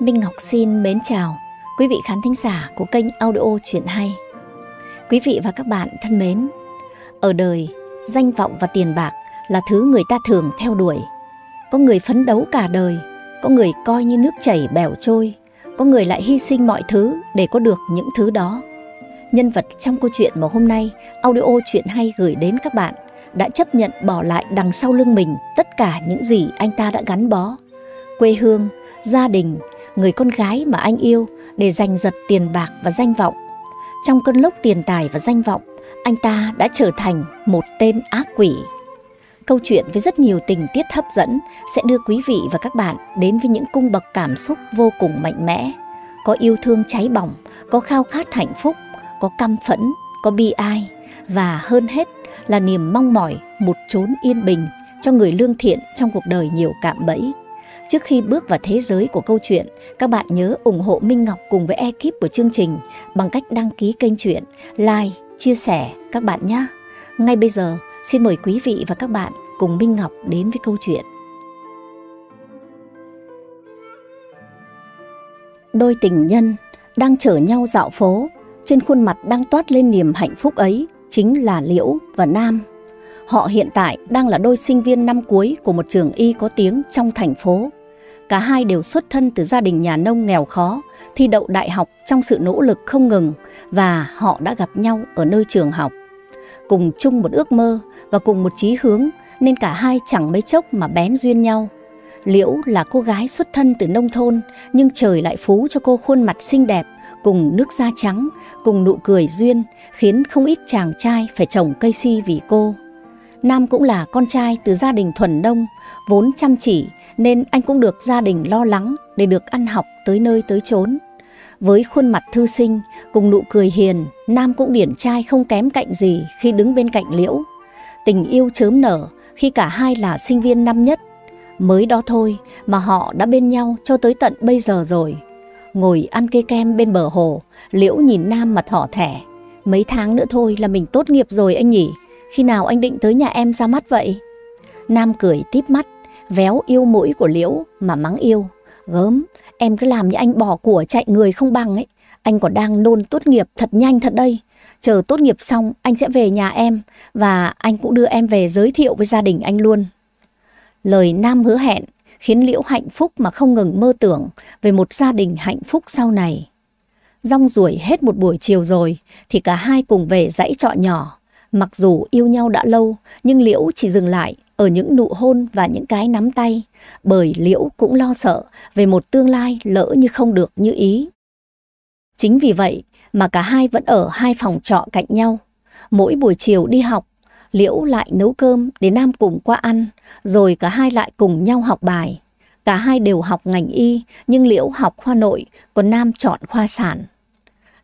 Minh Ngọc xin mến chào quý vị khán thính giả của kênh audio truyện hay. Quý vị và các bạn thân mến, ở đời, danh vọng và tiền bạc là thứ người ta thường theo đuổi. Có người phấn đấu cả đời, có người coi như nước chảy bèo trôi, có người lại hy sinh mọi thứ để có được những thứ đó. Nhân vật trong câu chuyện mà hôm nay audio truyện hay gửi đến các bạn đã chấp nhận bỏ lại đằng sau lưng mình tất cả những gì anh ta đã gắn bó. Quê hương, gia đình, người con gái mà anh yêu để giành giật tiền bạc và danh vọng. Trong cơn lốc tiền tài và danh vọng, anh ta đã trở thành một tên ác quỷ. Câu chuyện với rất nhiều tình tiết hấp dẫn sẽ đưa quý vị và các bạn đến với những cung bậc cảm xúc vô cùng mạnh mẽ. Có yêu thương cháy bỏng, có khao khát hạnh phúc, có căm phẫn, có bi ai và hơn hết là niềm mong mỏi một chốn yên bình cho người lương thiện trong cuộc đời nhiều cạm bẫy. Trước khi bước vào thế giới của câu chuyện, các bạn nhớ ủng hộ Minh Ngọc cùng với ekip của chương trình bằng cách đăng ký kênh truyện, like, chia sẻ các bạn nhé. Ngay bây giờ, xin mời quý vị và các bạn cùng Minh Ngọc đến với câu chuyện. Đôi tình nhân đang chở nhau dạo phố, trên khuôn mặt đang toát lên niềm hạnh phúc ấy chính là Liễu và Nam. Họ hiện tại đang là đôi sinh viên năm cuối của một trường y có tiếng trong thành phố. Cả hai đều xuất thân từ gia đình nhà nông nghèo khó, thi đậu đại học trong sự nỗ lực không ngừng và họ đã gặp nhau ở nơi trường học. Cùng chung một ước mơ và cùng một chí hướng nên cả hai chẳng mấy chốc mà bén duyên nhau. Liễu là cô gái xuất thân từ nông thôn nhưng trời lại phú cho cô khuôn mặt xinh đẹp cùng nước da trắng, cùng nụ cười duyên khiến không ít chàng trai phải trồng cây si vì cô. Nam cũng là con trai từ gia đình thuần nông, vốn chăm chỉ nên anh cũng được gia đình lo lắng để được ăn học tới nơi tới chốn. Với khuôn mặt thư sinh, cùng nụ cười hiền, Nam cũng điển trai không kém cạnh gì khi đứng bên cạnh Liễu. Tình yêu chớm nở khi cả hai là sinh viên năm nhất. Mới đó thôi mà họ đã bên nhau cho tới tận bây giờ rồi. Ngồi ăn cây kem bên bờ hồ, Liễu nhìn Nam mà thỏ thẻ. Mấy tháng nữa thôi là mình tốt nghiệp rồi anh nhỉ? Khi nào anh định tới nhà em ra mắt vậy? Nam cười tiếp mắt, véo yêu mũi của Liễu mà mắng yêu. Gớm, em cứ làm như anh bỏ của chạy người không bằng ấy. Anh còn đang nôn tốt nghiệp thật nhanh thật đây. Chờ tốt nghiệp xong anh sẽ về nhà em và anh cũng đưa em về giới thiệu với gia đình anh luôn. Lời Nam hứa hẹn khiến Liễu hạnh phúc mà không ngừng mơ tưởng về một gia đình hạnh phúc sau này. Rong ruổi hết một buổi chiều rồi thì cả hai cùng về dãy trọ nhỏ. Mặc dù yêu nhau đã lâu, nhưng Liễu chỉ dừng lại ở những nụ hôn và những cái nắm tay, bởi Liễu cũng lo sợ về một tương lai lỡ như không được như ý. Chính vì vậy mà cả hai vẫn ở hai phòng trọ cạnh nhau. Mỗi buổi chiều đi học, Liễu lại nấu cơm để Nam cùng qua ăn, rồi cả hai lại cùng nhau học bài. Cả hai đều học ngành y, nhưng Liễu học khoa nội, còn Nam chọn khoa sản.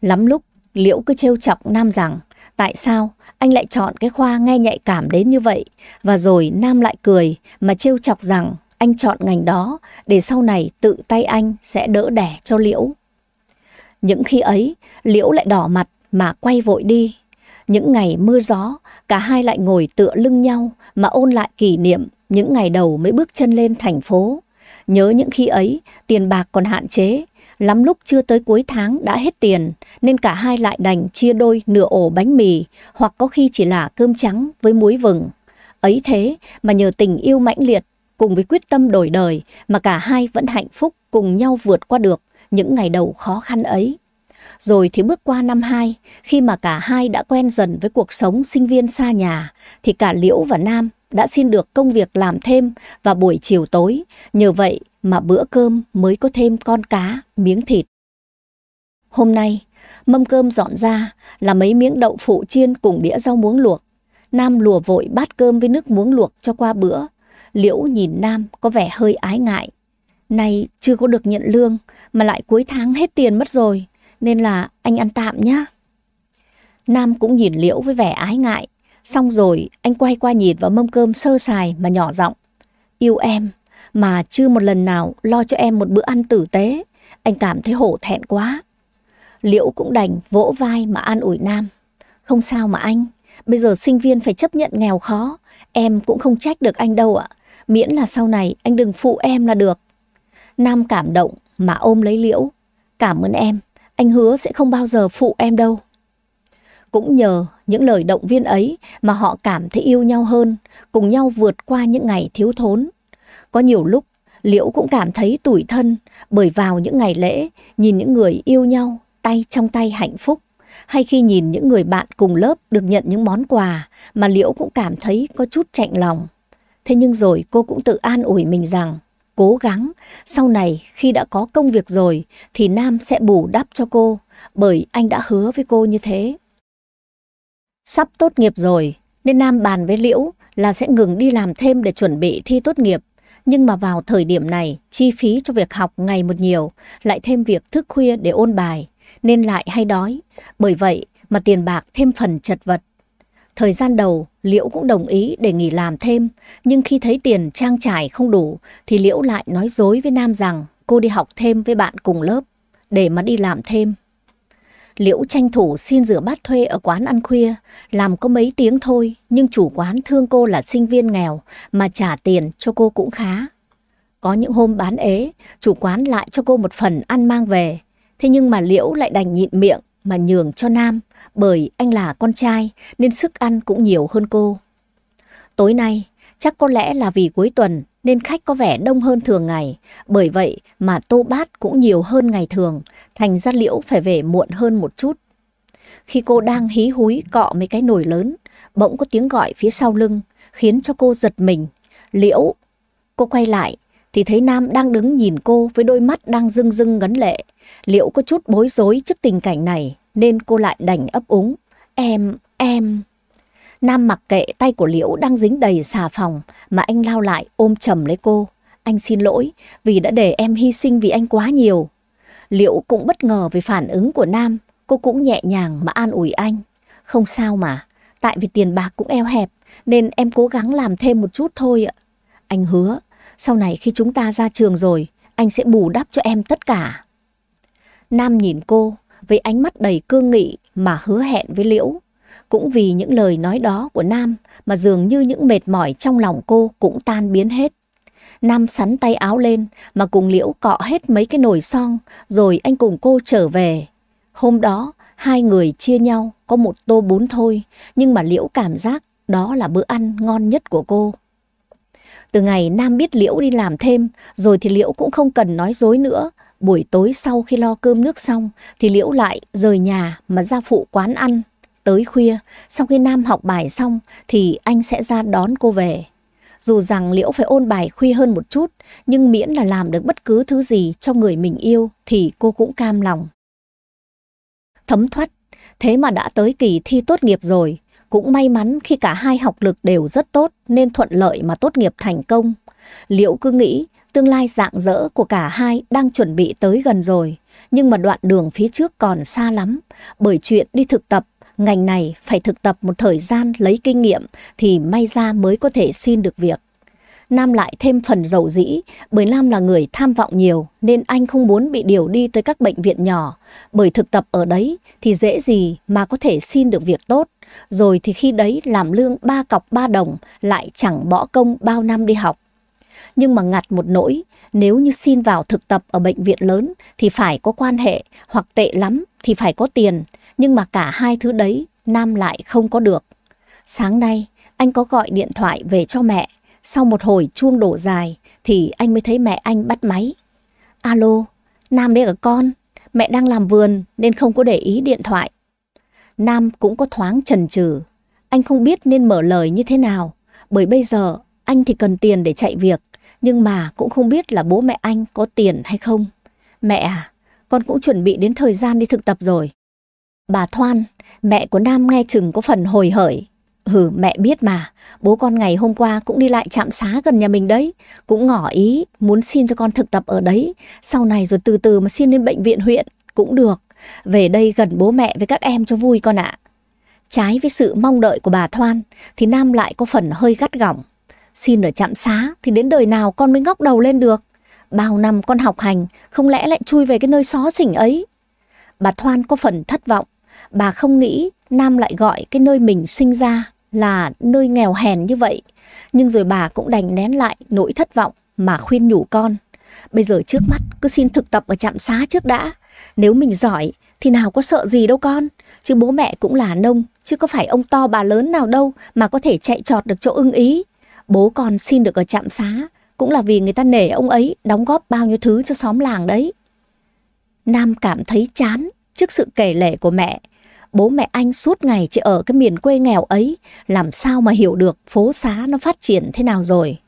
Lắm lúc, Liễu cứ trêu chọc Nam rằng Tại sao anh lại chọn cái khoa nghe nhạy cảm đến như vậy? Và rồi Nam lại cười mà trêu chọc rằng anh chọn ngành đó để sau này tự tay anh sẽ đỡ đẻ cho Liễu. Những khi ấy, Liễu lại đỏ mặt mà quay vội đi. Những ngày mưa gió, cả hai lại ngồi tựa lưng nhau mà ôn lại kỷ niệm những ngày đầu mới bước chân lên thành phố. Nhớ những khi ấy, tiền bạc còn hạn chế, Lắm lúc chưa tới cuối tháng đã hết tiền, nên cả hai lại đành chia đôi nửa ổ bánh mì, hoặc có khi chỉ là cơm trắng với muối vừng. Ấy thế mà nhờ tình yêu mãnh liệt, cùng với quyết tâm đổi đời mà cả hai vẫn hạnh phúc cùng nhau vượt qua được những ngày đầu khó khăn ấy. Rồi thì bước qua năm 2, khi mà cả hai đã quen dần với cuộc sống sinh viên xa nhà, thì cả Liễu và Nam đã xin được công việc làm thêm và buổi chiều tối, nhờ vậy mà bữa cơm mới có thêm con cá, miếng thịt. Hôm nay, mâm cơm dọn ra là mấy miếng đậu phụ chiên cùng đĩa rau muống luộc. Nam lùa vội bát cơm với nước muống luộc cho qua bữa. Liễu nhìn Nam có vẻ hơi ái ngại. Nay chưa có được nhận lương mà lại cuối tháng hết tiền mất rồi, nên là anh ăn tạm nhá. Nam cũng nhìn Liễu với vẻ ái ngại, Xong rồi, anh quay qua nhìn vào mâm cơm sơ sài mà nhỏ giọng. Yêu em, mà chưa một lần nào lo cho em một bữa ăn tử tế. Anh cảm thấy hổ thẹn quá. Liễu cũng đành vỗ vai mà an ủi Nam. Không sao mà anh, bây giờ sinh viên phải chấp nhận nghèo khó. Em cũng không trách được anh đâu ạ. Miễn là sau này anh đừng phụ em là được. Nam cảm động mà ôm lấy Liễu. Cảm ơn em, anh hứa sẽ không bao giờ phụ em đâu. Cũng nhờ những lời động viên ấy mà họ cảm thấy yêu nhau hơn, cùng nhau vượt qua những ngày thiếu thốn. Có nhiều lúc, Liễu cũng cảm thấy tủi thân bởi vào những ngày lễ, nhìn những người yêu nhau, tay trong tay hạnh phúc. Hay khi nhìn những người bạn cùng lớp được nhận những món quà mà Liễu cũng cảm thấy có chút chạnh lòng. Thế nhưng rồi cô cũng tự an ủi mình rằng cố gắng, sau này khi đã có công việc rồi thì Nam sẽ bù đắp cho cô bởi anh đã hứa với cô như thế. Sắp tốt nghiệp rồi, nên Nam bàn với Liễu là sẽ ngừng đi làm thêm để chuẩn bị thi tốt nghiệp. Nhưng mà vào thời điểm này, chi phí cho việc học ngày một nhiều, lại thêm việc thức khuya để ôn bài, nên lại hay đói. Bởi vậy mà tiền bạc thêm phần chật vật. Thời gian đầu, Liễu cũng đồng ý để nghỉ làm thêm, nhưng khi thấy tiền trang trải không đủ, thì Liễu lại nói dối với Nam rằng cô đi học thêm với bạn cùng lớp, để mà đi làm thêm. Liễu tranh thủ xin rửa bát thuê ở quán ăn khuya, làm có mấy tiếng thôi, nhưng chủ quán thương cô là sinh viên nghèo mà trả tiền cho cô cũng khá. Có những hôm bán ế, chủ quán lại cho cô một phần ăn mang về, thế nhưng mà Liễu lại đành nhịn miệng mà nhường cho Nam, bởi anh là con trai nên sức ăn cũng nhiều hơn cô. Tối nay, Chắc có lẽ là vì cuối tuần nên khách có vẻ đông hơn thường ngày. Bởi vậy mà tô bát cũng nhiều hơn ngày thường, thành ra liễu phải về muộn hơn một chút. Khi cô đang hí húi cọ mấy cái nồi lớn, bỗng có tiếng gọi phía sau lưng, khiến cho cô giật mình. Liễu! Cô quay lại, thì thấy Nam đang đứng nhìn cô với đôi mắt đang rưng rưng ngấn lệ. Liễu có chút bối rối trước tình cảnh này, nên cô lại đành ấp úng. Em, em... Nam mặc kệ tay của Liễu đang dính đầy xà phòng mà anh lao lại ôm chầm lấy cô. Anh xin lỗi vì đã để em hy sinh vì anh quá nhiều. Liễu cũng bất ngờ về phản ứng của Nam. Cô cũng nhẹ nhàng mà an ủi anh. Không sao mà, tại vì tiền bạc cũng eo hẹp nên em cố gắng làm thêm một chút thôi ạ. Anh hứa, sau này khi chúng ta ra trường rồi, anh sẽ bù đắp cho em tất cả. Nam nhìn cô với ánh mắt đầy cương nghị mà hứa hẹn với Liễu. Cũng vì những lời nói đó của Nam mà dường như những mệt mỏi trong lòng cô cũng tan biến hết. Nam sắn tay áo lên mà cùng Liễu cọ hết mấy cái nồi son, rồi anh cùng cô trở về. Hôm đó hai người chia nhau có một tô bún thôi nhưng mà Liễu cảm giác đó là bữa ăn ngon nhất của cô. Từ ngày Nam biết Liễu đi làm thêm, rồi thì Liễu cũng không cần nói dối nữa. Buổi tối sau khi lo cơm nước xong, thì Liễu lại rời nhà mà ra phụ quán ăn. Tới khuya, sau khi Nam học bài xong thì anh sẽ ra đón cô về. Dù rằng Liễu phải ôn bài khuya hơn một chút, nhưng miễn là làm được bất cứ thứ gì cho người mình yêu thì cô cũng cam lòng. Thấm thoát, thế mà đã tới kỳ thi tốt nghiệp rồi. Cũng may mắn khi cả hai học lực đều rất tốt nên thuận lợi mà tốt nghiệp thành công. Liễu cứ nghĩ tương lai rạng rỡ của cả hai đang chuẩn bị tới gần rồi, nhưng mà đoạn đường phía trước còn xa lắm, bởi chuyện đi thực tập Ngành này phải thực tập một thời gian lấy kinh nghiệm thì may ra mới có thể xin được việc. Nam lại thêm phần dầu dĩ, bởi Nam là người tham vọng nhiều nên anh không muốn bị điều đi tới các bệnh viện nhỏ, bởi thực tập ở đấy thì dễ gì mà có thể xin được việc tốt, rồi thì khi đấy làm lương ba cọc ba đồng lại chẳng bỏ công bao năm đi học. Nhưng mà ngặt một nỗi, nếu như xin vào thực tập ở bệnh viện lớn thì phải có quan hệ, hoặc tệ lắm thì phải có tiền, nhưng mà cả hai thứ đấy Nam lại không có được. Sáng nay, anh có gọi điện thoại về cho mẹ. Sau một hồi chuông đổ dài thì anh mới thấy mẹ anh bắt máy. Alo, Nam đây ở con, mẹ đang làm vườn nên không có để ý điện thoại. Nam cũng có thoáng chần chừ. Anh không biết nên mở lời như thế nào, bởi bây giờ anh thì cần tiền để chạy việc, nhưng mà cũng không biết là bố mẹ anh có tiền hay không. Mẹ à, con cũng chuẩn bị đến thời gian đi thực tập rồi. Bà Thoan, mẹ của Nam nghe chừng có phần hồi hởi. hừ mẹ biết mà, bố con ngày hôm qua cũng đi lại trạm xá gần nhà mình đấy, cũng ngỏ ý, muốn xin cho con thực tập ở đấy, sau này rồi từ từ mà xin lên bệnh viện huyện, cũng được, về đây gần bố mẹ với các em cho vui con ạ. Trái với sự mong đợi của bà Thoan, thì Nam lại có phần hơi gắt gỏng. Xin ở trạm xá thì đến đời nào con mới ngóc đầu lên được. Bao năm con học hành, không lẽ lại chui về cái nơi xó xỉnh ấy. Bà Thoan có phần thất vọng, bà không nghĩ Nam lại gọi cái nơi mình sinh ra là nơi nghèo hèn như vậy. Nhưng rồi bà cũng đành nén lại nỗi thất vọng mà khuyên nhủ con. Bây giờ trước mắt cứ xin thực tập ở trạm xá trước đã. Nếu mình giỏi thì nào có sợ gì đâu con. Chứ bố mẹ cũng là nông, chứ có phải ông to bà lớn nào đâu mà có thể chạy trọt được chỗ ưng ý. Bố con xin được ở trạm xá cũng là vì người ta nể ông ấy đóng góp bao nhiêu thứ cho xóm làng đấy. Nam cảm thấy chán trước sự kể lể của mẹ bố mẹ anh suốt ngày chỉ ở cái miền quê nghèo ấy, làm sao mà hiểu được phố xá nó phát triển thế nào rồi.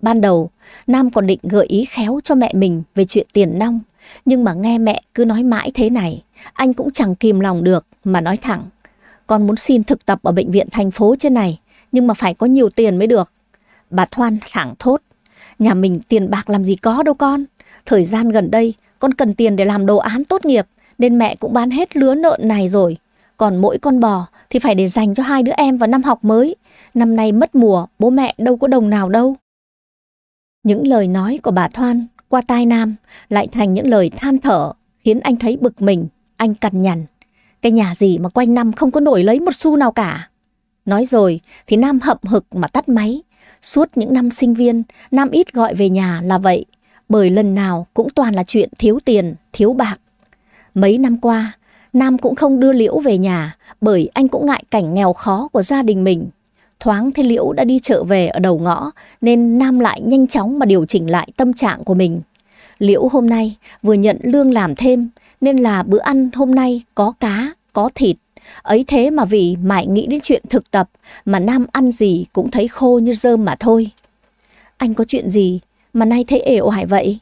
Ban đầu, Nam còn định gợi ý khéo cho mẹ mình về chuyện tiền nong, nhưng mà nghe mẹ cứ nói mãi thế này, anh cũng chẳng kìm lòng được mà nói thẳng. Con muốn xin thực tập ở bệnh viện thành phố trên này, nhưng mà phải có nhiều tiền mới được. Bà Thoan thẳng thốt, nhà mình tiền bạc làm gì có đâu con. Thời gian gần đây, con cần tiền để làm đồ án tốt nghiệp, nên mẹ cũng bán hết lứa nợ này rồi còn mỗi con bò thì phải để dành cho hai đứa em vào năm học mới. Năm nay mất mùa, bố mẹ đâu có đồng nào đâu. Những lời nói của bà Thoan qua tai Nam lại thành những lời than thở khiến anh thấy bực mình, anh cằn nhằn. Cái nhà gì mà quanh năm không có nổi lấy một xu nào cả. Nói rồi thì Nam hậm hực mà tắt máy. Suốt những năm sinh viên, Nam ít gọi về nhà là vậy. Bởi lần nào cũng toàn là chuyện thiếu tiền, thiếu bạc. Mấy năm qua, Nam cũng không đưa Liễu về nhà bởi anh cũng ngại cảnh nghèo khó của gia đình mình. Thoáng thế Liễu đã đi chợ về ở đầu ngõ nên Nam lại nhanh chóng mà điều chỉnh lại tâm trạng của mình. Liễu hôm nay vừa nhận lương làm thêm nên là bữa ăn hôm nay có cá, có thịt. Ấy thế mà vì mãi nghĩ đến chuyện thực tập mà Nam ăn gì cũng thấy khô như rơm mà thôi. Anh có chuyện gì mà nay thấy ẻo hải vậy?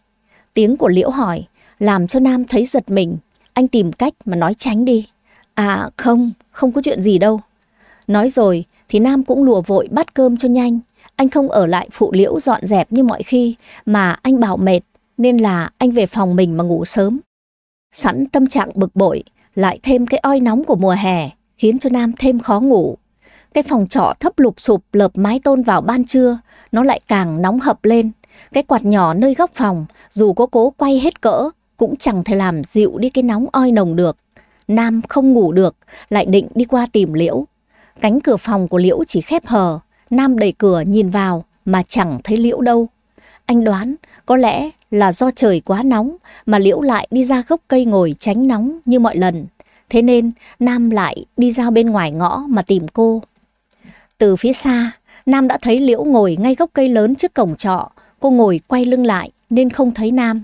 Tiếng của Liễu hỏi làm cho Nam thấy giật mình. Anh tìm cách mà nói tránh đi. À không, không có chuyện gì đâu. Nói rồi thì Nam cũng lùa vội bắt cơm cho nhanh. Anh không ở lại phụ liễu dọn dẹp như mọi khi mà anh bảo mệt nên là anh về phòng mình mà ngủ sớm. Sẵn tâm trạng bực bội, lại thêm cái oi nóng của mùa hè khiến cho Nam thêm khó ngủ. Cái phòng trọ thấp lụp sụp lợp mái tôn vào ban trưa, nó lại càng nóng hập lên. Cái quạt nhỏ nơi góc phòng, dù có cố quay hết cỡ, cũng chẳng thể làm dịu đi cái nóng oi nồng được. Nam không ngủ được, lại định đi qua tìm Liễu. Cánh cửa phòng của Liễu chỉ khép hờ, Nam đẩy cửa nhìn vào mà chẳng thấy Liễu đâu. Anh đoán có lẽ là do trời quá nóng mà Liễu lại đi ra gốc cây ngồi tránh nóng như mọi lần. Thế nên Nam lại đi ra bên ngoài ngõ mà tìm cô. Từ phía xa, Nam đã thấy Liễu ngồi ngay gốc cây lớn trước cổng trọ. Cô ngồi quay lưng lại nên không thấy Nam.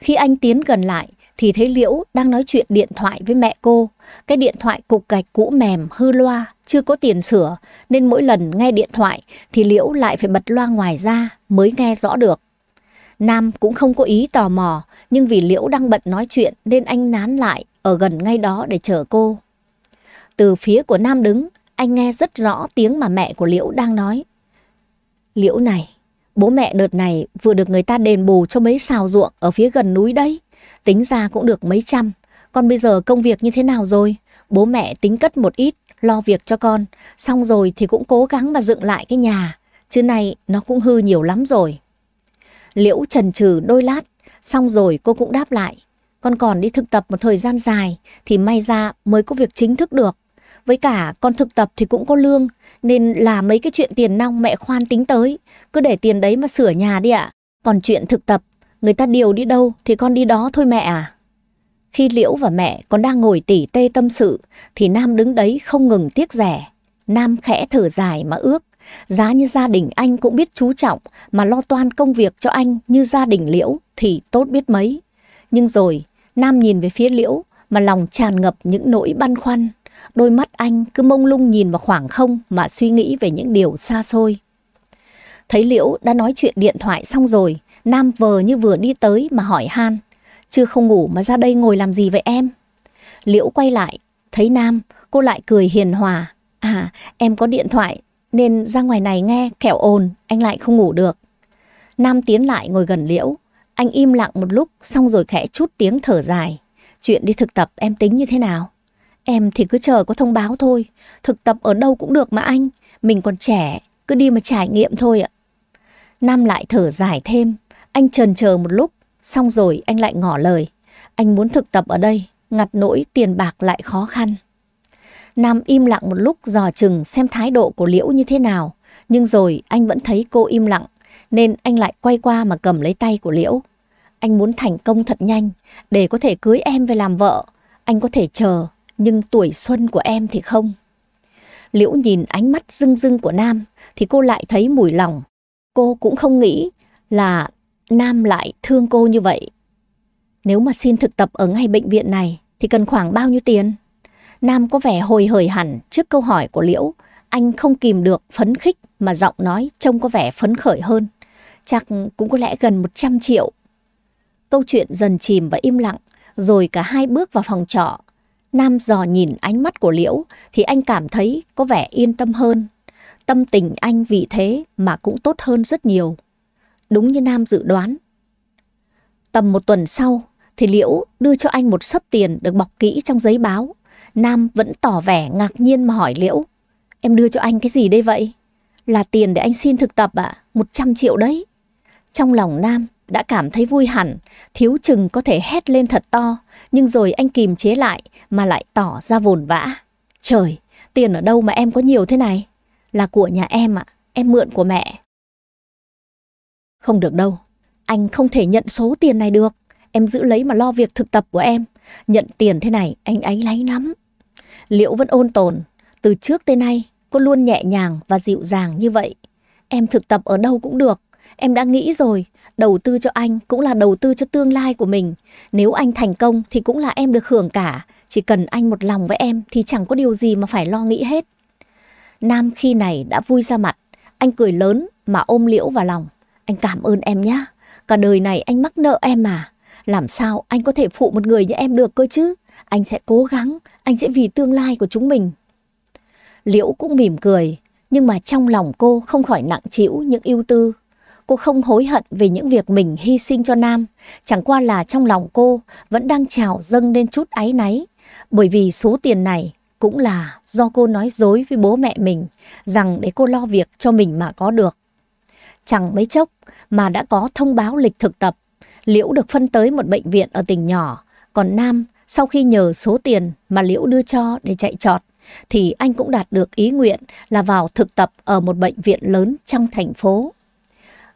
Khi anh tiến gần lại thì thấy Liễu đang nói chuyện điện thoại với mẹ cô. Cái điện thoại cục gạch cũ mềm, hư loa, chưa có tiền sửa nên mỗi lần nghe điện thoại thì Liễu lại phải bật loa ngoài ra mới nghe rõ được. Nam cũng không có ý tò mò nhưng vì Liễu đang bận nói chuyện nên anh nán lại ở gần ngay đó để chờ cô. Từ phía của Nam đứng, anh nghe rất rõ tiếng mà mẹ của Liễu đang nói. Liễu này, Bố mẹ đợt này vừa được người ta đền bù cho mấy xào ruộng ở phía gần núi đấy. Tính ra cũng được mấy trăm. Còn bây giờ công việc như thế nào rồi? Bố mẹ tính cất một ít, lo việc cho con. Xong rồi thì cũng cố gắng mà dựng lại cái nhà. Chứ này nó cũng hư nhiều lắm rồi. Liễu trần trừ đôi lát. Xong rồi cô cũng đáp lại. Con còn đi thực tập một thời gian dài thì may ra mới có việc chính thức được. Với cả con thực tập thì cũng có lương, nên là mấy cái chuyện tiền nong mẹ khoan tính tới, cứ để tiền đấy mà sửa nhà đi ạ. Còn chuyện thực tập, người ta điều đi đâu thì con đi đó thôi mẹ à. Khi Liễu và mẹ còn đang ngồi tỉ tê tâm sự, thì Nam đứng đấy không ngừng tiếc rẻ. Nam khẽ thở dài mà ước, giá như gia đình anh cũng biết chú trọng mà lo toan công việc cho anh như gia đình Liễu thì tốt biết mấy. Nhưng rồi, Nam nhìn về phía Liễu mà lòng tràn ngập những nỗi băn khoăn. Đôi mắt anh cứ mông lung nhìn vào khoảng không mà suy nghĩ về những điều xa xôi. Thấy Liễu đã nói chuyện điện thoại xong rồi, Nam vờ như vừa đi tới mà hỏi Han. Chưa không ngủ mà ra đây ngồi làm gì vậy em? Liễu quay lại, thấy Nam, cô lại cười hiền hòa. À, em có điện thoại, nên ra ngoài này nghe, kẹo ồn, anh lại không ngủ được. Nam tiến lại ngồi gần Liễu. Anh im lặng một lúc, xong rồi khẽ chút tiếng thở dài. Chuyện đi thực tập em tính như thế nào? Em thì cứ chờ có thông báo thôi, thực tập ở đâu cũng được mà anh, mình còn trẻ, cứ đi mà trải nghiệm thôi ạ. Nam lại thở dài thêm, anh trần chờ một lúc, xong rồi anh lại ngỏ lời. Anh muốn thực tập ở đây, ngặt nỗi tiền bạc lại khó khăn. Nam im lặng một lúc dò chừng xem thái độ của Liễu như thế nào, nhưng rồi anh vẫn thấy cô im lặng, nên anh lại quay qua mà cầm lấy tay của Liễu. Anh muốn thành công thật nhanh, để có thể cưới em về làm vợ, anh có thể chờ nhưng tuổi xuân của em thì không. Liễu nhìn ánh mắt rưng rưng của Nam thì cô lại thấy mùi lòng. Cô cũng không nghĩ là Nam lại thương cô như vậy. Nếu mà xin thực tập ở ngay bệnh viện này thì cần khoảng bao nhiêu tiền? Nam có vẻ hồi hời hẳn trước câu hỏi của Liễu. Anh không kìm được phấn khích mà giọng nói trông có vẻ phấn khởi hơn. Chắc cũng có lẽ gần 100 triệu. Câu chuyện dần chìm và im lặng, rồi cả hai bước vào phòng trọ. Nam dò nhìn ánh mắt của Liễu thì anh cảm thấy có vẻ yên tâm hơn. Tâm tình anh vì thế mà cũng tốt hơn rất nhiều. Đúng như Nam dự đoán. Tầm một tuần sau thì Liễu đưa cho anh một sấp tiền được bọc kỹ trong giấy báo. Nam vẫn tỏ vẻ ngạc nhiên mà hỏi Liễu. Em đưa cho anh cái gì đây vậy? Là tiền để anh xin thực tập ạ, à? 100 triệu đấy. Trong lòng Nam đã cảm thấy vui hẳn, thiếu chừng có thể hét lên thật to, nhưng rồi anh kìm chế lại mà lại tỏ ra vồn vã. Trời, tiền ở đâu mà em có nhiều thế này? Là của nhà em ạ, à, em mượn của mẹ. Không được đâu, anh không thể nhận số tiền này được. Em giữ lấy mà lo việc thực tập của em. Nhận tiền thế này anh ấy lấy lắm. Liễu vẫn ôn tồn, từ trước tới nay cô luôn nhẹ nhàng và dịu dàng như vậy. Em thực tập ở đâu cũng được, em đã nghĩ rồi, đầu tư cho anh cũng là đầu tư cho tương lai của mình. Nếu anh thành công thì cũng là em được hưởng cả, chỉ cần anh một lòng với em thì chẳng có điều gì mà phải lo nghĩ hết. Nam khi này đã vui ra mặt, anh cười lớn mà ôm Liễu vào lòng. Anh cảm ơn em nhé, cả đời này anh mắc nợ em mà. Làm sao anh có thể phụ một người như em được cơ chứ? Anh sẽ cố gắng, anh sẽ vì tương lai của chúng mình. Liễu cũng mỉm cười, nhưng mà trong lòng cô không khỏi nặng chịu những ưu tư. Cô không hối hận về những việc mình hy sinh cho Nam, chẳng qua là trong lòng cô vẫn đang trào dâng lên chút áy náy, bởi vì số tiền này cũng là do cô nói dối với bố mẹ mình rằng để cô lo việc cho mình mà có được. Chẳng mấy chốc mà đã có thông báo lịch thực tập, Liễu được phân tới một bệnh viện ở tỉnh nhỏ, còn Nam sau khi nhờ số tiền mà Liễu đưa cho để chạy trọt, thì anh cũng đạt được ý nguyện là vào thực tập ở một bệnh viện lớn trong thành phố.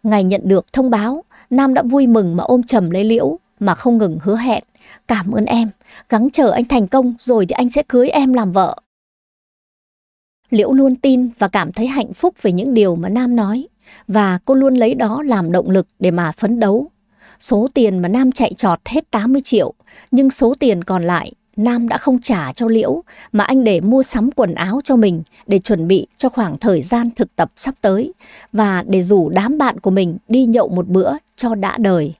Ngày nhận được thông báo, Nam đã vui mừng mà ôm chầm lấy Liễu mà không ngừng hứa hẹn. Cảm ơn em, gắng chờ anh thành công rồi thì anh sẽ cưới em làm vợ. Liễu luôn tin và cảm thấy hạnh phúc về những điều mà Nam nói và cô luôn lấy đó làm động lực để mà phấn đấu. Số tiền mà Nam chạy trọt hết 80 triệu, nhưng số tiền còn lại Nam đã không trả cho Liễu mà anh để mua sắm quần áo cho mình để chuẩn bị cho khoảng thời gian thực tập sắp tới và để rủ đám bạn của mình đi nhậu một bữa cho đã đời.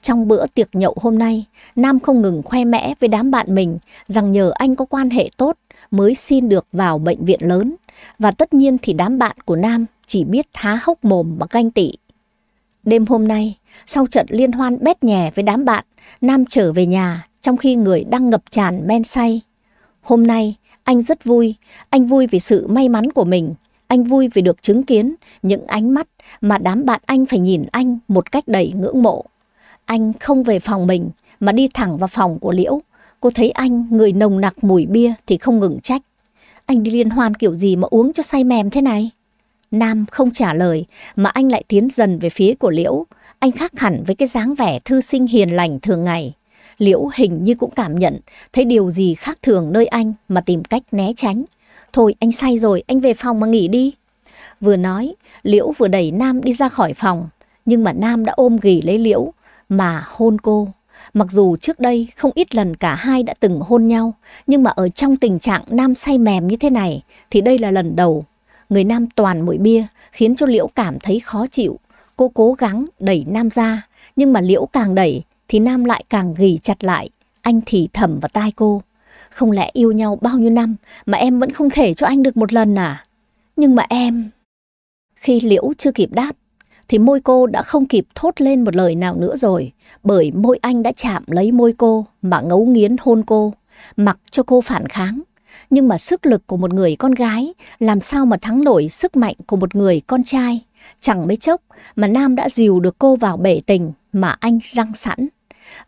Trong bữa tiệc nhậu hôm nay, Nam không ngừng khoe mẽ với đám bạn mình rằng nhờ anh có quan hệ tốt mới xin được vào bệnh viện lớn. Và tất nhiên thì đám bạn của Nam chỉ biết há hốc mồm và ganh tị. Đêm hôm nay, sau trận liên hoan bét nhè với đám bạn, Nam trở về nhà trong khi người đang ngập tràn men say. Hôm nay, anh rất vui, anh vui vì sự may mắn của mình, anh vui vì được chứng kiến những ánh mắt mà đám bạn anh phải nhìn anh một cách đầy ngưỡng mộ. Anh không về phòng mình mà đi thẳng vào phòng của Liễu. Cô thấy anh người nồng nặc mùi bia thì không ngừng trách. Anh đi liên hoan kiểu gì mà uống cho say mềm thế này? Nam không trả lời mà anh lại tiến dần về phía của Liễu. Anh khác hẳn với cái dáng vẻ thư sinh hiền lành thường ngày. Liễu hình như cũng cảm nhận, thấy điều gì khác thường nơi anh mà tìm cách né tránh. Thôi anh say rồi, anh về phòng mà nghỉ đi. Vừa nói, Liễu vừa đẩy Nam đi ra khỏi phòng, nhưng mà Nam đã ôm ghì lấy Liễu mà hôn cô. Mặc dù trước đây không ít lần cả hai đã từng hôn nhau, nhưng mà ở trong tình trạng Nam say mềm như thế này thì đây là lần đầu. Người Nam toàn mùi bia khiến cho Liễu cảm thấy khó chịu. Cô cố gắng đẩy Nam ra, nhưng mà Liễu càng đẩy thì Nam lại càng gỉ chặt lại. Anh thì thầm vào tai cô. Không lẽ yêu nhau bao nhiêu năm mà em vẫn không thể cho anh được một lần à? Nhưng mà em... Khi Liễu chưa kịp đáp, thì môi cô đã không kịp thốt lên một lời nào nữa rồi, bởi môi anh đã chạm lấy môi cô mà ngấu nghiến hôn cô, mặc cho cô phản kháng. Nhưng mà sức lực của một người con gái làm sao mà thắng nổi sức mạnh của một người con trai. Chẳng mấy chốc mà Nam đã dìu được cô vào bể tình mà anh răng sẵn.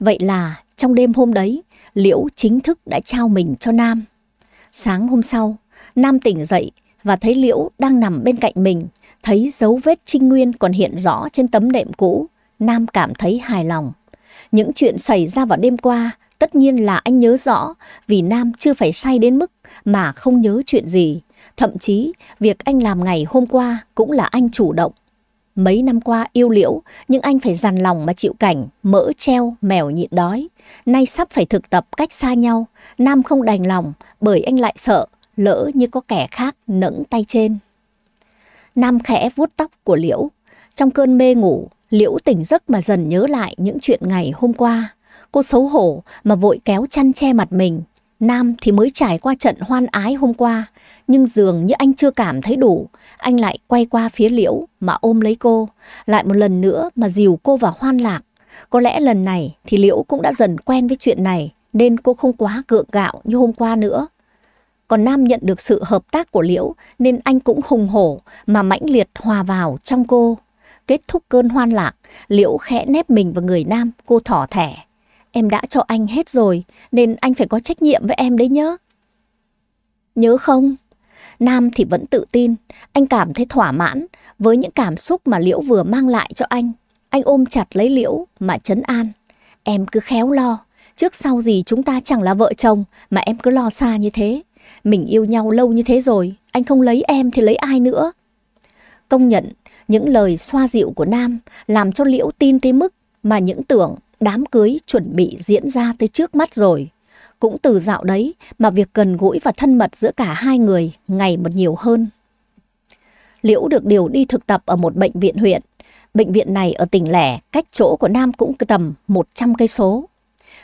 Vậy là trong đêm hôm đấy, Liễu chính thức đã trao mình cho Nam. Sáng hôm sau, Nam tỉnh dậy và thấy Liễu đang nằm bên cạnh mình, thấy dấu vết trinh nguyên còn hiện rõ trên tấm đệm cũ. Nam cảm thấy hài lòng. Những chuyện xảy ra vào đêm qua tất nhiên là anh nhớ rõ vì Nam chưa phải say đến mức mà không nhớ chuyện gì. Thậm chí, việc anh làm ngày hôm qua cũng là anh chủ động Mấy năm qua yêu liễu, nhưng anh phải dằn lòng mà chịu cảnh, mỡ treo, mèo nhịn đói. Nay sắp phải thực tập cách xa nhau, Nam không đành lòng bởi anh lại sợ, lỡ như có kẻ khác nẫng tay trên. Nam khẽ vuốt tóc của liễu. Trong cơn mê ngủ, liễu tỉnh giấc mà dần nhớ lại những chuyện ngày hôm qua. Cô xấu hổ mà vội kéo chăn che mặt mình. Nam thì mới trải qua trận hoan ái hôm qua, nhưng dường như anh chưa cảm thấy đủ. Anh lại quay qua phía Liễu mà ôm lấy cô, lại một lần nữa mà dìu cô vào hoan lạc. Có lẽ lần này thì Liễu cũng đã dần quen với chuyện này, nên cô không quá gượng gạo như hôm qua nữa. Còn Nam nhận được sự hợp tác của Liễu nên anh cũng hùng hổ mà mãnh liệt hòa vào trong cô. Kết thúc cơn hoan lạc, Liễu khẽ nép mình vào người Nam, cô thỏ thẻ. Em đã cho anh hết rồi, nên anh phải có trách nhiệm với em đấy nhớ. Nhớ không? Nam thì vẫn tự tin, anh cảm thấy thỏa mãn với những cảm xúc mà Liễu vừa mang lại cho anh. Anh ôm chặt lấy Liễu mà chấn an. Em cứ khéo lo, trước sau gì chúng ta chẳng là vợ chồng mà em cứ lo xa như thế. Mình yêu nhau lâu như thế rồi, anh không lấy em thì lấy ai nữa. Công nhận, những lời xoa dịu của Nam làm cho Liễu tin tới mức mà những tưởng đám cưới chuẩn bị diễn ra tới trước mắt rồi. Cũng từ dạo đấy mà việc gần gũi và thân mật giữa cả hai người ngày một nhiều hơn. Liễu được điều đi thực tập ở một bệnh viện huyện. Bệnh viện này ở tỉnh lẻ, cách chỗ của Nam cũng tầm 100 cây số.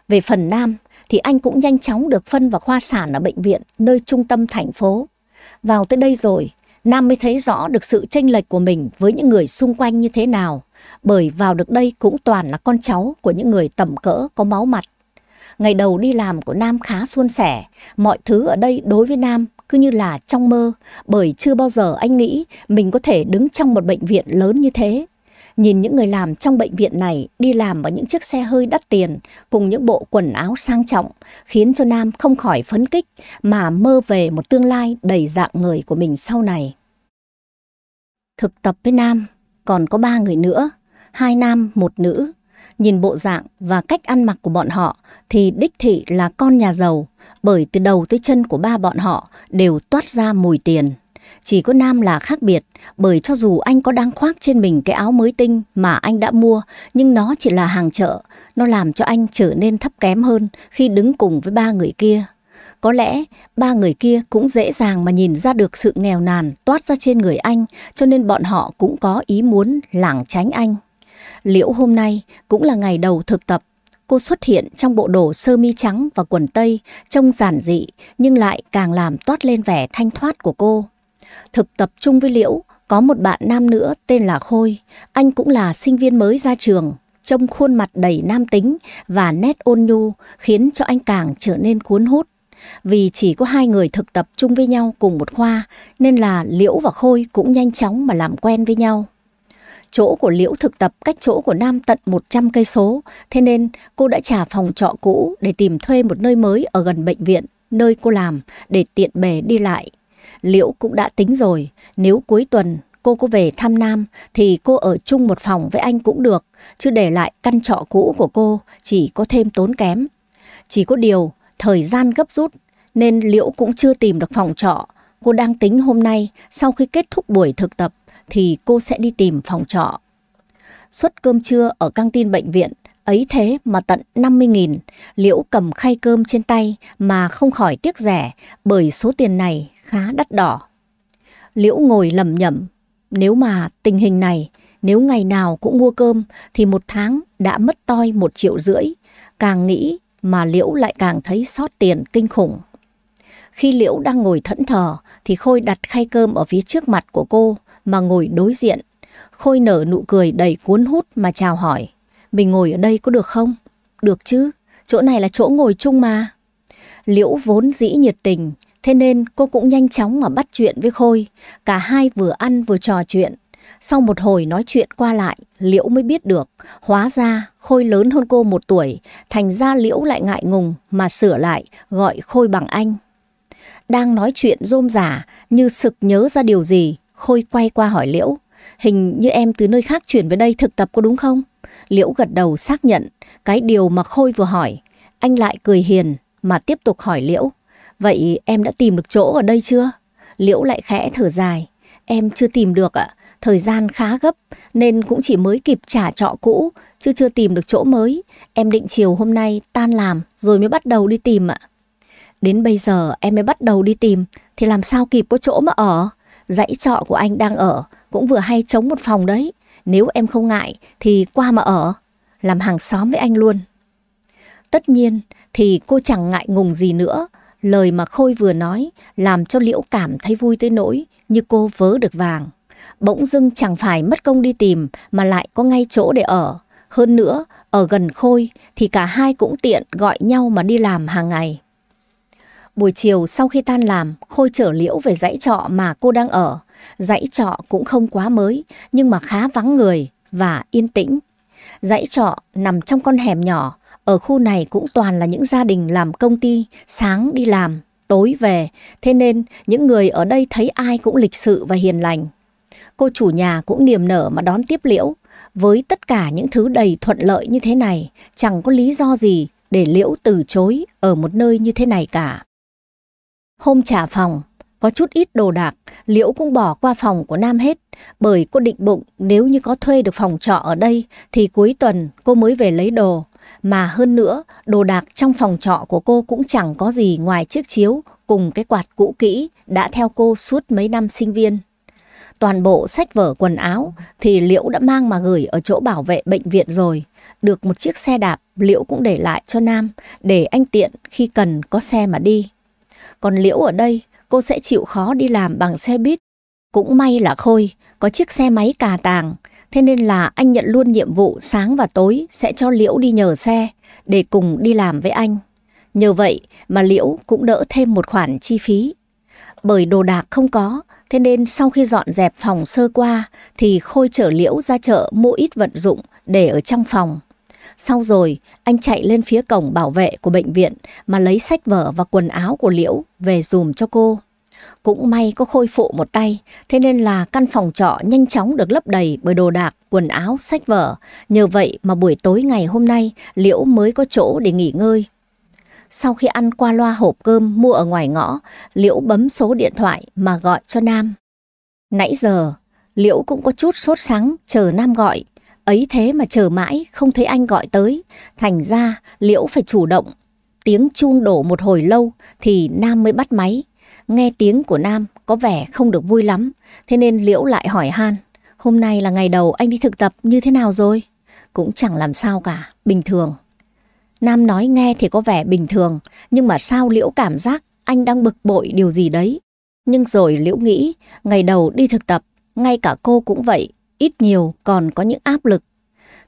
Về phần Nam thì anh cũng nhanh chóng được phân vào khoa sản ở bệnh viện nơi trung tâm thành phố. Vào tới đây rồi, Nam mới thấy rõ được sự chênh lệch của mình với những người xung quanh như thế nào bởi vào được đây cũng toàn là con cháu của những người tầm cỡ có máu mặt. Ngày đầu đi làm của Nam khá suôn sẻ, mọi thứ ở đây đối với Nam cứ như là trong mơ, bởi chưa bao giờ anh nghĩ mình có thể đứng trong một bệnh viện lớn như thế. Nhìn những người làm trong bệnh viện này đi làm ở những chiếc xe hơi đắt tiền cùng những bộ quần áo sang trọng khiến cho Nam không khỏi phấn kích mà mơ về một tương lai đầy dạng người của mình sau này. Thực tập với Nam còn có ba người nữa, hai nam một nữ. Nhìn bộ dạng và cách ăn mặc của bọn họ thì đích thị là con nhà giàu, bởi từ đầu tới chân của ba bọn họ đều toát ra mùi tiền. Chỉ có Nam là khác biệt, bởi cho dù anh có đang khoác trên mình cái áo mới tinh mà anh đã mua, nhưng nó chỉ là hàng chợ, nó làm cho anh trở nên thấp kém hơn khi đứng cùng với ba người kia. Có lẽ ba người kia cũng dễ dàng mà nhìn ra được sự nghèo nàn toát ra trên người anh cho nên bọn họ cũng có ý muốn lảng tránh anh. Liễu hôm nay cũng là ngày đầu thực tập. Cô xuất hiện trong bộ đồ sơ mi trắng và quần tây trông giản dị nhưng lại càng làm toát lên vẻ thanh thoát của cô. Thực tập chung với Liễu có một bạn nam nữa tên là Khôi. Anh cũng là sinh viên mới ra trường trông khuôn mặt đầy nam tính và nét ôn nhu khiến cho anh càng trở nên cuốn hút. Vì chỉ có hai người thực tập chung với nhau cùng một khoa, nên là Liễu và Khôi cũng nhanh chóng mà làm quen với nhau. Chỗ của Liễu thực tập cách chỗ của Nam tận 100 cây số, thế nên cô đã trả phòng trọ cũ để tìm thuê một nơi mới ở gần bệnh viện, nơi cô làm để tiện bề đi lại. Liễu cũng đã tính rồi, nếu cuối tuần cô có về thăm Nam thì cô ở chung một phòng với anh cũng được, chứ để lại căn trọ cũ của cô chỉ có thêm tốn kém. Chỉ có điều Thời gian gấp rút nên Liễu cũng chưa tìm được phòng trọ. Cô đang tính hôm nay sau khi kết thúc buổi thực tập thì cô sẽ đi tìm phòng trọ. Suất cơm trưa ở căng tin bệnh viện ấy thế mà tận 50.000, Liễu cầm khay cơm trên tay mà không khỏi tiếc rẻ bởi số tiền này khá đắt đỏ. Liễu ngồi lầm nhẩm, nếu mà tình hình này, nếu ngày nào cũng mua cơm thì một tháng đã mất toi một triệu rưỡi. Càng nghĩ mà Liễu lại càng thấy sót tiền kinh khủng. Khi Liễu đang ngồi thẫn thờ thì Khôi đặt khay cơm ở phía trước mặt của cô mà ngồi đối diện. Khôi nở nụ cười đầy cuốn hút mà chào hỏi. Mình ngồi ở đây có được không? Được chứ, chỗ này là chỗ ngồi chung mà. Liễu vốn dĩ nhiệt tình, thế nên cô cũng nhanh chóng mà bắt chuyện với Khôi. Cả hai vừa ăn vừa trò chuyện, sau một hồi nói chuyện qua lại, Liễu mới biết được, hóa ra Khôi lớn hơn cô một tuổi, thành ra Liễu lại ngại ngùng mà sửa lại, gọi Khôi bằng anh. Đang nói chuyện rôm rả, như sực nhớ ra điều gì, Khôi quay qua hỏi Liễu, hình như em từ nơi khác chuyển về đây thực tập có đúng không? Liễu gật đầu xác nhận, cái điều mà Khôi vừa hỏi, anh lại cười hiền mà tiếp tục hỏi Liễu, vậy em đã tìm được chỗ ở đây chưa? Liễu lại khẽ thở dài, em chưa tìm được ạ. À Thời gian khá gấp nên cũng chỉ mới kịp trả trọ cũ chứ chưa tìm được chỗ mới. Em định chiều hôm nay tan làm rồi mới bắt đầu đi tìm ạ. Đến bây giờ em mới bắt đầu đi tìm thì làm sao kịp có chỗ mà ở. Dãy trọ của anh đang ở cũng vừa hay trống một phòng đấy. Nếu em không ngại thì qua mà ở, làm hàng xóm với anh luôn. Tất nhiên thì cô chẳng ngại ngùng gì nữa. Lời mà Khôi vừa nói làm cho Liễu cảm thấy vui tới nỗi như cô vớ được vàng bỗng dưng chẳng phải mất công đi tìm mà lại có ngay chỗ để ở. Hơn nữa, ở gần Khôi thì cả hai cũng tiện gọi nhau mà đi làm hàng ngày. Buổi chiều sau khi tan làm, Khôi trở Liễu về dãy trọ mà cô đang ở. Dãy trọ cũng không quá mới, nhưng mà khá vắng người và yên tĩnh. Dãy trọ nằm trong con hẻm nhỏ, ở khu này cũng toàn là những gia đình làm công ty, sáng đi làm, tối về, thế nên những người ở đây thấy ai cũng lịch sự và hiền lành cô chủ nhà cũng niềm nở mà đón tiếp Liễu. Với tất cả những thứ đầy thuận lợi như thế này, chẳng có lý do gì để Liễu từ chối ở một nơi như thế này cả. Hôm trả phòng, có chút ít đồ đạc, Liễu cũng bỏ qua phòng của Nam hết, bởi cô định bụng nếu như có thuê được phòng trọ ở đây thì cuối tuần cô mới về lấy đồ. Mà hơn nữa, đồ đạc trong phòng trọ của cô cũng chẳng có gì ngoài chiếc chiếu cùng cái quạt cũ kỹ đã theo cô suốt mấy năm sinh viên. Toàn bộ sách vở quần áo thì Liễu đã mang mà gửi ở chỗ bảo vệ bệnh viện rồi. Được một chiếc xe đạp, Liễu cũng để lại cho Nam để anh tiện khi cần có xe mà đi. Còn Liễu ở đây, cô sẽ chịu khó đi làm bằng xe buýt. Cũng may là Khôi có chiếc xe máy cà tàng, thế nên là anh nhận luôn nhiệm vụ sáng và tối sẽ cho Liễu đi nhờ xe để cùng đi làm với anh. Nhờ vậy mà Liễu cũng đỡ thêm một khoản chi phí. Bởi đồ đạc không có Thế nên sau khi dọn dẹp phòng sơ qua thì Khôi chở Liễu ra chợ mua ít vận dụng để ở trong phòng. Sau rồi, anh chạy lên phía cổng bảo vệ của bệnh viện mà lấy sách vở và quần áo của Liễu về dùm cho cô. Cũng may có khôi phụ một tay, thế nên là căn phòng trọ nhanh chóng được lấp đầy bởi đồ đạc, quần áo, sách vở. Nhờ vậy mà buổi tối ngày hôm nay Liễu mới có chỗ để nghỉ ngơi sau khi ăn qua loa hộp cơm mua ở ngoài ngõ, Liễu bấm số điện thoại mà gọi cho Nam. Nãy giờ, Liễu cũng có chút sốt sắng chờ Nam gọi, ấy thế mà chờ mãi không thấy anh gọi tới, thành ra Liễu phải chủ động. Tiếng chuông đổ một hồi lâu thì Nam mới bắt máy. Nghe tiếng của Nam có vẻ không được vui lắm, thế nên Liễu lại hỏi han, hôm nay là ngày đầu anh đi thực tập như thế nào rồi? Cũng chẳng làm sao cả, bình thường. Nam nói nghe thì có vẻ bình thường, nhưng mà sao Liễu cảm giác anh đang bực bội điều gì đấy. Nhưng rồi Liễu nghĩ, ngày đầu đi thực tập, ngay cả cô cũng vậy, ít nhiều còn có những áp lực.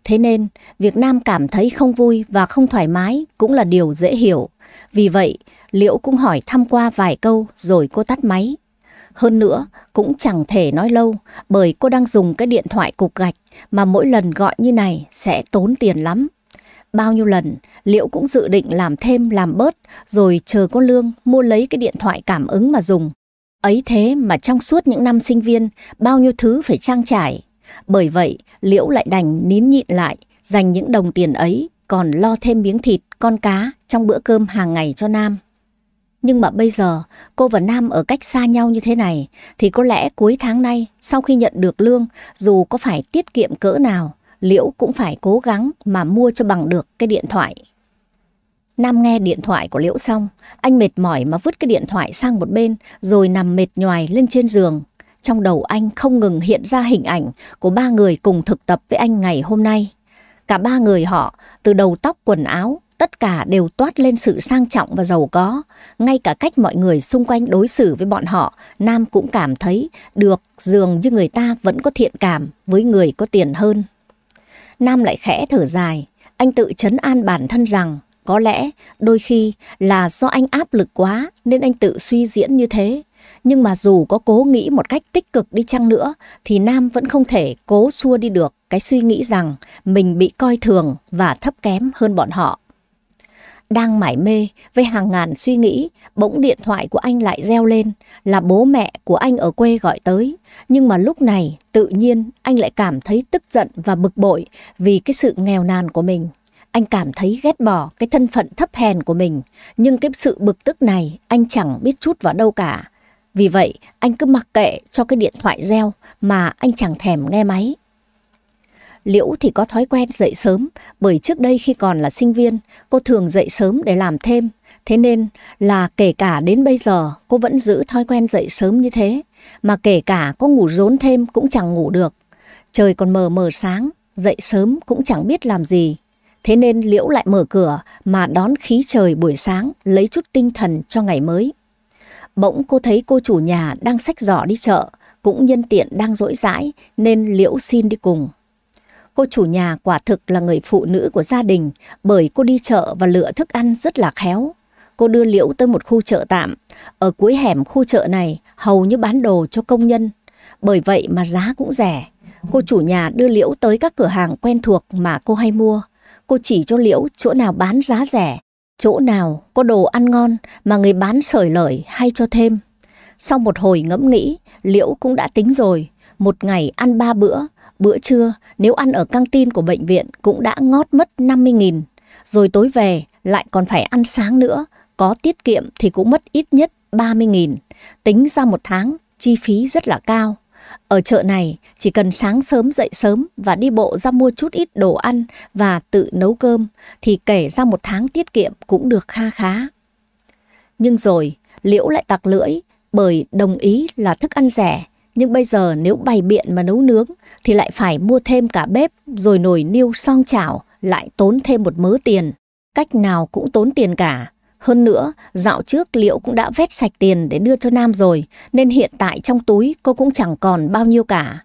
Thế nên, việc Nam cảm thấy không vui và không thoải mái cũng là điều dễ hiểu. Vì vậy, Liễu cũng hỏi thăm qua vài câu rồi cô tắt máy. Hơn nữa, cũng chẳng thể nói lâu bởi cô đang dùng cái điện thoại cục gạch mà mỗi lần gọi như này sẽ tốn tiền lắm. Bao nhiêu lần, Liễu cũng dự định làm thêm làm bớt, rồi chờ có lương mua lấy cái điện thoại cảm ứng mà dùng. Ấy thế mà trong suốt những năm sinh viên, bao nhiêu thứ phải trang trải. Bởi vậy, Liễu lại đành nín nhịn lại, dành những đồng tiền ấy còn lo thêm miếng thịt, con cá trong bữa cơm hàng ngày cho Nam. Nhưng mà bây giờ, cô và Nam ở cách xa nhau như thế này, thì có lẽ cuối tháng nay, sau khi nhận được lương, dù có phải tiết kiệm cỡ nào, Liễu cũng phải cố gắng mà mua cho bằng được cái điện thoại. Nam nghe điện thoại của Liễu xong, anh mệt mỏi mà vứt cái điện thoại sang một bên rồi nằm mệt nhoài lên trên giường. Trong đầu anh không ngừng hiện ra hình ảnh của ba người cùng thực tập với anh ngày hôm nay. Cả ba người họ, từ đầu tóc quần áo, tất cả đều toát lên sự sang trọng và giàu có. Ngay cả cách mọi người xung quanh đối xử với bọn họ, Nam cũng cảm thấy được dường như người ta vẫn có thiện cảm với người có tiền hơn. Nam lại khẽ thở dài, anh tự chấn an bản thân rằng có lẽ đôi khi là do anh áp lực quá nên anh tự suy diễn như thế. Nhưng mà dù có cố nghĩ một cách tích cực đi chăng nữa thì Nam vẫn không thể cố xua đi được cái suy nghĩ rằng mình bị coi thường và thấp kém hơn bọn họ. Đang mải mê với hàng ngàn suy nghĩ, bỗng điện thoại của anh lại reo lên là bố mẹ của anh ở quê gọi tới. Nhưng mà lúc này tự nhiên anh lại cảm thấy tức giận và bực bội vì cái sự nghèo nàn của mình. Anh cảm thấy ghét bỏ cái thân phận thấp hèn của mình, nhưng cái sự bực tức này anh chẳng biết chút vào đâu cả. Vì vậy, anh cứ mặc kệ cho cái điện thoại reo mà anh chẳng thèm nghe máy. Liễu thì có thói quen dậy sớm, bởi trước đây khi còn là sinh viên, cô thường dậy sớm để làm thêm. Thế nên là kể cả đến bây giờ cô vẫn giữ thói quen dậy sớm như thế, mà kể cả có ngủ rốn thêm cũng chẳng ngủ được. Trời còn mờ mờ sáng, dậy sớm cũng chẳng biết làm gì. Thế nên Liễu lại mở cửa mà đón khí trời buổi sáng lấy chút tinh thần cho ngày mới. Bỗng cô thấy cô chủ nhà đang xách giỏ đi chợ, cũng nhân tiện đang rỗi rãi nên Liễu xin đi cùng. Cô chủ nhà quả thực là người phụ nữ của gia đình bởi cô đi chợ và lựa thức ăn rất là khéo. Cô đưa Liễu tới một khu chợ tạm. Ở cuối hẻm khu chợ này hầu như bán đồ cho công nhân. Bởi vậy mà giá cũng rẻ. Cô chủ nhà đưa Liễu tới các cửa hàng quen thuộc mà cô hay mua. Cô chỉ cho Liễu chỗ nào bán giá rẻ, chỗ nào có đồ ăn ngon mà người bán sởi lợi hay cho thêm. Sau một hồi ngẫm nghĩ, Liễu cũng đã tính rồi. Một ngày ăn ba bữa Bữa trưa, nếu ăn ở căng tin của bệnh viện cũng đã ngót mất 50.000, rồi tối về lại còn phải ăn sáng nữa, có tiết kiệm thì cũng mất ít nhất 30.000. Tính ra một tháng, chi phí rất là cao. Ở chợ này, chỉ cần sáng sớm dậy sớm và đi bộ ra mua chút ít đồ ăn và tự nấu cơm thì kể ra một tháng tiết kiệm cũng được kha khá. Nhưng rồi, Liễu lại tặc lưỡi bởi đồng ý là thức ăn rẻ nhưng bây giờ nếu bày biện mà nấu nướng thì lại phải mua thêm cả bếp rồi nồi niêu song chảo lại tốn thêm một mớ tiền. Cách nào cũng tốn tiền cả. Hơn nữa, dạo trước liễu cũng đã vét sạch tiền để đưa cho Nam rồi, nên hiện tại trong túi cô cũng chẳng còn bao nhiêu cả.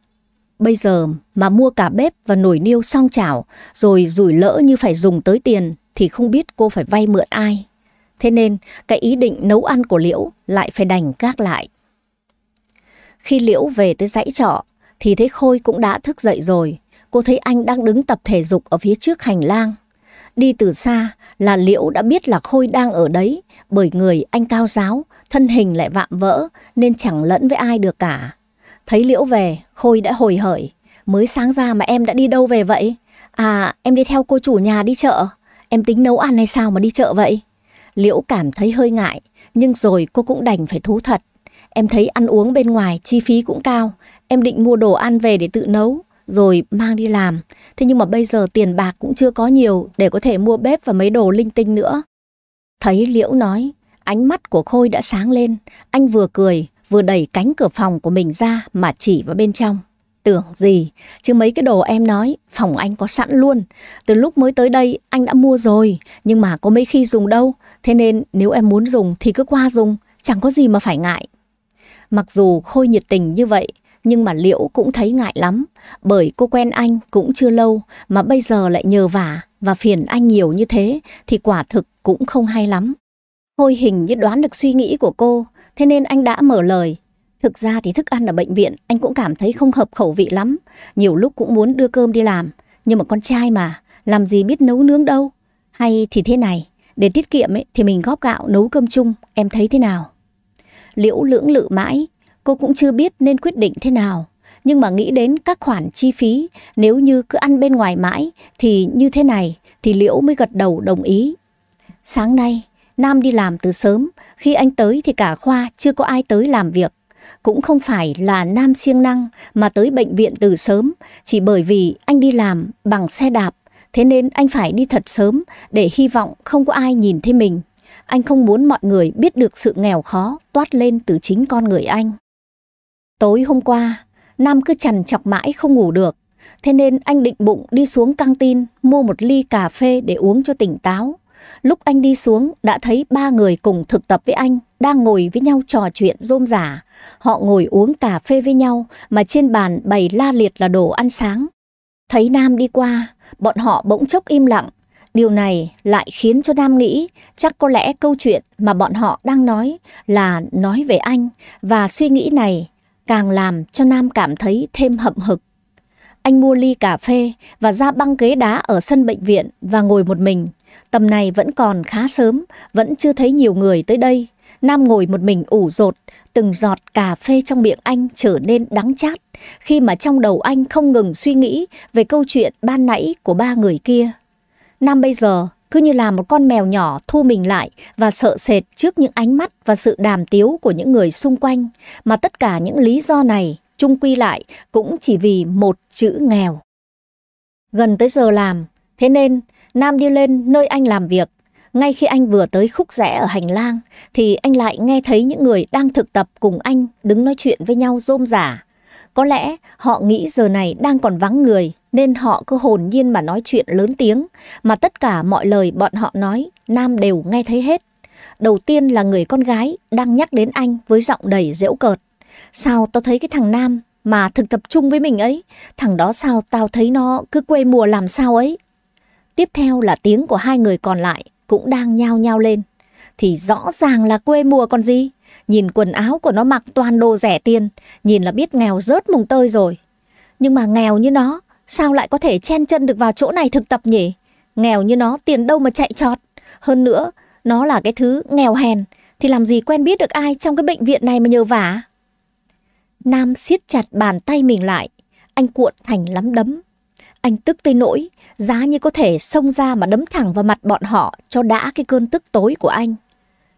Bây giờ mà mua cả bếp và nồi niêu song chảo, rồi rủi lỡ như phải dùng tới tiền thì không biết cô phải vay mượn ai. Thế nên, cái ý định nấu ăn của Liễu lại phải đành gác lại. Khi Liễu về tới dãy trọ, thì thấy Khôi cũng đã thức dậy rồi. Cô thấy anh đang đứng tập thể dục ở phía trước hành lang. Đi từ xa là Liễu đã biết là Khôi đang ở đấy bởi người anh cao giáo, thân hình lại vạm vỡ nên chẳng lẫn với ai được cả. Thấy Liễu về, Khôi đã hồi hởi. Mới sáng ra mà em đã đi đâu về vậy? À, em đi theo cô chủ nhà đi chợ. Em tính nấu ăn hay sao mà đi chợ vậy? Liễu cảm thấy hơi ngại, nhưng rồi cô cũng đành phải thú thật. Em thấy ăn uống bên ngoài chi phí cũng cao, em định mua đồ ăn về để tự nấu rồi mang đi làm. Thế nhưng mà bây giờ tiền bạc cũng chưa có nhiều để có thể mua bếp và mấy đồ linh tinh nữa. Thấy Liễu nói, ánh mắt của Khôi đã sáng lên, anh vừa cười, vừa đẩy cánh cửa phòng của mình ra mà chỉ vào bên trong. Tưởng gì, chứ mấy cái đồ em nói, phòng anh có sẵn luôn. Từ lúc mới tới đây, anh đã mua rồi, nhưng mà có mấy khi dùng đâu. Thế nên nếu em muốn dùng thì cứ qua dùng, chẳng có gì mà phải ngại. Mặc dù Khôi nhiệt tình như vậy, nhưng mà Liễu cũng thấy ngại lắm, bởi cô quen anh cũng chưa lâu mà bây giờ lại nhờ vả và phiền anh nhiều như thế thì quả thực cũng không hay lắm. Khôi hình như đoán được suy nghĩ của cô, thế nên anh đã mở lời. Thực ra thì thức ăn ở bệnh viện anh cũng cảm thấy không hợp khẩu vị lắm, nhiều lúc cũng muốn đưa cơm đi làm, nhưng mà con trai mà, làm gì biết nấu nướng đâu. Hay thì thế này, để tiết kiệm ấy, thì mình góp gạo nấu cơm chung, em thấy thế nào? Liễu lưỡng lự mãi, cô cũng chưa biết nên quyết định thế nào. Nhưng mà nghĩ đến các khoản chi phí, nếu như cứ ăn bên ngoài mãi thì như thế này thì Liễu mới gật đầu đồng ý. Sáng nay, Nam đi làm từ sớm, khi anh tới thì cả khoa chưa có ai tới làm việc. Cũng không phải là Nam siêng năng mà tới bệnh viện từ sớm, chỉ bởi vì anh đi làm bằng xe đạp, thế nên anh phải đi thật sớm để hy vọng không có ai nhìn thấy mình. Anh không muốn mọi người biết được sự nghèo khó toát lên từ chính con người anh. Tối hôm qua, Nam cứ chằn chọc mãi không ngủ được. Thế nên anh định bụng đi xuống căng tin mua một ly cà phê để uống cho tỉnh táo. Lúc anh đi xuống đã thấy ba người cùng thực tập với anh đang ngồi với nhau trò chuyện rôm rả. Họ ngồi uống cà phê với nhau mà trên bàn bày la liệt là đồ ăn sáng. Thấy Nam đi qua, bọn họ bỗng chốc im lặng Điều này lại khiến cho Nam nghĩ chắc có lẽ câu chuyện mà bọn họ đang nói là nói về anh và suy nghĩ này càng làm cho Nam cảm thấy thêm hậm hực. Anh mua ly cà phê và ra băng ghế đá ở sân bệnh viện và ngồi một mình. Tầm này vẫn còn khá sớm, vẫn chưa thấy nhiều người tới đây. Nam ngồi một mình ủ rột, từng giọt cà phê trong miệng anh trở nên đắng chát khi mà trong đầu anh không ngừng suy nghĩ về câu chuyện ban nãy của ba người kia. Nam bây giờ cứ như là một con mèo nhỏ thu mình lại và sợ sệt trước những ánh mắt và sự đàm tiếu của những người xung quanh, mà tất cả những lý do này chung quy lại cũng chỉ vì một chữ nghèo. Gần tới giờ làm, thế nên Nam đi lên nơi anh làm việc. Ngay khi anh vừa tới khúc rẽ ở hành lang thì anh lại nghe thấy những người đang thực tập cùng anh đứng nói chuyện với nhau rôm rả. Có lẽ họ nghĩ giờ này đang còn vắng người nên họ cứ hồn nhiên mà nói chuyện lớn tiếng mà tất cả mọi lời bọn họ nói Nam đều nghe thấy hết. Đầu tiên là người con gái đang nhắc đến anh với giọng đầy dễu cợt. Sao tao thấy cái thằng Nam mà thực tập chung với mình ấy, thằng đó sao tao thấy nó cứ quê mùa làm sao ấy. Tiếp theo là tiếng của hai người còn lại cũng đang nhao nhao lên thì rõ ràng là quê mùa còn gì. Nhìn quần áo của nó mặc toàn đồ rẻ tiền, nhìn là biết nghèo rớt mùng tơi rồi. Nhưng mà nghèo như nó, sao lại có thể chen chân được vào chỗ này thực tập nhỉ? Nghèo như nó, tiền đâu mà chạy trọt. Hơn nữa, nó là cái thứ nghèo hèn, thì làm gì quen biết được ai trong cái bệnh viện này mà nhờ vả. Nam siết chặt bàn tay mình lại, anh cuộn thành lắm đấm. Anh tức tới nỗi, giá như có thể xông ra mà đấm thẳng vào mặt bọn họ cho đã cái cơn tức tối của anh.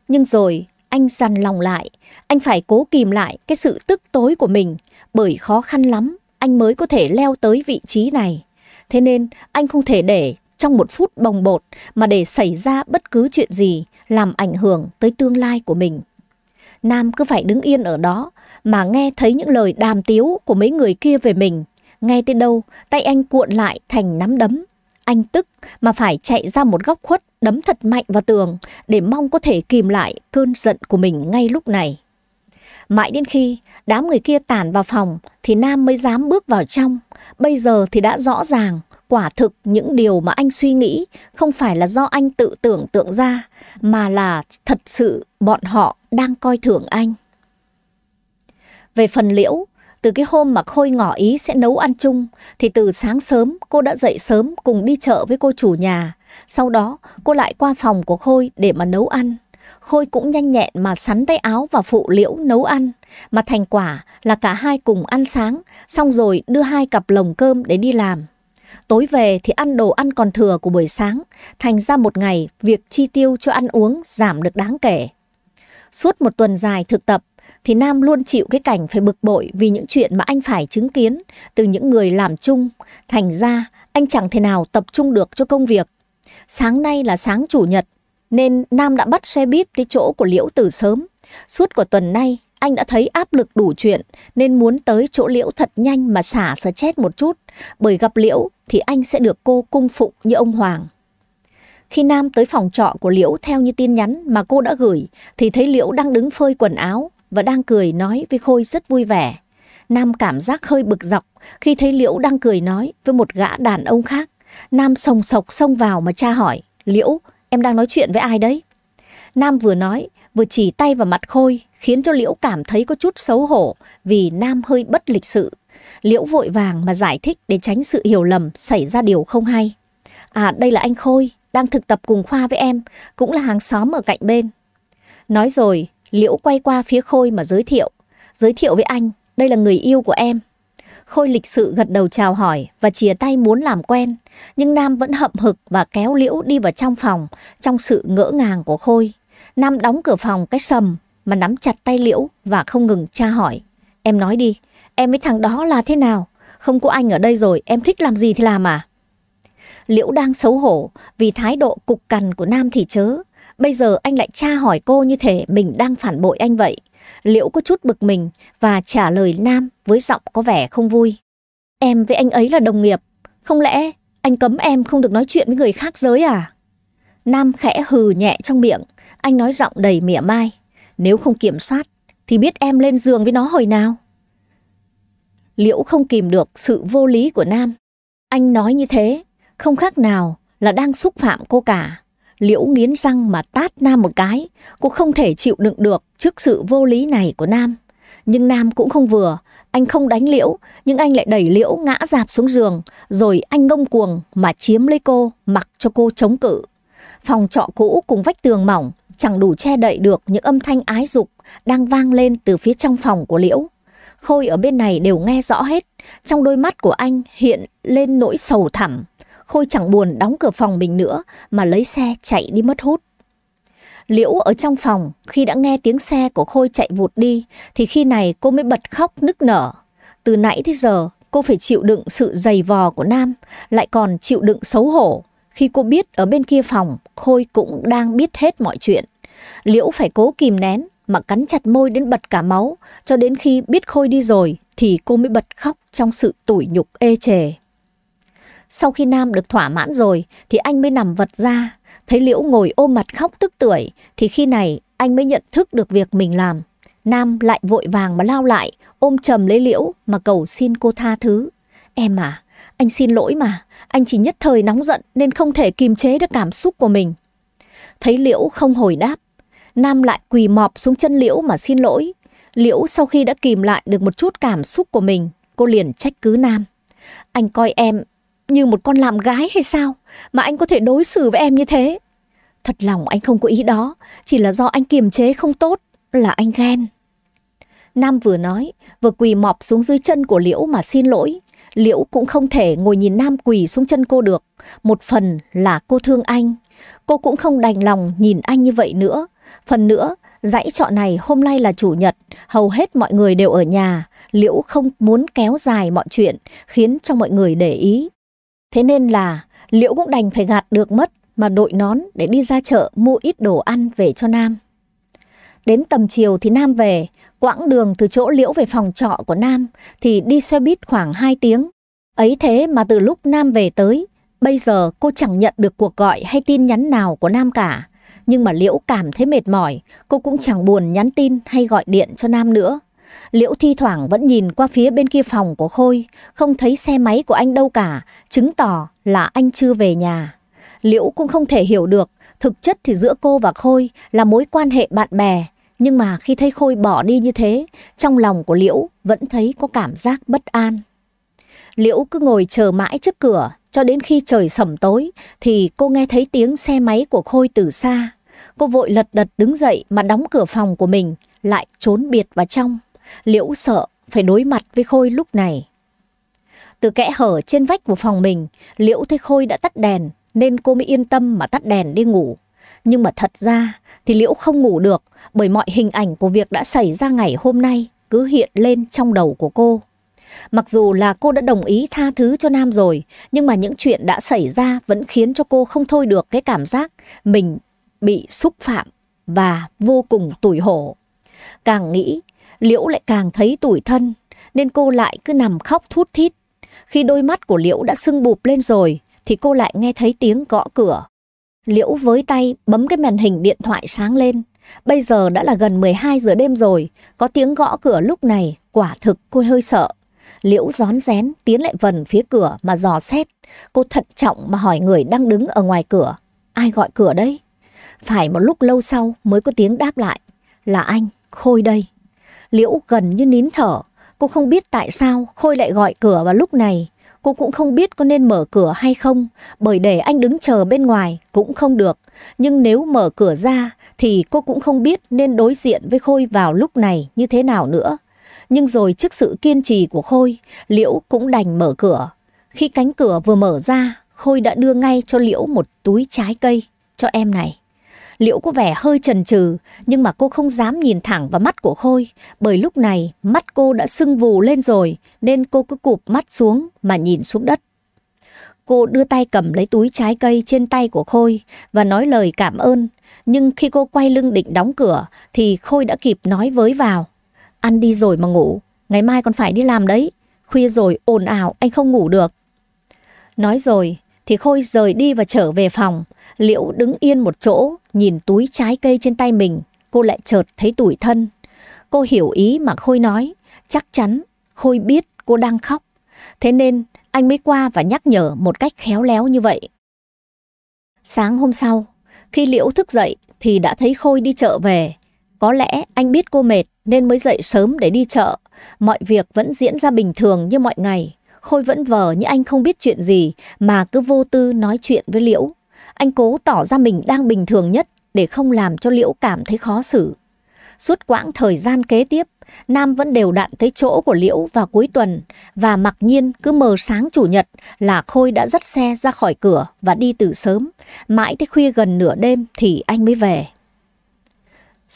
Nhưng rồi anh dằn lòng lại, anh phải cố kìm lại cái sự tức tối của mình bởi khó khăn lắm anh mới có thể leo tới vị trí này. Thế nên anh không thể để trong một phút bồng bột mà để xảy ra bất cứ chuyện gì làm ảnh hưởng tới tương lai của mình. Nam cứ phải đứng yên ở đó mà nghe thấy những lời đàm tiếu của mấy người kia về mình. Nghe tới đâu, tay anh cuộn lại thành nắm đấm. Anh tức mà phải chạy ra một góc khuất đấm thật mạnh vào tường để mong có thể kìm lại cơn giận của mình ngay lúc này. Mãi đến khi đám người kia tản vào phòng thì Nam mới dám bước vào trong. Bây giờ thì đã rõ ràng, quả thực những điều mà anh suy nghĩ không phải là do anh tự tưởng tượng ra mà là thật sự bọn họ đang coi thường anh. Về phần liễu, từ cái hôm mà Khôi ngỏ ý sẽ nấu ăn chung, thì từ sáng sớm cô đã dậy sớm cùng đi chợ với cô chủ nhà. Sau đó cô lại qua phòng của Khôi để mà nấu ăn. Khôi cũng nhanh nhẹn mà sắn tay áo và phụ liễu nấu ăn. Mà thành quả là cả hai cùng ăn sáng, xong rồi đưa hai cặp lồng cơm để đi làm. Tối về thì ăn đồ ăn còn thừa của buổi sáng, thành ra một ngày việc chi tiêu cho ăn uống giảm được đáng kể. Suốt một tuần dài thực tập, thì Nam luôn chịu cái cảnh phải bực bội vì những chuyện mà anh phải chứng kiến từ những người làm chung. Thành ra, anh chẳng thể nào tập trung được cho công việc. Sáng nay là sáng chủ nhật, nên Nam đã bắt xe buýt tới chỗ của Liễu từ sớm. Suốt của tuần nay, anh đã thấy áp lực đủ chuyện nên muốn tới chỗ Liễu thật nhanh mà xả sở chết một chút. Bởi gặp Liễu thì anh sẽ được cô cung phụng như ông Hoàng. Khi Nam tới phòng trọ của Liễu theo như tin nhắn mà cô đã gửi thì thấy Liễu đang đứng phơi quần áo và đang cười nói với Khôi rất vui vẻ. Nam cảm giác hơi bực dọc khi thấy Liễu đang cười nói với một gã đàn ông khác. Nam sồng sộc xông vào mà cha hỏi, Liễu, em đang nói chuyện với ai đấy? Nam vừa nói, vừa chỉ tay vào mặt Khôi, khiến cho Liễu cảm thấy có chút xấu hổ vì Nam hơi bất lịch sự. Liễu vội vàng mà giải thích để tránh sự hiểu lầm xảy ra điều không hay. À đây là anh Khôi, đang thực tập cùng khoa với em, cũng là hàng xóm ở cạnh bên. Nói rồi, Liễu quay qua phía Khôi mà giới thiệu. Giới thiệu với anh, đây là người yêu của em. Khôi lịch sự gật đầu chào hỏi và chia tay muốn làm quen, nhưng Nam vẫn hậm hực và kéo Liễu đi vào trong phòng, trong sự ngỡ ngàng của Khôi. Nam đóng cửa phòng cách sầm mà nắm chặt tay Liễu và không ngừng tra hỏi. Em nói đi, em với thằng đó là thế nào? Không có anh ở đây rồi, em thích làm gì thì làm à? Liễu đang xấu hổ vì thái độ cục cằn của Nam thì chớ, Bây giờ anh lại tra hỏi cô như thể mình đang phản bội anh vậy. Liễu có chút bực mình và trả lời Nam với giọng có vẻ không vui. Em với anh ấy là đồng nghiệp. Không lẽ anh cấm em không được nói chuyện với người khác giới à? Nam khẽ hừ nhẹ trong miệng. Anh nói giọng đầy mỉa mai. Nếu không kiểm soát thì biết em lên giường với nó hồi nào. Liễu không kìm được sự vô lý của Nam. Anh nói như thế, không khác nào là đang xúc phạm cô cả. Liễu nghiến răng mà tát Nam một cái, cô không thể chịu đựng được trước sự vô lý này của Nam. Nhưng Nam cũng không vừa, anh không đánh Liễu, nhưng anh lại đẩy Liễu ngã dạp xuống giường, rồi anh ngông cuồng mà chiếm lấy cô, mặc cho cô chống cự. Phòng trọ cũ cùng vách tường mỏng, chẳng đủ che đậy được những âm thanh ái dục đang vang lên từ phía trong phòng của Liễu. Khôi ở bên này đều nghe rõ hết, trong đôi mắt của anh hiện lên nỗi sầu thẳm, Khôi chẳng buồn đóng cửa phòng mình nữa mà lấy xe chạy đi mất hút. Liễu ở trong phòng khi đã nghe tiếng xe của Khôi chạy vụt đi thì khi này cô mới bật khóc nức nở. Từ nãy tới giờ cô phải chịu đựng sự dày vò của Nam lại còn chịu đựng xấu hổ khi cô biết ở bên kia phòng Khôi cũng đang biết hết mọi chuyện. Liễu phải cố kìm nén mà cắn chặt môi đến bật cả máu cho đến khi biết Khôi đi rồi thì cô mới bật khóc trong sự tủi nhục ê chề. Sau khi Nam được thỏa mãn rồi thì anh mới nằm vật ra, thấy Liễu ngồi ôm mặt khóc tức tưởi thì khi này anh mới nhận thức được việc mình làm. Nam lại vội vàng mà lao lại, ôm chầm lấy Liễu mà cầu xin cô tha thứ. Em à, anh xin lỗi mà, anh chỉ nhất thời nóng giận nên không thể kìm chế được cảm xúc của mình. Thấy Liễu không hồi đáp, Nam lại quỳ mọp xuống chân Liễu mà xin lỗi. Liễu sau khi đã kìm lại được một chút cảm xúc của mình, cô liền trách cứ Nam. Anh coi em như một con làm gái hay sao mà anh có thể đối xử với em như thế? Thật lòng anh không có ý đó, chỉ là do anh kiềm chế không tốt, là anh ghen. Nam vừa nói, vừa quỳ mọp xuống dưới chân của Liễu mà xin lỗi. Liễu cũng không thể ngồi nhìn Nam quỳ xuống chân cô được. Một phần là cô thương anh. Cô cũng không đành lòng nhìn anh như vậy nữa. Phần nữa, dãy trọ này hôm nay là chủ nhật, hầu hết mọi người đều ở nhà. Liễu không muốn kéo dài mọi chuyện, khiến cho mọi người để ý. Thế nên là Liễu cũng đành phải gạt được mất mà đội nón để đi ra chợ mua ít đồ ăn về cho Nam. Đến tầm chiều thì Nam về, quãng đường từ chỗ Liễu về phòng trọ của Nam thì đi xe buýt khoảng 2 tiếng. Ấy thế mà từ lúc Nam về tới, bây giờ cô chẳng nhận được cuộc gọi hay tin nhắn nào của Nam cả. Nhưng mà Liễu cảm thấy mệt mỏi, cô cũng chẳng buồn nhắn tin hay gọi điện cho Nam nữa. Liễu thi thoảng vẫn nhìn qua phía bên kia phòng của Khôi, không thấy xe máy của anh đâu cả, chứng tỏ là anh chưa về nhà. Liễu cũng không thể hiểu được, thực chất thì giữa cô và Khôi là mối quan hệ bạn bè, nhưng mà khi thấy Khôi bỏ đi như thế, trong lòng của Liễu vẫn thấy có cảm giác bất an. Liễu cứ ngồi chờ mãi trước cửa, cho đến khi trời sẩm tối thì cô nghe thấy tiếng xe máy của Khôi từ xa. Cô vội lật đật đứng dậy mà đóng cửa phòng của mình, lại trốn biệt vào trong. Liễu sợ phải đối mặt với Khôi lúc này. Từ kẽ hở trên vách của phòng mình, Liễu thấy Khôi đã tắt đèn nên cô mới yên tâm mà tắt đèn đi ngủ. Nhưng mà thật ra thì Liễu không ngủ được bởi mọi hình ảnh của việc đã xảy ra ngày hôm nay cứ hiện lên trong đầu của cô. Mặc dù là cô đã đồng ý tha thứ cho Nam rồi, nhưng mà những chuyện đã xảy ra vẫn khiến cho cô không thôi được cái cảm giác mình bị xúc phạm và vô cùng tủi hổ. Càng nghĩ Liễu lại càng thấy tủi thân, nên cô lại cứ nằm khóc thút thít. Khi đôi mắt của Liễu đã sưng bụp lên rồi, thì cô lại nghe thấy tiếng gõ cửa. Liễu với tay bấm cái màn hình điện thoại sáng lên. Bây giờ đã là gần 12 giờ đêm rồi, có tiếng gõ cửa lúc này, quả thực cô hơi sợ. Liễu gión rén tiến lại vần phía cửa mà dò xét. Cô thận trọng mà hỏi người đang đứng ở ngoài cửa. Ai gọi cửa đấy? Phải một lúc lâu sau mới có tiếng đáp lại. Là anh, Khôi đây. Liễu gần như nín thở. Cô không biết tại sao Khôi lại gọi cửa vào lúc này. Cô cũng không biết có nên mở cửa hay không, bởi để anh đứng chờ bên ngoài cũng không được. Nhưng nếu mở cửa ra thì cô cũng không biết nên đối diện với Khôi vào lúc này như thế nào nữa. Nhưng rồi trước sự kiên trì của Khôi, Liễu cũng đành mở cửa. Khi cánh cửa vừa mở ra, Khôi đã đưa ngay cho Liễu một túi trái cây cho em này. Liễu có vẻ hơi chần chừ, nhưng mà cô không dám nhìn thẳng vào mắt của Khôi, bởi lúc này mắt cô đã sưng vù lên rồi, nên cô cứ cụp mắt xuống mà nhìn xuống đất. Cô đưa tay cầm lấy túi trái cây trên tay của Khôi và nói lời cảm ơn, nhưng khi cô quay lưng định đóng cửa thì Khôi đã kịp nói với vào. Ăn đi rồi mà ngủ, ngày mai còn phải đi làm đấy, khuya rồi ồn ào anh không ngủ được. Nói rồi, thì Khôi rời đi và trở về phòng. Liễu đứng yên một chỗ, nhìn túi trái cây trên tay mình, cô lại chợt thấy tủi thân. Cô hiểu ý mà Khôi nói, chắc chắn Khôi biết cô đang khóc. Thế nên anh mới qua và nhắc nhở một cách khéo léo như vậy. Sáng hôm sau, khi Liễu thức dậy thì đã thấy Khôi đi chợ về. Có lẽ anh biết cô mệt nên mới dậy sớm để đi chợ. Mọi việc vẫn diễn ra bình thường như mọi ngày. Khôi vẫn vờ như anh không biết chuyện gì mà cứ vô tư nói chuyện với Liễu. Anh cố tỏ ra mình đang bình thường nhất để không làm cho Liễu cảm thấy khó xử. Suốt quãng thời gian kế tiếp, Nam vẫn đều đặn tới chỗ của Liễu vào cuối tuần và mặc nhiên cứ mờ sáng chủ nhật là Khôi đã dắt xe ra khỏi cửa và đi từ sớm. Mãi tới khuya gần nửa đêm thì anh mới về.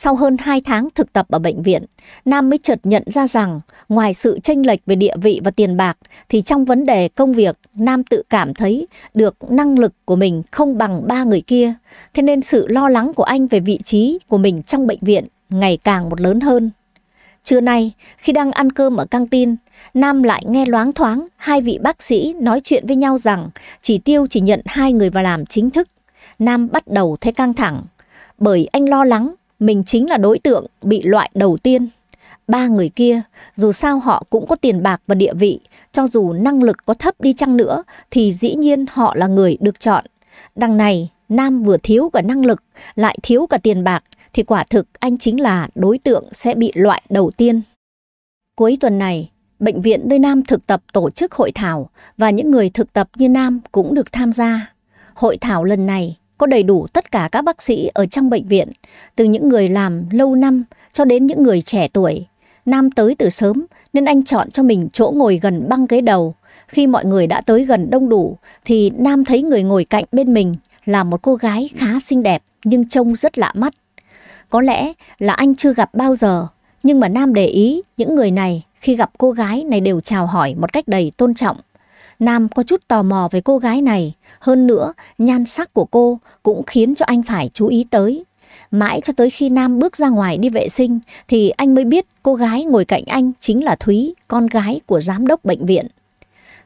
Sau hơn 2 tháng thực tập ở bệnh viện, Nam mới chợt nhận ra rằng ngoài sự tranh lệch về địa vị và tiền bạc thì trong vấn đề công việc, Nam tự cảm thấy được năng lực của mình không bằng ba người kia. Thế nên sự lo lắng của anh về vị trí của mình trong bệnh viện ngày càng một lớn hơn. Trưa nay, khi đang ăn cơm ở căng tin, Nam lại nghe loáng thoáng hai vị bác sĩ nói chuyện với nhau rằng chỉ tiêu chỉ nhận hai người vào làm chính thức. Nam bắt đầu thấy căng thẳng, bởi anh lo lắng mình chính là đối tượng bị loại đầu tiên. Ba người kia, dù sao họ cũng có tiền bạc và địa vị, cho dù năng lực có thấp đi chăng nữa thì dĩ nhiên họ là người được chọn. Đằng này, Nam vừa thiếu cả năng lực, lại thiếu cả tiền bạc, thì quả thực anh chính là đối tượng sẽ bị loại đầu tiên. Cuối tuần này, bệnh viện nơi Nam thực tập tổ chức hội thảo và những người thực tập như Nam cũng được tham gia. Hội thảo lần này, có đầy đủ tất cả các bác sĩ ở trong bệnh viện, từ những người làm lâu năm cho đến những người trẻ tuổi. Nam tới từ sớm nên anh chọn cho mình chỗ ngồi gần băng ghế đầu. Khi mọi người đã tới gần đông đủ thì Nam thấy người ngồi cạnh bên mình là một cô gái khá xinh đẹp nhưng trông rất lạ mắt. Có lẽ là anh chưa gặp bao giờ, nhưng mà Nam để ý những người này khi gặp cô gái này đều chào hỏi một cách đầy tôn trọng. Nam có chút tò mò về cô gái này, hơn nữa nhan sắc của cô cũng khiến cho anh phải chú ý tới. Mãi cho tới khi Nam bước ra ngoài đi vệ sinh thì anh mới biết cô gái ngồi cạnh anh chính là Thúy, con gái của giám đốc bệnh viện.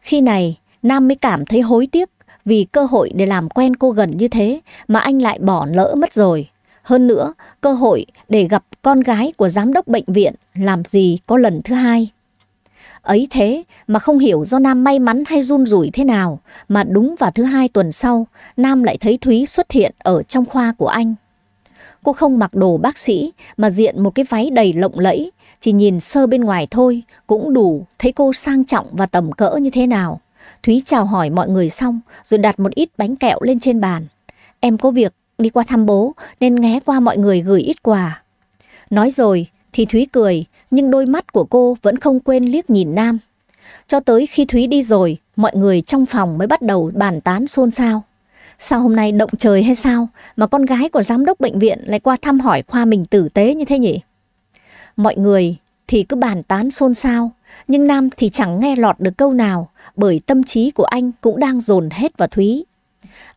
Khi này, Nam mới cảm thấy hối tiếc vì cơ hội để làm quen cô gần như thế mà anh lại bỏ lỡ mất rồi. Hơn nữa, cơ hội để gặp con gái của giám đốc bệnh viện làm gì có lần thứ hai. Ấy thế mà không hiểu do Nam may mắn hay run rủi thế nào mà đúng vào thứ hai tuần sau, Nam lại thấy Thúy xuất hiện ở trong khoa của anh. Cô không mặc đồ bác sĩ mà diện một cái váy đầy lộng lẫy, chỉ nhìn sơ bên ngoài thôi cũng đủ thấy cô sang trọng và tầm cỡ như thế nào. Thúy chào hỏi mọi người xong rồi đặt một ít bánh kẹo lên trên bàn. Em có việc đi qua thăm bố nên ghé qua mọi người gửi ít quà. Nói rồi, thì Thúy cười, nhưng đôi mắt của cô vẫn không quên liếc nhìn Nam. Cho tới khi Thúy đi rồi, mọi người trong phòng mới bắt đầu bàn tán xôn xao. Sao hôm nay động trời hay sao mà con gái của giám đốc bệnh viện lại qua thăm hỏi khoa mình tử tế như thế nhỉ? Mọi người thì cứ bàn tán xôn xao, nhưng Nam thì chẳng nghe lọt được câu nào bởi tâm trí của anh cũng đang dồn hết vào Thúy.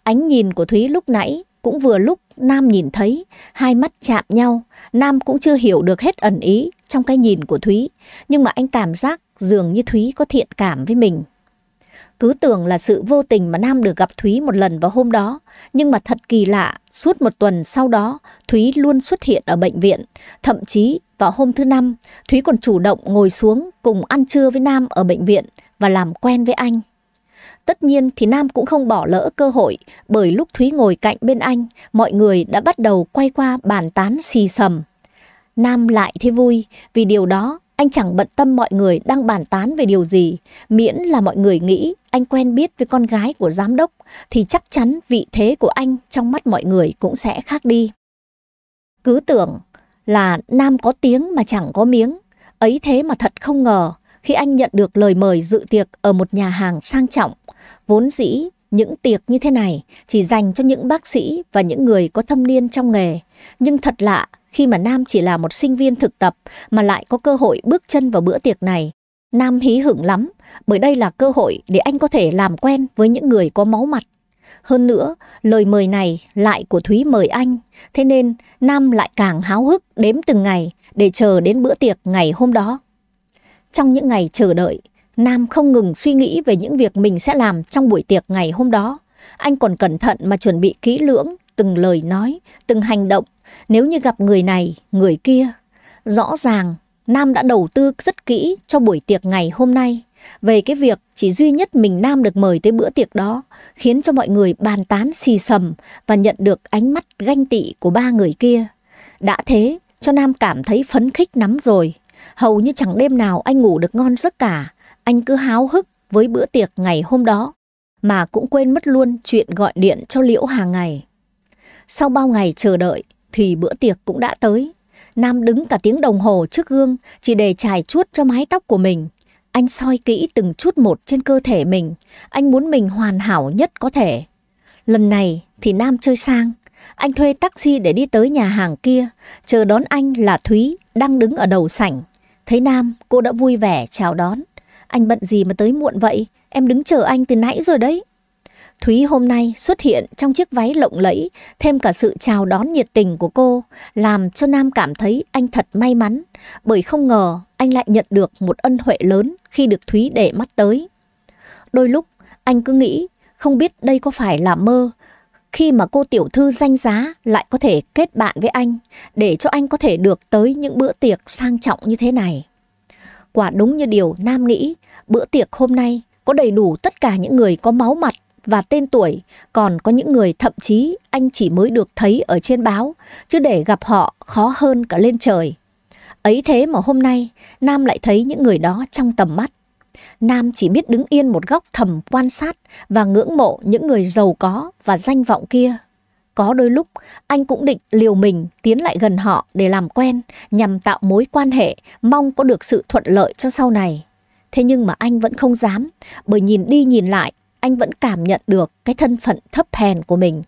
Ánh nhìn của Thúy lúc nãy cũng vừa lúc Nam nhìn thấy, hai mắt chạm nhau, Nam cũng chưa hiểu được hết ẩn ý trong cái nhìn của Thúy, nhưng mà anh cảm giác dường như Thúy có thiện cảm với mình. Cứ tưởng là sự vô tình mà Nam được gặp Thúy một lần vào hôm đó, nhưng mà thật kỳ lạ, suốt một tuần sau đó, Thúy luôn xuất hiện ở bệnh viện, thậm chí vào hôm thứ năm, Thúy còn chủ động ngồi xuống cùng ăn trưa với Nam ở bệnh viện và làm quen với anh. Tất nhiên thì Nam cũng không bỏ lỡ cơ hội bởi lúc Thúy ngồi cạnh bên anh, mọi người đã bắt đầu quay qua bàn tán xì sầm. Nam lại thấy vui vì điều đó anh chẳng bận tâm mọi người đang bàn tán về điều gì, miễn là mọi người nghĩ anh quen biết với con gái của giám đốc thì chắc chắn vị thế của anh trong mắt mọi người cũng sẽ khác đi. Cứ tưởng là Nam có tiếng mà chẳng có miếng, ấy thế mà thật không ngờ khi anh nhận được lời mời dự tiệc ở một nhà hàng sang trọng Vốn dĩ, những tiệc như thế này chỉ dành cho những bác sĩ và những người có thâm niên trong nghề. Nhưng thật lạ, khi mà Nam chỉ là một sinh viên thực tập mà lại có cơ hội bước chân vào bữa tiệc này. Nam hí hửng lắm, bởi đây là cơ hội để anh có thể làm quen với những người có máu mặt. Hơn nữa, lời mời này lại của Thúy mời anh, thế nên Nam lại càng háo hức đếm từng ngày để chờ đến bữa tiệc ngày hôm đó. Trong những ngày chờ đợi, Nam không ngừng suy nghĩ về những việc mình sẽ làm trong buổi tiệc ngày hôm đó. Anh còn cẩn thận mà chuẩn bị kỹ lưỡng, từng lời nói, từng hành động. Nếu như gặp người này, người kia. Rõ ràng, Nam đã đầu tư rất kỹ cho buổi tiệc ngày hôm nay. Về cái việc chỉ duy nhất mình Nam được mời tới bữa tiệc đó khiến cho mọi người bàn tán xì sầm và nhận được ánh mắt ganh tị của ba người kia. Đã thế, cho Nam cảm thấy phấn khích lắm rồi. Hầu như chẳng đêm nào anh ngủ được ngon giấc cả anh cứ háo hức với bữa tiệc ngày hôm đó mà cũng quên mất luôn chuyện gọi điện cho Liễu hàng ngày. Sau bao ngày chờ đợi thì bữa tiệc cũng đã tới. Nam đứng cả tiếng đồng hồ trước gương chỉ để chải chuốt cho mái tóc của mình. Anh soi kỹ từng chút một trên cơ thể mình. Anh muốn mình hoàn hảo nhất có thể. Lần này thì Nam chơi sang. Anh thuê taxi để đi tới nhà hàng kia. Chờ đón anh là Thúy đang đứng ở đầu sảnh. Thấy Nam, cô đã vui vẻ chào đón. Anh bận gì mà tới muộn vậy? Em đứng chờ anh từ nãy rồi đấy. Thúy hôm nay xuất hiện trong chiếc váy lộng lẫy, thêm cả sự chào đón nhiệt tình của cô, làm cho Nam cảm thấy anh thật may mắn, bởi không ngờ anh lại nhận được một ân huệ lớn khi được Thúy để mắt tới. Đôi lúc, anh cứ nghĩ không biết đây có phải là mơ, khi mà cô tiểu thư danh giá lại có thể kết bạn với anh, để cho anh có thể được tới những bữa tiệc sang trọng như thế này. Quả đúng như điều Nam nghĩ, bữa tiệc hôm nay có đầy đủ tất cả những người có máu mặt và tên tuổi, còn có những người thậm chí anh chỉ mới được thấy ở trên báo, chứ để gặp họ khó hơn cả lên trời. Ấy thế mà hôm nay, Nam lại thấy những người đó trong tầm mắt. Nam chỉ biết đứng yên một góc thầm quan sát và ngưỡng mộ những người giàu có và danh vọng kia. Có đôi lúc, anh cũng định liều mình tiến lại gần họ để làm quen, nhằm tạo mối quan hệ, mong có được sự thuận lợi cho sau này. Thế nhưng mà anh vẫn không dám, bởi nhìn đi nhìn lại, anh vẫn cảm nhận được cái thân phận thấp hèn của mình.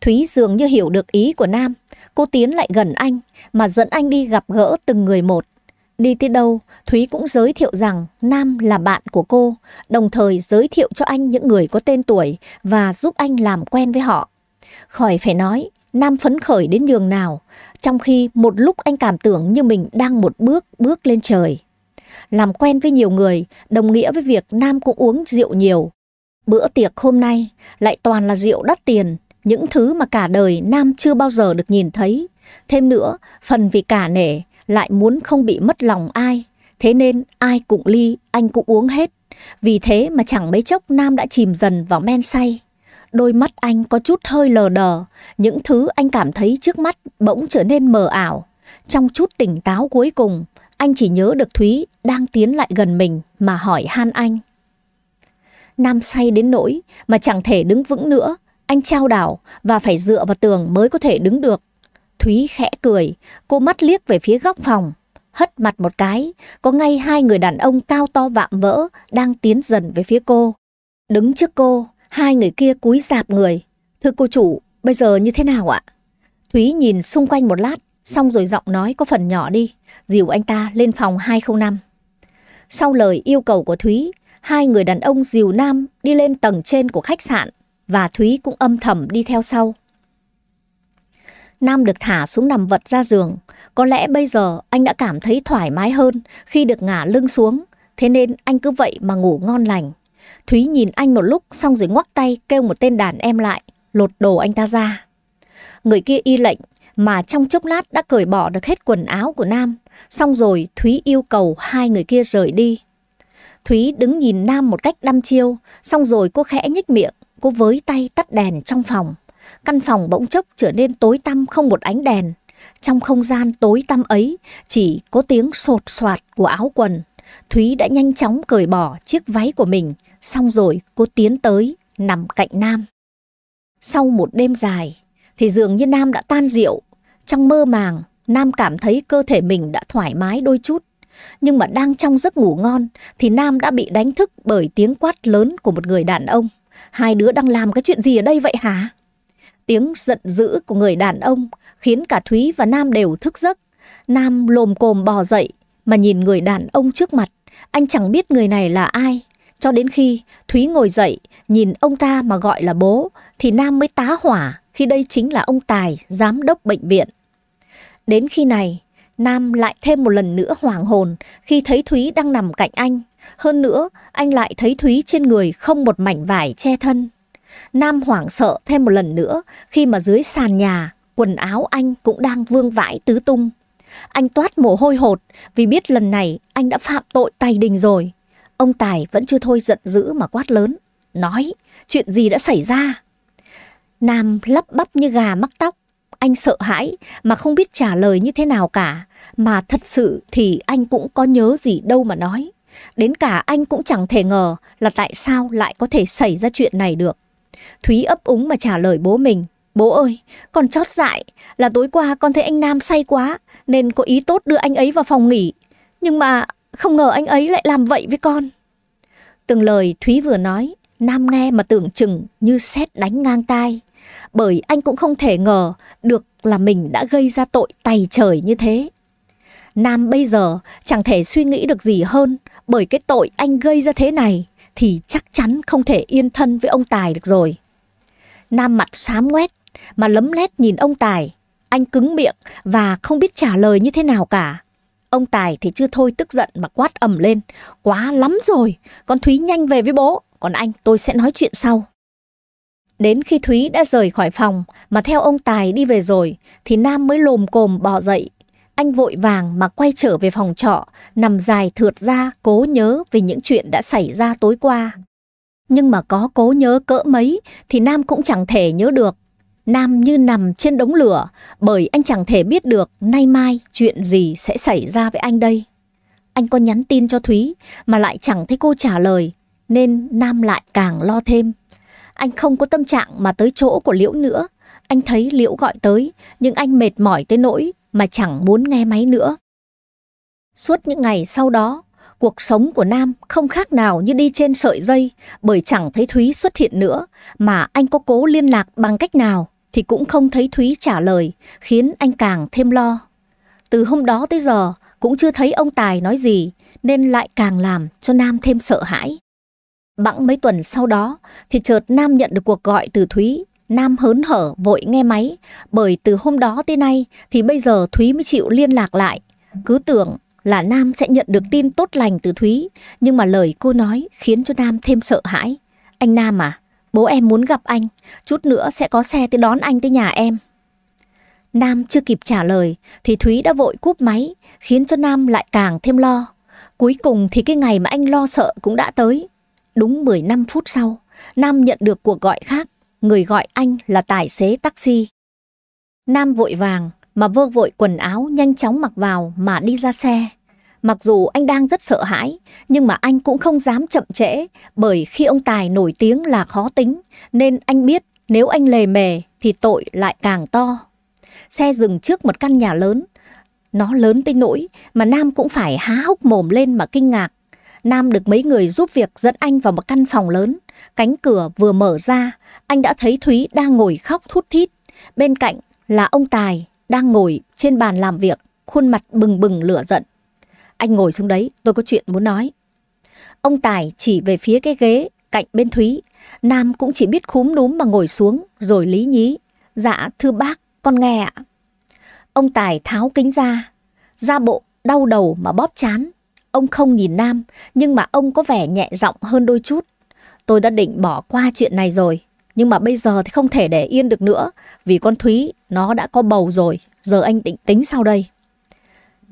Thúy dường như hiểu được ý của Nam, cô tiến lại gần anh mà dẫn anh đi gặp gỡ từng người một. Đi tới đâu, Thúy cũng giới thiệu rằng Nam là bạn của cô, đồng thời giới thiệu cho anh những người có tên tuổi và giúp anh làm quen với họ. Khỏi phải nói, Nam phấn khởi đến nhường nào, trong khi một lúc anh cảm tưởng như mình đang một bước bước lên trời. Làm quen với nhiều người, đồng nghĩa với việc Nam cũng uống rượu nhiều. Bữa tiệc hôm nay lại toàn là rượu đắt tiền, những thứ mà cả đời Nam chưa bao giờ được nhìn thấy. Thêm nữa, phần vì cả nể, lại muốn không bị mất lòng ai. Thế nên ai cũng ly, anh cũng uống hết. Vì thế mà chẳng mấy chốc Nam đã chìm dần vào men say. Đôi mắt anh có chút hơi lờ đờ, những thứ anh cảm thấy trước mắt bỗng trở nên mờ ảo. Trong chút tỉnh táo cuối cùng, anh chỉ nhớ được Thúy đang tiến lại gần mình mà hỏi han anh. Nam say đến nỗi mà chẳng thể đứng vững nữa, anh trao đảo và phải dựa vào tường mới có thể đứng được. Thúy khẽ cười, cô mắt liếc về phía góc phòng, hất mặt một cái, có ngay hai người đàn ông cao to vạm vỡ đang tiến dần về phía cô. Đứng trước cô, Hai người kia cúi dạp người. Thưa cô chủ, bây giờ như thế nào ạ? Thúy nhìn xung quanh một lát, xong rồi giọng nói có phần nhỏ đi, dìu anh ta lên phòng 205. Sau lời yêu cầu của Thúy, hai người đàn ông dìu Nam đi lên tầng trên của khách sạn và Thúy cũng âm thầm đi theo sau. Nam được thả xuống nằm vật ra giường. Có lẽ bây giờ anh đã cảm thấy thoải mái hơn khi được ngả lưng xuống, thế nên anh cứ vậy mà ngủ ngon lành. Thúy nhìn anh một lúc xong rồi ngoắc tay kêu một tên đàn em lại, lột đồ anh ta ra. Người kia y lệnh mà trong chốc lát đã cởi bỏ được hết quần áo của Nam. Xong rồi Thúy yêu cầu hai người kia rời đi. Thúy đứng nhìn Nam một cách đăm chiêu, xong rồi cô khẽ nhích miệng, cô với tay tắt đèn trong phòng. Căn phòng bỗng chốc trở nên tối tăm không một ánh đèn. Trong không gian tối tăm ấy, chỉ có tiếng sột soạt của áo quần Thúy đã nhanh chóng cởi bỏ chiếc váy của mình, xong rồi cô tiến tới, nằm cạnh Nam. Sau một đêm dài, thì dường như Nam đã tan rượu. Trong mơ màng, Nam cảm thấy cơ thể mình đã thoải mái đôi chút. Nhưng mà đang trong giấc ngủ ngon, thì Nam đã bị đánh thức bởi tiếng quát lớn của một người đàn ông. Hai đứa đang làm cái chuyện gì ở đây vậy hả? Tiếng giận dữ của người đàn ông khiến cả Thúy và Nam đều thức giấc. Nam lồm cồm bò dậy, mà nhìn người đàn ông trước mặt, anh chẳng biết người này là ai. Cho đến khi Thúy ngồi dậy, nhìn ông ta mà gọi là bố, thì Nam mới tá hỏa khi đây chính là ông Tài, giám đốc bệnh viện. Đến khi này, Nam lại thêm một lần nữa hoảng hồn khi thấy Thúy đang nằm cạnh anh. Hơn nữa, anh lại thấy Thúy trên người không một mảnh vải che thân. Nam hoảng sợ thêm một lần nữa khi mà dưới sàn nhà, quần áo anh cũng đang vương vãi tứ tung. Anh toát mồ hôi hột vì biết lần này anh đã phạm tội tay đình rồi. Ông Tài vẫn chưa thôi giận dữ mà quát lớn. Nói, chuyện gì đã xảy ra? Nam lắp bắp như gà mắc tóc. Anh sợ hãi mà không biết trả lời như thế nào cả. Mà thật sự thì anh cũng có nhớ gì đâu mà nói. Đến cả anh cũng chẳng thể ngờ là tại sao lại có thể xảy ra chuyện này được. Thúy ấp úng mà trả lời bố mình. Bố ơi, con chót dại, là tối qua con thấy anh Nam say quá, nên có ý tốt đưa anh ấy vào phòng nghỉ. Nhưng mà không ngờ anh ấy lại làm vậy với con. Từng lời Thúy vừa nói, Nam nghe mà tưởng chừng như sét đánh ngang tai. Bởi anh cũng không thể ngờ được là mình đã gây ra tội tày trời như thế. Nam bây giờ chẳng thể suy nghĩ được gì hơn bởi cái tội anh gây ra thế này thì chắc chắn không thể yên thân với ông Tài được rồi. Nam mặt xám ngoét, mà lấm lét nhìn ông Tài. Anh cứng miệng và không biết trả lời như thế nào cả. Ông Tài thì chưa thôi tức giận mà quát ầm lên. Quá lắm rồi, con Thúy nhanh về với bố, còn anh tôi sẽ nói chuyện sau. Đến khi Thúy đã rời khỏi phòng mà theo ông Tài đi về rồi thì Nam mới lồm cồm bò dậy. Anh vội vàng mà quay trở về phòng trọ, nằm dài thượt ra cố nhớ về những chuyện đã xảy ra tối qua. Nhưng mà có cố nhớ cỡ mấy thì Nam cũng chẳng thể nhớ được. Nam như nằm trên đống lửa bởi anh chẳng thể biết được nay mai chuyện gì sẽ xảy ra với anh đây. Anh có nhắn tin cho Thúy mà lại chẳng thấy cô trả lời nên Nam lại càng lo thêm. Anh không có tâm trạng mà tới chỗ của Liễu nữa. Anh thấy Liễu gọi tới nhưng anh mệt mỏi tới nỗi mà chẳng muốn nghe máy nữa. Suốt những ngày sau đó, cuộc sống của Nam không khác nào như đi trên sợi dây bởi chẳng thấy Thúy xuất hiện nữa mà anh có cố liên lạc bằng cách nào thì cũng không thấy Thúy trả lời, khiến anh càng thêm lo. Từ hôm đó tới giờ cũng chưa thấy ông Tài nói gì, nên lại càng làm cho Nam thêm sợ hãi. Bẵng mấy tuần sau đó thì chợt Nam nhận được cuộc gọi từ Thúy. Nam hớn hở vội nghe máy, bởi từ hôm đó tới nay thì bây giờ Thúy mới chịu liên lạc lại. Cứ tưởng là Nam sẽ nhận được tin tốt lành từ Thúy, nhưng mà lời cô nói khiến cho Nam thêm sợ hãi. Anh Nam à, Bố em muốn gặp anh, chút nữa sẽ có xe tới đón anh tới nhà em. Nam chưa kịp trả lời thì Thúy đã vội cúp máy, khiến cho Nam lại càng thêm lo. Cuối cùng thì cái ngày mà anh lo sợ cũng đã tới. Đúng 15 phút sau, Nam nhận được cuộc gọi khác, người gọi anh là tài xế taxi. Nam vội vàng mà vơ vội quần áo nhanh chóng mặc vào mà đi ra xe. Mặc dù anh đang rất sợ hãi, nhưng mà anh cũng không dám chậm trễ, bởi khi ông Tài nổi tiếng là khó tính, nên anh biết nếu anh lề mề thì tội lại càng to. Xe dừng trước một căn nhà lớn. Nó lớn tới nỗi mà Nam cũng phải há hốc mồm lên mà kinh ngạc. Nam được mấy người giúp việc dẫn anh vào một căn phòng lớn. Cánh cửa vừa mở ra, anh đã thấy Thúy đang ngồi khóc thút thít. Bên cạnh là ông Tài đang ngồi trên bàn làm việc, khuôn mặt bừng bừng lửa giận. Anh ngồi xuống đấy, tôi có chuyện muốn nói. Ông Tài chỉ về phía cái ghế cạnh bên Thúy. Nam cũng chỉ biết khúm núm mà ngồi xuống rồi lý nhí. Dạ thưa bác, con nghe ạ. Ông Tài tháo kính ra, ra bộ đau đầu mà bóp chán. Ông không nhìn Nam, nhưng mà ông có vẻ nhẹ giọng hơn đôi chút. Tôi đã định bỏ qua chuyện này rồi, nhưng mà bây giờ thì không thể để yên được nữa, vì con Thúy nó đã có bầu rồi, giờ anh định tính sau đây.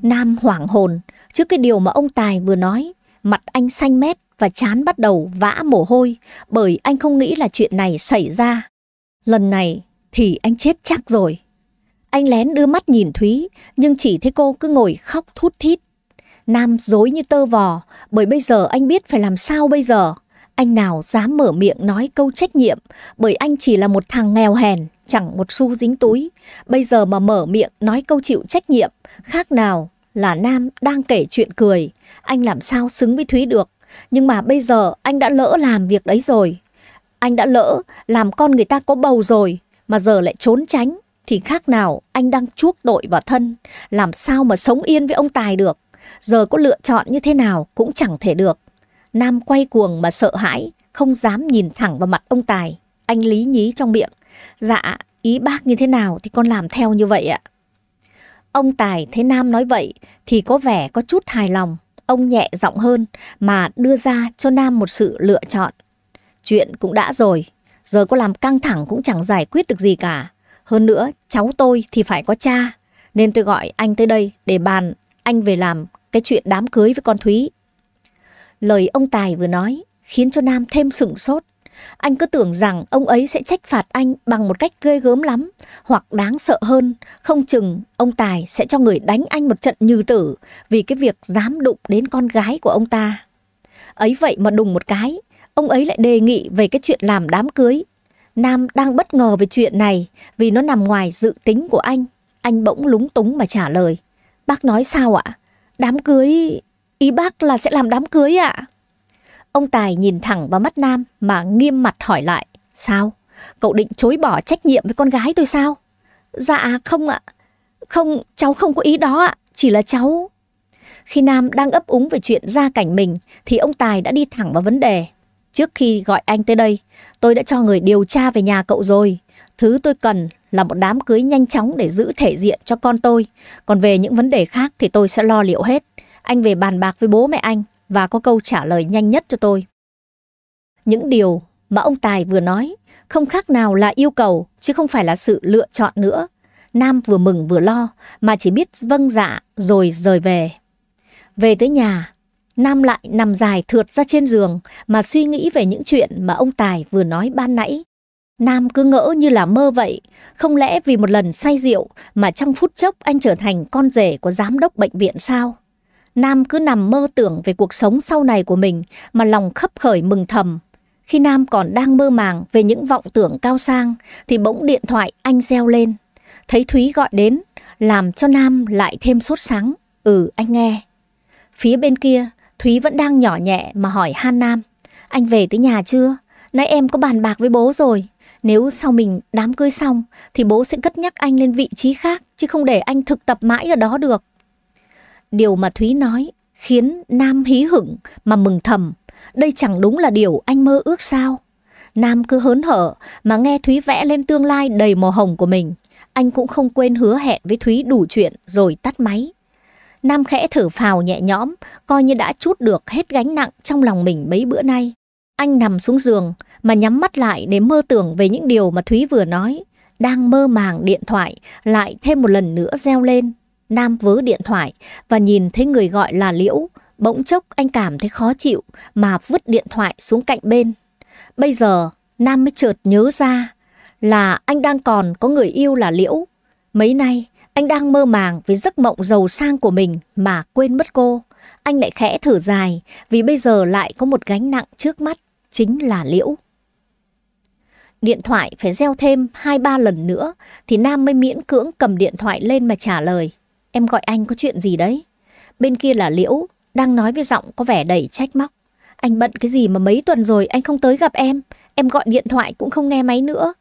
Nam hoảng hồn trước cái điều mà ông Tài vừa nói. Mặt anh xanh mét và chán bắt đầu vã mồ hôi bởi anh không nghĩ là chuyện này xảy ra. Lần này thì anh chết chắc rồi. Anh lén đưa mắt nhìn Thúy nhưng chỉ thấy cô cứ ngồi khóc thút thít. Nam dối như tơ vò bởi bây giờ anh biết phải làm sao bây giờ. Anh nào dám mở miệng nói câu trách nhiệm bởi anh chỉ là một thằng nghèo hèn, chẳng một xu dính túi. Bây giờ mà mở miệng nói câu chịu trách nhiệm, khác nào là Nam đang kể chuyện cười, anh làm sao xứng với Thúy được. Nhưng mà bây giờ anh đã lỡ làm việc đấy rồi. Anh đã lỡ làm con người ta có bầu rồi, mà giờ lại trốn tránh. Thì khác nào anh đang chuốc tội vào thân, làm sao mà sống yên với ông Tài được. Giờ có lựa chọn như thế nào cũng chẳng thể được. Nam quay cuồng mà sợ hãi, không dám nhìn thẳng vào mặt ông Tài. Anh lý nhí trong miệng. Dạ, ý bác như thế nào thì con làm theo như vậy ạ. Ông Tài thấy Nam nói vậy thì có vẻ có chút hài lòng, ông nhẹ giọng hơn mà đưa ra cho Nam một sự lựa chọn. Chuyện cũng đã rồi, giờ có làm căng thẳng cũng chẳng giải quyết được gì cả. Hơn nữa, cháu tôi thì phải có cha, nên tôi gọi anh tới đây để bàn anh về làm cái chuyện đám cưới với con Thúy. Lời ông Tài vừa nói khiến cho Nam thêm sửng sốt. Anh cứ tưởng rằng ông ấy sẽ trách phạt anh bằng một cách ghê gớm lắm, hoặc đáng sợ hơn, không chừng ông Tài sẽ cho người đánh anh một trận như tử vì cái việc dám đụng đến con gái của ông ta. Ấy vậy mà đùng một cái, ông ấy lại đề nghị về cái chuyện làm đám cưới. Nam đang bất ngờ về chuyện này vì nó nằm ngoài dự tính của anh. Anh bỗng lúng túng mà trả lời. Bác nói sao ạ? Đám cưới... Ý bác là sẽ làm đám cưới ạ? Ông Tài nhìn thẳng vào mắt Nam mà nghiêm mặt hỏi lại. Sao? Cậu định chối bỏ trách nhiệm với con gái tôi sao? Dạ không ạ. Không, cháu không có ý đó ạ. Chỉ là cháu... Khi Nam đang ấp úng về chuyện gia cảnh mình thì ông Tài đã đi thẳng vào vấn đề. Trước khi gọi anh tới đây, tôi đã cho người điều tra về nhà cậu rồi. Thứ tôi cần là một đám cưới nhanh chóng để giữ thể diện cho con tôi. Còn về những vấn đề khác thì tôi sẽ lo liệu hết. Anh về bàn bạc với bố mẹ anh và có câu trả lời nhanh nhất cho tôi. Những điều mà ông Tài vừa nói không khác nào là yêu cầu chứ không phải là sự lựa chọn nữa. Nam vừa mừng vừa lo mà chỉ biết vâng dạ rồi rời về. Về tới nhà, Nam lại nằm dài thượt ra trên giường mà suy nghĩ về những chuyện mà ông Tài vừa nói ban nãy. Nam cứ ngỡ như là mơ vậy, không lẽ vì một lần say rượu mà trong phút chốc anh trở thành con rể của giám đốc bệnh viện sao? Nam cứ nằm mơ tưởng về cuộc sống sau này của mình mà lòng khấp khởi mừng thầm. Khi Nam còn đang mơ màng về những vọng tưởng cao sang thì bỗng điện thoại anh reo lên. Thấy Thúy gọi đến, làm cho Nam lại thêm sốt sáng. Ừ, anh nghe. Phía bên kia, Thúy vẫn đang nhỏ nhẹ mà hỏi Han Nam. Anh về tới nhà chưa? Nãy em có bàn bạc với bố rồi. Nếu sau mình đám cưới xong thì bố sẽ cất nhắc anh lên vị trí khác chứ không để anh thực tập mãi ở đó được. Điều mà Thúy nói khiến Nam hí hửng mà mừng thầm. Đây chẳng đúng là điều anh mơ ước sao. Nam cứ hớn hở mà nghe Thúy vẽ lên tương lai đầy màu hồng của mình. Anh cũng không quên hứa hẹn với Thúy đủ chuyện rồi tắt máy. Nam khẽ thở phào nhẹ nhõm, coi như đã chút được hết gánh nặng trong lòng mình mấy bữa nay. Anh nằm xuống giường mà nhắm mắt lại để mơ tưởng về những điều mà Thúy vừa nói. Đang mơ màng điện thoại lại thêm một lần nữa reo lên. Nam vớ điện thoại và nhìn thấy người gọi là Liễu. Bỗng chốc anh cảm thấy khó chịu mà vứt điện thoại xuống cạnh bên. Bây giờ Nam mới chợt nhớ ra là anh đang còn có người yêu là Liễu. Mấy nay anh đang mơ màng với giấc mộng giàu sang của mình mà quên mất cô. Anh lại khẽ thở dài vì bây giờ lại có một gánh nặng trước mắt chính là Liễu. Điện thoại phải gieo thêm 2-3 lần nữa thì Nam mới miễn cưỡng cầm điện thoại lên mà trả lời. Em gọi anh có chuyện gì đấy? Bên kia là Liễu, đang nói với giọng có vẻ đầy trách móc. Anh bận cái gì mà mấy tuần rồi anh không tới gặp em, em gọi điện thoại cũng không nghe máy nữa.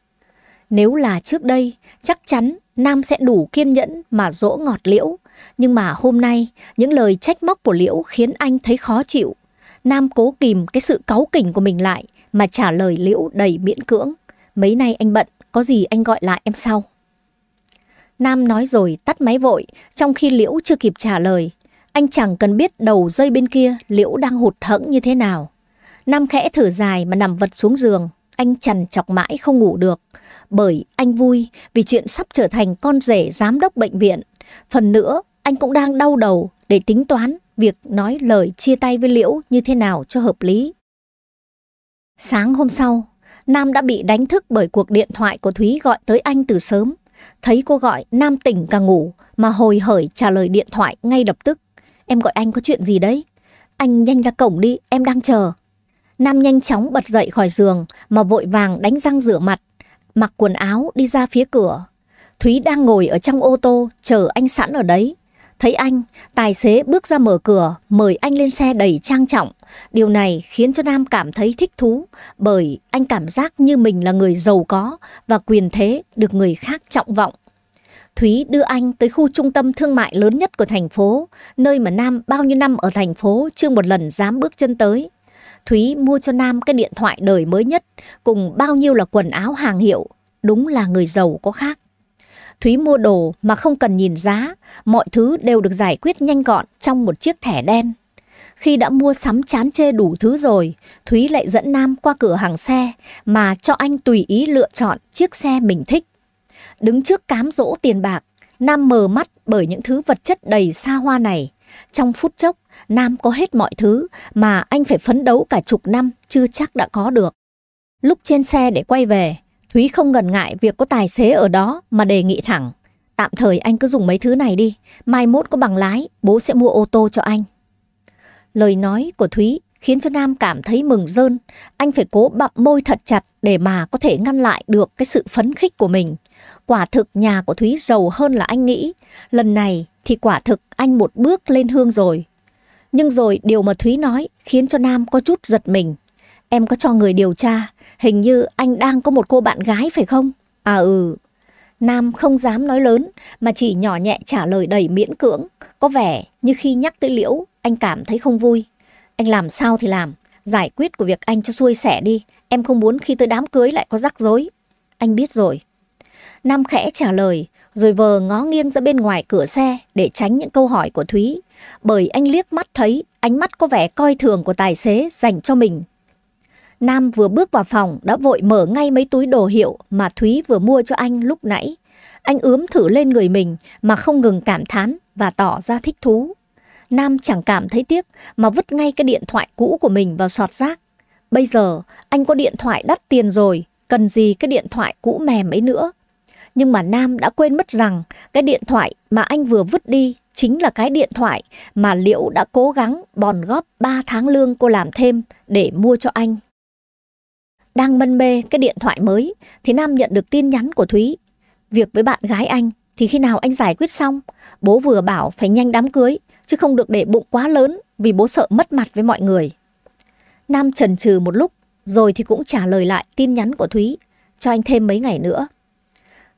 Nếu là trước đây, chắc chắn Nam sẽ đủ kiên nhẫn mà dỗ ngọt Liễu. Nhưng mà hôm nay, những lời trách móc của Liễu khiến anh thấy khó chịu. Nam cố kìm cái sự cáu kỉnh của mình lại mà trả lời Liễu đầy miễn cưỡng. Mấy nay anh bận, có gì anh gọi lại em sau. Nam nói rồi tắt máy vội, trong khi Liễu chưa kịp trả lời. Anh chẳng cần biết đầu dây bên kia Liễu đang hụt hẫng như thế nào. Nam khẽ thở dài mà nằm vật xuống giường. Anh chằn chọc mãi không ngủ được. Bởi anh vui vì chuyện sắp trở thành con rể giám đốc bệnh viện. Phần nữa, anh cũng đang đau đầu để tính toán việc nói lời chia tay với Liễu như thế nào cho hợp lý. Sáng hôm sau, Nam đã bị đánh thức bởi cuộc điện thoại của Thúy gọi tới anh từ sớm. Thấy cô gọi, Nam tỉnh càng ngủ, mà hồi hởi trả lời điện thoại ngay lập tức. Em gọi anh có chuyện gì đấy? Anh nhanh ra cổng đi, em đang chờ. Nam nhanh chóng bật dậy khỏi giường mà vội vàng đánh răng rửa mặt, mặc quần áo đi ra phía cửa. Thúy đang ngồi ở trong ô tô chờ anh sẵn ở đấy. Thấy anh, tài xế bước ra mở cửa, mời anh lên xe đầy trang trọng. Điều này khiến cho Nam cảm thấy thích thú, bởi anh cảm giác như mình là người giàu có và quyền thế được người khác trọng vọng. Thúy đưa anh tới khu trung tâm thương mại lớn nhất của thành phố, nơi mà Nam bao nhiêu năm ở thành phố chưa một lần dám bước chân tới. Thúy mua cho Nam cái điện thoại đời mới nhất, cùng bao nhiêu là quần áo hàng hiệu. Đúng là người giàu có khác. Thúy mua đồ mà không cần nhìn giá, mọi thứ đều được giải quyết nhanh gọn trong một chiếc thẻ đen. Khi đã mua sắm chán chê đủ thứ rồi, Thúy lại dẫn Nam qua cửa hàng xe mà cho anh tùy ý lựa chọn chiếc xe mình thích. Đứng trước cám dỗ tiền bạc, Nam mờ mắt bởi những thứ vật chất đầy xa hoa này. Trong phút chốc, Nam có hết mọi thứ mà anh phải phấn đấu cả chục năm chưa chắc đã có được. Lúc trên xe để quay về, Thúy không ngần ngại việc có tài xế ở đó mà đề nghị thẳng. Tạm thời anh cứ dùng mấy thứ này đi, mai mốt có bằng lái, bố sẽ mua ô tô cho anh. Lời nói của Thúy khiến cho Nam cảm thấy mừng rơn. Anh phải cố bặm môi thật chặt để mà có thể ngăn lại được cái sự phấn khích của mình. Quả thực nhà của Thúy giàu hơn là anh nghĩ. Lần này thì quả thực anh một bước lên hương rồi. Nhưng rồi điều mà Thúy nói khiến cho Nam có chút giật mình. Em có cho người điều tra, hình như anh đang có một cô bạn gái phải không? À ừ. Nam không dám nói lớn mà chỉ nhỏ nhẹ trả lời đầy miễn cưỡng, có vẻ như khi nhắc tới Liễu, anh cảm thấy không vui. Anh làm sao thì làm, giải quyết của việc anh cho xuôi sẻ đi, em không muốn khi tới đám cưới lại có rắc rối. Anh biết rồi. Nam khẽ trả lời, rồi vờ ngó nghiêng ra bên ngoài cửa xe để tránh những câu hỏi của Thúy. Bởi anh liếc mắt thấy ánh mắt có vẻ coi thường của tài xế dành cho mình Nam vừa bước vào phòng đã vội mở ngay mấy túi đồ hiệu mà Thúy vừa mua cho anh lúc nãy. Anh ướm thử lên người mình mà không ngừng cảm thán và tỏ ra thích thú. Nam chẳng cảm thấy tiếc mà vứt ngay cái điện thoại cũ của mình vào sọt rác. Bây giờ anh có điện thoại đắt tiền rồi, cần gì cái điện thoại cũ mềm ấy nữa. Nhưng mà Nam đã quên mất rằng cái điện thoại mà anh vừa vứt đi chính là cái điện thoại mà Liễu đã cố gắng bòn góp 3 tháng lương cô làm thêm để mua cho anh đang mân mê cái điện thoại mới thì Nam nhận được tin nhắn của Thúy. Việc với bạn gái anh thì khi nào anh giải quyết xong, bố vừa bảo phải nhanh đám cưới chứ không được để bụng quá lớn vì bố sợ mất mặt với mọi người. Nam chần chừ một lúc rồi thì cũng trả lời lại tin nhắn của Thúy cho anh thêm mấy ngày nữa.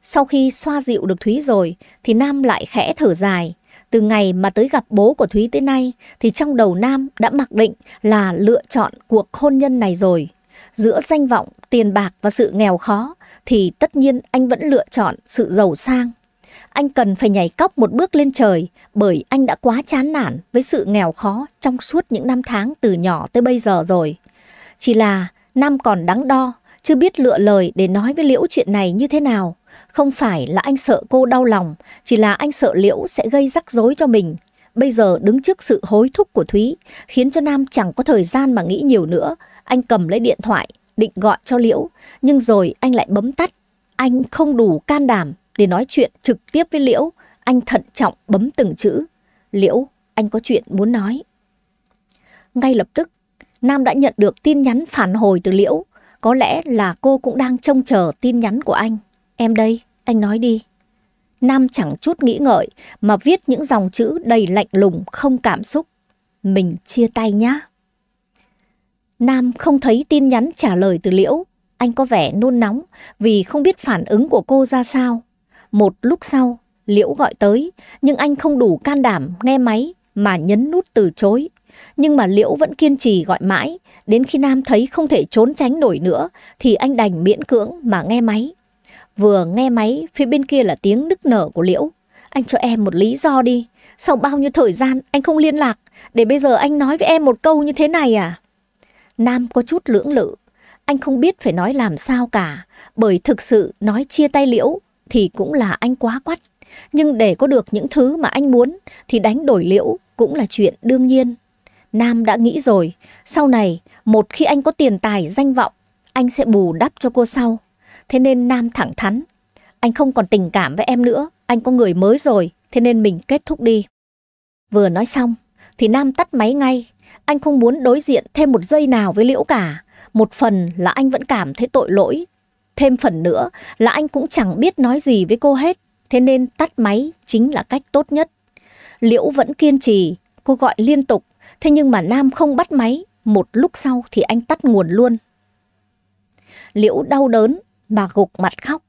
Sau khi xoa dịu được Thúy rồi thì Nam lại khẽ thở dài. Từ ngày mà tới gặp bố của Thúy tới nay thì trong đầu Nam đã mặc định là lựa chọn cuộc hôn nhân này rồi giữa danh vọng, tiền bạc và sự nghèo khó thì tất nhiên anh vẫn lựa chọn sự giàu sang. Anh cần phải nhảy cốc một bước lên trời bởi anh đã quá chán nản với sự nghèo khó trong suốt những năm tháng từ nhỏ tới bây giờ rồi. Chỉ là Nam còn đáng đo, chưa biết lựa lời để nói với Liễu chuyện này như thế nào. Không phải là anh sợ cô đau lòng, chỉ là anh sợ Liễu sẽ gây rắc rối cho mình bây giờ đứng trước sự hối thúc của Thúy, khiến cho Nam chẳng có thời gian mà nghĩ nhiều nữa, anh cầm lấy điện thoại, định gọi cho Liễu, nhưng rồi anh lại bấm tắt. Anh không đủ can đảm để nói chuyện trực tiếp với Liễu. Anh thận trọng bấm từng chữ. Liễu, anh có chuyện muốn nói. Ngay lập tức, Nam đã nhận được tin nhắn phản hồi từ Liễu. Có lẽ là cô cũng đang trông chờ tin nhắn của anh. Em đây, anh nói đi. Nam chẳng chút nghĩ ngợi mà viết những dòng chữ đầy lạnh lùng không cảm xúc. Mình chia tay nhá. Nam không thấy tin nhắn trả lời từ Liễu. Anh có vẻ nôn nóng vì không biết phản ứng của cô ra sao. Một lúc sau, Liễu gọi tới, nhưng anh không đủ can đảm nghe máy mà nhấn nút từ chối. Nhưng mà Liễu vẫn kiên trì gọi mãi, đến khi Nam thấy không thể trốn tránh nổi nữa thì anh đành miễn cưỡng mà nghe máy. Vừa nghe máy, phía bên kia là tiếng nức nở của Liễu. Anh cho em một lý do đi, sau bao nhiêu thời gian anh không liên lạc, để bây giờ anh nói với em một câu như thế này à? Nam có chút lưỡng lự. Anh không biết phải nói làm sao cả, bởi thực sự nói chia tay liễu thì cũng là anh quá quắt. Nhưng để có được những thứ mà anh muốn thì đánh đổi liễu cũng là chuyện đương nhiên. Nam đã nghĩ rồi, sau này một khi anh có tiền tài danh vọng, anh sẽ bù đắp cho cô sau. Thế nên Nam thẳng thắn, anh không còn tình cảm với em nữa, anh có người mới rồi, thế nên mình kết thúc đi. Vừa nói xong thì Nam tắt máy ngay, anh không muốn đối diện thêm một giây nào với Liễu cả. Một phần là anh vẫn cảm thấy tội lỗi. Thêm phần nữa là anh cũng chẳng biết nói gì với cô hết. Thế nên tắt máy chính là cách tốt nhất. Liễu vẫn kiên trì, cô gọi liên tục. Thế nhưng mà Nam không bắt máy. Một lúc sau thì anh tắt nguồn luôn. Liễu đau đớn, bà gục mặt khóc.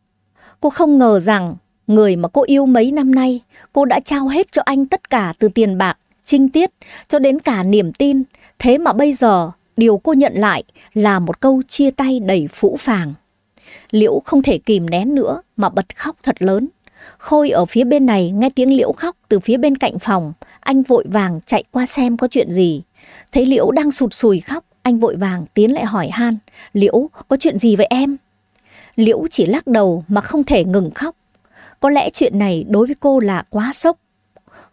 Cô không ngờ rằng người mà cô yêu mấy năm nay, cô đã trao hết cho anh tất cả từ tiền bạc trinh tiết, cho đến cả niềm tin. Thế mà bây giờ, điều cô nhận lại là một câu chia tay đầy phũ phàng. Liễu không thể kìm nén nữa mà bật khóc thật lớn. Khôi ở phía bên này nghe tiếng Liễu khóc từ phía bên cạnh phòng. Anh vội vàng chạy qua xem có chuyện gì. Thấy Liễu đang sụt sùi khóc, anh vội vàng tiến lại hỏi Han. Liễu, có chuyện gì vậy em? Liễu chỉ lắc đầu mà không thể ngừng khóc. Có lẽ chuyện này đối với cô là quá sốc.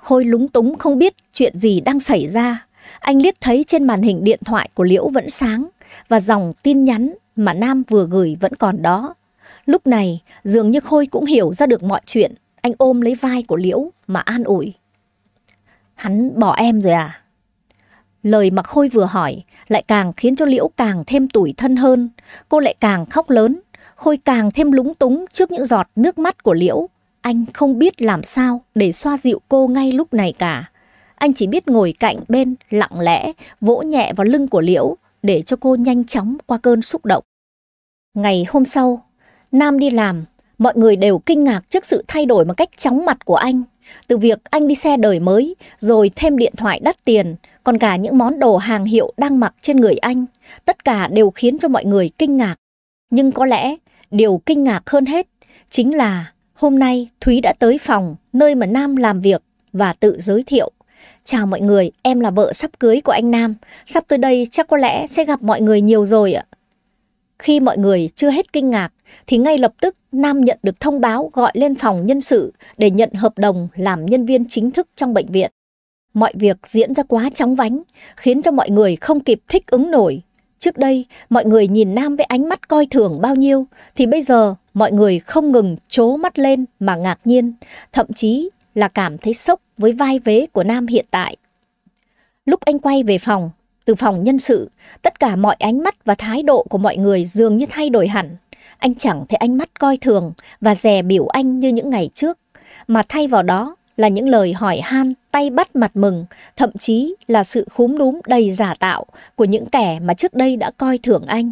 Khôi lúng túng không biết chuyện gì đang xảy ra. Anh liếc thấy trên màn hình điện thoại của Liễu vẫn sáng và dòng tin nhắn mà Nam vừa gửi vẫn còn đó. Lúc này, dường như Khôi cũng hiểu ra được mọi chuyện. Anh ôm lấy vai của Liễu mà an ủi. Hắn bỏ em rồi à? Lời mà Khôi vừa hỏi lại càng khiến cho Liễu càng thêm tủi thân hơn. Cô lại càng khóc lớn. Khôi càng thêm lúng túng trước những giọt nước mắt của Liễu anh không biết làm sao để xoa dịu cô ngay lúc này cả. Anh chỉ biết ngồi cạnh bên lặng lẽ, vỗ nhẹ vào lưng của Liễu để cho cô nhanh chóng qua cơn xúc động. Ngày hôm sau, Nam đi làm, mọi người đều kinh ngạc trước sự thay đổi một cách chóng mặt của anh. Từ việc anh đi xe đời mới, rồi thêm điện thoại đắt tiền, còn cả những món đồ hàng hiệu đang mặc trên người anh, tất cả đều khiến cho mọi người kinh ngạc. Nhưng có lẽ điều kinh ngạc hơn hết chính là Hôm nay Thúy đã tới phòng nơi mà Nam làm việc và tự giới thiệu. Chào mọi người, em là vợ sắp cưới của anh Nam. Sắp tới đây chắc có lẽ sẽ gặp mọi người nhiều rồi ạ. Khi mọi người chưa hết kinh ngạc thì ngay lập tức Nam nhận được thông báo gọi lên phòng nhân sự để nhận hợp đồng làm nhân viên chính thức trong bệnh viện. Mọi việc diễn ra quá chóng vánh, khiến cho mọi người không kịp thích ứng nổi Trước đây, mọi người nhìn nam với ánh mắt coi thường bao nhiêu, thì bây giờ mọi người không ngừng chố mắt lên mà ngạc nhiên, thậm chí là cảm thấy sốc với vai vế của nam hiện tại. Lúc anh quay về phòng, từ phòng nhân sự, tất cả mọi ánh mắt và thái độ của mọi người dường như thay đổi hẳn. Anh chẳng thấy ánh mắt coi thường và dè biểu anh như những ngày trước, mà thay vào đó là những lời hỏi han tay bắt mặt mừng, thậm chí là sự khúm núm đầy giả tạo của những kẻ mà trước đây đã coi thường anh.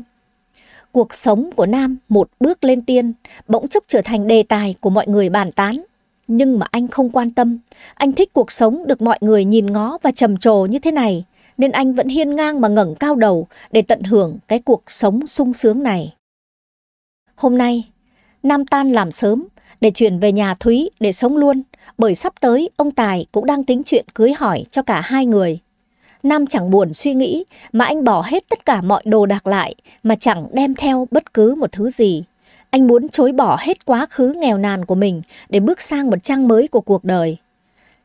Cuộc sống của Nam một bước lên tiên, bỗng chốc trở thành đề tài của mọi người bàn tán. Nhưng mà anh không quan tâm, anh thích cuộc sống được mọi người nhìn ngó và trầm trồ như thế này, nên anh vẫn hiên ngang mà ngẩng cao đầu để tận hưởng cái cuộc sống sung sướng này. Hôm nay, Nam tan làm sớm để chuyển về nhà Thúy để sống luôn bởi sắp tới ông Tài cũng đang tính chuyện cưới hỏi cho cả hai người. Nam chẳng buồn suy nghĩ mà anh bỏ hết tất cả mọi đồ đạc lại mà chẳng đem theo bất cứ một thứ gì. Anh muốn chối bỏ hết quá khứ nghèo nàn của mình để bước sang một trang mới của cuộc đời.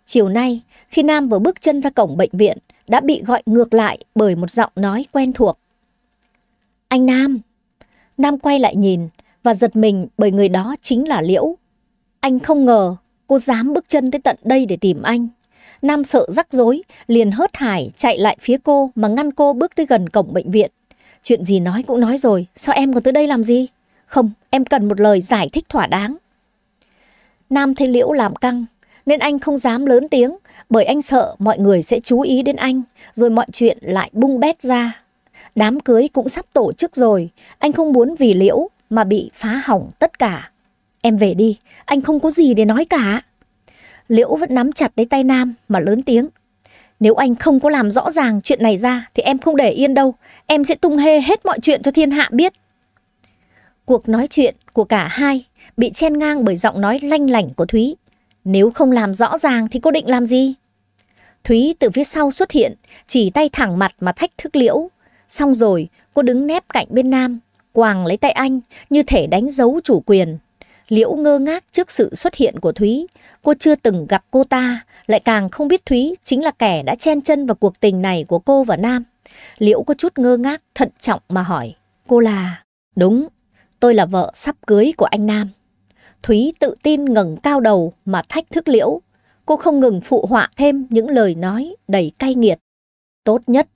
Chiều nay, khi Nam vừa bước chân ra cổng bệnh viện, đã bị gọi ngược lại bởi một giọng nói quen thuộc. Anh Nam! Nam quay lại nhìn và giật mình bởi người đó chính là Liễu. Anh không ngờ Cô dám bước chân tới tận đây để tìm anh. Nam sợ rắc rối, liền hớt hải chạy lại phía cô mà ngăn cô bước tới gần cổng bệnh viện. Chuyện gì nói cũng nói rồi, sao em còn tới đây làm gì? Không, em cần một lời giải thích thỏa đáng. Nam thấy Liễu làm căng, nên anh không dám lớn tiếng, bởi anh sợ mọi người sẽ chú ý đến anh, rồi mọi chuyện lại bung bét ra. Đám cưới cũng sắp tổ chức rồi, anh không muốn vì Liễu mà bị phá hỏng tất cả. Em về đi, anh không có gì để nói cả. Liễu vẫn nắm chặt lấy tay Nam mà lớn tiếng. Nếu anh không có làm rõ ràng chuyện này ra thì em không để yên đâu. Em sẽ tung hê hết mọi chuyện cho thiên hạ biết. Cuộc nói chuyện của cả hai bị chen ngang bởi giọng nói lanh lảnh của Thúy. Nếu không làm rõ ràng thì cô định làm gì? Thúy từ phía sau xuất hiện, chỉ tay thẳng mặt mà thách thức liễu. Xong rồi, cô đứng nép cạnh bên Nam, quàng lấy tay anh như thể đánh dấu chủ quyền. Liễu ngơ ngác trước sự xuất hiện của Thúy. Cô chưa từng gặp cô ta, lại càng không biết Thúy chính là kẻ đã chen chân vào cuộc tình này của cô và Nam. Liễu có chút ngơ ngác, thận trọng mà hỏi. Cô là... Đúng, tôi là vợ sắp cưới của anh Nam. Thúy tự tin ngẩng cao đầu mà thách thức Liễu. Cô không ngừng phụ họa thêm những lời nói đầy cay nghiệt. Tốt nhất,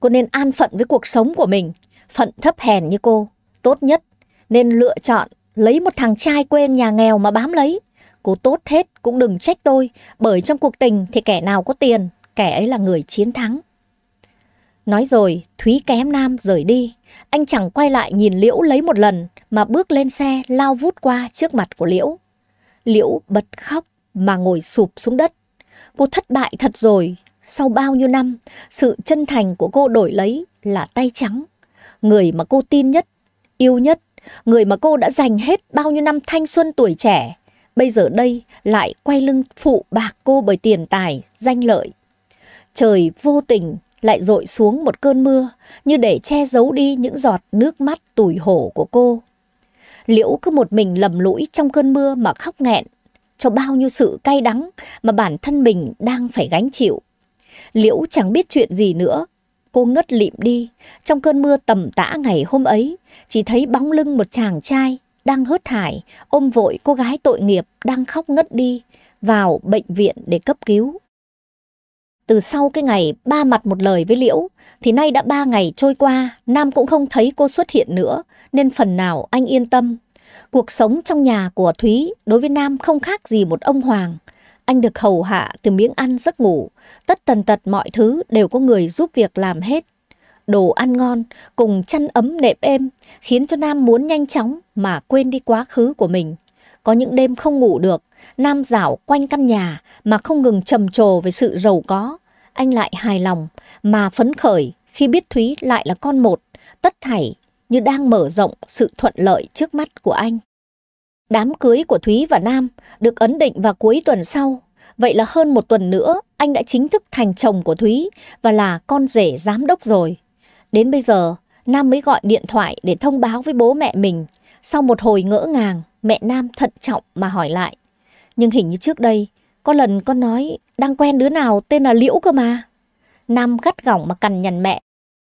cô nên an phận với cuộc sống của mình. Phận thấp hèn như cô, tốt nhất nên lựa chọn lấy một thằng trai quê nhà nghèo mà bám lấy. Cố tốt hết cũng đừng trách tôi, bởi trong cuộc tình thì kẻ nào có tiền, kẻ ấy là người chiến thắng. Nói rồi, Thúy kém Nam rời đi. Anh chẳng quay lại nhìn Liễu lấy một lần mà bước lên xe lao vút qua trước mặt của Liễu. Liễu bật khóc mà ngồi sụp xuống đất. Cô thất bại thật rồi. Sau bao nhiêu năm, sự chân thành của cô đổi lấy là tay trắng. Người mà cô tin nhất, yêu nhất người mà cô đã dành hết bao nhiêu năm thanh xuân tuổi trẻ, bây giờ đây lại quay lưng phụ bạc cô bởi tiền tài, danh lợi. Trời vô tình lại dội xuống một cơn mưa như để che giấu đi những giọt nước mắt tủi hổ của cô. Liễu cứ một mình lầm lũi trong cơn mưa mà khóc nghẹn cho bao nhiêu sự cay đắng mà bản thân mình đang phải gánh chịu. Liễu chẳng biết chuyện gì nữa Cô ngất lịm đi, trong cơn mưa tầm tã ngày hôm ấy, chỉ thấy bóng lưng một chàng trai đang hớt hải, ôm vội cô gái tội nghiệp đang khóc ngất đi, vào bệnh viện để cấp cứu. Từ sau cái ngày ba mặt một lời với Liễu, thì nay đã ba ngày trôi qua, Nam cũng không thấy cô xuất hiện nữa, nên phần nào anh yên tâm. Cuộc sống trong nhà của Thúy đối với Nam không khác gì một ông Hoàng, anh được hầu hạ từ miếng ăn giấc ngủ, tất tần tật mọi thứ đều có người giúp việc làm hết. Đồ ăn ngon cùng chăn ấm nệm êm khiến cho Nam muốn nhanh chóng mà quên đi quá khứ của mình. Có những đêm không ngủ được, Nam dạo quanh căn nhà mà không ngừng trầm trồ về sự giàu có. Anh lại hài lòng mà phấn khởi khi biết Thúy lại là con một, tất thảy như đang mở rộng sự thuận lợi trước mắt của anh. Đám cưới của Thúy và Nam được ấn định vào cuối tuần sau. Vậy là hơn một tuần nữa, anh đã chính thức thành chồng của Thúy và là con rể giám đốc rồi. Đến bây giờ, Nam mới gọi điện thoại để thông báo với bố mẹ mình. Sau một hồi ngỡ ngàng, mẹ Nam thận trọng mà hỏi lại. Nhưng hình như trước đây, có lần con nói đang quen đứa nào tên là Liễu cơ mà. Nam gắt gỏng mà cằn nhằn mẹ.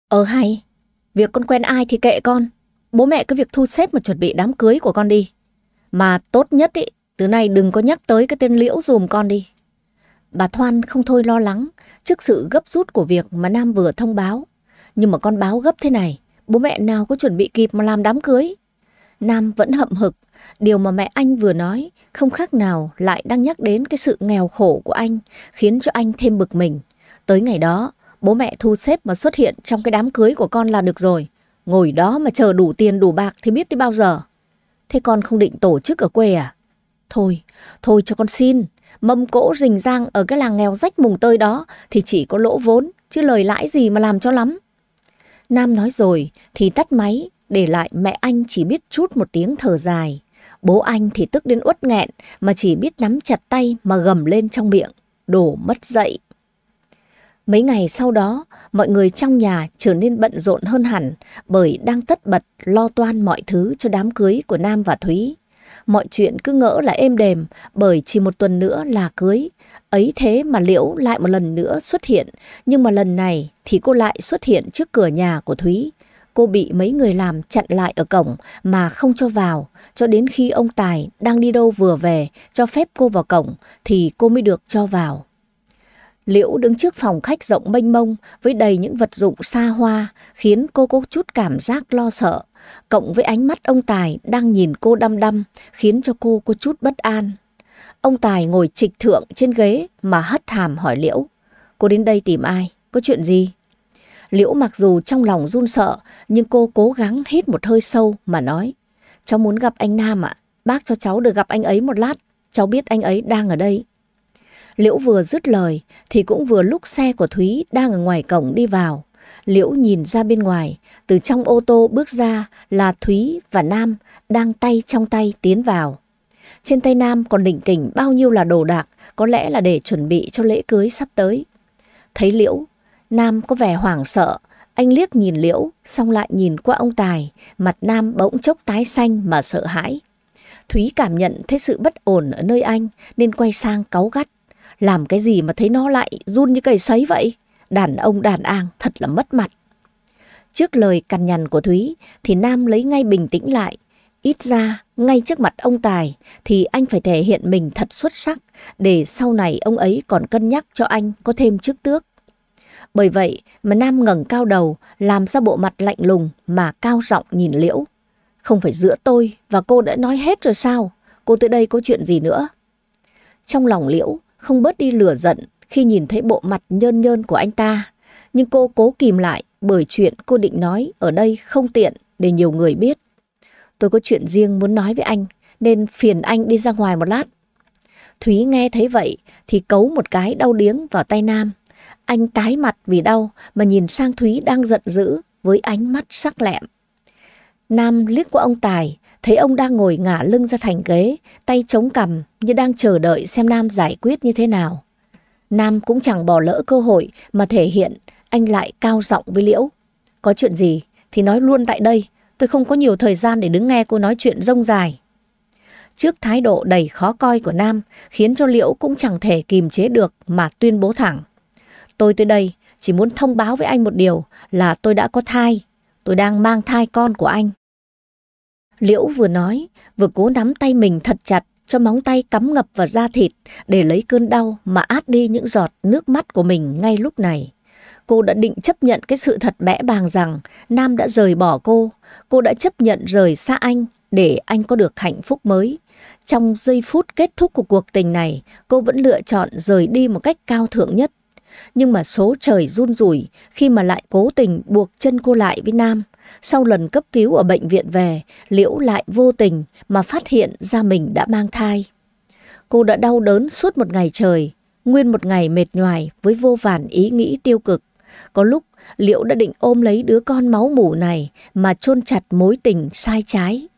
Ờ hay, việc con quen ai thì kệ con. Bố mẹ cứ việc thu xếp mà chuẩn bị đám cưới của con đi. Mà tốt nhất ý, từ nay đừng có nhắc tới cái tên Liễu dùm con đi. Bà Thoan không thôi lo lắng trước sự gấp rút của việc mà Nam vừa thông báo. Nhưng mà con báo gấp thế này, bố mẹ nào có chuẩn bị kịp mà làm đám cưới. Nam vẫn hậm hực, điều mà mẹ anh vừa nói không khác nào lại đang nhắc đến cái sự nghèo khổ của anh, khiến cho anh thêm bực mình. Tới ngày đó, bố mẹ thu xếp mà xuất hiện trong cái đám cưới của con là được rồi. Ngồi đó mà chờ đủ tiền đủ bạc thì biết tới bao giờ. Thế con không định tổ chức ở quê à? Thôi, thôi cho con xin. Mâm cỗ rình rang ở cái làng nghèo rách mùng tơi đó thì chỉ có lỗ vốn, chứ lời lãi gì mà làm cho lắm. Nam nói rồi thì tắt máy, để lại mẹ anh chỉ biết chút một tiếng thở dài. Bố anh thì tức đến uất nghẹn mà chỉ biết nắm chặt tay mà gầm lên trong miệng. Đổ mất dậy. Mấy ngày sau đó, mọi người trong nhà trở nên bận rộn hơn hẳn bởi đang tất bật lo toan mọi thứ cho đám cưới của Nam và Thúy. Mọi chuyện cứ ngỡ là êm đềm bởi chỉ một tuần nữa là cưới. Ấy thế mà Liễu lại một lần nữa xuất hiện, nhưng mà lần này thì cô lại xuất hiện trước cửa nhà của Thúy. Cô bị mấy người làm chặn lại ở cổng mà không cho vào, cho đến khi ông Tài đang đi đâu vừa về cho phép cô vào cổng thì cô mới được cho vào. Liễu đứng trước phòng khách rộng mênh mông với đầy những vật dụng xa hoa khiến cô có chút cảm giác lo sợ, cộng với ánh mắt ông Tài đang nhìn cô đăm đăm khiến cho cô có chút bất an. Ông Tài ngồi trịch thượng trên ghế mà hất hàm hỏi Liễu, cô đến đây tìm ai, có chuyện gì? Liễu mặc dù trong lòng run sợ nhưng cô cố gắng hít một hơi sâu mà nói, cháu muốn gặp anh Nam ạ, bác cho cháu được gặp anh ấy một lát, cháu biết anh ấy đang ở đây, Liễu vừa dứt lời thì cũng vừa lúc xe của Thúy đang ở ngoài cổng đi vào. Liễu nhìn ra bên ngoài, từ trong ô tô bước ra là Thúy và Nam đang tay trong tay tiến vào. Trên tay Nam còn đỉnh kỉnh bao nhiêu là đồ đạc, có lẽ là để chuẩn bị cho lễ cưới sắp tới. Thấy Liễu, Nam có vẻ hoảng sợ, anh liếc nhìn Liễu, xong lại nhìn qua ông Tài, mặt Nam bỗng chốc tái xanh mà sợ hãi. Thúy cảm nhận thấy sự bất ổn ở nơi anh nên quay sang cáu gắt. Làm cái gì mà thấy nó lại run như cầy sấy vậy? Đàn ông đàn an thật là mất mặt. Trước lời cằn nhằn của Thúy thì Nam lấy ngay bình tĩnh lại. Ít ra, ngay trước mặt ông Tài thì anh phải thể hiện mình thật xuất sắc để sau này ông ấy còn cân nhắc cho anh có thêm chức tước. Bởi vậy mà Nam ngẩng cao đầu làm ra bộ mặt lạnh lùng mà cao giọng nhìn Liễu. Không phải giữa tôi và cô đã nói hết rồi sao? Cô tới đây có chuyện gì nữa? Trong lòng Liễu không bớt đi lửa giận khi nhìn thấy bộ mặt nhơn nhơn của anh ta. Nhưng cô cố kìm lại bởi chuyện cô định nói ở đây không tiện để nhiều người biết. Tôi có chuyện riêng muốn nói với anh nên phiền anh đi ra ngoài một lát. Thúy nghe thấy vậy thì cấu một cái đau điếng vào tay Nam. Anh tái mặt vì đau mà nhìn sang Thúy đang giận dữ với ánh mắt sắc lẹm. Nam liếc qua ông Tài thấy ông đang ngồi ngả lưng ra thành ghế, tay chống cằm như đang chờ đợi xem Nam giải quyết như thế nào. Nam cũng chẳng bỏ lỡ cơ hội mà thể hiện anh lại cao giọng với Liễu. Có chuyện gì thì nói luôn tại đây, tôi không có nhiều thời gian để đứng nghe cô nói chuyện rông dài. Trước thái độ đầy khó coi của Nam khiến cho Liễu cũng chẳng thể kìm chế được mà tuyên bố thẳng. Tôi tới đây chỉ muốn thông báo với anh một điều là tôi đã có thai, tôi đang mang thai con của anh. Liễu vừa nói, vừa cố nắm tay mình thật chặt cho móng tay cắm ngập vào da thịt để lấy cơn đau mà át đi những giọt nước mắt của mình ngay lúc này. Cô đã định chấp nhận cái sự thật bẽ bàng rằng Nam đã rời bỏ cô, cô đã chấp nhận rời xa anh để anh có được hạnh phúc mới. Trong giây phút kết thúc của cuộc tình này, cô vẫn lựa chọn rời đi một cách cao thượng nhất. Nhưng mà số trời run rủi khi mà lại cố tình buộc chân cô lại với Nam sau lần cấp cứu ở bệnh viện về, Liễu lại vô tình mà phát hiện ra mình đã mang thai. Cô đã đau đớn suốt một ngày trời, nguyên một ngày mệt nhoài với vô vàn ý nghĩ tiêu cực. Có lúc Liễu đã định ôm lấy đứa con máu mủ này mà chôn chặt mối tình sai trái.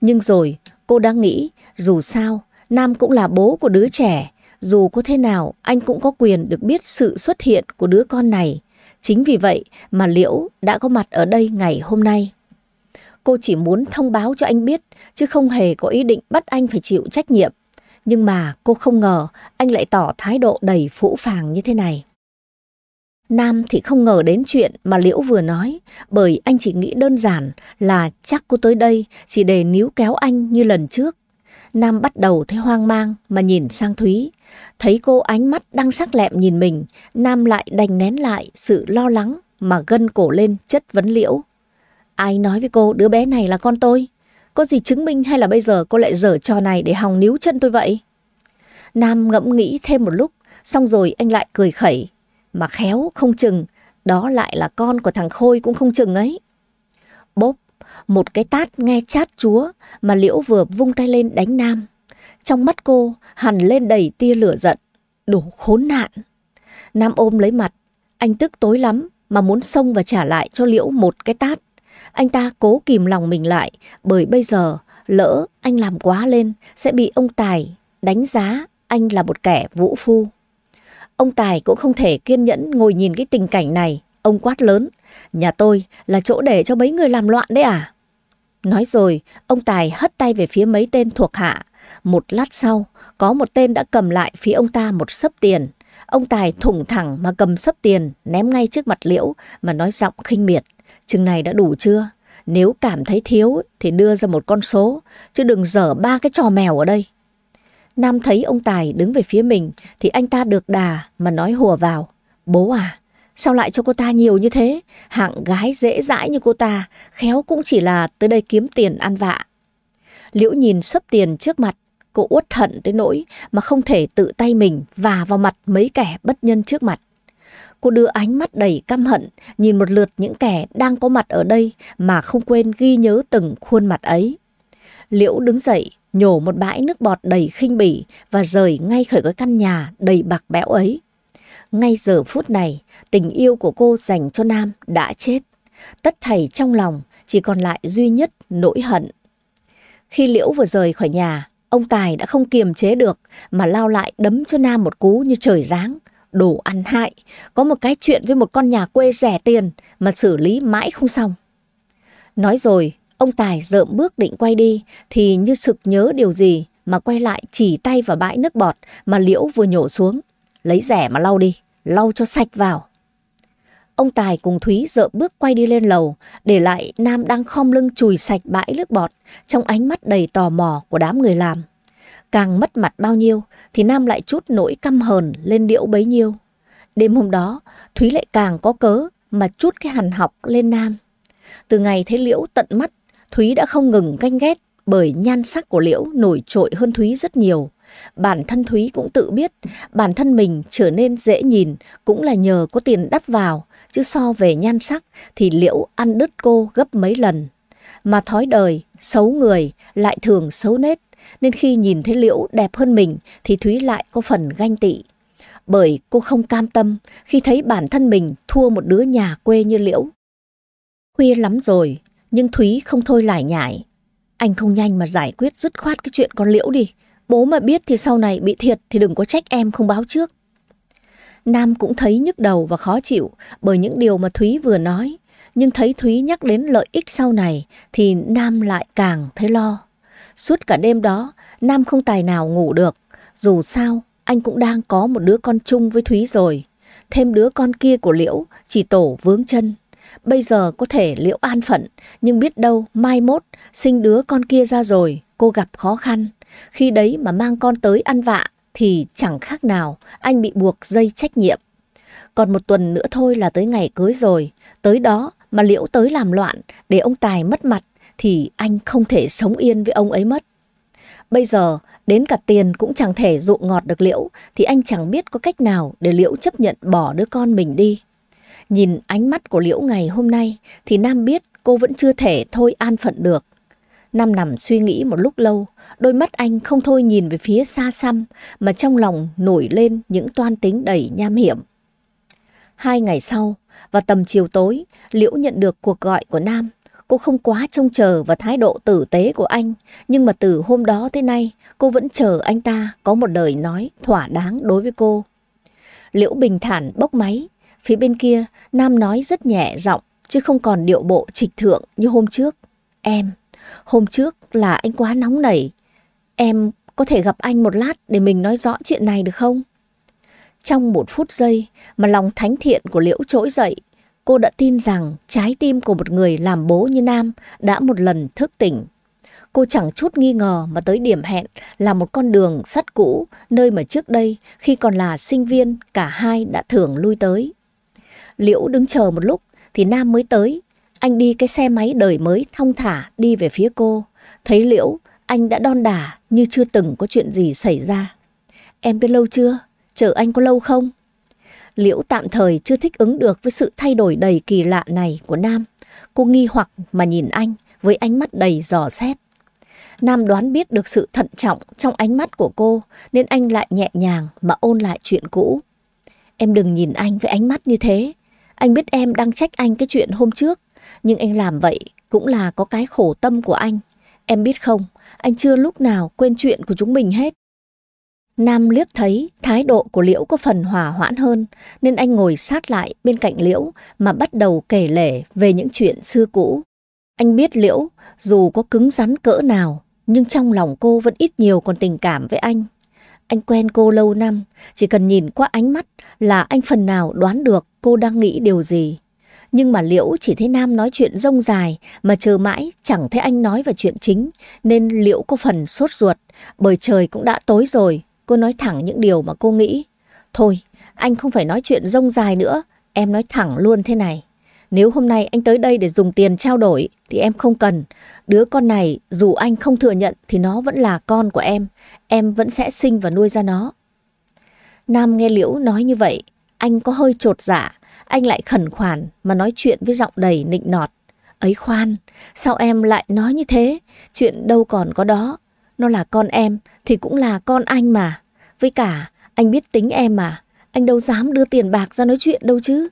Nhưng rồi cô đang nghĩ dù sao Nam cũng là bố của đứa trẻ, dù có thế nào anh cũng có quyền được biết sự xuất hiện của đứa con này Chính vì vậy mà Liễu đã có mặt ở đây ngày hôm nay. Cô chỉ muốn thông báo cho anh biết, chứ không hề có ý định bắt anh phải chịu trách nhiệm. Nhưng mà cô không ngờ anh lại tỏ thái độ đầy phũ phàng như thế này. Nam thì không ngờ đến chuyện mà Liễu vừa nói, bởi anh chỉ nghĩ đơn giản là chắc cô tới đây chỉ để níu kéo anh như lần trước, Nam bắt đầu thấy hoang mang mà nhìn sang Thúy. Thấy cô ánh mắt đang sắc lẹm nhìn mình, Nam lại đành nén lại sự lo lắng mà gân cổ lên chất vấn liễu. Ai nói với cô đứa bé này là con tôi? Có gì chứng minh hay là bây giờ cô lại dở trò này để hòng níu chân tôi vậy? Nam ngẫm nghĩ thêm một lúc, xong rồi anh lại cười khẩy. Mà khéo không chừng, đó lại là con của thằng Khôi cũng không chừng ấy. Một cái tát nghe chát chúa mà Liễu vừa vung tay lên đánh Nam. Trong mắt cô hằn lên đầy tia lửa giận. Đủ khốn nạn. Nam ôm lấy mặt. Anh tức tối lắm mà muốn xông và trả lại cho Liễu một cái tát. Anh ta cố kìm lòng mình lại bởi bây giờ lỡ anh làm quá lên sẽ bị ông Tài đánh giá anh là một kẻ vũ phu. Ông Tài cũng không thể kiên nhẫn ngồi nhìn cái tình cảnh này. Ông quát lớn, nhà tôi là chỗ để cho mấy người làm loạn đấy à? Nói rồi, ông Tài hất tay về phía mấy tên thuộc hạ. Một lát sau, có một tên đã cầm lại phía ông ta một sấp tiền. Ông Tài thủng thẳng mà cầm sấp tiền, ném ngay trước mặt liễu mà nói giọng khinh miệt. Chừng này đã đủ chưa? Nếu cảm thấy thiếu thì đưa ra một con số, chứ đừng dở ba cái trò mèo ở đây. Nam thấy ông Tài đứng về phía mình thì anh ta được đà mà nói hùa vào. Bố à, Sao lại cho cô ta nhiều như thế? Hạng gái dễ dãi như cô ta, khéo cũng chỉ là tới đây kiếm tiền ăn vạ. Liễu nhìn sấp tiền trước mặt, cô uất hận tới nỗi mà không thể tự tay mình và vào mặt mấy kẻ bất nhân trước mặt. Cô đưa ánh mắt đầy căm hận, nhìn một lượt những kẻ đang có mặt ở đây mà không quên ghi nhớ từng khuôn mặt ấy. Liễu đứng dậy, nhổ một bãi nước bọt đầy khinh bỉ và rời ngay khỏi cái căn nhà đầy bạc bẽo ấy ngay giờ phút này, tình yêu của cô dành cho Nam đã chết. Tất thầy trong lòng chỉ còn lại duy nhất nỗi hận. Khi Liễu vừa rời khỏi nhà, ông Tài đã không kiềm chế được mà lao lại đấm cho Nam một cú như trời giáng. Đồ ăn hại, có một cái chuyện với một con nhà quê rẻ tiền mà xử lý mãi không xong. Nói rồi, ông Tài rợm bước định quay đi thì như sực nhớ điều gì mà quay lại chỉ tay vào bãi nước bọt mà Liễu vừa nhổ xuống. Lấy rẻ mà lau đi, lau cho sạch vào. Ông Tài cùng Thúy dợ bước quay đi lên lầu, để lại Nam đang khom lưng chùi sạch bãi nước bọt trong ánh mắt đầy tò mò của đám người làm. Càng mất mặt bao nhiêu thì Nam lại chút nỗi căm hờn lên điệu bấy nhiêu. Đêm hôm đó, Thúy lại càng có cớ mà chút cái hằn học lên Nam. Từ ngày thấy Liễu tận mắt, Thúy đã không ngừng ganh ghét bởi nhan sắc của Liễu nổi trội hơn Thúy rất nhiều. Bản thân Thúy cũng tự biết bản thân mình trở nên dễ nhìn cũng là nhờ có tiền đắp vào, chứ so về nhan sắc thì Liễu ăn đứt cô gấp mấy lần. Mà thói đời, xấu người lại thường xấu nết, nên khi nhìn thấy Liễu đẹp hơn mình thì Thúy lại có phần ganh tị. Bởi cô không cam tâm khi thấy bản thân mình thua một đứa nhà quê như Liễu. Khuya lắm rồi, nhưng Thúy không thôi lải nhải. Anh không nhanh mà giải quyết dứt khoát cái chuyện con Liễu đi. Bố mà biết thì sau này bị thiệt thì đừng có trách em không báo trước. Nam cũng thấy nhức đầu và khó chịu bởi những điều mà Thúy vừa nói. Nhưng thấy Thúy nhắc đến lợi ích sau này thì Nam lại càng thấy lo. Suốt cả đêm đó, Nam không tài nào ngủ được. Dù sao, anh cũng đang có một đứa con chung với Thúy rồi. Thêm đứa con kia của Liễu, chỉ tổ vướng chân. Bây giờ có thể Liễu an phận, nhưng biết đâu mai mốt sinh đứa con kia ra rồi, cô gặp khó khăn. Khi đấy mà mang con tới ăn vạ thì chẳng khác nào anh bị buộc dây trách nhiệm. Còn một tuần nữa thôi là tới ngày cưới rồi, tới đó mà liễu tới làm loạn để ông Tài mất mặt thì anh không thể sống yên với ông ấy mất. Bây giờ đến cả tiền cũng chẳng thể dụ ngọt được liễu thì anh chẳng biết có cách nào để liễu chấp nhận bỏ đứa con mình đi. Nhìn ánh mắt của liễu ngày hôm nay thì Nam biết cô vẫn chưa thể thôi an phận được Nam nằm suy nghĩ một lúc lâu, đôi mắt anh không thôi nhìn về phía xa xăm mà trong lòng nổi lên những toan tính đầy nham hiểm. Hai ngày sau, vào tầm chiều tối, Liễu nhận được cuộc gọi của Nam. Cô không quá trông chờ và thái độ tử tế của anh, nhưng mà từ hôm đó tới nay, cô vẫn chờ anh ta có một lời nói thỏa đáng đối với cô. Liễu bình thản bốc máy, phía bên kia Nam nói rất nhẹ giọng chứ không còn điệu bộ trịch thượng như hôm trước. Em... Hôm trước là anh quá nóng nảy. Em có thể gặp anh một lát để mình nói rõ chuyện này được không? Trong một phút giây mà lòng thánh thiện của Liễu trỗi dậy, cô đã tin rằng trái tim của một người làm bố như Nam đã một lần thức tỉnh. Cô chẳng chút nghi ngờ mà tới điểm hẹn là một con đường sắt cũ, nơi mà trước đây khi còn là sinh viên cả hai đã thường lui tới. Liễu đứng chờ một lúc thì Nam mới tới anh đi cái xe máy đời mới thong thả đi về phía cô. Thấy Liễu, anh đã đon đả như chưa từng có chuyện gì xảy ra. Em biết lâu chưa? Chờ anh có lâu không? Liễu tạm thời chưa thích ứng được với sự thay đổi đầy kỳ lạ này của Nam. Cô nghi hoặc mà nhìn anh với ánh mắt đầy giò xét. Nam đoán biết được sự thận trọng trong ánh mắt của cô nên anh lại nhẹ nhàng mà ôn lại chuyện cũ. Em đừng nhìn anh với ánh mắt như thế. Anh biết em đang trách anh cái chuyện hôm trước nhưng anh làm vậy cũng là có cái khổ tâm của anh. Em biết không, anh chưa lúc nào quên chuyện của chúng mình hết. Nam liếc thấy thái độ của Liễu có phần hòa hoãn hơn nên anh ngồi sát lại bên cạnh Liễu mà bắt đầu kể lể về những chuyện xưa cũ. Anh biết Liễu dù có cứng rắn cỡ nào nhưng trong lòng cô vẫn ít nhiều còn tình cảm với anh. Anh quen cô lâu năm, chỉ cần nhìn qua ánh mắt là anh phần nào đoán được cô đang nghĩ điều gì. Nhưng mà Liễu chỉ thấy Nam nói chuyện rông dài mà chờ mãi chẳng thấy anh nói về chuyện chính nên Liễu có phần sốt ruột bởi trời cũng đã tối rồi. Cô nói thẳng những điều mà cô nghĩ. Thôi, anh không phải nói chuyện rông dài nữa, em nói thẳng luôn thế này. Nếu hôm nay anh tới đây để dùng tiền trao đổi thì em không cần. Đứa con này dù anh không thừa nhận thì nó vẫn là con của em. Em vẫn sẽ sinh và nuôi ra nó. Nam nghe Liễu nói như vậy, anh có hơi trột dạ. Anh lại khẩn khoản mà nói chuyện với giọng đầy nịnh nọt. Ấy khoan, sao em lại nói như thế? Chuyện đâu còn có đó. Nó là con em thì cũng là con anh mà. Với cả, anh biết tính em mà. Anh đâu dám đưa tiền bạc ra nói chuyện đâu chứ.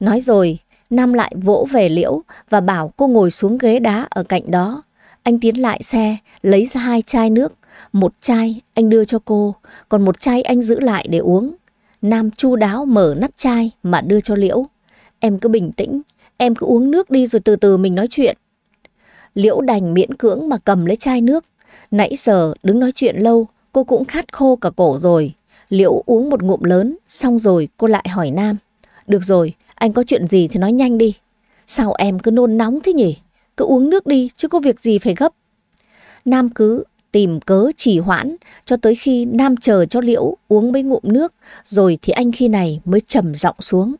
Nói rồi, Nam lại vỗ về Liễu và bảo cô ngồi xuống ghế đá ở cạnh đó. Anh tiến lại xe, lấy ra hai chai nước. Một chai anh đưa cho cô, còn một chai anh giữ lại để uống. Nam chu đáo mở nắp chai mà đưa cho Liễu. Em cứ bình tĩnh, em cứ uống nước đi rồi từ từ mình nói chuyện. Liễu đành miễn cưỡng mà cầm lấy chai nước. Nãy giờ đứng nói chuyện lâu, cô cũng khát khô cả cổ rồi. Liễu uống một ngụm lớn, xong rồi cô lại hỏi Nam. Được rồi, anh có chuyện gì thì nói nhanh đi. Sao em cứ nôn nóng thế nhỉ? Cứ uống nước đi chứ có việc gì phải gấp. Nam cứ tìm cớ trì hoãn cho tới khi Nam chờ cho Liễu uống mấy ngụm nước rồi thì anh khi này mới trầm giọng xuống.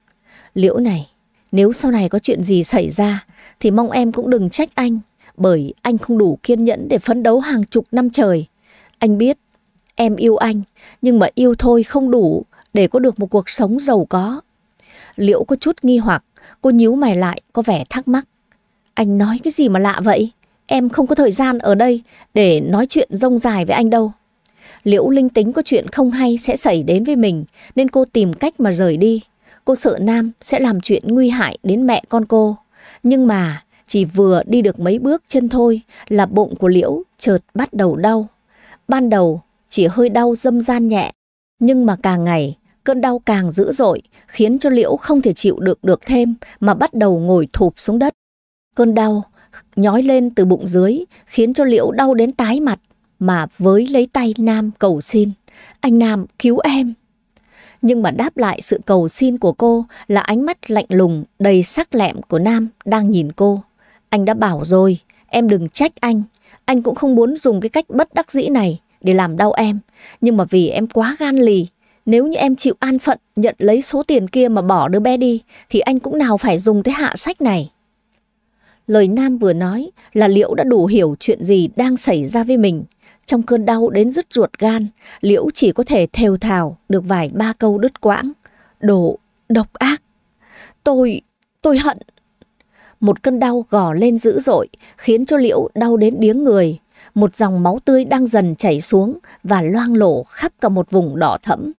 Liễu này, nếu sau này có chuyện gì xảy ra thì mong em cũng đừng trách anh bởi anh không đủ kiên nhẫn để phấn đấu hàng chục năm trời. Anh biết em yêu anh nhưng mà yêu thôi không đủ để có được một cuộc sống giàu có. Liễu có chút nghi hoặc, cô nhíu mày lại có vẻ thắc mắc. Anh nói cái gì mà lạ vậy? Em không có thời gian ở đây để nói chuyện rông dài với anh đâu. Liễu linh tính có chuyện không hay sẽ xảy đến với mình nên cô tìm cách mà rời đi. Cô sợ Nam sẽ làm chuyện nguy hại đến mẹ con cô. Nhưng mà chỉ vừa đi được mấy bước chân thôi là bụng của Liễu chợt bắt đầu đau. Ban đầu chỉ hơi đau dâm gian nhẹ. Nhưng mà càng ngày cơn đau càng dữ dội khiến cho Liễu không thể chịu được được thêm mà bắt đầu ngồi thụp xuống đất. Cơn đau nhói lên từ bụng dưới, khiến cho Liễu đau đến tái mặt, mà với lấy tay Nam cầu xin, anh Nam cứu em. Nhưng mà đáp lại sự cầu xin của cô là ánh mắt lạnh lùng, đầy sắc lẹm của Nam đang nhìn cô. Anh đã bảo rồi, em đừng trách anh, anh cũng không muốn dùng cái cách bất đắc dĩ này để làm đau em. Nhưng mà vì em quá gan lì, nếu như em chịu an phận nhận lấy số tiền kia mà bỏ đứa bé đi, thì anh cũng nào phải dùng tới hạ sách này. Lời Nam vừa nói là Liễu đã đủ hiểu chuyện gì đang xảy ra với mình. Trong cơn đau đến rứt ruột gan, Liễu chỉ có thể thều thào được vài ba câu đứt quãng. đổ độc ác. Tôi, tôi hận. Một cơn đau gò lên dữ dội, khiến cho Liễu đau đến điếng người. Một dòng máu tươi đang dần chảy xuống và loang lổ khắp cả một vùng đỏ thẫm.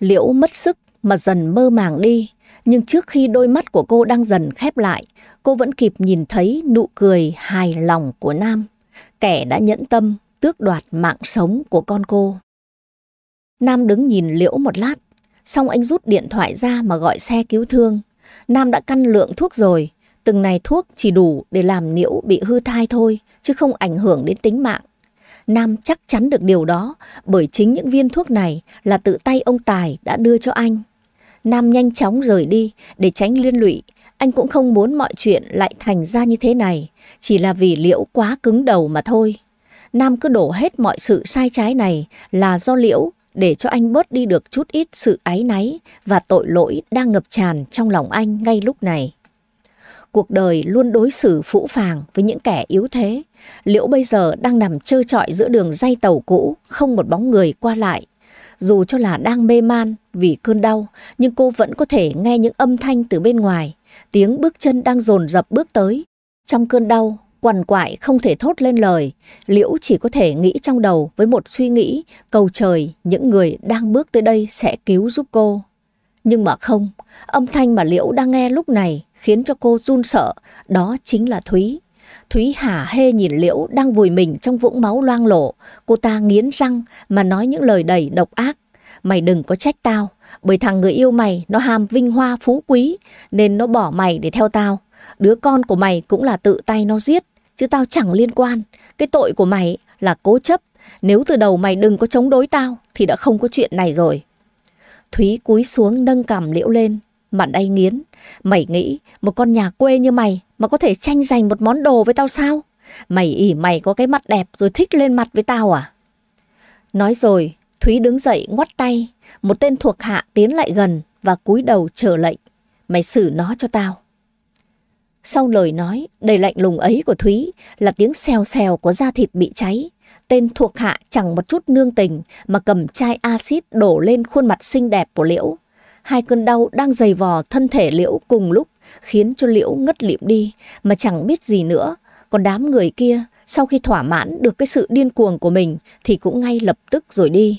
Liễu mất sức mà dần mơ màng đi. Nhưng trước khi đôi mắt của cô đang dần khép lại, cô vẫn kịp nhìn thấy nụ cười hài lòng của Nam, kẻ đã nhẫn tâm tước đoạt mạng sống của con cô. Nam đứng nhìn Liễu một lát, xong anh rút điện thoại ra mà gọi xe cứu thương. Nam đã căn lượng thuốc rồi, từng này thuốc chỉ đủ để làm Liễu bị hư thai thôi, chứ không ảnh hưởng đến tính mạng. Nam chắc chắn được điều đó bởi chính những viên thuốc này là tự tay ông Tài đã đưa cho anh. Nam nhanh chóng rời đi để tránh liên lụy. Anh cũng không muốn mọi chuyện lại thành ra như thế này, chỉ là vì Liễu quá cứng đầu mà thôi. Nam cứ đổ hết mọi sự sai trái này là do Liễu để cho anh bớt đi được chút ít sự áy náy và tội lỗi đang ngập tràn trong lòng anh ngay lúc này. Cuộc đời luôn đối xử phũ phàng với những kẻ yếu thế. Liễu bây giờ đang nằm trơ trọi giữa đường dây tàu cũ, không một bóng người qua lại. Dù cho là đang mê man, vì cơn đau, nhưng cô vẫn có thể nghe những âm thanh từ bên ngoài, tiếng bước chân đang dồn dập bước tới. Trong cơn đau, quằn quại không thể thốt lên lời, Liễu chỉ có thể nghĩ trong đầu với một suy nghĩ cầu trời những người đang bước tới đây sẽ cứu giúp cô. Nhưng mà không, âm thanh mà Liễu đang nghe lúc này khiến cho cô run sợ, đó chính là Thúy. Thúy hả hê nhìn Liễu đang vùi mình trong vũng máu loang lổ, cô ta nghiến răng mà nói những lời đầy độc ác. Mày đừng có trách tao, bởi thằng người yêu mày nó ham vinh hoa phú quý, nên nó bỏ mày để theo tao. Đứa con của mày cũng là tự tay nó giết, chứ tao chẳng liên quan. Cái tội của mày là cố chấp, nếu từ đầu mày đừng có chống đối tao thì đã không có chuyện này rồi. Thúy cúi xuống nâng cằm liễu lên, mặt đay nghiến. Mày nghĩ một con nhà quê như mày mà có thể tranh giành một món đồ với tao sao? Mày ỉ mày có cái mặt đẹp rồi thích lên mặt với tao à? Nói rồi, Thúy đứng dậy ngoắt tay, một tên thuộc hạ tiến lại gần và cúi đầu chờ lệnh. Mày xử nó cho tao. Sau lời nói đầy lạnh lùng ấy của Thúy là tiếng xèo xèo của da thịt bị cháy. Tên thuộc hạ chẳng một chút nương tình mà cầm chai axit đổ lên khuôn mặt xinh đẹp của Liễu. Hai cơn đau đang dày vò thân thể Liễu cùng lúc khiến cho Liễu ngất lịm đi mà chẳng biết gì nữa. Còn đám người kia sau khi thỏa mãn được cái sự điên cuồng của mình thì cũng ngay lập tức rồi đi.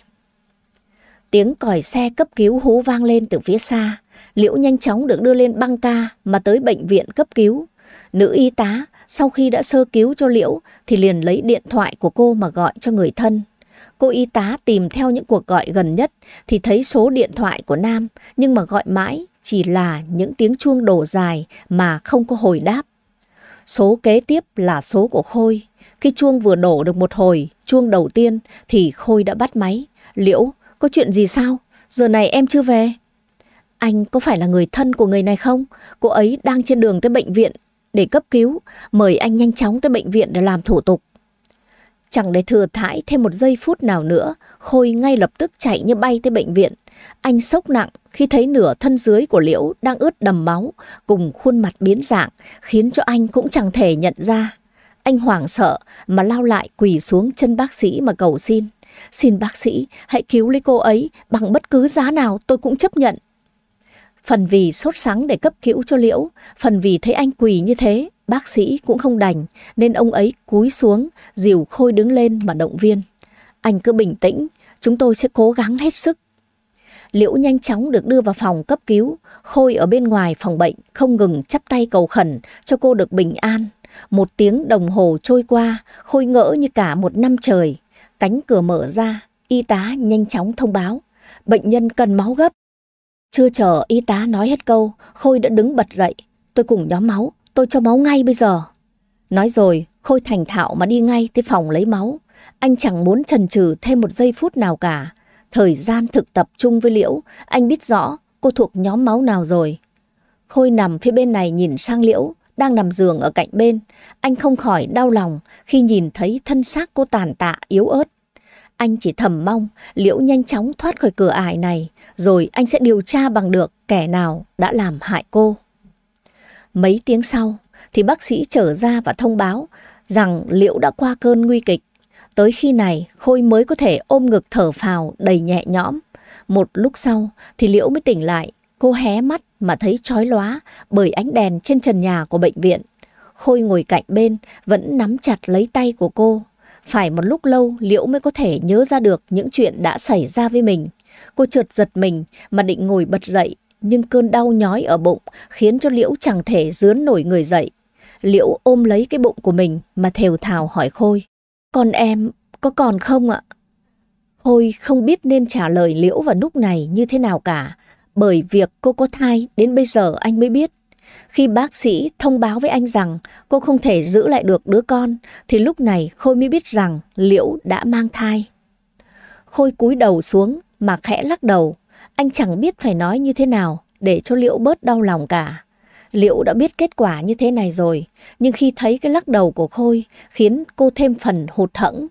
Tiếng còi xe cấp cứu hú vang lên từ phía xa. Liễu nhanh chóng được đưa lên băng ca mà tới bệnh viện cấp cứu. Nữ y tá sau khi đã sơ cứu cho Liễu thì liền lấy điện thoại của cô mà gọi cho người thân. Cô y tá tìm theo những cuộc gọi gần nhất thì thấy số điện thoại của Nam nhưng mà gọi mãi chỉ là những tiếng chuông đổ dài mà không có hồi đáp. Số kế tiếp là số của Khôi. Khi chuông vừa đổ được một hồi, chuông đầu tiên thì Khôi đã bắt máy. Liễu có chuyện gì sao? Giờ này em chưa về. Anh có phải là người thân của người này không? Cô ấy đang trên đường tới bệnh viện để cấp cứu. Mời anh nhanh chóng tới bệnh viện để làm thủ tục. Chẳng để thừa thải thêm một giây phút nào nữa, Khôi ngay lập tức chạy như bay tới bệnh viện. Anh sốc nặng khi thấy nửa thân dưới của Liễu đang ướt đầm máu cùng khuôn mặt biến dạng, khiến cho anh cũng chẳng thể nhận ra. Anh hoảng sợ mà lao lại quỳ xuống chân bác sĩ mà cầu xin. Xin bác sĩ, hãy cứu lấy cô ấy, bằng bất cứ giá nào tôi cũng chấp nhận. Phần vì sốt sắng để cấp cứu cho Liễu, phần vì thấy anh quỳ như thế, bác sĩ cũng không đành, nên ông ấy cúi xuống, dìu Khôi đứng lên mà động viên. Anh cứ bình tĩnh, chúng tôi sẽ cố gắng hết sức. Liễu nhanh chóng được đưa vào phòng cấp cứu, Khôi ở bên ngoài phòng bệnh không ngừng chắp tay cầu khẩn cho cô được bình an. Một tiếng đồng hồ trôi qua, Khôi ngỡ như cả một năm trời. Cánh cửa mở ra, y tá nhanh chóng thông báo. Bệnh nhân cần máu gấp. Chưa chờ y tá nói hết câu, Khôi đã đứng bật dậy. Tôi cùng nhóm máu, tôi cho máu ngay bây giờ. Nói rồi, Khôi thành thạo mà đi ngay tới phòng lấy máu. Anh chẳng muốn chần chừ thêm một giây phút nào cả. Thời gian thực tập chung với Liễu, anh biết rõ cô thuộc nhóm máu nào rồi. Khôi nằm phía bên này nhìn sang Liễu, đang nằm giường ở cạnh bên. Anh không khỏi đau lòng khi nhìn thấy thân xác cô tàn tạ yếu ớt. Anh chỉ thầm mong Liễu nhanh chóng thoát khỏi cửa ải này, rồi anh sẽ điều tra bằng được kẻ nào đã làm hại cô. Mấy tiếng sau thì bác sĩ trở ra và thông báo rằng Liễu đã qua cơn nguy kịch. Tới khi này, Khôi mới có thể ôm ngực thở phào đầy nhẹ nhõm. Một lúc sau thì Liễu mới tỉnh lại Cô hé mắt mà thấy chói lóa bởi ánh đèn trên trần nhà của bệnh viện. Khôi ngồi cạnh bên vẫn nắm chặt lấy tay của cô. Phải một lúc lâu Liễu mới có thể nhớ ra được những chuyện đã xảy ra với mình. Cô trượt giật mình mà định ngồi bật dậy nhưng cơn đau nhói ở bụng khiến cho Liễu chẳng thể dướn nổi người dậy. Liễu ôm lấy cái bụng của mình mà thều thào hỏi Khôi. Con em có còn không ạ? Khôi không biết nên trả lời Liễu vào lúc này như thế nào cả bởi việc cô có thai đến bây giờ anh mới biết. Khi bác sĩ thông báo với anh rằng cô không thể giữ lại được đứa con, thì lúc này Khôi mới biết rằng Liễu đã mang thai. Khôi cúi đầu xuống mà khẽ lắc đầu, anh chẳng biết phải nói như thế nào để cho Liễu bớt đau lòng cả. Liễu đã biết kết quả như thế này rồi, nhưng khi thấy cái lắc đầu của Khôi khiến cô thêm phần hụt hẫng,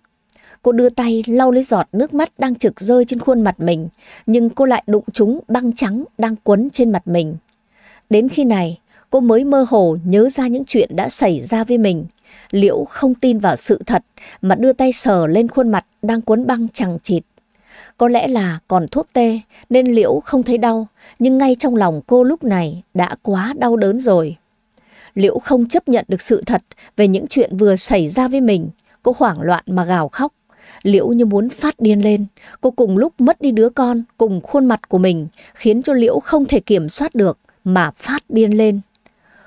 Cô đưa tay lau lấy giọt nước mắt đang trực rơi trên khuôn mặt mình, nhưng cô lại đụng chúng băng trắng đang quấn trên mặt mình. Đến khi này, cô mới mơ hồ nhớ ra những chuyện đã xảy ra với mình. Liễu không tin vào sự thật mà đưa tay sờ lên khuôn mặt đang cuốn băng chẳng chịt. Có lẽ là còn thuốc tê nên Liễu không thấy đau, nhưng ngay trong lòng cô lúc này đã quá đau đớn rồi. Liễu không chấp nhận được sự thật về những chuyện vừa xảy ra với mình, cô hoảng loạn mà gào khóc. Liễu như muốn phát điên lên. Cô cùng lúc mất đi đứa con cùng khuôn mặt của mình khiến cho Liễu không thể kiểm soát được mà phát điên lên.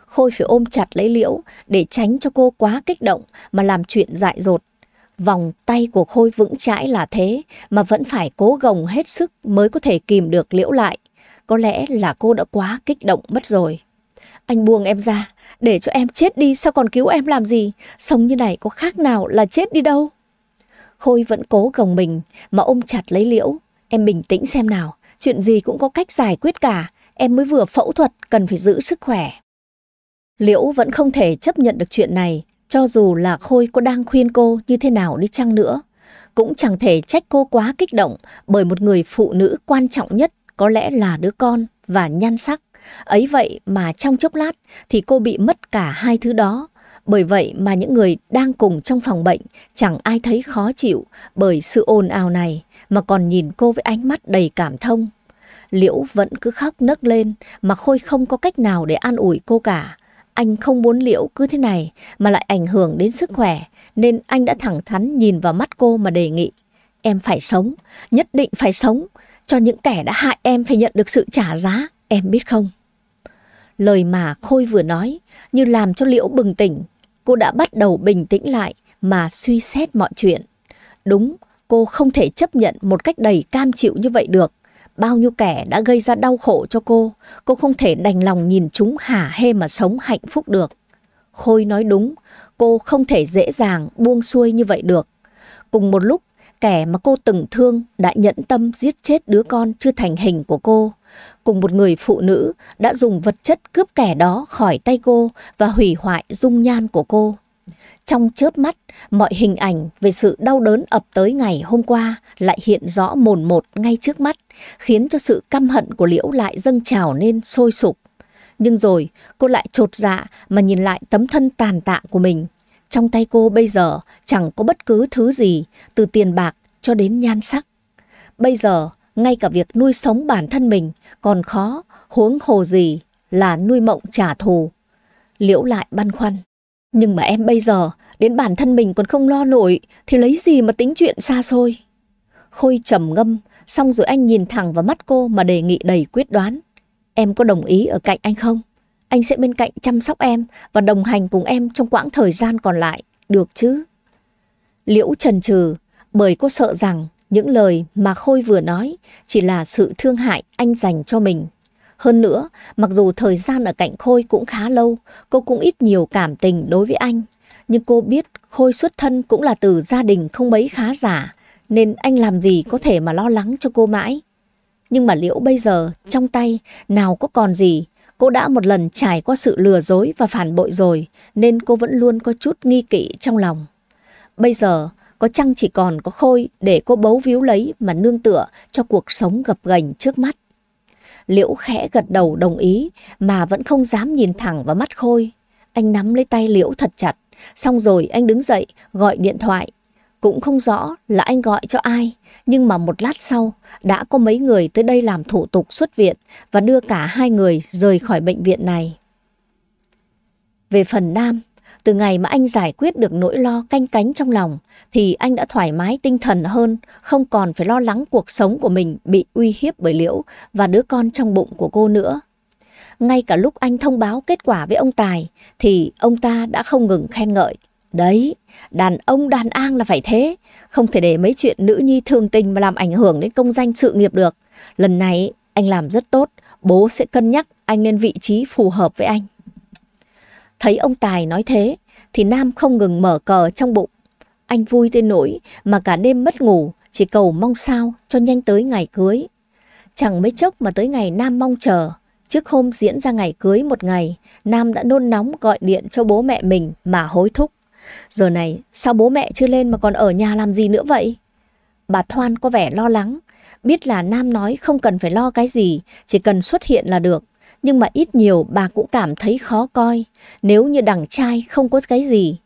Khôi phải ôm chặt lấy Liễu để tránh cho cô quá kích động mà làm chuyện dại dột. Vòng tay của Khôi vững chãi là thế mà vẫn phải cố gồng hết sức mới có thể kìm được Liễu lại. Có lẽ là cô đã quá kích động mất rồi. Anh buông em ra, để cho em chết đi sao còn cứu em làm gì? Sống như này có khác nào là chết đi đâu? Khôi vẫn cố gồng mình mà ôm chặt lấy Liễu. Em bình tĩnh xem nào, chuyện gì cũng có cách giải quyết cả. Em mới vừa phẫu thuật, cần phải giữ sức khỏe. Liễu vẫn không thể chấp nhận được chuyện này, cho dù là Khôi có đang khuyên cô như thế nào đi chăng nữa. Cũng chẳng thể trách cô quá kích động bởi một người phụ nữ quan trọng nhất có lẽ là đứa con và nhan sắc. Ấy vậy mà trong chốc lát thì cô bị mất cả hai thứ đó. Bởi vậy mà những người đang cùng trong phòng bệnh chẳng ai thấy khó chịu bởi sự ồn ào này mà còn nhìn cô với ánh mắt đầy cảm thông. Liễu vẫn cứ khóc nấc lên mà Khôi không có cách nào để an ủi cô cả. Anh không muốn Liễu cứ thế này mà lại ảnh hưởng đến sức khỏe nên anh đã thẳng thắn nhìn vào mắt cô mà đề nghị. Em phải sống, nhất định phải sống, cho những kẻ đã hại em phải nhận được sự trả giá, em biết không? Lời mà Khôi vừa nói như làm cho Liễu bừng tỉnh cô đã bắt đầu bình tĩnh lại mà suy xét mọi chuyện. Đúng, cô không thể chấp nhận một cách đầy cam chịu như vậy được. Bao nhiêu kẻ đã gây ra đau khổ cho cô, cô không thể đành lòng nhìn chúng hả hê mà sống hạnh phúc được. Khôi nói đúng, cô không thể dễ dàng buông xuôi như vậy được. Cùng một lúc, kẻ mà cô từng thương đã nhận tâm giết chết đứa con chưa thành hình của cô, cùng một người phụ nữ đã dùng vật chất cướp kẻ đó khỏi tay cô và hủy hoại dung nhan của cô. Trong chớp mắt, mọi hình ảnh về sự đau đớn ập tới ngày hôm qua lại hiện rõ mồn một ngay trước mắt, khiến cho sự căm hận của Liễu lại dâng trào nên sôi sục. Nhưng rồi, cô lại trột dạ mà nhìn lại tấm thân tàn tạ của mình – trong tay cô bây giờ chẳng có bất cứ thứ gì, từ tiền bạc cho đến nhan sắc. Bây giờ, ngay cả việc nuôi sống bản thân mình còn khó, huống hồ gì là nuôi mộng trả thù. Liễu lại băn khoăn. Nhưng mà em bây giờ, đến bản thân mình còn không lo nổi, thì lấy gì mà tính chuyện xa xôi? Khôi trầm ngâm, xong rồi anh nhìn thẳng vào mắt cô mà đề nghị đầy quyết đoán. Em có đồng ý ở cạnh anh không? anh sẽ bên cạnh chăm sóc em và đồng hành cùng em trong quãng thời gian còn lại, được chứ? Liễu trần trừ, bởi cô sợ rằng những lời mà Khôi vừa nói chỉ là sự thương hại anh dành cho mình. Hơn nữa, mặc dù thời gian ở cạnh Khôi cũng khá lâu, cô cũng ít nhiều cảm tình đối với anh. Nhưng cô biết Khôi xuất thân cũng là từ gia đình không mấy khá giả, nên anh làm gì có thể mà lo lắng cho cô mãi. Nhưng mà Liễu bây giờ trong tay nào có còn gì Cô đã một lần trải qua sự lừa dối và phản bội rồi, nên cô vẫn luôn có chút nghi kỵ trong lòng. Bây giờ, có chăng chỉ còn có khôi để cô bấu víu lấy mà nương tựa cho cuộc sống gập ghềnh trước mắt. Liễu khẽ gật đầu đồng ý mà vẫn không dám nhìn thẳng vào mắt khôi. Anh nắm lấy tay Liễu thật chặt, xong rồi anh đứng dậy gọi điện thoại cũng không rõ là anh gọi cho ai, nhưng mà một lát sau đã có mấy người tới đây làm thủ tục xuất viện và đưa cả hai người rời khỏi bệnh viện này. Về phần Nam, từ ngày mà anh giải quyết được nỗi lo canh cánh trong lòng thì anh đã thoải mái tinh thần hơn, không còn phải lo lắng cuộc sống của mình bị uy hiếp bởi Liễu và đứa con trong bụng của cô nữa. Ngay cả lúc anh thông báo kết quả với ông Tài thì ông ta đã không ngừng khen ngợi. Đấy, Đàn ông đàn an là phải thế, không thể để mấy chuyện nữ nhi thường tình mà làm ảnh hưởng đến công danh sự nghiệp được. Lần này anh làm rất tốt, bố sẽ cân nhắc anh nên vị trí phù hợp với anh. Thấy ông Tài nói thế, thì Nam không ngừng mở cờ trong bụng. Anh vui tới nỗi mà cả đêm mất ngủ, chỉ cầu mong sao cho nhanh tới ngày cưới. Chẳng mấy chốc mà tới ngày Nam mong chờ, trước hôm diễn ra ngày cưới một ngày, Nam đã nôn nóng gọi điện cho bố mẹ mình mà hối thúc. Giờ này sao bố mẹ chưa lên mà còn ở nhà làm gì nữa vậy? Bà Thoan có vẻ lo lắng, biết là Nam nói không cần phải lo cái gì, chỉ cần xuất hiện là được. Nhưng mà ít nhiều bà cũng cảm thấy khó coi, nếu như đằng trai không có cái gì.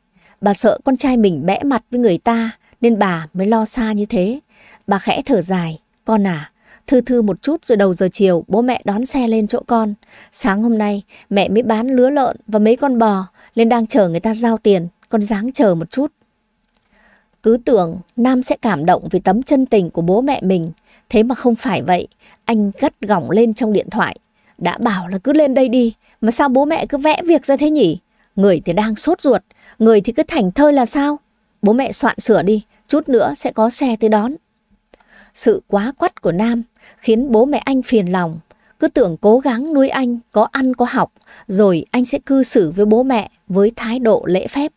Bà sợ con trai mình bẽ mặt với người ta, nên bà mới lo xa như thế. Bà khẽ thở dài, con à, thư thư một chút rồi đầu giờ chiều bố mẹ đón xe lên chỗ con. Sáng hôm nay mẹ mới bán lứa lợn và mấy con bò nên đang chờ người ta giao tiền con dáng chờ một chút. Cứ tưởng Nam sẽ cảm động vì tấm chân tình của bố mẹ mình, thế mà không phải vậy, anh gắt gỏng lên trong điện thoại. Đã bảo là cứ lên đây đi, mà sao bố mẹ cứ vẽ việc ra thế nhỉ? Người thì đang sốt ruột, người thì cứ thành thơ là sao? Bố mẹ soạn sửa đi, chút nữa sẽ có xe tới đón. Sự quá quắt của Nam khiến bố mẹ anh phiền lòng, cứ tưởng cố gắng nuôi anh có ăn có học rồi anh sẽ cư xử với bố mẹ với thái độ lễ phép.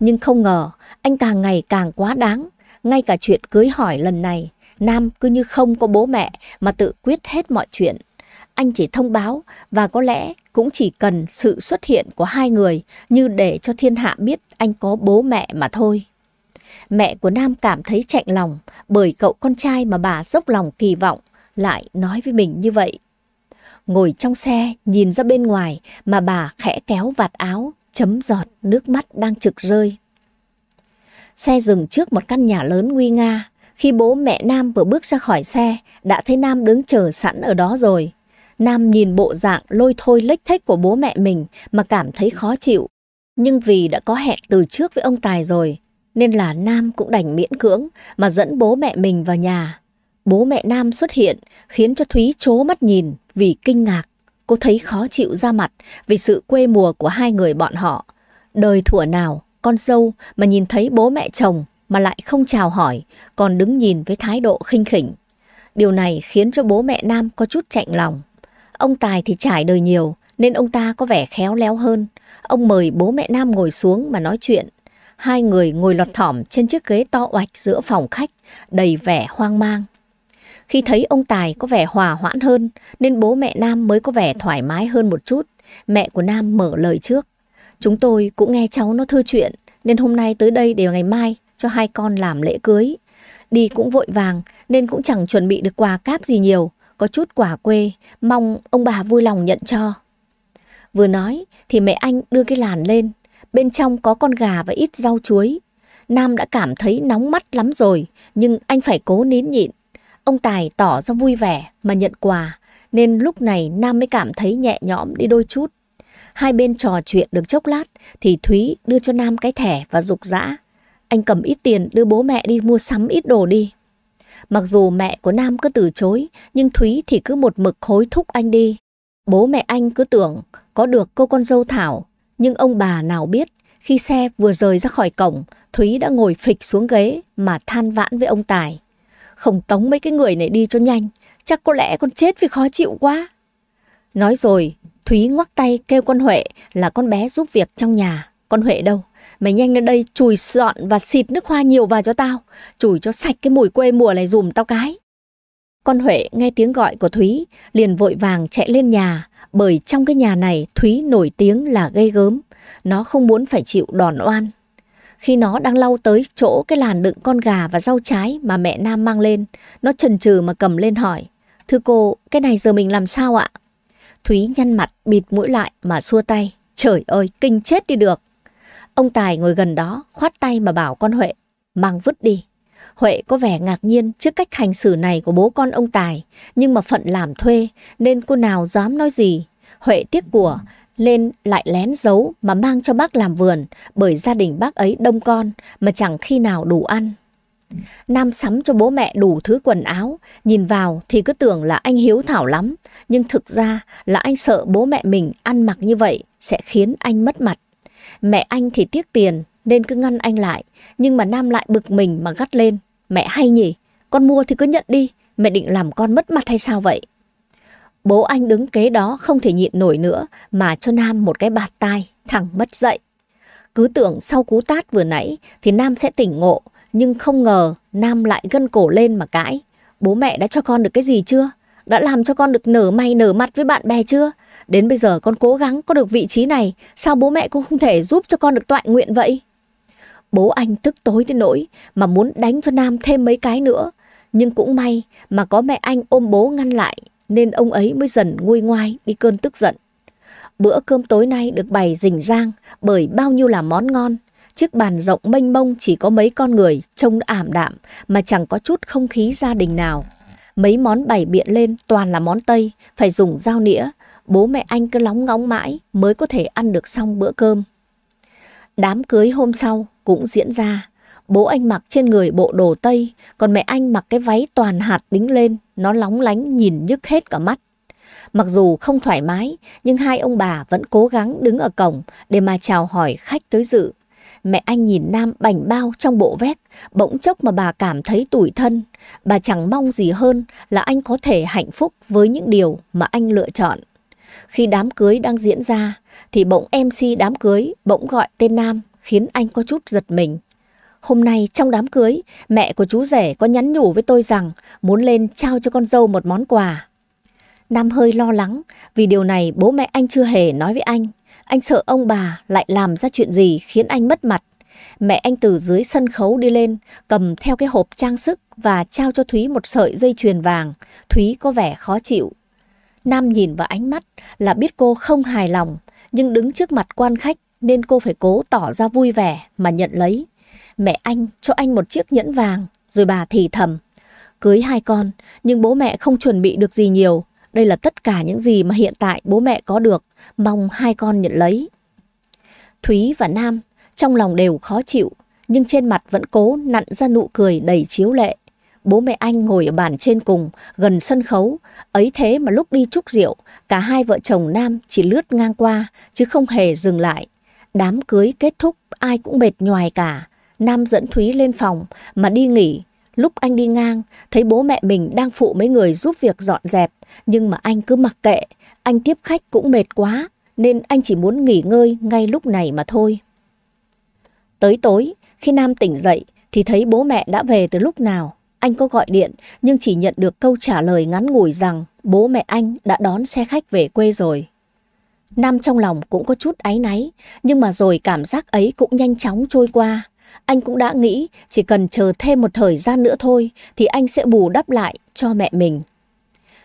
Nhưng không ngờ, anh càng ngày càng quá đáng. Ngay cả chuyện cưới hỏi lần này, Nam cứ như không có bố mẹ mà tự quyết hết mọi chuyện. Anh chỉ thông báo và có lẽ cũng chỉ cần sự xuất hiện của hai người như để cho thiên hạ biết anh có bố mẹ mà thôi. Mẹ của Nam cảm thấy chạnh lòng bởi cậu con trai mà bà dốc lòng kỳ vọng lại nói với mình như vậy. Ngồi trong xe nhìn ra bên ngoài mà bà khẽ kéo vạt áo chấm giọt nước mắt đang trực rơi. Xe dừng trước một căn nhà lớn nguy nga. Khi bố mẹ Nam vừa bước ra khỏi xe, đã thấy Nam đứng chờ sẵn ở đó rồi. Nam nhìn bộ dạng lôi thôi lếch thách của bố mẹ mình mà cảm thấy khó chịu. Nhưng vì đã có hẹn từ trước với ông Tài rồi, nên là Nam cũng đành miễn cưỡng mà dẫn bố mẹ mình vào nhà. Bố mẹ Nam xuất hiện khiến cho Thúy chố mắt nhìn vì kinh ngạc. Cô thấy khó chịu ra mặt vì sự quê mùa của hai người bọn họ. Đời thủa nào, con dâu mà nhìn thấy bố mẹ chồng mà lại không chào hỏi, còn đứng nhìn với thái độ khinh khỉnh. Điều này khiến cho bố mẹ Nam có chút chạnh lòng. Ông Tài thì trải đời nhiều, nên ông ta có vẻ khéo léo hơn. Ông mời bố mẹ Nam ngồi xuống mà nói chuyện. Hai người ngồi lọt thỏm trên chiếc ghế to oạch giữa phòng khách, đầy vẻ hoang mang. Khi thấy ông Tài có vẻ hòa hoãn hơn nên bố mẹ Nam mới có vẻ thoải mái hơn một chút. Mẹ của Nam mở lời trước. Chúng tôi cũng nghe cháu nó thư chuyện nên hôm nay tới đây đều ngày mai cho hai con làm lễ cưới. Đi cũng vội vàng nên cũng chẳng chuẩn bị được quà cáp gì nhiều, có chút quà quê, mong ông bà vui lòng nhận cho. Vừa nói thì mẹ anh đưa cái làn lên, bên trong có con gà và ít rau chuối. Nam đã cảm thấy nóng mắt lắm rồi, nhưng anh phải cố nín nhịn. Ông Tài tỏ ra vui vẻ mà nhận quà, nên lúc này Nam mới cảm thấy nhẹ nhõm đi đôi chút. Hai bên trò chuyện được chốc lát thì Thúy đưa cho Nam cái thẻ và rục rã. Anh cầm ít tiền đưa bố mẹ đi mua sắm ít đồ đi. Mặc dù mẹ của Nam cứ từ chối, nhưng Thúy thì cứ một mực hối thúc anh đi. Bố mẹ anh cứ tưởng có được cô con dâu Thảo, nhưng ông bà nào biết khi xe vừa rời ra khỏi cổng, Thúy đã ngồi phịch xuống ghế mà than vãn với ông Tài. Không tống mấy cái người này đi cho nhanh, chắc có lẽ con chết vì khó chịu quá. Nói rồi, Thúy ngoắc tay kêu con Huệ là con bé giúp việc trong nhà. Con Huệ đâu? Mày nhanh lên đây chùi dọn và xịt nước hoa nhiều vào cho tao. Chùi cho sạch cái mùi quê mùa này dùm tao cái. Con Huệ nghe tiếng gọi của Thúy, liền vội vàng chạy lên nhà, bởi trong cái nhà này Thúy nổi tiếng là gây gớm. Nó không muốn phải chịu đòn oan. Khi nó đang lau tới chỗ cái làn đựng con gà và rau trái mà mẹ Nam mang lên, nó chần chừ mà cầm lên hỏi. Thưa cô, cái này giờ mình làm sao ạ? Thúy nhăn mặt, bịt mũi lại mà xua tay. Trời ơi, kinh chết đi được. Ông Tài ngồi gần đó, khoát tay mà bảo con Huệ, mang vứt đi. Huệ có vẻ ngạc nhiên trước cách hành xử này của bố con ông Tài, nhưng mà phận làm thuê nên cô nào dám nói gì. Huệ tiếc của lên lại lén giấu mà mang cho bác làm vườn bởi gia đình bác ấy đông con mà chẳng khi nào đủ ăn. Nam sắm cho bố mẹ đủ thứ quần áo, nhìn vào thì cứ tưởng là anh hiếu thảo lắm, nhưng thực ra là anh sợ bố mẹ mình ăn mặc như vậy sẽ khiến anh mất mặt. Mẹ anh thì tiếc tiền nên cứ ngăn anh lại, nhưng mà Nam lại bực mình mà gắt lên. Mẹ hay nhỉ, con mua thì cứ nhận đi, mẹ định làm con mất mặt hay sao vậy? Bố anh đứng kế đó không thể nhịn nổi nữa mà cho Nam một cái bạt tai, thẳng mất dậy. Cứ tưởng sau cú tát vừa nãy thì Nam sẽ tỉnh ngộ, nhưng không ngờ Nam lại gân cổ lên mà cãi. Bố mẹ đã cho con được cái gì chưa? Đã làm cho con được nở mày nở mặt với bạn bè chưa? Đến bây giờ con cố gắng có được vị trí này, sao bố mẹ cũng không thể giúp cho con được toại nguyện vậy? Bố anh tức tối tới nỗi mà muốn đánh cho Nam thêm mấy cái nữa. Nhưng cũng may mà có mẹ anh ôm bố ngăn lại nên ông ấy mới dần nguôi ngoai đi cơn tức giận. Bữa cơm tối nay được bày rình rang bởi bao nhiêu là món ngon. Chiếc bàn rộng mênh mông chỉ có mấy con người trông ảm đạm mà chẳng có chút không khí gia đình nào. Mấy món bày biện lên toàn là món Tây, phải dùng dao nĩa. Bố mẹ anh cứ lóng ngóng mãi mới có thể ăn được xong bữa cơm. Đám cưới hôm sau cũng diễn ra. Bố anh mặc trên người bộ đồ tây, còn mẹ anh mặc cái váy toàn hạt đính lên, nó lóng lánh nhìn nhức hết cả mắt. Mặc dù không thoải mái, nhưng hai ông bà vẫn cố gắng đứng ở cổng để mà chào hỏi khách tới dự. Mẹ anh nhìn Nam bảnh bao trong bộ vét, bỗng chốc mà bà cảm thấy tủi thân. Bà chẳng mong gì hơn là anh có thể hạnh phúc với những điều mà anh lựa chọn. Khi đám cưới đang diễn ra, thì bỗng MC đám cưới bỗng gọi tên Nam khiến anh có chút giật mình. Hôm nay trong đám cưới, mẹ của chú rể có nhắn nhủ với tôi rằng muốn lên trao cho con dâu một món quà. Nam hơi lo lắng vì điều này bố mẹ anh chưa hề nói với anh. Anh sợ ông bà lại làm ra chuyện gì khiến anh mất mặt. Mẹ anh từ dưới sân khấu đi lên, cầm theo cái hộp trang sức và trao cho Thúy một sợi dây chuyền vàng. Thúy có vẻ khó chịu. Nam nhìn vào ánh mắt là biết cô không hài lòng, nhưng đứng trước mặt quan khách nên cô phải cố tỏ ra vui vẻ mà nhận lấy. Mẹ anh cho anh một chiếc nhẫn vàng, rồi bà thì thầm. Cưới hai con, nhưng bố mẹ không chuẩn bị được gì nhiều. Đây là tất cả những gì mà hiện tại bố mẹ có được, mong hai con nhận lấy. Thúy và Nam trong lòng đều khó chịu, nhưng trên mặt vẫn cố nặn ra nụ cười đầy chiếu lệ. Bố mẹ anh ngồi ở bàn trên cùng, gần sân khấu, ấy thế mà lúc đi chúc rượu, cả hai vợ chồng Nam chỉ lướt ngang qua, chứ không hề dừng lại. Đám cưới kết thúc, ai cũng mệt nhoài cả, Nam dẫn Thúy lên phòng mà đi nghỉ. Lúc anh đi ngang, thấy bố mẹ mình đang phụ mấy người giúp việc dọn dẹp, nhưng mà anh cứ mặc kệ, anh tiếp khách cũng mệt quá, nên anh chỉ muốn nghỉ ngơi ngay lúc này mà thôi. Tới tối, khi Nam tỉnh dậy thì thấy bố mẹ đã về từ lúc nào. Anh có gọi điện nhưng chỉ nhận được câu trả lời ngắn ngủi rằng bố mẹ anh đã đón xe khách về quê rồi. Nam trong lòng cũng có chút áy náy, nhưng mà rồi cảm giác ấy cũng nhanh chóng trôi qua. Anh cũng đã nghĩ chỉ cần chờ thêm một thời gian nữa thôi thì anh sẽ bù đắp lại cho mẹ mình.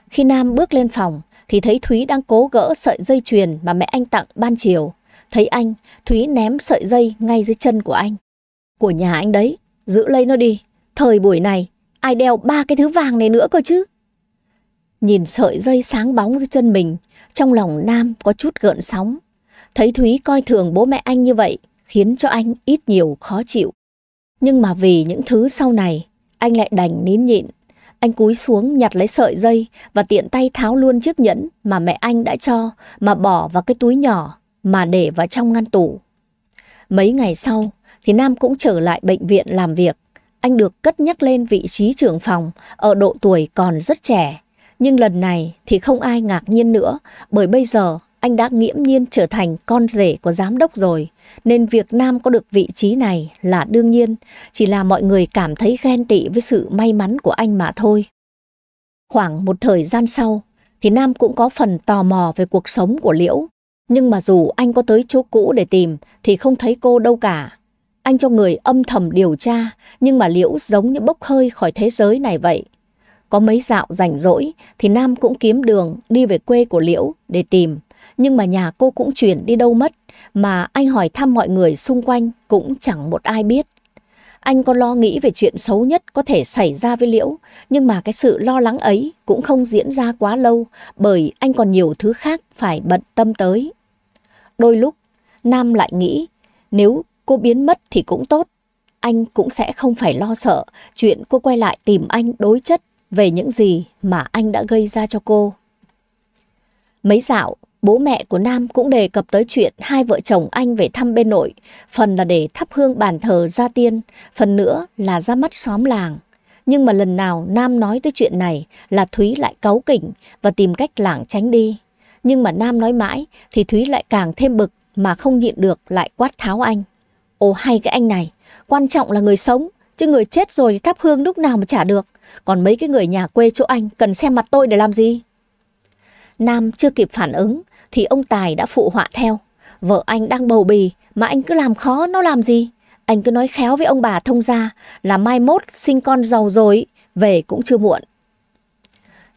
Khi Nam bước lên phòng thì thấy Thúy đang cố gỡ sợi dây chuyền mà mẹ anh tặng ban chiều. Thấy anh, Thúy ném sợi dây ngay dưới chân của anh. Của nhà anh đấy, giữ lấy nó đi. Thời buổi này, ai đeo ba cái thứ vàng này nữa cơ chứ? Nhìn sợi dây sáng bóng dưới chân mình, trong lòng Nam có chút gợn sóng. Thấy Thúy coi thường bố mẹ anh như vậy, khiến cho anh ít nhiều khó chịu. Nhưng mà vì những thứ sau này, anh lại đành nín nhịn. Anh cúi xuống nhặt lấy sợi dây và tiện tay tháo luôn chiếc nhẫn mà mẹ anh đã cho mà bỏ vào cái túi nhỏ mà để vào trong ngăn tủ. Mấy ngày sau thì Nam cũng trở lại bệnh viện làm việc. Anh được cất nhắc lên vị trí trưởng phòng ở độ tuổi còn rất trẻ. Nhưng lần này thì không ai ngạc nhiên nữa bởi bây giờ anh đã nghiễm nhiên trở thành con rể của giám đốc rồi, nên việc Nam có được vị trí này là đương nhiên, chỉ là mọi người cảm thấy ghen tị với sự may mắn của anh mà thôi. Khoảng một thời gian sau, thì Nam cũng có phần tò mò về cuộc sống của Liễu, nhưng mà dù anh có tới chỗ cũ để tìm thì không thấy cô đâu cả. Anh cho người âm thầm điều tra, nhưng mà Liễu giống như bốc hơi khỏi thế giới này vậy. Có mấy dạo rảnh rỗi thì Nam cũng kiếm đường đi về quê của Liễu để tìm nhưng mà nhà cô cũng chuyển đi đâu mất, mà anh hỏi thăm mọi người xung quanh cũng chẳng một ai biết. Anh có lo nghĩ về chuyện xấu nhất có thể xảy ra với Liễu, nhưng mà cái sự lo lắng ấy cũng không diễn ra quá lâu bởi anh còn nhiều thứ khác phải bận tâm tới. Đôi lúc, Nam lại nghĩ nếu cô biến mất thì cũng tốt, anh cũng sẽ không phải lo sợ chuyện cô quay lại tìm anh đối chất về những gì mà anh đã gây ra cho cô. Mấy dạo, Bố mẹ của Nam cũng đề cập tới chuyện hai vợ chồng anh về thăm bên nội, phần là để thắp hương bàn thờ gia tiên, phần nữa là ra mắt xóm làng. Nhưng mà lần nào Nam nói tới chuyện này là Thúy lại cáu kỉnh và tìm cách lảng tránh đi. Nhưng mà Nam nói mãi thì Thúy lại càng thêm bực mà không nhịn được lại quát tháo anh. Ồ hay cái anh này, quan trọng là người sống, chứ người chết rồi thì thắp hương lúc nào mà trả được. Còn mấy cái người nhà quê chỗ anh cần xem mặt tôi để làm gì? Nam chưa kịp phản ứng thì ông Tài đã phụ họa theo. Vợ anh đang bầu bì mà anh cứ làm khó nó làm gì? Anh cứ nói khéo với ông bà thông gia là mai mốt sinh con giàu rồi, về cũng chưa muộn.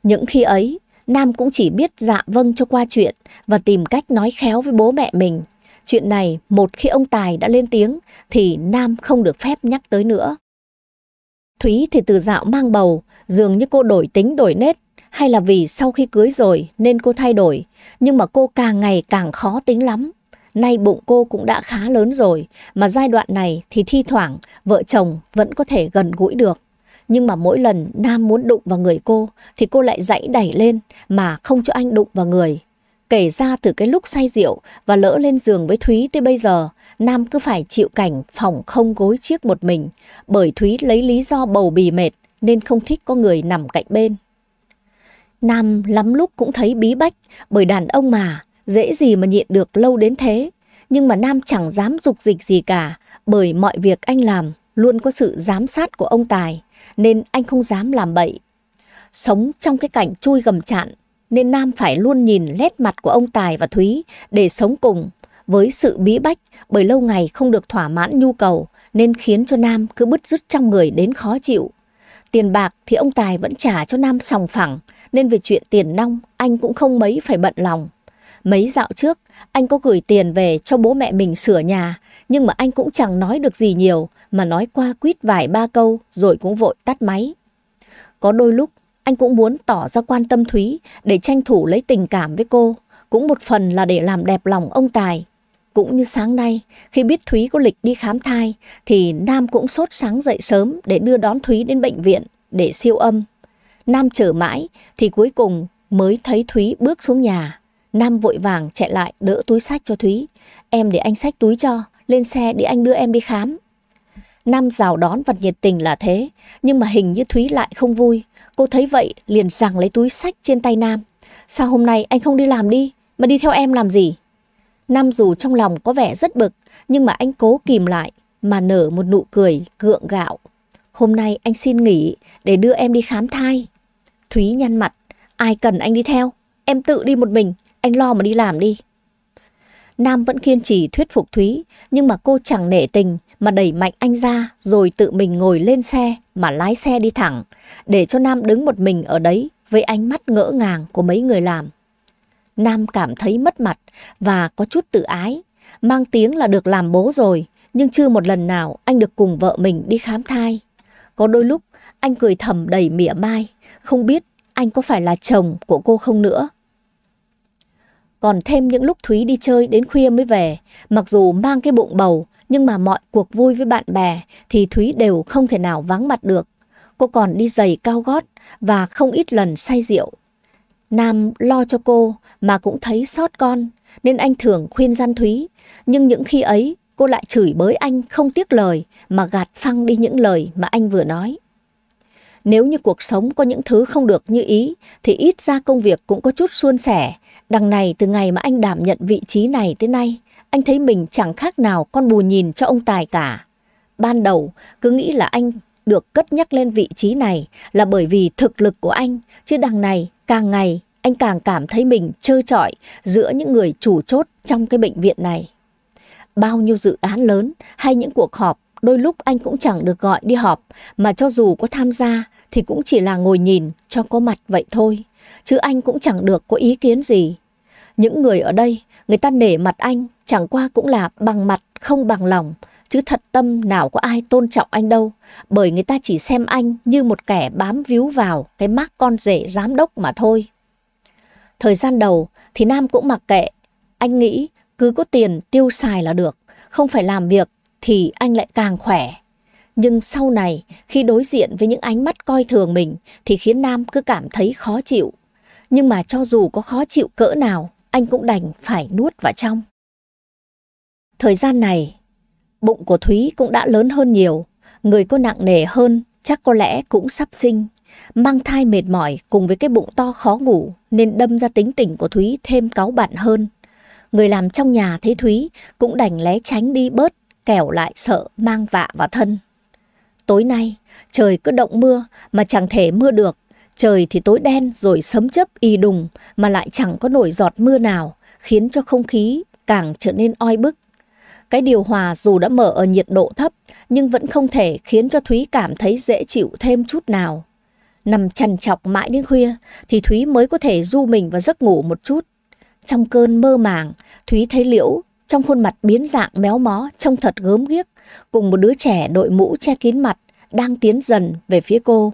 Những khi ấy, Nam cũng chỉ biết dạ vâng cho qua chuyện và tìm cách nói khéo với bố mẹ mình. Chuyện này một khi ông Tài đã lên tiếng thì Nam không được phép nhắc tới nữa. Thúy thì từ dạo mang bầu, dường như cô đổi tính đổi nết hay là vì sau khi cưới rồi nên cô thay đổi nhưng mà cô càng ngày càng khó tính lắm. Nay bụng cô cũng đã khá lớn rồi, mà giai đoạn này thì thi thoảng vợ chồng vẫn có thể gần gũi được. Nhưng mà mỗi lần Nam muốn đụng vào người cô thì cô lại dãy đẩy lên mà không cho anh đụng vào người. Kể ra từ cái lúc say rượu và lỡ lên giường với Thúy tới bây giờ, Nam cứ phải chịu cảnh phòng không gối chiếc một mình bởi Thúy lấy lý do bầu bì mệt nên không thích có người nằm cạnh bên. Nam lắm lúc cũng thấy bí bách, bởi đàn ông mà, dễ gì mà nhịn được lâu đến thế. Nhưng mà Nam chẳng dám dục dịch gì cả, bởi mọi việc anh làm luôn có sự giám sát của ông Tài, nên anh không dám làm bậy. Sống trong cái cảnh chui gầm chạn, nên Nam phải luôn nhìn lét mặt của ông Tài và Thúy để sống cùng, với sự bí bách bởi lâu ngày không được thỏa mãn nhu cầu nên khiến cho Nam cứ bứt rứt trong người đến khó chịu. Tiền bạc thì ông Tài vẫn trả cho Nam sòng phẳng, nên về chuyện tiền nong anh cũng không mấy phải bận lòng. Mấy dạo trước, anh có gửi tiền về cho bố mẹ mình sửa nhà, nhưng mà anh cũng chẳng nói được gì nhiều, mà nói qua quýt vài ba câu rồi cũng vội tắt máy. Có đôi lúc, anh cũng muốn tỏ ra quan tâm Thúy để tranh thủ lấy tình cảm với cô, cũng một phần là để làm đẹp lòng ông Tài. Cũng như sáng nay, khi biết Thúy có lịch đi khám thai, thì Nam cũng sốt sáng dậy sớm để đưa đón Thúy đến bệnh viện để siêu âm. Nam chờ mãi thì cuối cùng mới thấy Thúy bước xuống nhà. Nam vội vàng chạy lại đỡ túi sách cho Thúy. Em để anh sách túi cho, lên xe để anh đưa em đi khám. Nam rào đón và nhiệt tình là thế, nhưng mà hình như Thúy lại không vui. Cô thấy vậy liền rằng lấy túi sách trên tay Nam. Sao hôm nay anh không đi làm đi, mà đi theo em làm gì? Nam dù trong lòng có vẻ rất bực, nhưng mà anh cố kìm lại mà nở một nụ cười gượng gạo. Hôm nay anh xin nghỉ để đưa em đi khám thai. Thúy nhăn mặt, ai cần anh đi theo, em tự đi một mình, anh lo mà đi làm đi. Nam vẫn kiên trì thuyết phục Thúy, nhưng mà cô chẳng nể tình mà đẩy mạnh anh ra rồi tự mình ngồi lên xe mà lái xe đi thẳng, để cho Nam đứng một mình ở đấy với ánh mắt ngỡ ngàng của mấy người làm. Nam cảm thấy mất mặt và có chút tự ái. Mang tiếng là được làm bố rồi, nhưng chưa một lần nào anh được cùng vợ mình đi khám thai. Có đôi lúc anh cười thầm đầy mỉa mai, không biết anh có phải là chồng của cô không nữa. Còn thêm những lúc Thúy đi chơi đến khuya mới về, mặc dù mang cái bụng bầu, nhưng mà mọi cuộc vui với bạn bè thì Thúy đều không thể nào vắng mặt được. Cô còn đi giày cao gót và không ít lần say rượu Nam lo cho cô mà cũng thấy xót con, nên anh thường khuyên gian Thúy. Nhưng những khi ấy, cô lại chửi bới anh không tiếc lời mà gạt phăng đi những lời mà anh vừa nói. Nếu như cuộc sống có những thứ không được như ý, thì ít ra công việc cũng có chút suôn sẻ. Đằng này từ ngày mà anh đảm nhận vị trí này tới nay, anh thấy mình chẳng khác nào con bù nhìn cho ông Tài cả. Ban đầu, cứ nghĩ là anh được cất nhắc lên vị trí này là bởi vì thực lực của anh, chứ đằng này Càng ngày, anh càng cảm thấy mình trơ trọi giữa những người chủ chốt trong cái bệnh viện này. Bao nhiêu dự án lớn hay những cuộc họp, đôi lúc anh cũng chẳng được gọi đi họp, mà cho dù có tham gia thì cũng chỉ là ngồi nhìn cho có mặt vậy thôi, chứ anh cũng chẳng được có ý kiến gì. Những người ở đây, người ta nể mặt anh chẳng qua cũng là bằng mặt không bằng lòng, Chứ thật tâm nào có ai tôn trọng anh đâu, bởi người ta chỉ xem anh như một kẻ bám víu vào cái mác con rể giám đốc mà thôi. Thời gian đầu thì Nam cũng mặc kệ, anh nghĩ cứ có tiền tiêu xài là được, không phải làm việc thì anh lại càng khỏe. Nhưng sau này, khi đối diện với những ánh mắt coi thường mình thì khiến Nam cứ cảm thấy khó chịu. Nhưng mà cho dù có khó chịu cỡ nào, anh cũng đành phải nuốt vào trong. Thời gian này, Bụng của Thúy cũng đã lớn hơn nhiều, người cô nặng nề hơn, chắc có lẽ cũng sắp sinh. Mang thai mệt mỏi cùng với cái bụng to khó ngủ nên đâm ra tính tình của Thúy thêm cáu bặn hơn. Người làm trong nhà thấy Thúy cũng đành lé tránh đi bớt, kẻo lại sợ mang vạ vào thân. Tối nay, trời cứ động mưa mà chẳng thể mưa được. Trời thì tối đen rồi sấm chấp y đùng mà lại chẳng có nổi giọt mưa nào, khiến cho không khí càng trở nên oi bức cái điều hòa dù đã mở ở nhiệt độ thấp nhưng vẫn không thể khiến cho Thúy cảm thấy dễ chịu thêm chút nào. Nằm trằn trọc mãi đến khuya thì Thúy mới có thể du mình và giấc ngủ một chút. Trong cơn mơ màng, Thúy thấy Liễu trong khuôn mặt biến dạng méo mó trông thật gớm ghiếc cùng một đứa trẻ đội mũ che kín mặt đang tiến dần về phía cô.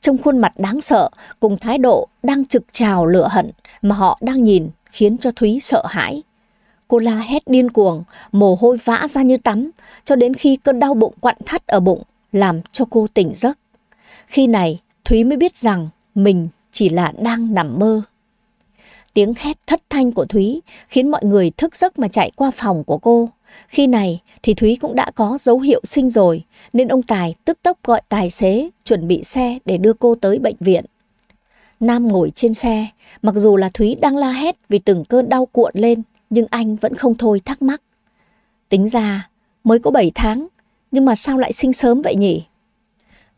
Trong khuôn mặt đáng sợ cùng thái độ đang trực trào lửa hận mà họ đang nhìn khiến cho Thúy sợ hãi. Cô la hét điên cuồng, mồ hôi vã ra như tắm, cho đến khi cơn đau bụng quặn thắt ở bụng làm cho cô tỉnh giấc. Khi này, Thúy mới biết rằng mình chỉ là đang nằm mơ. Tiếng hét thất thanh của Thúy khiến mọi người thức giấc mà chạy qua phòng của cô. Khi này thì Thúy cũng đã có dấu hiệu sinh rồi, nên ông Tài tức tốc gọi tài xế chuẩn bị xe để đưa cô tới bệnh viện. Nam ngồi trên xe, mặc dù là Thúy đang la hét vì từng cơn đau cuộn lên, nhưng anh vẫn không thôi thắc mắc. Tính ra, mới có 7 tháng, nhưng mà sao lại sinh sớm vậy nhỉ?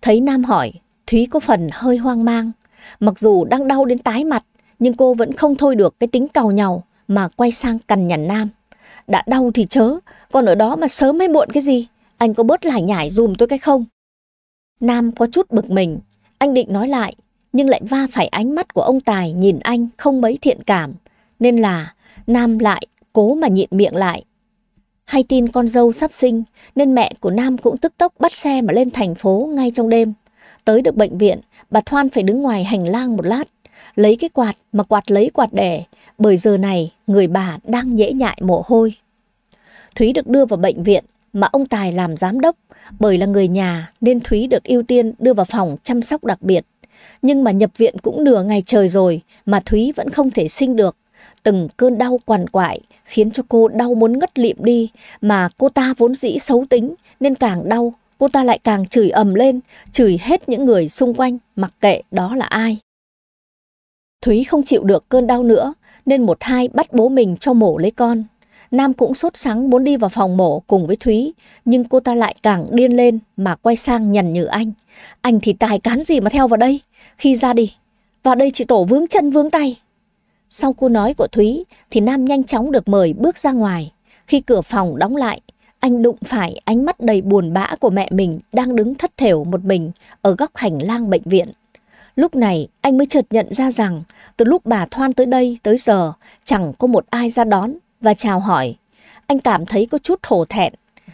Thấy Nam hỏi, Thúy có phần hơi hoang mang. Mặc dù đang đau đến tái mặt, nhưng cô vẫn không thôi được cái tính cầu nhau mà quay sang cằn nhằn Nam. Đã đau thì chớ, còn ở đó mà sớm hay muộn cái gì? Anh có bớt lải nhải dùm tôi cái không? Nam có chút bực mình, anh định nói lại, nhưng lại va phải ánh mắt của ông Tài nhìn anh không mấy thiện cảm, nên là Nam lại, cố mà nhịn miệng lại. Hay tin con dâu sắp sinh, nên mẹ của Nam cũng tức tốc bắt xe mà lên thành phố ngay trong đêm. Tới được bệnh viện, bà Thoan phải đứng ngoài hành lang một lát, lấy cái quạt mà quạt lấy quạt đẻ, bởi giờ này người bà đang dễ nhại mồ hôi. Thúy được đưa vào bệnh viện mà ông Tài làm giám đốc, bởi là người nhà nên Thúy được ưu tiên đưa vào phòng chăm sóc đặc biệt. Nhưng mà nhập viện cũng nửa ngày trời rồi mà Thúy vẫn không thể sinh được. Từng cơn đau quằn quại khiến cho cô đau muốn ngất lịm đi, mà cô ta vốn dĩ xấu tính nên càng đau, cô ta lại càng chửi ầm lên, chửi hết những người xung quanh mặc kệ đó là ai. Thúy không chịu được cơn đau nữa nên một hai bắt bố mình cho mổ lấy con. Nam cũng sốt sắng muốn đi vào phòng mổ cùng với Thúy, nhưng cô ta lại càng điên lên mà quay sang nhằn nhử anh. Anh thì tài cán gì mà theo vào đây, khi ra đi, vào đây chị Tổ vướng chân vướng tay. Sau câu nói của Thúy thì Nam nhanh chóng được mời bước ra ngoài. Khi cửa phòng đóng lại, anh đụng phải ánh mắt đầy buồn bã của mẹ mình đang đứng thất thểu một mình ở góc hành lang bệnh viện. Lúc này anh mới chợt nhận ra rằng từ lúc bà Thoan tới đây tới giờ chẳng có một ai ra đón và chào hỏi. Anh cảm thấy có chút hổ thẹn.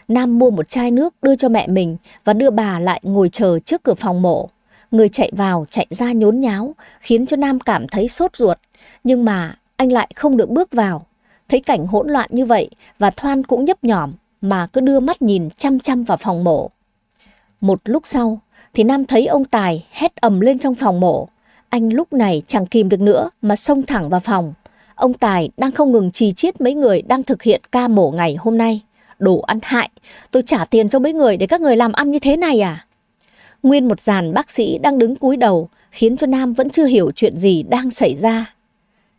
Nam mua một chai nước đưa cho mẹ mình và đưa bà lại ngồi chờ trước cửa phòng mổ. Người chạy vào, chạy ra nhốn nháo, khiến cho Nam cảm thấy sốt ruột. Nhưng mà anh lại không được bước vào. Thấy cảnh hỗn loạn như vậy và Thoan cũng nhấp nhỏm mà cứ đưa mắt nhìn chăm chăm vào phòng mổ. Một lúc sau thì Nam thấy ông Tài hét ầm lên trong phòng mổ. Anh lúc này chẳng kìm được nữa mà xông thẳng vào phòng. Ông Tài đang không ngừng trì chiết mấy người đang thực hiện ca mổ ngày hôm nay. Đồ ăn hại, tôi trả tiền cho mấy người để các người làm ăn như thế này à? Nguyên một dàn bác sĩ đang đứng cúi đầu, khiến cho Nam vẫn chưa hiểu chuyện gì đang xảy ra.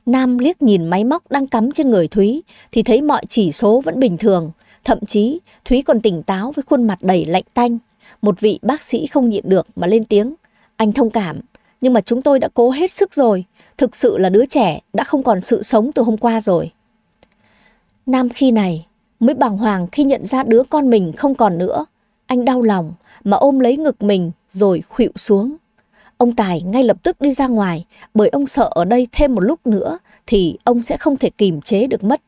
Nam liếc nhìn máy móc đang cắm trên người Thúy thì thấy mọi chỉ số vẫn bình thường. Thậm chí Thúy còn tỉnh táo với khuôn mặt đầy lạnh tanh. Một vị bác sĩ không nhịn được mà lên tiếng. Anh thông cảm, nhưng mà chúng tôi đã cố hết sức rồi. Thực sự là đứa trẻ đã không còn sự sống từ hôm qua rồi. Nam khi này mới bàng hoàng khi nhận ra đứa con mình không còn nữa. Anh đau lòng mà ôm lấy ngực mình rồi khuỵu xuống. Ông Tài ngay lập tức đi ra ngoài bởi ông sợ ở đây thêm một lúc nữa thì ông sẽ không thể kìm chế được mất.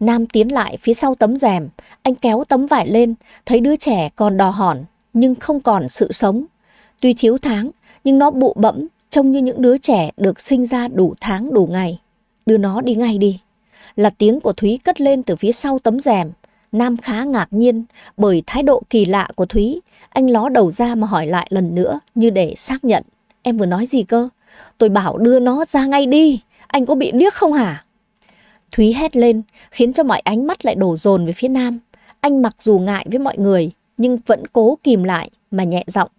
Nam tiến lại phía sau tấm rèm, anh kéo tấm vải lên, thấy đứa trẻ còn đò hòn nhưng không còn sự sống. Tuy thiếu tháng nhưng nó bụ bẫm trông như những đứa trẻ được sinh ra đủ tháng đủ ngày. Đưa nó đi ngay đi. Là tiếng của Thúy cất lên từ phía sau tấm rèm. Nam khá ngạc nhiên bởi thái độ kỳ lạ của Thúy. Anh ló đầu ra mà hỏi lại lần nữa như để xác nhận. Em vừa nói gì cơ? Tôi bảo đưa nó ra ngay đi. Anh có bị điếc không hả? Thúy hét lên khiến cho mọi ánh mắt lại đổ dồn về phía Nam. Anh mặc dù ngại với mọi người nhưng vẫn cố kìm lại mà nhẹ giọng.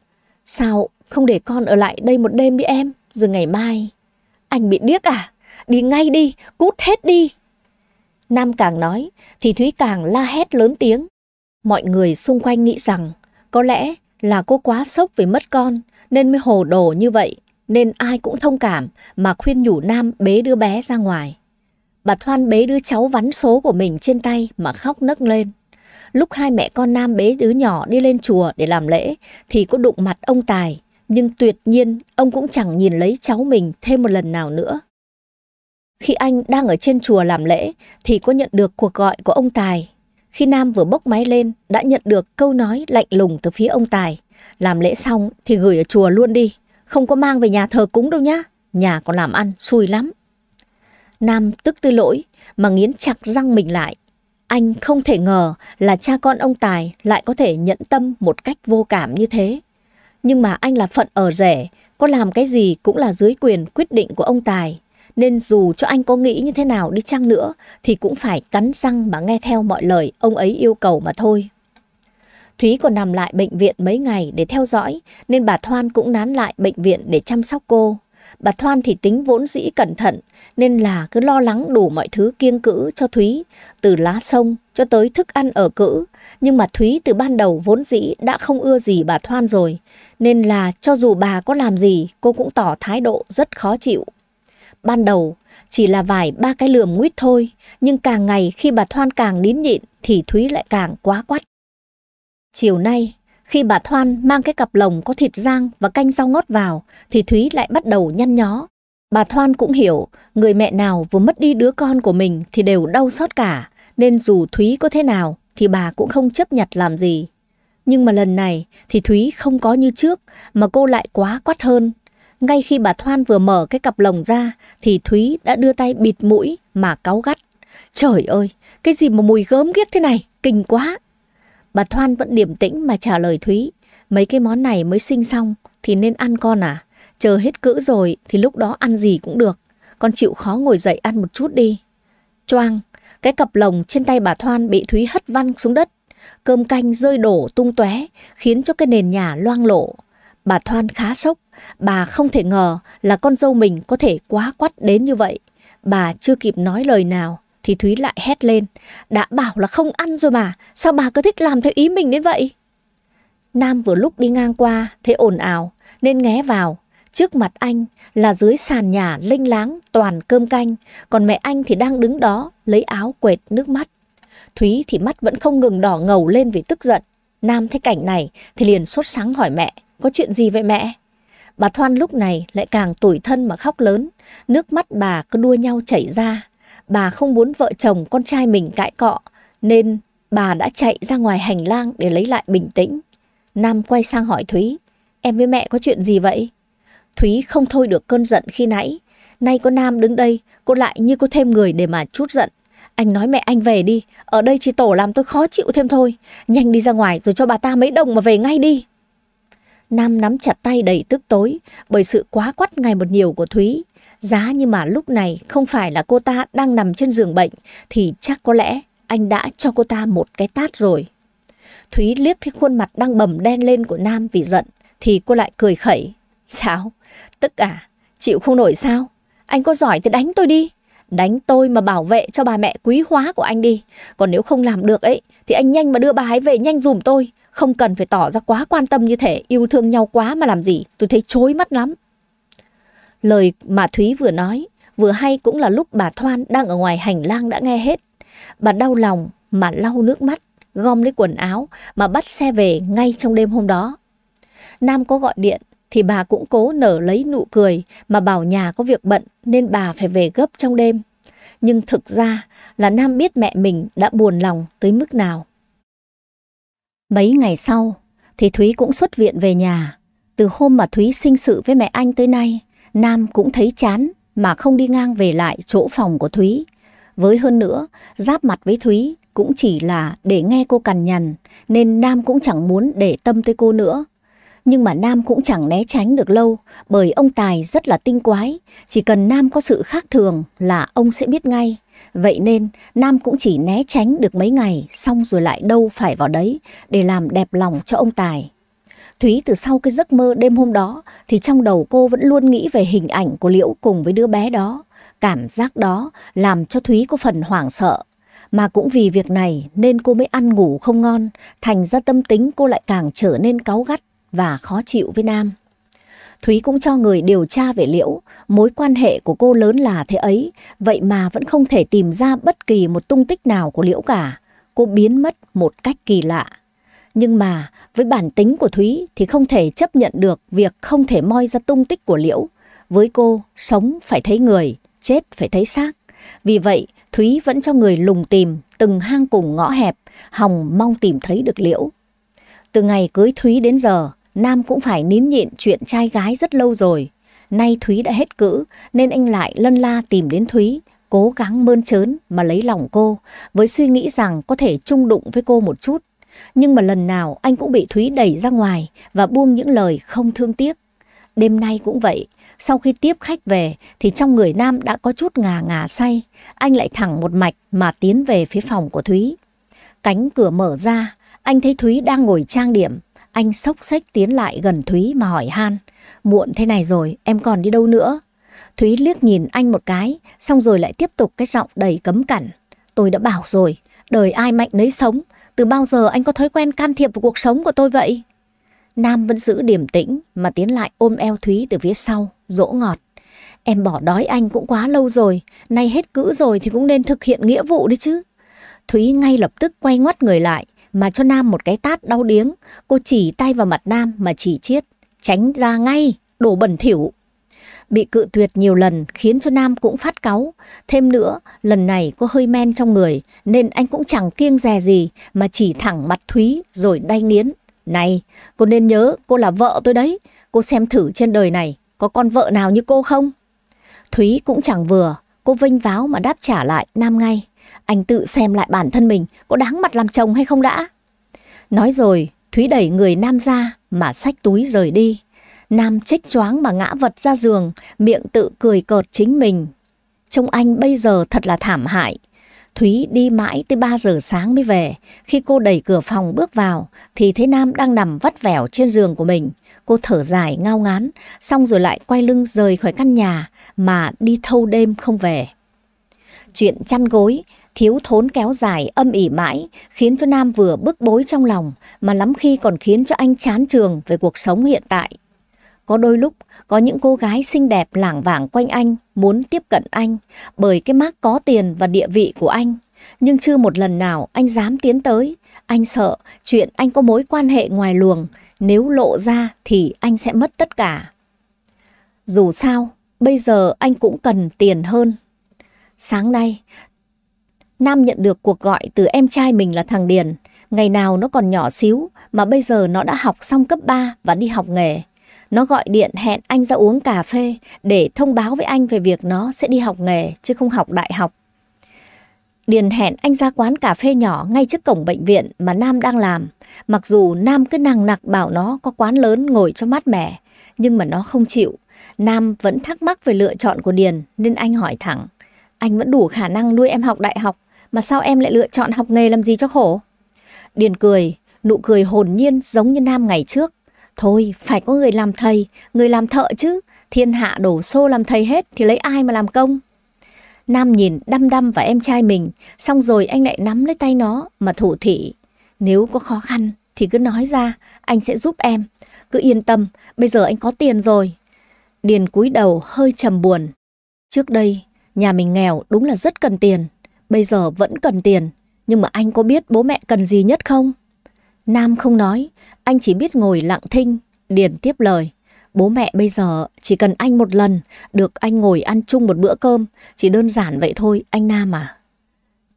Sao không để con ở lại đây một đêm đi em rồi ngày mai? Anh bị điếc à? Đi ngay đi, cút hết đi. Nam càng nói thì Thúy càng la hét lớn tiếng. Mọi người xung quanh nghĩ rằng có lẽ là cô quá sốc vì mất con nên mới hồ đồ như vậy nên ai cũng thông cảm mà khuyên nhủ Nam bế đứa bé ra ngoài. Bà Thoan bế đứa cháu vắn số của mình trên tay mà khóc nấc lên. Lúc hai mẹ con Nam bế đứa nhỏ đi lên chùa để làm lễ thì có đụng mặt ông Tài, nhưng tuyệt nhiên ông cũng chẳng nhìn lấy cháu mình thêm một lần nào nữa. Khi anh đang ở trên chùa làm lễ thì có nhận được cuộc gọi của ông Tài. Khi Nam vừa bốc máy lên đã nhận được câu nói lạnh lùng từ phía ông Tài. Làm lễ xong thì gửi ở chùa luôn đi, không có mang về nhà thờ cúng đâu nhá. Nhà còn làm ăn xui lắm. Nam tức tư lỗi mà nghiến chặt răng mình lại. Anh không thể ngờ là cha con ông Tài lại có thể nhẫn tâm một cách vô cảm như thế. Nhưng mà anh là phận ở rẻ, có làm cái gì cũng là dưới quyền quyết định của ông Tài. Nên dù cho anh có nghĩ như thế nào đi chăng nữa thì cũng phải cắn răng mà nghe theo mọi lời ông ấy yêu cầu mà thôi. Thúy còn nằm lại bệnh viện mấy ngày để theo dõi nên bà Thoan cũng nán lại bệnh viện để chăm sóc cô. Bà Thoan thì tính vốn dĩ cẩn thận nên là cứ lo lắng đủ mọi thứ kiêng cữ cho Thúy, từ lá sông cho tới thức ăn ở cữ. Nhưng mà Thúy từ ban đầu vốn dĩ đã không ưa gì bà Thoan rồi, nên là cho dù bà có làm gì cô cũng tỏ thái độ rất khó chịu. Ban đầu chỉ là vài ba cái lườm nguyết thôi, nhưng càng ngày khi bà Thoan càng nín nhịn thì Thúy lại càng quá quắt. Chiều nay, khi bà Thoan mang cái cặp lồng có thịt rang và canh rau ngót vào thì Thúy lại bắt đầu nhăn nhó. Bà Thoan cũng hiểu, người mẹ nào vừa mất đi đứa con của mình thì đều đau xót cả, nên dù Thúy có thế nào thì bà cũng không chấp nhặt làm gì. Nhưng mà lần này thì Thúy không có như trước mà cô lại quá quắt hơn. Ngay khi bà Thoan vừa mở cái cặp lồng ra thì Thúy đã đưa tay bịt mũi mà cáu gắt. Trời ơi, cái gì mà mùi gớm ghét thế này, kinh quá. Bà Thoan vẫn điềm tĩnh mà trả lời Thúy. Mấy cái món này mới sinh xong thì nên ăn con à? Chờ hết cữ rồi thì lúc đó ăn gì cũng được. Con chịu khó ngồi dậy ăn một chút đi. Choang, cái cặp lồng trên tay bà Thoan bị Thúy hất văng xuống đất. Cơm canh rơi đổ tung tóe khiến cho cái nền nhà loang lộ. Bà Thoan khá sốc, bà không thể ngờ là con dâu mình có thể quá quắt đến như vậy. Bà chưa kịp nói lời nào thì Thúy lại hét lên. Đã bảo là không ăn rồi mà, sao bà cứ thích làm theo ý mình đến vậy? Nam vừa lúc đi ngang qua, thấy ồn ào, nên nghé vào. Trước mặt anh là dưới sàn nhà linh láng toàn cơm canh, còn mẹ anh thì đang đứng đó lấy áo quệt nước mắt. Thúy thì mắt vẫn không ngừng đỏ ngầu lên vì tức giận. Nam thấy cảnh này thì liền sốt sáng hỏi mẹ. Có chuyện gì vậy mẹ? Bà Thoan lúc này lại càng tủi thân mà khóc lớn, nước mắt bà cứ đua nhau chảy ra. Bà không muốn vợ chồng con trai mình cãi cọ, nên bà đã chạy ra ngoài hành lang để lấy lại bình tĩnh. Nam quay sang hỏi Thúy, em với mẹ có chuyện gì vậy? Thúy không thôi được cơn giận khi nãy. Nay có Nam đứng đây, cô lại như có thêm người để mà chút giận. Anh nói mẹ anh về đi, ở đây chỉ Tổ làm tôi khó chịu thêm thôi. Nhanh đi ra ngoài rồi cho bà ta mấy đồng mà về ngay đi. Nam nắm chặt tay đầy tức tối bởi sự quá quắt ngày một nhiều của Thúy. Giá như mà lúc này không phải là cô ta đang nằm trên giường bệnh thì chắc có lẽ anh đã cho cô ta một cái tát rồi. Thúy liếc cái khuôn mặt đang bầm đen lên của Nam vì giận thì cô lại cười khẩy. Sao? Tức à? Chịu không nổi sao? Anh có giỏi thì đánh tôi đi đánh tôi mà bảo vệ cho bà mẹ quý hóa của anh đi. Còn nếu không làm được ấy, thì anh nhanh mà đưa bà ấy về nhanh dùm tôi. Không cần phải tỏ ra quá quan tâm như thế, yêu thương nhau quá mà làm gì, tôi thấy chối mắt lắm. Lời mà Thúy vừa nói, vừa hay cũng là lúc bà Thoan đang ở ngoài hành lang đã nghe hết. Bà đau lòng mà lau nước mắt, gom lấy quần áo mà bắt xe về ngay trong đêm hôm đó. Nam có gọi điện thì bà cũng cố nở lấy nụ cười mà bảo nhà có việc bận nên bà phải về gấp trong đêm. Nhưng thực ra là Nam biết mẹ mình đã buồn lòng tới mức nào. Mấy ngày sau thì Thúy cũng xuất viện về nhà. Từ hôm mà Thúy sinh sự với mẹ anh tới nay, Nam cũng thấy chán mà không đi ngang về lại chỗ phòng của Thúy. Với hơn nữa, giáp mặt với Thúy cũng chỉ là để nghe cô cằn nhằn, nên Nam cũng chẳng muốn để tâm tới cô nữa. Nhưng mà Nam cũng chẳng né tránh được lâu, bởi ông Tài rất là tinh quái, chỉ cần Nam có sự khác thường là ông sẽ biết ngay. Vậy nên, Nam cũng chỉ né tránh được mấy ngày, xong rồi lại đâu phải vào đấy, để làm đẹp lòng cho ông Tài. Thúy từ sau cái giấc mơ đêm hôm đó, thì trong đầu cô vẫn luôn nghĩ về hình ảnh của Liễu cùng với đứa bé đó. Cảm giác đó làm cho Thúy có phần hoảng sợ, mà cũng vì việc này nên cô mới ăn ngủ không ngon, thành ra tâm tính cô lại càng trở nên cáu gắt và khó chịu với Nam. Thúy cũng cho người điều tra về Liễu, mối quan hệ của cô lớn là thế ấy, vậy mà vẫn không thể tìm ra bất kỳ một tung tích nào của Liễu cả. Cô biến mất một cách kỳ lạ. Nhưng mà với bản tính của Thúy thì không thể chấp nhận được việc không thể moi ra tung tích của Liễu. Với cô, sống phải thấy người, chết phải thấy xác. Vì vậy, Thúy vẫn cho người lùng tìm từng hang cùng ngõ hẹp, hòng mong tìm thấy được Liễu. Từ ngày cưới Thúy đến giờ, Nam cũng phải nín nhịn chuyện trai gái rất lâu rồi. Nay Thúy đã hết cữ nên anh lại lân la tìm đến Thúy, cố gắng mơn trớn mà lấy lòng cô với suy nghĩ rằng có thể chung đụng với cô một chút. Nhưng mà lần nào anh cũng bị Thúy đẩy ra ngoài và buông những lời không thương tiếc. Đêm nay cũng vậy, sau khi tiếp khách về thì trong người Nam đã có chút ngà ngà say. Anh lại thẳng một mạch mà tiến về phía phòng của Thúy. Cánh cửa mở ra, anh thấy Thúy đang ngồi trang điểm anh sốc sách tiến lại gần Thúy mà hỏi han. Muộn thế này rồi, em còn đi đâu nữa? Thúy liếc nhìn anh một cái, xong rồi lại tiếp tục cái giọng đầy cấm cản. Tôi đã bảo rồi, đời ai mạnh nấy sống. Từ bao giờ anh có thói quen can thiệp vào cuộc sống của tôi vậy? Nam vẫn giữ điềm tĩnh mà tiến lại ôm eo Thúy từ phía sau, dỗ ngọt. Em bỏ đói anh cũng quá lâu rồi, nay hết cữ rồi thì cũng nên thực hiện nghĩa vụ đi chứ. Thúy ngay lập tức quay ngoắt người lại, mà cho Nam một cái tát đau điếng. Cô chỉ tay vào mặt Nam mà chỉ chiết. Tránh ra ngay, đổ bẩn thỉu. Bị cự tuyệt nhiều lần khiến cho Nam cũng phát cáu. Thêm nữa, lần này cô hơi men trong người nên anh cũng chẳng kiêng dè gì mà chỉ thẳng mặt Thúy rồi đay nghiến. Này, cô nên nhớ cô là vợ tôi đấy. Cô xem thử trên đời này có con vợ nào như cô không? Thúy cũng chẳng vừa, cô vinh váo mà đáp trả lại Nam ngay anh tự xem lại bản thân mình có đáng mặt làm chồng hay không đã. Nói rồi, Thúy đẩy người Nam ra mà xách túi rời đi. Nam chích choáng mà ngã vật ra giường, miệng tự cười cợt chính mình. Trông anh bây giờ thật là thảm hại. Thúy đi mãi tới 3 giờ sáng mới về. Khi cô đẩy cửa phòng bước vào, thì thấy Nam đang nằm vắt vẻo trên giường của mình. Cô thở dài ngao ngán, xong rồi lại quay lưng rời khỏi căn nhà mà đi thâu đêm không về. Chuyện chăn gối thiếu thốn kéo dài âm ỉ mãi khiến cho Nam vừa bức bối trong lòng mà lắm khi còn khiến cho anh chán trường về cuộc sống hiện tại. Có đôi lúc có những cô gái xinh đẹp lảng vảng quanh anh muốn tiếp cận anh bởi cái mác có tiền và địa vị của anh. Nhưng chưa một lần nào anh dám tiến tới, anh sợ chuyện anh có mối quan hệ ngoài luồng, nếu lộ ra thì anh sẽ mất tất cả. Dù sao, bây giờ anh cũng cần tiền hơn. Sáng nay, Nam nhận được cuộc gọi từ em trai mình là thằng Điền. Ngày nào nó còn nhỏ xíu mà bây giờ nó đã học xong cấp 3 và đi học nghề. Nó gọi điện hẹn anh ra uống cà phê để thông báo với anh về việc nó sẽ đi học nghề chứ không học đại học. Điền hẹn anh ra quán cà phê nhỏ ngay trước cổng bệnh viện mà Nam đang làm. Mặc dù Nam cứ năng nặc bảo nó có quán lớn ngồi cho mát mẻ, nhưng mà nó không chịu. Nam vẫn thắc mắc về lựa chọn của Điền nên anh hỏi thẳng. Anh vẫn đủ khả năng nuôi em học đại học mà sao em lại lựa chọn học nghề làm gì cho khổ? Điền cười, nụ cười hồn nhiên giống như Nam ngày trước. Thôi, phải có người làm thầy, người làm thợ chứ. Thiên hạ đổ xô làm thầy hết thì lấy ai mà làm công? Nam nhìn đăm đăm vào em trai mình, xong rồi anh lại nắm lấy tay nó mà thủ thị. Nếu có khó khăn thì cứ nói ra, anh sẽ giúp em. Cứ yên tâm, bây giờ anh có tiền rồi. Điền cúi đầu hơi trầm buồn. Trước đây, nhà mình nghèo đúng là rất cần tiền. Bây giờ vẫn cần tiền, nhưng mà anh có biết bố mẹ cần gì nhất không? Nam không nói, anh chỉ biết ngồi lặng thinh, Điền tiếp lời. Bố mẹ bây giờ chỉ cần anh một lần, được anh ngồi ăn chung một bữa cơm, chỉ đơn giản vậy thôi, anh Nam à.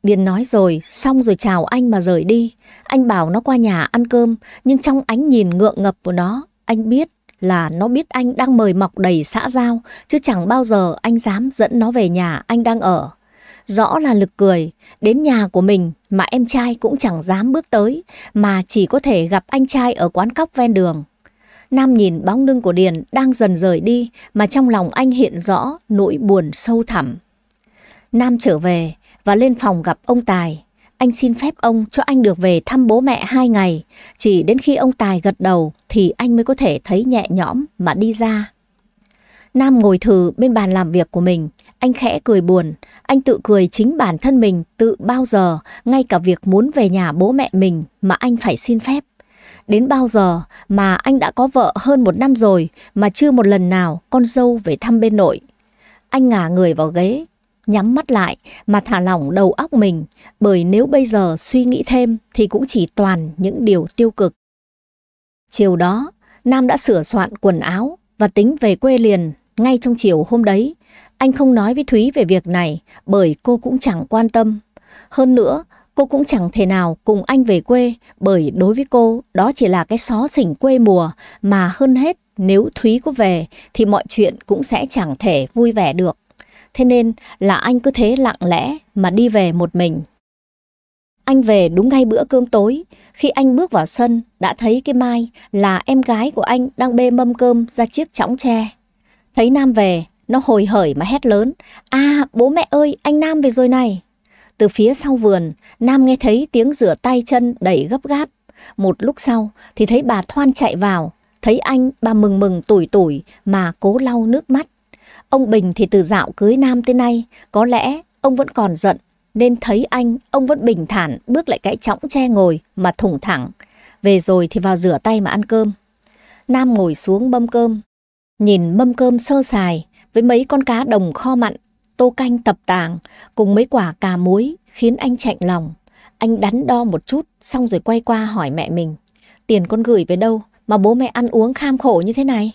Điền nói rồi, xong rồi chào anh mà rời đi. Anh bảo nó qua nhà ăn cơm, nhưng trong ánh nhìn ngượng ngập của nó, anh biết là nó biết anh đang mời mọc đầy xã giao, chứ chẳng bao giờ anh dám dẫn nó về nhà anh đang ở. Rõ là lực cười, đến nhà của mình mà em trai cũng chẳng dám bước tới, mà chỉ có thể gặp anh trai ở quán cóc ven đường. Nam nhìn bóng lưng của Điền đang dần rời đi mà trong lòng anh hiện rõ nỗi buồn sâu thẳm. Nam trở về và lên phòng gặp ông Tài. Anh xin phép ông cho anh được về thăm bố mẹ hai ngày. Chỉ đến khi ông Tài gật đầu thì anh mới có thể thấy nhẹ nhõm mà đi ra. Nam ngồi thử bên bàn làm việc của mình. Anh khẽ cười buồn, anh tự cười chính bản thân mình tự bao giờ, ngay cả việc muốn về nhà bố mẹ mình mà anh phải xin phép. Đến bao giờ mà anh đã có vợ hơn một năm rồi mà chưa một lần nào con dâu về thăm bên nội. Anh ngả người vào ghế, nhắm mắt lại mà thả lỏng đầu óc mình, bởi nếu bây giờ suy nghĩ thêm thì cũng chỉ toàn những điều tiêu cực. Chiều đó, Nam đã sửa soạn quần áo và tính về quê liền ngay trong chiều hôm đấy. Anh không nói với Thúy về việc này bởi cô cũng chẳng quan tâm. Hơn nữa, cô cũng chẳng thể nào cùng anh về quê bởi đối với cô đó chỉ là cái xó xỉnh quê mùa mà hơn hết nếu Thúy có về thì mọi chuyện cũng sẽ chẳng thể vui vẻ được. Thế nên là anh cứ thế lặng lẽ mà đi về một mình. Anh về đúng ngay bữa cơm tối, khi anh bước vào sân đã thấy cái Mai là em gái của anh đang bê mâm cơm ra chiếc chõng tre. Thấy Nam về, nó hồi hởi mà hét lớn. a à, bố mẹ ơi, anh Nam về rồi này. Từ phía sau vườn, Nam nghe thấy tiếng rửa tay chân đầy gấp gáp. Một lúc sau thì thấy bà Thoan chạy vào. Thấy anh, bà mừng mừng tủi tủi mà cố lau nước mắt. Ông Bình thì từ dạo cưới Nam tới nay, có lẽ ông vẫn còn giận. Nên thấy anh, ông vẫn bình thản bước lại cái chõng che ngồi mà thủng thẳng. Về rồi thì vào rửa tay mà ăn cơm. Nam ngồi xuống mâm cơm. Nhìn mâm cơm sơ sài, với mấy con cá đồng kho mặn, tô canh tập tàng cùng mấy quả cà muối khiến anh chạnh lòng. Anh đắn đo một chút xong rồi quay qua hỏi mẹ mình. Tiền con gửi về đâu mà bố mẹ ăn uống kham khổ như thế này?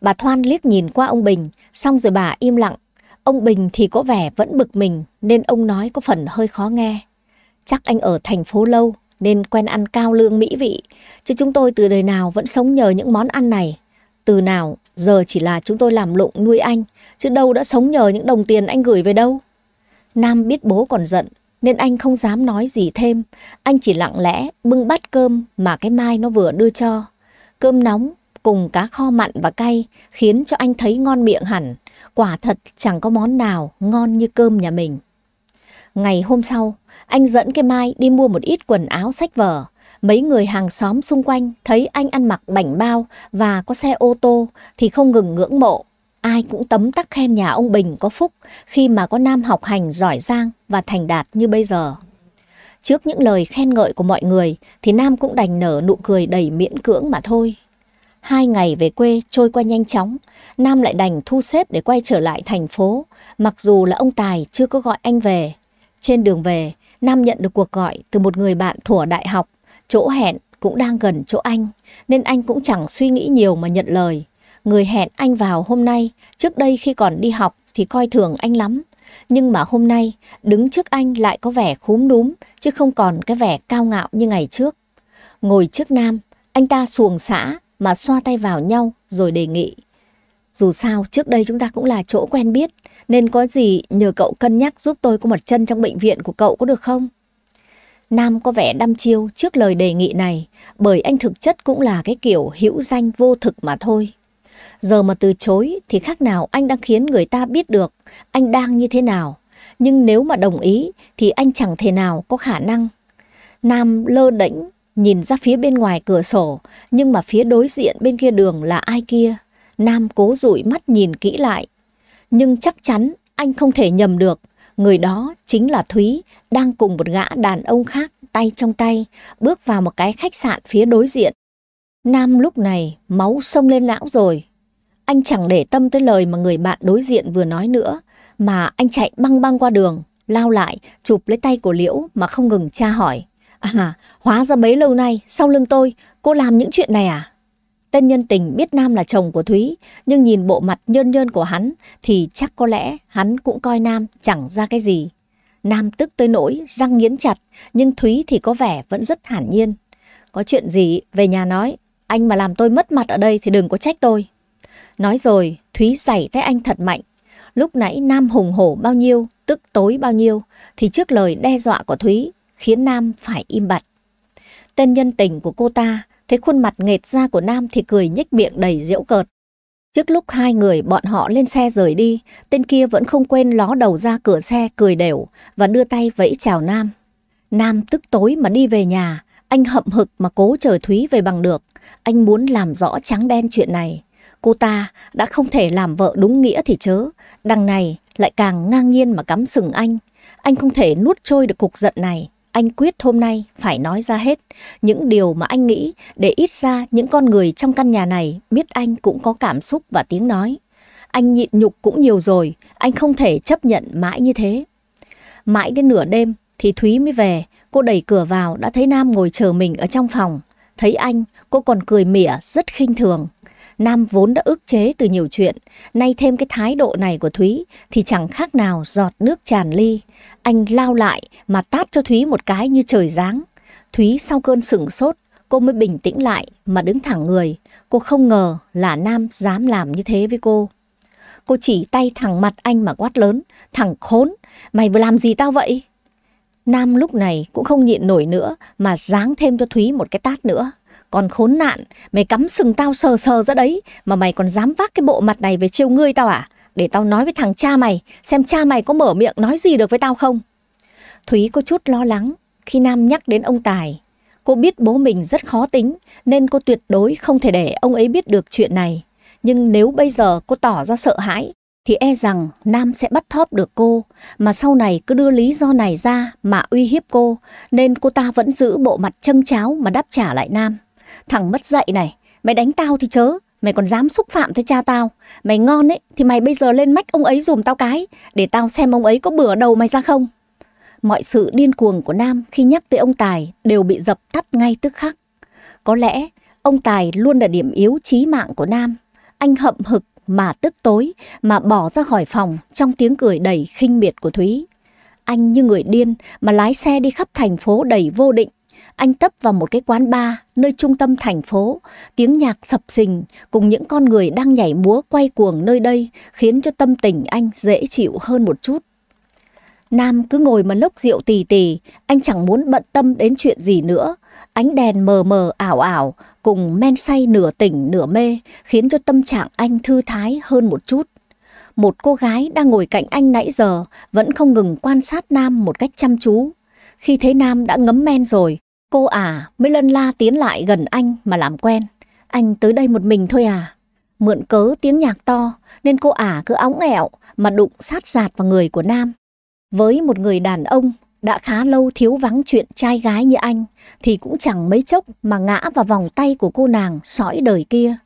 Bà Thoan liếc nhìn qua ông Bình xong rồi bà im lặng. Ông Bình thì có vẻ vẫn bực mình nên ông nói có phần hơi khó nghe. Chắc anh ở thành phố lâu nên quen ăn cao lương mỹ vị. Chứ chúng tôi từ đời nào vẫn sống nhờ những món ăn này. Từ nào Giờ chỉ là chúng tôi làm lụng nuôi anh, chứ đâu đã sống nhờ những đồng tiền anh gửi về đâu. Nam biết bố còn giận, nên anh không dám nói gì thêm. Anh chỉ lặng lẽ bưng bát cơm mà cái mai nó vừa đưa cho. Cơm nóng cùng cá kho mặn và cay khiến cho anh thấy ngon miệng hẳn. Quả thật chẳng có món nào ngon như cơm nhà mình. Ngày hôm sau, anh dẫn cái mai đi mua một ít quần áo sách vở. Mấy người hàng xóm xung quanh thấy anh ăn mặc bảnh bao và có xe ô tô thì không ngừng ngưỡng mộ. Ai cũng tấm tắc khen nhà ông Bình có phúc khi mà có nam học hành giỏi giang và thành đạt như bây giờ. Trước những lời khen ngợi của mọi người thì Nam cũng đành nở nụ cười đầy miễn cưỡng mà thôi. Hai ngày về quê trôi qua nhanh chóng, Nam lại đành thu xếp để quay trở lại thành phố, mặc dù là ông Tài chưa có gọi anh về. Trên đường về, Nam nhận được cuộc gọi từ một người bạn thủa đại học Chỗ hẹn cũng đang gần chỗ anh, nên anh cũng chẳng suy nghĩ nhiều mà nhận lời. Người hẹn anh vào hôm nay, trước đây khi còn đi học thì coi thường anh lắm. Nhưng mà hôm nay, đứng trước anh lại có vẻ khúm núm, chứ không còn cái vẻ cao ngạo như ngày trước. Ngồi trước Nam, anh ta xuồng xã mà xoa tay vào nhau rồi đề nghị. Dù sao, trước đây chúng ta cũng là chỗ quen biết, nên có gì nhờ cậu cân nhắc giúp tôi có một chân trong bệnh viện của cậu có được không? Nam có vẻ đăm chiêu trước lời đề nghị này bởi anh thực chất cũng là cái kiểu hữu danh vô thực mà thôi. Giờ mà từ chối thì khác nào anh đang khiến người ta biết được anh đang như thế nào. Nhưng nếu mà đồng ý thì anh chẳng thể nào có khả năng. Nam lơ đễnh nhìn ra phía bên ngoài cửa sổ nhưng mà phía đối diện bên kia đường là ai kia. Nam cố dụi mắt nhìn kỹ lại. Nhưng chắc chắn anh không thể nhầm được Người đó chính là Thúy, đang cùng một gã đàn ông khác tay trong tay, bước vào một cái khách sạn phía đối diện. Nam lúc này máu sông lên lão rồi. Anh chẳng để tâm tới lời mà người bạn đối diện vừa nói nữa, mà anh chạy băng băng qua đường, lao lại, chụp lấy tay của Liễu mà không ngừng tra hỏi. À, hóa ra bấy lâu nay, sau lưng tôi, cô làm những chuyện này à? Tên nhân tình biết Nam là chồng của Thúy, nhưng nhìn bộ mặt nhơn nhơn của hắn thì chắc có lẽ hắn cũng coi Nam chẳng ra cái gì. Nam tức tới nỗi, răng nghiến chặt, nhưng Thúy thì có vẻ vẫn rất thản nhiên. Có chuyện gì về nhà nói, anh mà làm tôi mất mặt ở đây thì đừng có trách tôi. Nói rồi, Thúy giày tay anh thật mạnh. Lúc nãy Nam hùng hổ bao nhiêu, tức tối bao nhiêu, thì trước lời đe dọa của Thúy khiến Nam phải im bặt. Tên nhân tình của cô ta Thấy khuôn mặt nghệt ra của Nam thì cười nhếch miệng đầy diễu cợt. Trước lúc hai người bọn họ lên xe rời đi, tên kia vẫn không quên ló đầu ra cửa xe cười đều và đưa tay vẫy chào Nam. Nam tức tối mà đi về nhà, anh hậm hực mà cố chờ Thúy về bằng được. Anh muốn làm rõ trắng đen chuyện này. Cô ta đã không thể làm vợ đúng nghĩa thì chớ, đằng này lại càng ngang nhiên mà cắm sừng anh. Anh không thể nuốt trôi được cục giận này anh quyết hôm nay phải nói ra hết những điều mà anh nghĩ để ít ra những con người trong căn nhà này biết anh cũng có cảm xúc và tiếng nói. Anh nhịn nhục cũng nhiều rồi, anh không thể chấp nhận mãi như thế. Mãi đến nửa đêm thì Thúy mới về, cô đẩy cửa vào đã thấy Nam ngồi chờ mình ở trong phòng. Thấy anh, cô còn cười mỉa rất khinh thường. Nam vốn đã ức chế từ nhiều chuyện, nay thêm cái thái độ này của Thúy thì chẳng khác nào giọt nước tràn ly. Anh lao lại mà tát cho Thúy một cái như trời giáng. Thúy sau cơn sửng sốt, cô mới bình tĩnh lại mà đứng thẳng người. Cô không ngờ là Nam dám làm như thế với cô. Cô chỉ tay thẳng mặt anh mà quát lớn, thẳng khốn, mày vừa làm gì tao vậy? Nam lúc này cũng không nhịn nổi nữa mà giáng thêm cho Thúy một cái tát nữa. Còn khốn nạn, mày cắm sừng tao sờ sờ ra đấy, mà mày còn dám vác cái bộ mặt này về trêu ngươi tao à? Để tao nói với thằng cha mày, xem cha mày có mở miệng nói gì được với tao không? Thúy có chút lo lắng khi Nam nhắc đến ông Tài. Cô biết bố mình rất khó tính, nên cô tuyệt đối không thể để ông ấy biết được chuyện này. Nhưng nếu bây giờ cô tỏ ra sợ hãi, thì e rằng Nam sẽ bắt thóp được cô, mà sau này cứ đưa lý do này ra mà uy hiếp cô, nên cô ta vẫn giữ bộ mặt trâng cháo mà đáp trả lại Nam. Thằng mất dạy này, mày đánh tao thì chớ, mày còn dám xúc phạm tới cha tao. Mày ngon ấy, thì mày bây giờ lên mách ông ấy dùm tao cái, để tao xem ông ấy có bừa đầu mày ra không. Mọi sự điên cuồng của Nam khi nhắc tới ông Tài đều bị dập tắt ngay tức khắc. Có lẽ ông Tài luôn là điểm yếu chí mạng của Nam. Anh hậm hực mà tức tối mà bỏ ra khỏi phòng trong tiếng cười đầy khinh miệt của Thúy. Anh như người điên mà lái xe đi khắp thành phố đầy vô định anh tấp vào một cái quán bar nơi trung tâm thành phố. Tiếng nhạc sập sình cùng những con người đang nhảy múa quay cuồng nơi đây khiến cho tâm tình anh dễ chịu hơn một chút. Nam cứ ngồi mà lốc rượu tì tì, anh chẳng muốn bận tâm đến chuyện gì nữa. Ánh đèn mờ mờ ảo ảo cùng men say nửa tỉnh nửa mê khiến cho tâm trạng anh thư thái hơn một chút một cô gái đang ngồi cạnh anh nãy giờ vẫn không ngừng quan sát Nam một cách chăm chú. Khi thấy Nam đã ngấm men rồi, Cô à mới lân la tiến lại gần anh mà làm quen. Anh tới đây một mình thôi à. Mượn cớ tiếng nhạc to nên cô ả à cứ óng ẹo mà đụng sát giạt vào người của Nam. Với một người đàn ông đã khá lâu thiếu vắng chuyện trai gái như anh thì cũng chẳng mấy chốc mà ngã vào vòng tay của cô nàng sõi đời kia.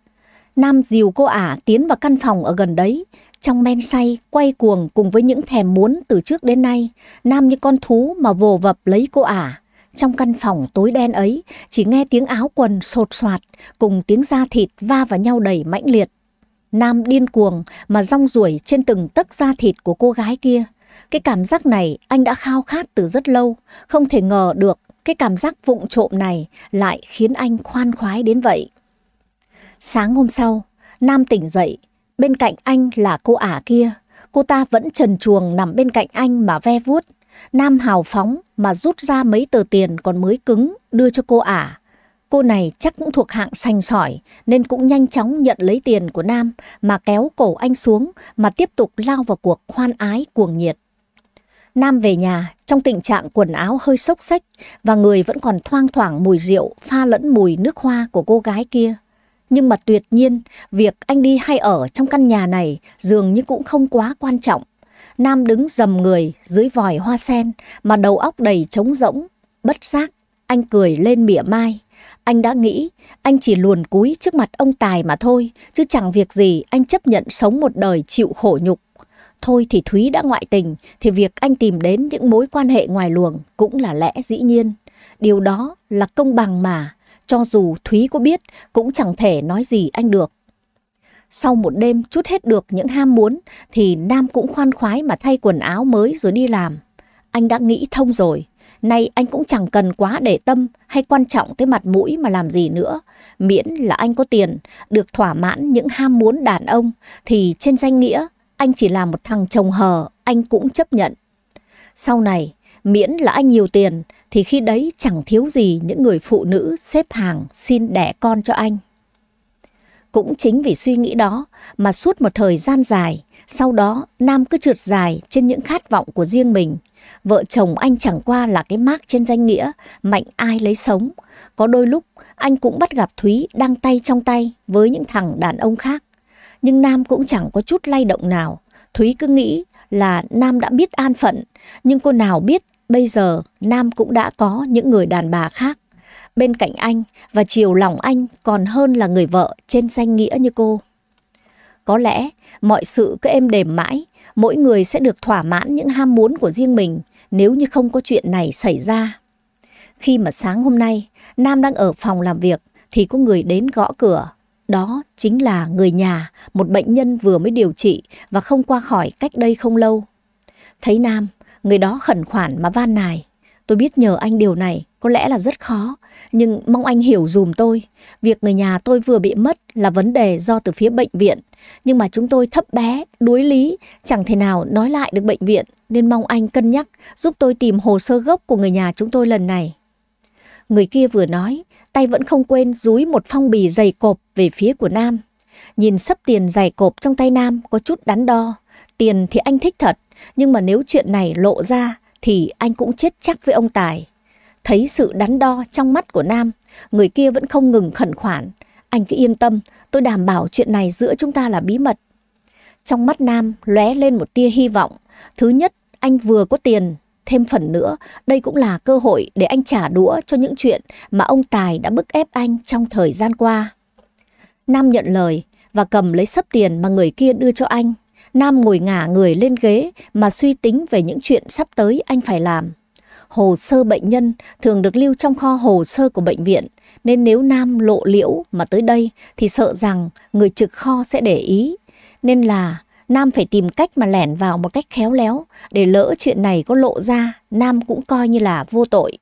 Nam dìu cô ả à tiến vào căn phòng ở gần đấy. Trong men say, quay cuồng cùng với những thèm muốn từ trước đến nay, Nam như con thú mà vồ vập lấy cô ả. À. Trong căn phòng tối đen ấy, chỉ nghe tiếng áo quần sột soạt cùng tiếng da thịt va vào nhau đầy mãnh liệt. Nam điên cuồng mà rong ruổi trên từng tấc da thịt của cô gái kia. Cái cảm giác này anh đã khao khát từ rất lâu, không thể ngờ được cái cảm giác vụng trộm này lại khiến anh khoan khoái đến vậy. Sáng hôm sau, Nam tỉnh dậy, bên cạnh anh là cô ả kia. Cô ta vẫn trần chuồng nằm bên cạnh anh mà ve vuốt Nam hào phóng mà rút ra mấy tờ tiền còn mới cứng đưa cho cô ả. Cô này chắc cũng thuộc hạng sành sỏi nên cũng nhanh chóng nhận lấy tiền của Nam mà kéo cổ anh xuống mà tiếp tục lao vào cuộc khoan ái cuồng nhiệt. Nam về nhà trong tình trạng quần áo hơi xốc xách và người vẫn còn thoang thoảng mùi rượu pha lẫn mùi nước hoa của cô gái kia. Nhưng mà tuyệt nhiên, việc anh đi hay ở trong căn nhà này dường như cũng không quá quan trọng Nam đứng dầm người dưới vòi hoa sen mà đầu óc đầy trống rỗng, bất giác. Anh cười lên mỉa mai. Anh đã nghĩ anh chỉ luồn cúi trước mặt ông Tài mà thôi, chứ chẳng việc gì anh chấp nhận sống một đời chịu khổ nhục. Thôi thì Thúy đã ngoại tình, thì việc anh tìm đến những mối quan hệ ngoài luồng cũng là lẽ dĩ nhiên. Điều đó là công bằng mà, cho dù Thúy có biết cũng chẳng thể nói gì anh được. Sau một đêm chút hết được những ham muốn thì Nam cũng khoan khoái mà thay quần áo mới rồi đi làm. Anh đã nghĩ thông rồi, nay anh cũng chẳng cần quá để tâm hay quan trọng tới mặt mũi mà làm gì nữa. Miễn là anh có tiền, được thỏa mãn những ham muốn đàn ông thì trên danh nghĩa anh chỉ là một thằng chồng hờ, anh cũng chấp nhận. Sau này, miễn là anh nhiều tiền thì khi đấy chẳng thiếu gì những người phụ nữ xếp hàng xin đẻ con cho anh. Cũng chính vì suy nghĩ đó mà suốt một thời gian dài, sau đó Nam cứ trượt dài trên những khát vọng của riêng mình. Vợ chồng anh chẳng qua là cái mác trên danh nghĩa, mạnh ai lấy sống. Có đôi lúc anh cũng bắt gặp Thúy đang tay trong tay với những thằng đàn ông khác. Nhưng Nam cũng chẳng có chút lay động nào. Thúy cứ nghĩ là Nam đã biết an phận, nhưng cô nào biết bây giờ Nam cũng đã có những người đàn bà khác bên cạnh anh và chiều lòng anh còn hơn là người vợ trên danh nghĩa như cô. Có lẽ mọi sự cứ êm đềm mãi, mỗi người sẽ được thỏa mãn những ham muốn của riêng mình nếu như không có chuyện này xảy ra. Khi mà sáng hôm nay, Nam đang ở phòng làm việc thì có người đến gõ cửa. Đó chính là người nhà, một bệnh nhân vừa mới điều trị và không qua khỏi cách đây không lâu. Thấy Nam, người đó khẩn khoản mà van nài. Tôi biết nhờ anh điều này có lẽ là rất khó, nhưng mong anh hiểu dùm tôi. Việc người nhà tôi vừa bị mất là vấn đề do từ phía bệnh viện, nhưng mà chúng tôi thấp bé, đuối lý, chẳng thể nào nói lại được bệnh viện, nên mong anh cân nhắc giúp tôi tìm hồ sơ gốc của người nhà chúng tôi lần này. Người kia vừa nói, tay vẫn không quên dúi một phong bì dày cộp về phía của Nam. Nhìn sấp tiền dày cộp trong tay Nam có chút đắn đo. Tiền thì anh thích thật, nhưng mà nếu chuyện này lộ ra thì anh cũng chết chắc với ông Tài. Thấy sự đắn đo trong mắt của Nam, người kia vẫn không ngừng khẩn khoản. Anh cứ yên tâm, tôi đảm bảo chuyện này giữa chúng ta là bí mật. Trong mắt Nam lóe lên một tia hy vọng. Thứ nhất, anh vừa có tiền, thêm phần nữa, đây cũng là cơ hội để anh trả đũa cho những chuyện mà ông Tài đã bức ép anh trong thời gian qua. Nam nhận lời và cầm lấy sấp tiền mà người kia đưa cho anh. Nam ngồi ngả người lên ghế mà suy tính về những chuyện sắp tới anh phải làm. Hồ sơ bệnh nhân thường được lưu trong kho hồ sơ của bệnh viện, nên nếu Nam lộ liễu mà tới đây thì sợ rằng người trực kho sẽ để ý. Nên là Nam phải tìm cách mà lẻn vào một cách khéo léo để lỡ chuyện này có lộ ra, Nam cũng coi như là vô tội.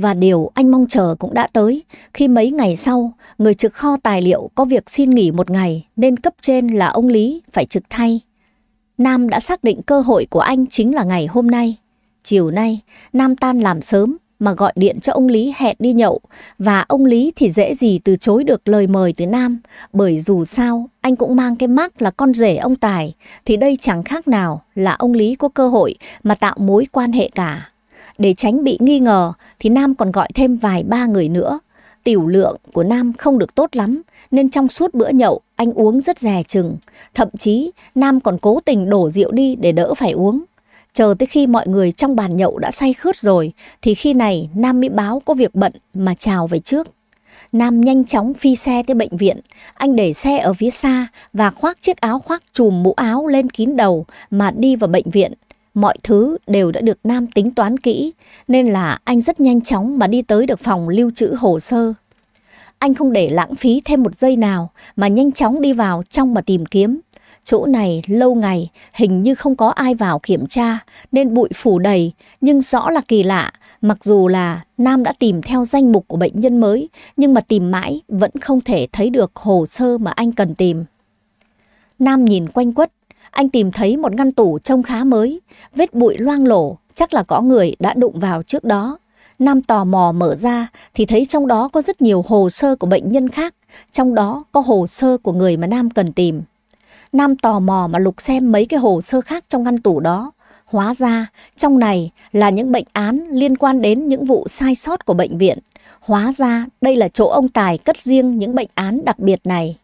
Và điều anh mong chờ cũng đã tới khi mấy ngày sau, người trực kho tài liệu có việc xin nghỉ một ngày nên cấp trên là ông Lý phải trực thay. Nam đã xác định cơ hội của anh chính là ngày hôm nay. Chiều nay, Nam tan làm sớm mà gọi điện cho ông Lý hẹn đi nhậu và ông Lý thì dễ gì từ chối được lời mời từ Nam bởi dù sao anh cũng mang cái mắc là con rể ông Tài thì đây chẳng khác nào là ông Lý có cơ hội mà tạo mối quan hệ cả. Để tránh bị nghi ngờ thì Nam còn gọi thêm vài ba người nữa. Tiểu lượng của Nam không được tốt lắm nên trong suốt bữa nhậu anh uống rất rè chừng. Thậm chí Nam còn cố tình đổ rượu đi để đỡ phải uống. Chờ tới khi mọi người trong bàn nhậu đã say khướt rồi, thì khi này Nam mới báo có việc bận mà chào về trước. Nam nhanh chóng phi xe tới bệnh viện, anh để xe ở phía xa và khoác chiếc áo khoác chùm mũ áo lên kín đầu mà đi vào bệnh viện. Mọi thứ đều đã được Nam tính toán kỹ, nên là anh rất nhanh chóng mà đi tới được phòng lưu trữ hồ sơ. Anh không để lãng phí thêm một giây nào mà nhanh chóng đi vào trong mà tìm kiếm. Chỗ này lâu ngày hình như không có ai vào kiểm tra nên bụi phủ đầy nhưng rõ là kỳ lạ. Mặc dù là Nam đã tìm theo danh mục của bệnh nhân mới nhưng mà tìm mãi vẫn không thể thấy được hồ sơ mà anh cần tìm. Nam nhìn quanh quất, anh tìm thấy một ngăn tủ trông khá mới, vết bụi loang lổ, chắc là có người đã đụng vào trước đó. Nam tò mò mở ra thì thấy trong đó có rất nhiều hồ sơ của bệnh nhân khác, trong đó có hồ sơ của người mà Nam cần tìm. Nam tò mò mà lục xem mấy cái hồ sơ khác trong ngăn tủ đó. Hóa ra, trong này là những bệnh án liên quan đến những vụ sai sót của bệnh viện. Hóa ra, đây là chỗ ông Tài cất riêng những bệnh án đặc biệt này.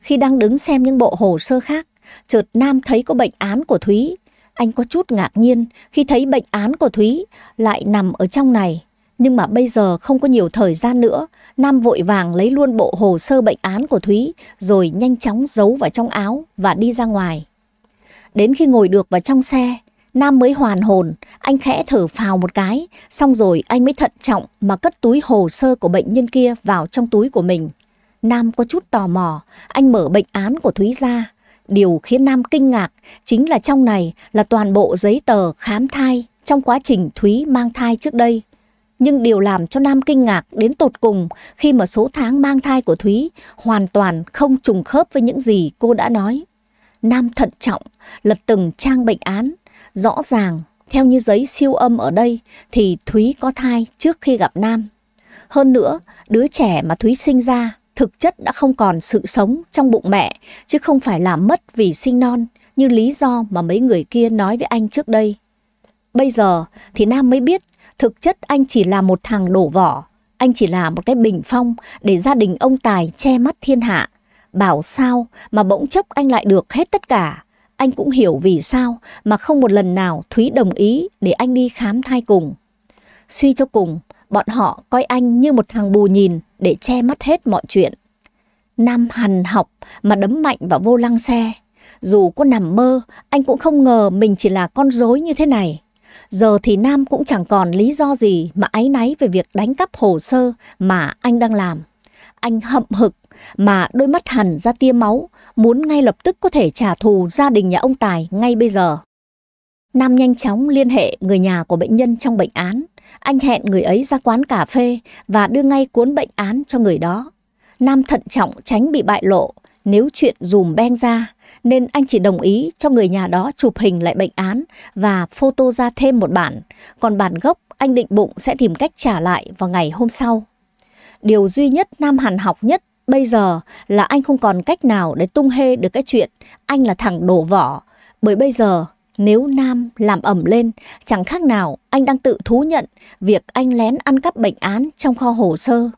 Khi đang đứng xem những bộ hồ sơ khác, chợt Nam thấy có bệnh án của Thúy. Anh có chút ngạc nhiên khi thấy bệnh án của Thúy lại nằm ở trong này. Nhưng mà bây giờ không có nhiều thời gian nữa, Nam vội vàng lấy luôn bộ hồ sơ bệnh án của Thúy, rồi nhanh chóng giấu vào trong áo và đi ra ngoài. Đến khi ngồi được vào trong xe, Nam mới hoàn hồn, anh khẽ thở phào một cái, xong rồi anh mới thận trọng mà cất túi hồ sơ của bệnh nhân kia vào trong túi của mình. Nam có chút tò mò, anh mở bệnh án của Thúy ra. Điều khiến Nam kinh ngạc chính là trong này là toàn bộ giấy tờ khám thai trong quá trình Thúy mang thai trước đây. Nhưng điều làm cho Nam kinh ngạc đến tột cùng khi mà số tháng mang thai của Thúy hoàn toàn không trùng khớp với những gì cô đã nói. Nam thận trọng, lật từng trang bệnh án, rõ ràng theo như giấy siêu âm ở đây thì Thúy có thai trước khi gặp Nam. Hơn nữa, đứa trẻ mà Thúy sinh ra thực chất đã không còn sự sống trong bụng mẹ, chứ không phải là mất vì sinh non như lý do mà mấy người kia nói với anh trước đây. Bây giờ thì Nam mới biết Thực chất anh chỉ là một thằng đổ vỏ, anh chỉ là một cái bình phong để gia đình ông Tài che mắt thiên hạ. Bảo sao mà bỗng chốc anh lại được hết tất cả. Anh cũng hiểu vì sao mà không một lần nào Thúy đồng ý để anh đi khám thai cùng. Suy cho cùng, bọn họ coi anh như một thằng bù nhìn để che mắt hết mọi chuyện. Nam hằn học mà đấm mạnh vào vô lăng xe. Dù có nằm mơ, anh cũng không ngờ mình chỉ là con rối như thế này. Giờ thì Nam cũng chẳng còn lý do gì mà áy náy về việc đánh cắp hồ sơ mà anh đang làm. Anh hậm hực mà đôi mắt hằn ra tia máu, muốn ngay lập tức có thể trả thù gia đình nhà ông Tài ngay bây giờ. Nam nhanh chóng liên hệ người nhà của bệnh nhân trong bệnh án. Anh hẹn người ấy ra quán cà phê và đưa ngay cuốn bệnh án cho người đó. Nam thận trọng tránh bị bại lộ nếu chuyện dùm beng ra, nên anh chỉ đồng ý cho người nhà đó chụp hình lại bệnh án và photo ra thêm một bản, còn bản gốc anh định bụng sẽ tìm cách trả lại vào ngày hôm sau. Điều duy nhất Nam Hàn học nhất bây giờ là anh không còn cách nào để tung hê được cái chuyện anh là thằng đổ vỏ, bởi bây giờ nếu Nam làm ẩm lên, chẳng khác nào anh đang tự thú nhận việc anh lén ăn cắp bệnh án trong kho hồ sơ.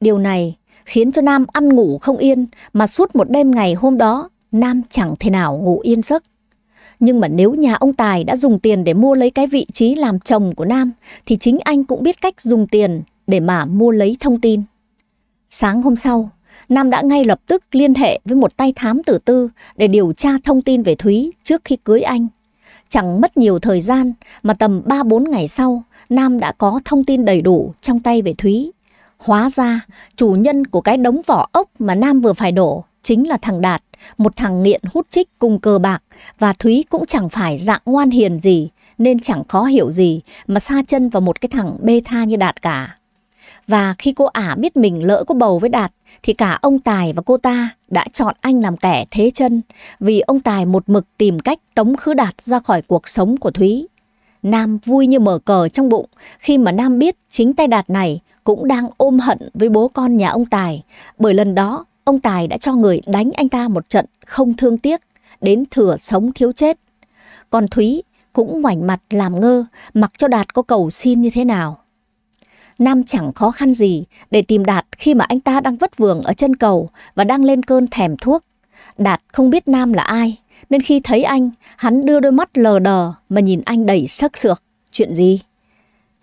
Điều này khiến cho Nam ăn ngủ không yên mà suốt một đêm ngày hôm đó Nam chẳng thể nào ngủ yên giấc. Nhưng mà nếu nhà ông Tài đã dùng tiền để mua lấy cái vị trí làm chồng của Nam thì chính anh cũng biết cách dùng tiền để mà mua lấy thông tin. Sáng hôm sau, Nam đã ngay lập tức liên hệ với một tay thám tử tư để điều tra thông tin về Thúy trước khi cưới anh. Chẳng mất nhiều thời gian mà tầm 3-4 ngày sau, Nam đã có thông tin đầy đủ trong tay về Thúy. Hóa ra, chủ nhân của cái đống vỏ ốc mà Nam vừa phải đổ chính là thằng Đạt, một thằng nghiện hút chích cùng cờ bạc và Thúy cũng chẳng phải dạng ngoan hiền gì nên chẳng khó hiểu gì mà xa chân vào một cái thằng bê tha như Đạt cả. Và khi cô ả biết mình lỡ có bầu với Đạt thì cả ông Tài và cô ta đã chọn anh làm kẻ thế chân vì ông Tài một mực tìm cách tống khứ Đạt ra khỏi cuộc sống của Thúy. Nam vui như mở cờ trong bụng khi mà Nam biết chính tay Đạt này cũng đang ôm hận với bố con nhà ông Tài bởi lần đó ông Tài đã cho người đánh anh ta một trận không thương tiếc đến thừa sống thiếu chết. Còn Thúy cũng ngoảnh mặt làm ngơ mặc cho Đạt có cầu xin như thế nào. Nam chẳng khó khăn gì để tìm Đạt khi mà anh ta đang vất vưởng ở chân cầu và đang lên cơn thèm thuốc. Đạt không biết Nam là ai, nên khi thấy anh, hắn đưa đôi mắt lờ đờ mà nhìn anh đầy sắc sược. Chuyện gì?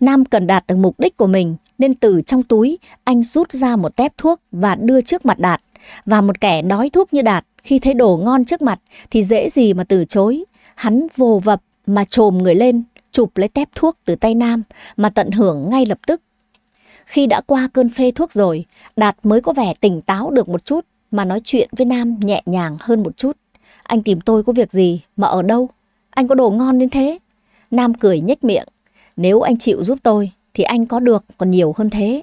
Nam cần đạt được mục đích của mình nên từ trong túi anh rút ra một tép thuốc và đưa trước mặt Đạt. Và một kẻ đói thuốc như Đạt khi thấy đồ ngon trước mặt thì dễ gì mà từ chối. Hắn vồ vập mà trồm người lên, chụp lấy tép thuốc từ tay Nam mà tận hưởng ngay lập tức. Khi đã qua cơn phê thuốc rồi, Đạt mới có vẻ tỉnh táo được một chút mà nói chuyện với Nam nhẹ nhàng hơn một chút. Anh tìm tôi có việc gì mà ở đâu? Anh có đồ ngon đến thế? Nam cười nhếch miệng. Nếu anh chịu giúp tôi, thì anh có được còn nhiều hơn thế.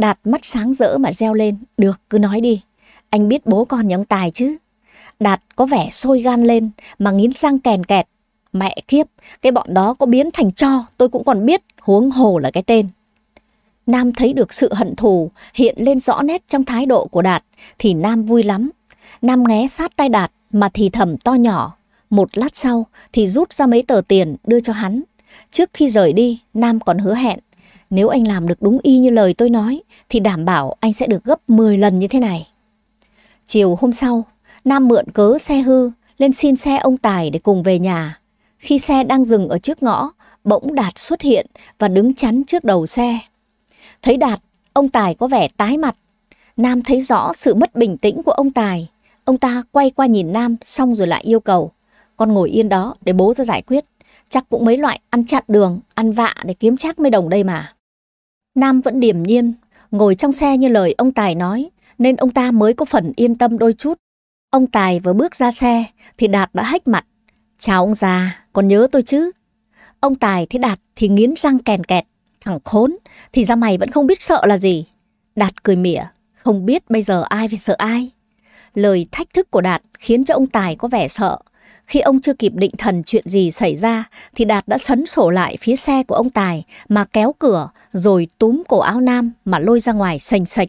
Đạt mắt sáng rỡ mà reo lên, được cứ nói đi, anh biết bố con nhà Tài chứ. Đạt có vẻ sôi gan lên mà nghiến răng kèn kẹt. Mẹ kiếp, cái bọn đó có biến thành cho, tôi cũng còn biết, huống hồ là cái tên. Nam thấy được sự hận thù hiện lên rõ nét trong thái độ của Đạt thì Nam vui lắm. Nam nghé sát tay Đạt mà thì thầm to nhỏ. Một lát sau thì rút ra mấy tờ tiền đưa cho hắn. Trước khi rời đi, Nam còn hứa hẹn nếu anh làm được đúng y như lời tôi nói, thì đảm bảo anh sẽ được gấp 10 lần như thế này. Chiều hôm sau, Nam mượn cớ xe hư, lên xin xe ông Tài để cùng về nhà. Khi xe đang dừng ở trước ngõ, bỗng Đạt xuất hiện và đứng chắn trước đầu xe. Thấy Đạt, ông Tài có vẻ tái mặt. Nam thấy rõ sự mất bình tĩnh của ông Tài. Ông ta quay qua nhìn Nam xong rồi lại yêu cầu. Con ngồi yên đó để bố ra giải quyết. Chắc cũng mấy loại ăn chặn đường, ăn vạ để kiếm chắc mấy đồng đây mà. Nam vẫn điềm nhiên, ngồi trong xe như lời ông Tài nói, nên ông ta mới có phần yên tâm đôi chút. Ông Tài vừa bước ra xe thì Đạt đã hách mặt. Chào ông già, còn nhớ tôi chứ? Ông Tài thấy Đạt thì nghiến răng kèn kẹt. Thằng khốn, thì ra mày vẫn không biết sợ là gì. Đạt cười mỉa, không biết bây giờ ai phải sợ ai. Lời thách thức của Đạt khiến cho ông Tài có vẻ sợ, khi ông chưa kịp định thần chuyện gì xảy ra thì Đạt đã sấn sổ lại phía xe của ông Tài mà kéo cửa rồi túm cổ áo nam mà lôi ra ngoài sành sạch.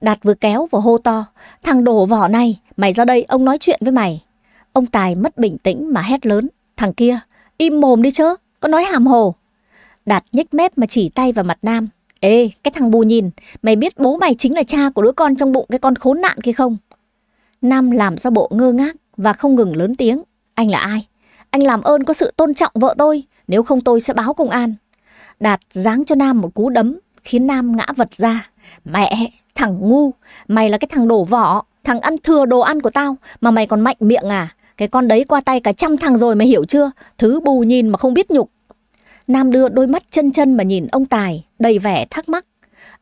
Đạt vừa kéo vừa hô to, thằng đổ vỏ này, mày ra đây ông nói chuyện với mày. Ông Tài mất bình tĩnh mà hét lớn, thằng kia, im mồm đi chớ, có nói hàm hồ. Đạt nhếch mép mà chỉ tay vào mặt nam, ê, cái thằng bù nhìn, mày biết bố mày chính là cha của đứa con trong bụng cái con khốn nạn kia không? Nam làm ra bộ ngơ ngác và không ngừng lớn tiếng. Anh là ai? Anh làm ơn có sự tôn trọng vợ tôi, nếu không tôi sẽ báo công an. Đạt giáng cho Nam một cú đấm, khiến Nam ngã vật ra. Mẹ, thằng ngu, mày là cái thằng đổ vỏ, thằng ăn thừa đồ ăn của tao mà mày còn mạnh miệng à? Cái con đấy qua tay cả trăm thằng rồi mày hiểu chưa? Thứ bù nhìn mà không biết nhục. Nam đưa đôi mắt chân chân mà nhìn ông Tài, đầy vẻ thắc mắc.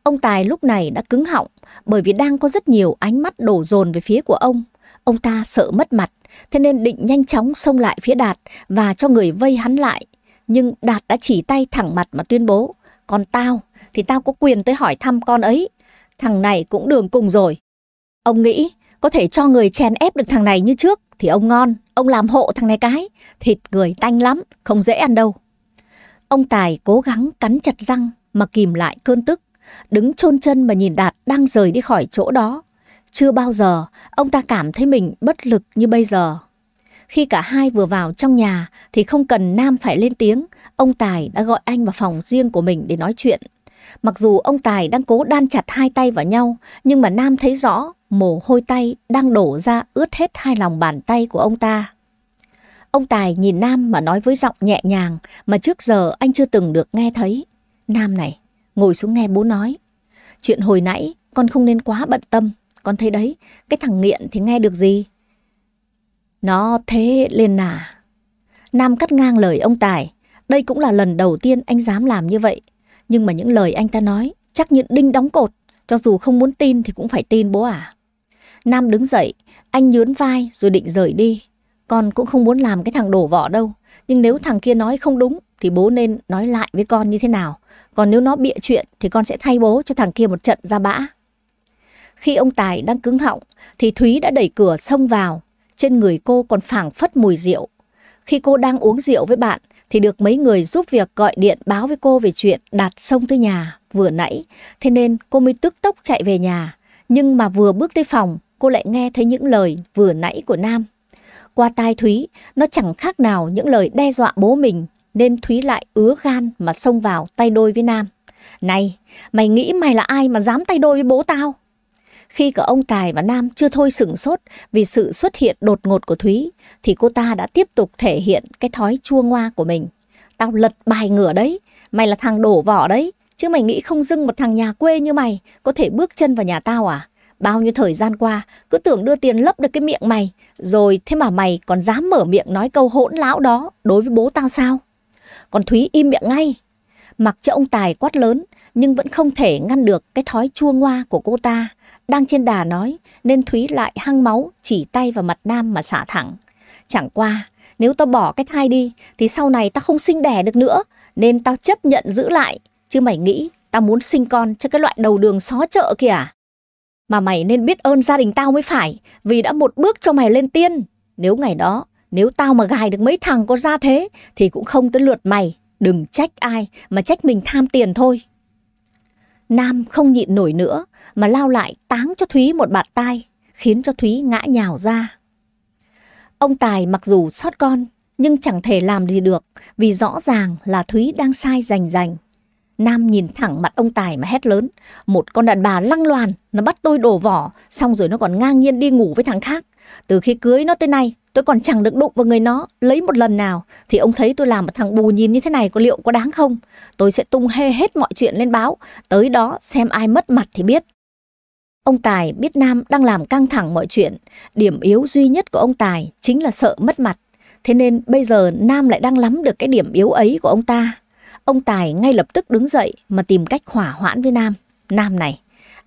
Ông Tài lúc này đã cứng họng bởi vì đang có rất nhiều ánh mắt đổ dồn về phía của ông. Ông ta sợ mất mặt Thế nên định nhanh chóng xông lại phía Đạt và cho người vây hắn lại. Nhưng Đạt đã chỉ tay thẳng mặt mà tuyên bố, còn tao thì tao có quyền tới hỏi thăm con ấy. Thằng này cũng đường cùng rồi. Ông nghĩ có thể cho người chèn ép được thằng này như trước thì ông ngon, ông làm hộ thằng này cái. Thịt người tanh lắm, không dễ ăn đâu. Ông Tài cố gắng cắn chặt răng mà kìm lại cơn tức, đứng chôn chân mà nhìn Đạt đang rời đi khỏi chỗ đó. Chưa bao giờ ông ta cảm thấy mình bất lực như bây giờ. Khi cả hai vừa vào trong nhà thì không cần Nam phải lên tiếng, ông Tài đã gọi anh vào phòng riêng của mình để nói chuyện. Mặc dù ông Tài đang cố đan chặt hai tay vào nhau, nhưng mà Nam thấy rõ mồ hôi tay đang đổ ra ướt hết hai lòng bàn tay của ông ta. Ông Tài nhìn Nam mà nói với giọng nhẹ nhàng mà trước giờ anh chưa từng được nghe thấy. Nam này, ngồi xuống nghe bố nói. Chuyện hồi nãy con không nên quá bận tâm. Con thấy đấy, cái thằng nghiện thì nghe được gì? Nó thế lên à? Nam cắt ngang lời ông Tài. Đây cũng là lần đầu tiên anh dám làm như vậy. Nhưng mà những lời anh ta nói chắc như đinh đóng cột. Cho dù không muốn tin thì cũng phải tin bố à. Nam đứng dậy, anh nhướn vai rồi định rời đi. Con cũng không muốn làm cái thằng đổ vỏ đâu. Nhưng nếu thằng kia nói không đúng thì bố nên nói lại với con như thế nào. Còn nếu nó bịa chuyện thì con sẽ thay bố cho thằng kia một trận ra bã. Khi ông Tài đang cứng họng thì Thúy đã đẩy cửa xông vào, trên người cô còn phảng phất mùi rượu. Khi cô đang uống rượu với bạn thì được mấy người giúp việc gọi điện báo với cô về chuyện Đạt xông tới nhà vừa nãy, thế nên cô mới tức tốc chạy về nhà. Nhưng mà vừa bước tới phòng, cô lại nghe thấy những lời vừa nãy của Nam. Qua tai Thúy, nó chẳng khác nào những lời đe dọa bố mình, nên Thúy lại ứa gan mà xông vào tay đôi với Nam. Này, mày nghĩ mày là ai mà dám tay đôi với bố tao? Khi cả ông Tài và Nam chưa thôi sửng sốt vì sự xuất hiện đột ngột của Thúy, thì cô ta đã tiếp tục thể hiện cái thói chua ngoa của mình. Tao lật bài ngửa đấy, mày là thằng đổ vỏ đấy, chứ mày nghĩ không dưng một thằng nhà quê như mày có thể bước chân vào nhà tao à? Bao nhiêu thời gian qua, cứ tưởng đưa tiền lấp được cái miệng mày, rồi thế mà mày còn dám mở miệng nói câu hỗn lão đó đối với bố tao sao? Còn Thúy im miệng ngay. Mặc cho ông Tài quát lớn, nhưng vẫn không thể ngăn được cái thói chua ngoa của cô ta. Đang trên đà nói, nên Thúy lại hăng máu, chỉ tay vào mặt Nam mà xả thẳng. Chẳng qua, nếu tao bỏ cái thai đi, thì sau này tao không sinh đẻ được nữa, nên tao chấp nhận giữ lại. Chứ mày nghĩ, tao muốn sinh con cho cái loại đầu đường xó chợ kìa Mà mày nên biết ơn gia đình tao mới phải, vì đã một bước cho mày lên tiên. Nếu ngày đó, nếu tao mà gài được mấy thằng có ra thế, thì cũng không tới lượt mày. Đừng trách ai, mà trách mình tham tiền thôi. Nam không nhịn nổi nữa mà lao lại táng cho Thúy một bạt tai, khiến cho Thúy ngã nhào ra. Ông Tài mặc dù xót con nhưng chẳng thể làm gì được vì rõ ràng là Thúy đang sai rành rành. Nam nhìn thẳng mặt ông Tài mà hét lớn. Một con đàn bà lăng loàn, nó bắt tôi đổ vỏ, xong rồi nó còn ngang nhiên đi ngủ với thằng khác. Từ khi cưới nó tới nay, tôi còn chẳng được đụng vào người nó lấy một lần nào thì ông thấy tôi làm một thằng bù nhìn như thế này có liệu có đáng không tôi sẽ tung hê hết mọi chuyện lên báo tới đó xem ai mất mặt thì biết ông tài biết nam đang làm căng thẳng mọi chuyện điểm yếu duy nhất của ông tài chính là sợ mất mặt thế nên bây giờ nam lại đang lắm được cái điểm yếu ấy của ông ta ông tài ngay lập tức đứng dậy mà tìm cách hỏa hoãn với nam nam này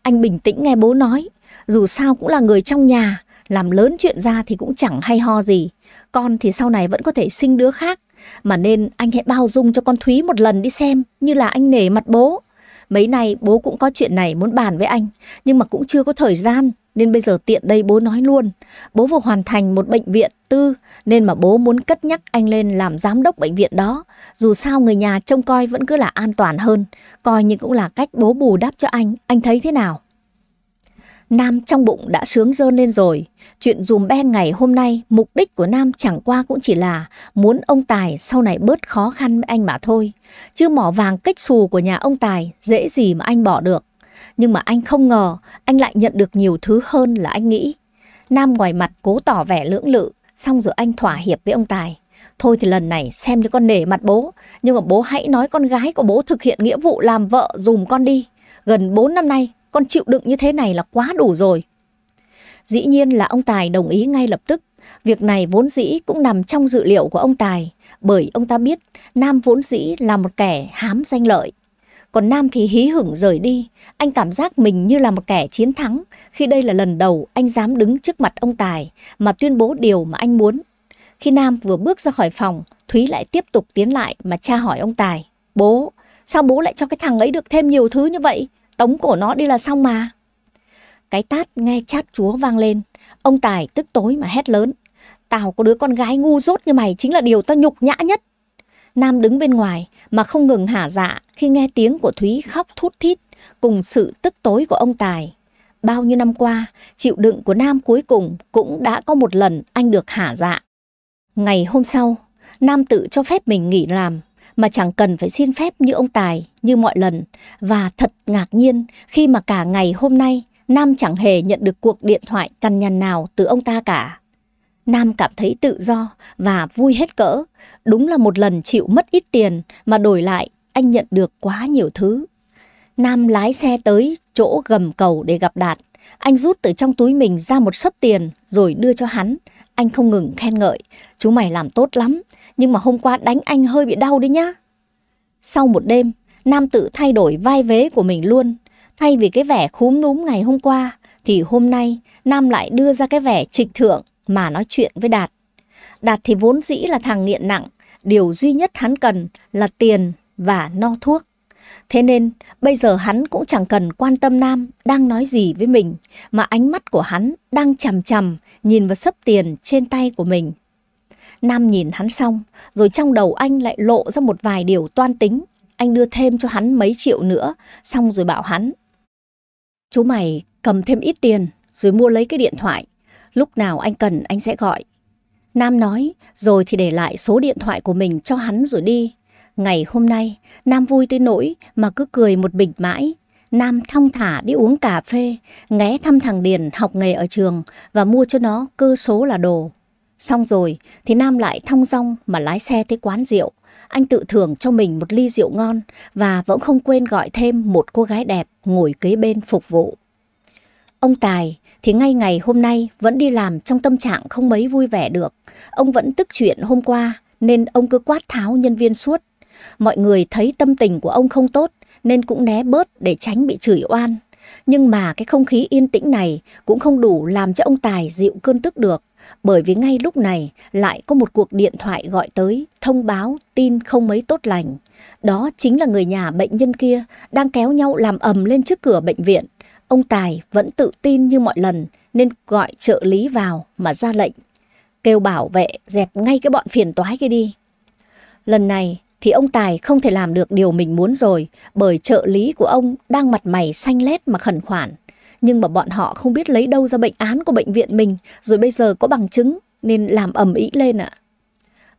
anh bình tĩnh nghe bố nói dù sao cũng là người trong nhà làm lớn chuyện ra thì cũng chẳng hay ho gì. Con thì sau này vẫn có thể sinh đứa khác, mà nên anh hãy bao dung cho con Thúy một lần đi xem, như là anh nể mặt bố. Mấy nay bố cũng có chuyện này muốn bàn với anh, nhưng mà cũng chưa có thời gian, nên bây giờ tiện đây bố nói luôn. Bố vừa hoàn thành một bệnh viện tư, nên mà bố muốn cất nhắc anh lên làm giám đốc bệnh viện đó. Dù sao người nhà trông coi vẫn cứ là an toàn hơn, coi như cũng là cách bố bù đắp cho anh, anh thấy thế nào? Nam trong bụng đã sướng rơn lên rồi, Chuyện dùm ben ngày hôm nay, mục đích của Nam chẳng qua cũng chỉ là muốn ông Tài sau này bớt khó khăn với anh mà thôi. Chứ mỏ vàng cách xù của nhà ông Tài dễ gì mà anh bỏ được. Nhưng mà anh không ngờ anh lại nhận được nhiều thứ hơn là anh nghĩ. Nam ngoài mặt cố tỏ vẻ lưỡng lự, xong rồi anh thỏa hiệp với ông Tài. Thôi thì lần này xem như con nể mặt bố, nhưng mà bố hãy nói con gái của bố thực hiện nghĩa vụ làm vợ dùm con đi. Gần 4 năm nay, con chịu đựng như thế này là quá đủ rồi. Dĩ nhiên là ông Tài đồng ý ngay lập tức. Việc này vốn dĩ cũng nằm trong dự liệu của ông Tài, bởi ông ta biết Nam vốn dĩ là một kẻ hám danh lợi. Còn Nam thì hí hửng rời đi, anh cảm giác mình như là một kẻ chiến thắng khi đây là lần đầu anh dám đứng trước mặt ông Tài mà tuyên bố điều mà anh muốn. Khi Nam vừa bước ra khỏi phòng, Thúy lại tiếp tục tiến lại mà tra hỏi ông Tài. Bố, sao bố lại cho cái thằng ấy được thêm nhiều thứ như vậy? Tống cổ nó đi là xong mà. Cái tát nghe chát chúa vang lên, ông Tài tức tối mà hét lớn. Tao có đứa con gái ngu dốt như mày chính là điều tao nhục nhã nhất. Nam đứng bên ngoài mà không ngừng hả dạ khi nghe tiếng của Thúy khóc thút thít cùng sự tức tối của ông Tài. Bao nhiêu năm qua, chịu đựng của Nam cuối cùng cũng đã có một lần anh được hả dạ. Ngày hôm sau, Nam tự cho phép mình nghỉ làm mà chẳng cần phải xin phép như ông Tài như mọi lần và thật ngạc nhiên khi mà cả ngày hôm nay Nam chẳng hề nhận được cuộc điện thoại cằn nhằn nào từ ông ta cả. Nam cảm thấy tự do và vui hết cỡ. Đúng là một lần chịu mất ít tiền mà đổi lại anh nhận được quá nhiều thứ. Nam lái xe tới chỗ gầm cầu để gặp Đạt. Anh rút từ trong túi mình ra một sấp tiền rồi đưa cho hắn. Anh không ngừng khen ngợi. Chú mày làm tốt lắm, nhưng mà hôm qua đánh anh hơi bị đau đấy nhá. Sau một đêm, Nam tự thay đổi vai vế của mình luôn. Thay vì cái vẻ khúm núm ngày hôm qua, thì hôm nay Nam lại đưa ra cái vẻ trịch thượng mà nói chuyện với Đạt. Đạt thì vốn dĩ là thằng nghiện nặng, điều duy nhất hắn cần là tiền và no thuốc. Thế nên bây giờ hắn cũng chẳng cần quan tâm Nam đang nói gì với mình mà ánh mắt của hắn đang chằm chằm nhìn vào sấp tiền trên tay của mình. Nam nhìn hắn xong rồi trong đầu anh lại lộ ra một vài điều toan tính. Anh đưa thêm cho hắn mấy triệu nữa xong rồi bảo hắn Chú mày cầm thêm ít tiền rồi mua lấy cái điện thoại. Lúc nào anh cần anh sẽ gọi. Nam nói rồi thì để lại số điện thoại của mình cho hắn rồi đi. Ngày hôm nay, Nam vui tới nỗi mà cứ cười một bình mãi. Nam thong thả đi uống cà phê, ghé thăm thằng Điền học nghề ở trường và mua cho nó cơ số là đồ. Xong rồi thì Nam lại thong dong mà lái xe tới quán rượu anh tự thưởng cho mình một ly rượu ngon và vẫn không quên gọi thêm một cô gái đẹp ngồi kế bên phục vụ. Ông Tài thì ngay ngày hôm nay vẫn đi làm trong tâm trạng không mấy vui vẻ được. Ông vẫn tức chuyện hôm qua nên ông cứ quát tháo nhân viên suốt. Mọi người thấy tâm tình của ông không tốt nên cũng né bớt để tránh bị chửi oan. Nhưng mà cái không khí yên tĩnh này cũng không đủ làm cho ông Tài dịu cơn tức được bởi vì ngay lúc này lại có một cuộc điện thoại gọi tới thông báo tin không mấy tốt lành. Đó chính là người nhà bệnh nhân kia đang kéo nhau làm ầm lên trước cửa bệnh viện. Ông Tài vẫn tự tin như mọi lần nên gọi trợ lý vào mà ra lệnh. Kêu bảo vệ dẹp ngay cái bọn phiền toái kia đi. Lần này thì ông Tài không thể làm được điều mình muốn rồi bởi trợ lý của ông đang mặt mày xanh lét mà khẩn khoản nhưng mà bọn họ không biết lấy đâu ra bệnh án của bệnh viện mình, rồi bây giờ có bằng chứng nên làm ầm ĩ lên ạ.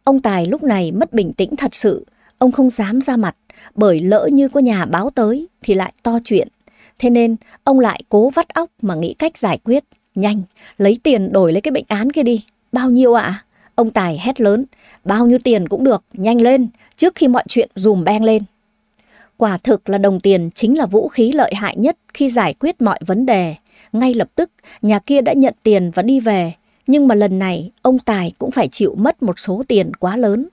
Ông Tài lúc này mất bình tĩnh thật sự, ông không dám ra mặt, bởi lỡ như có nhà báo tới thì lại to chuyện. Thế nên ông lại cố vắt óc mà nghĩ cách giải quyết, nhanh, lấy tiền đổi lấy cái bệnh án kia đi. Bao nhiêu ạ? Ông Tài hét lớn, bao nhiêu tiền cũng được, nhanh lên, trước khi mọi chuyện dùm beng lên. Quả thực là đồng tiền chính là vũ khí lợi hại nhất khi giải quyết mọi vấn đề. Ngay lập tức, nhà kia đã nhận tiền và đi về. Nhưng mà lần này, ông Tài cũng phải chịu mất một số tiền quá lớn.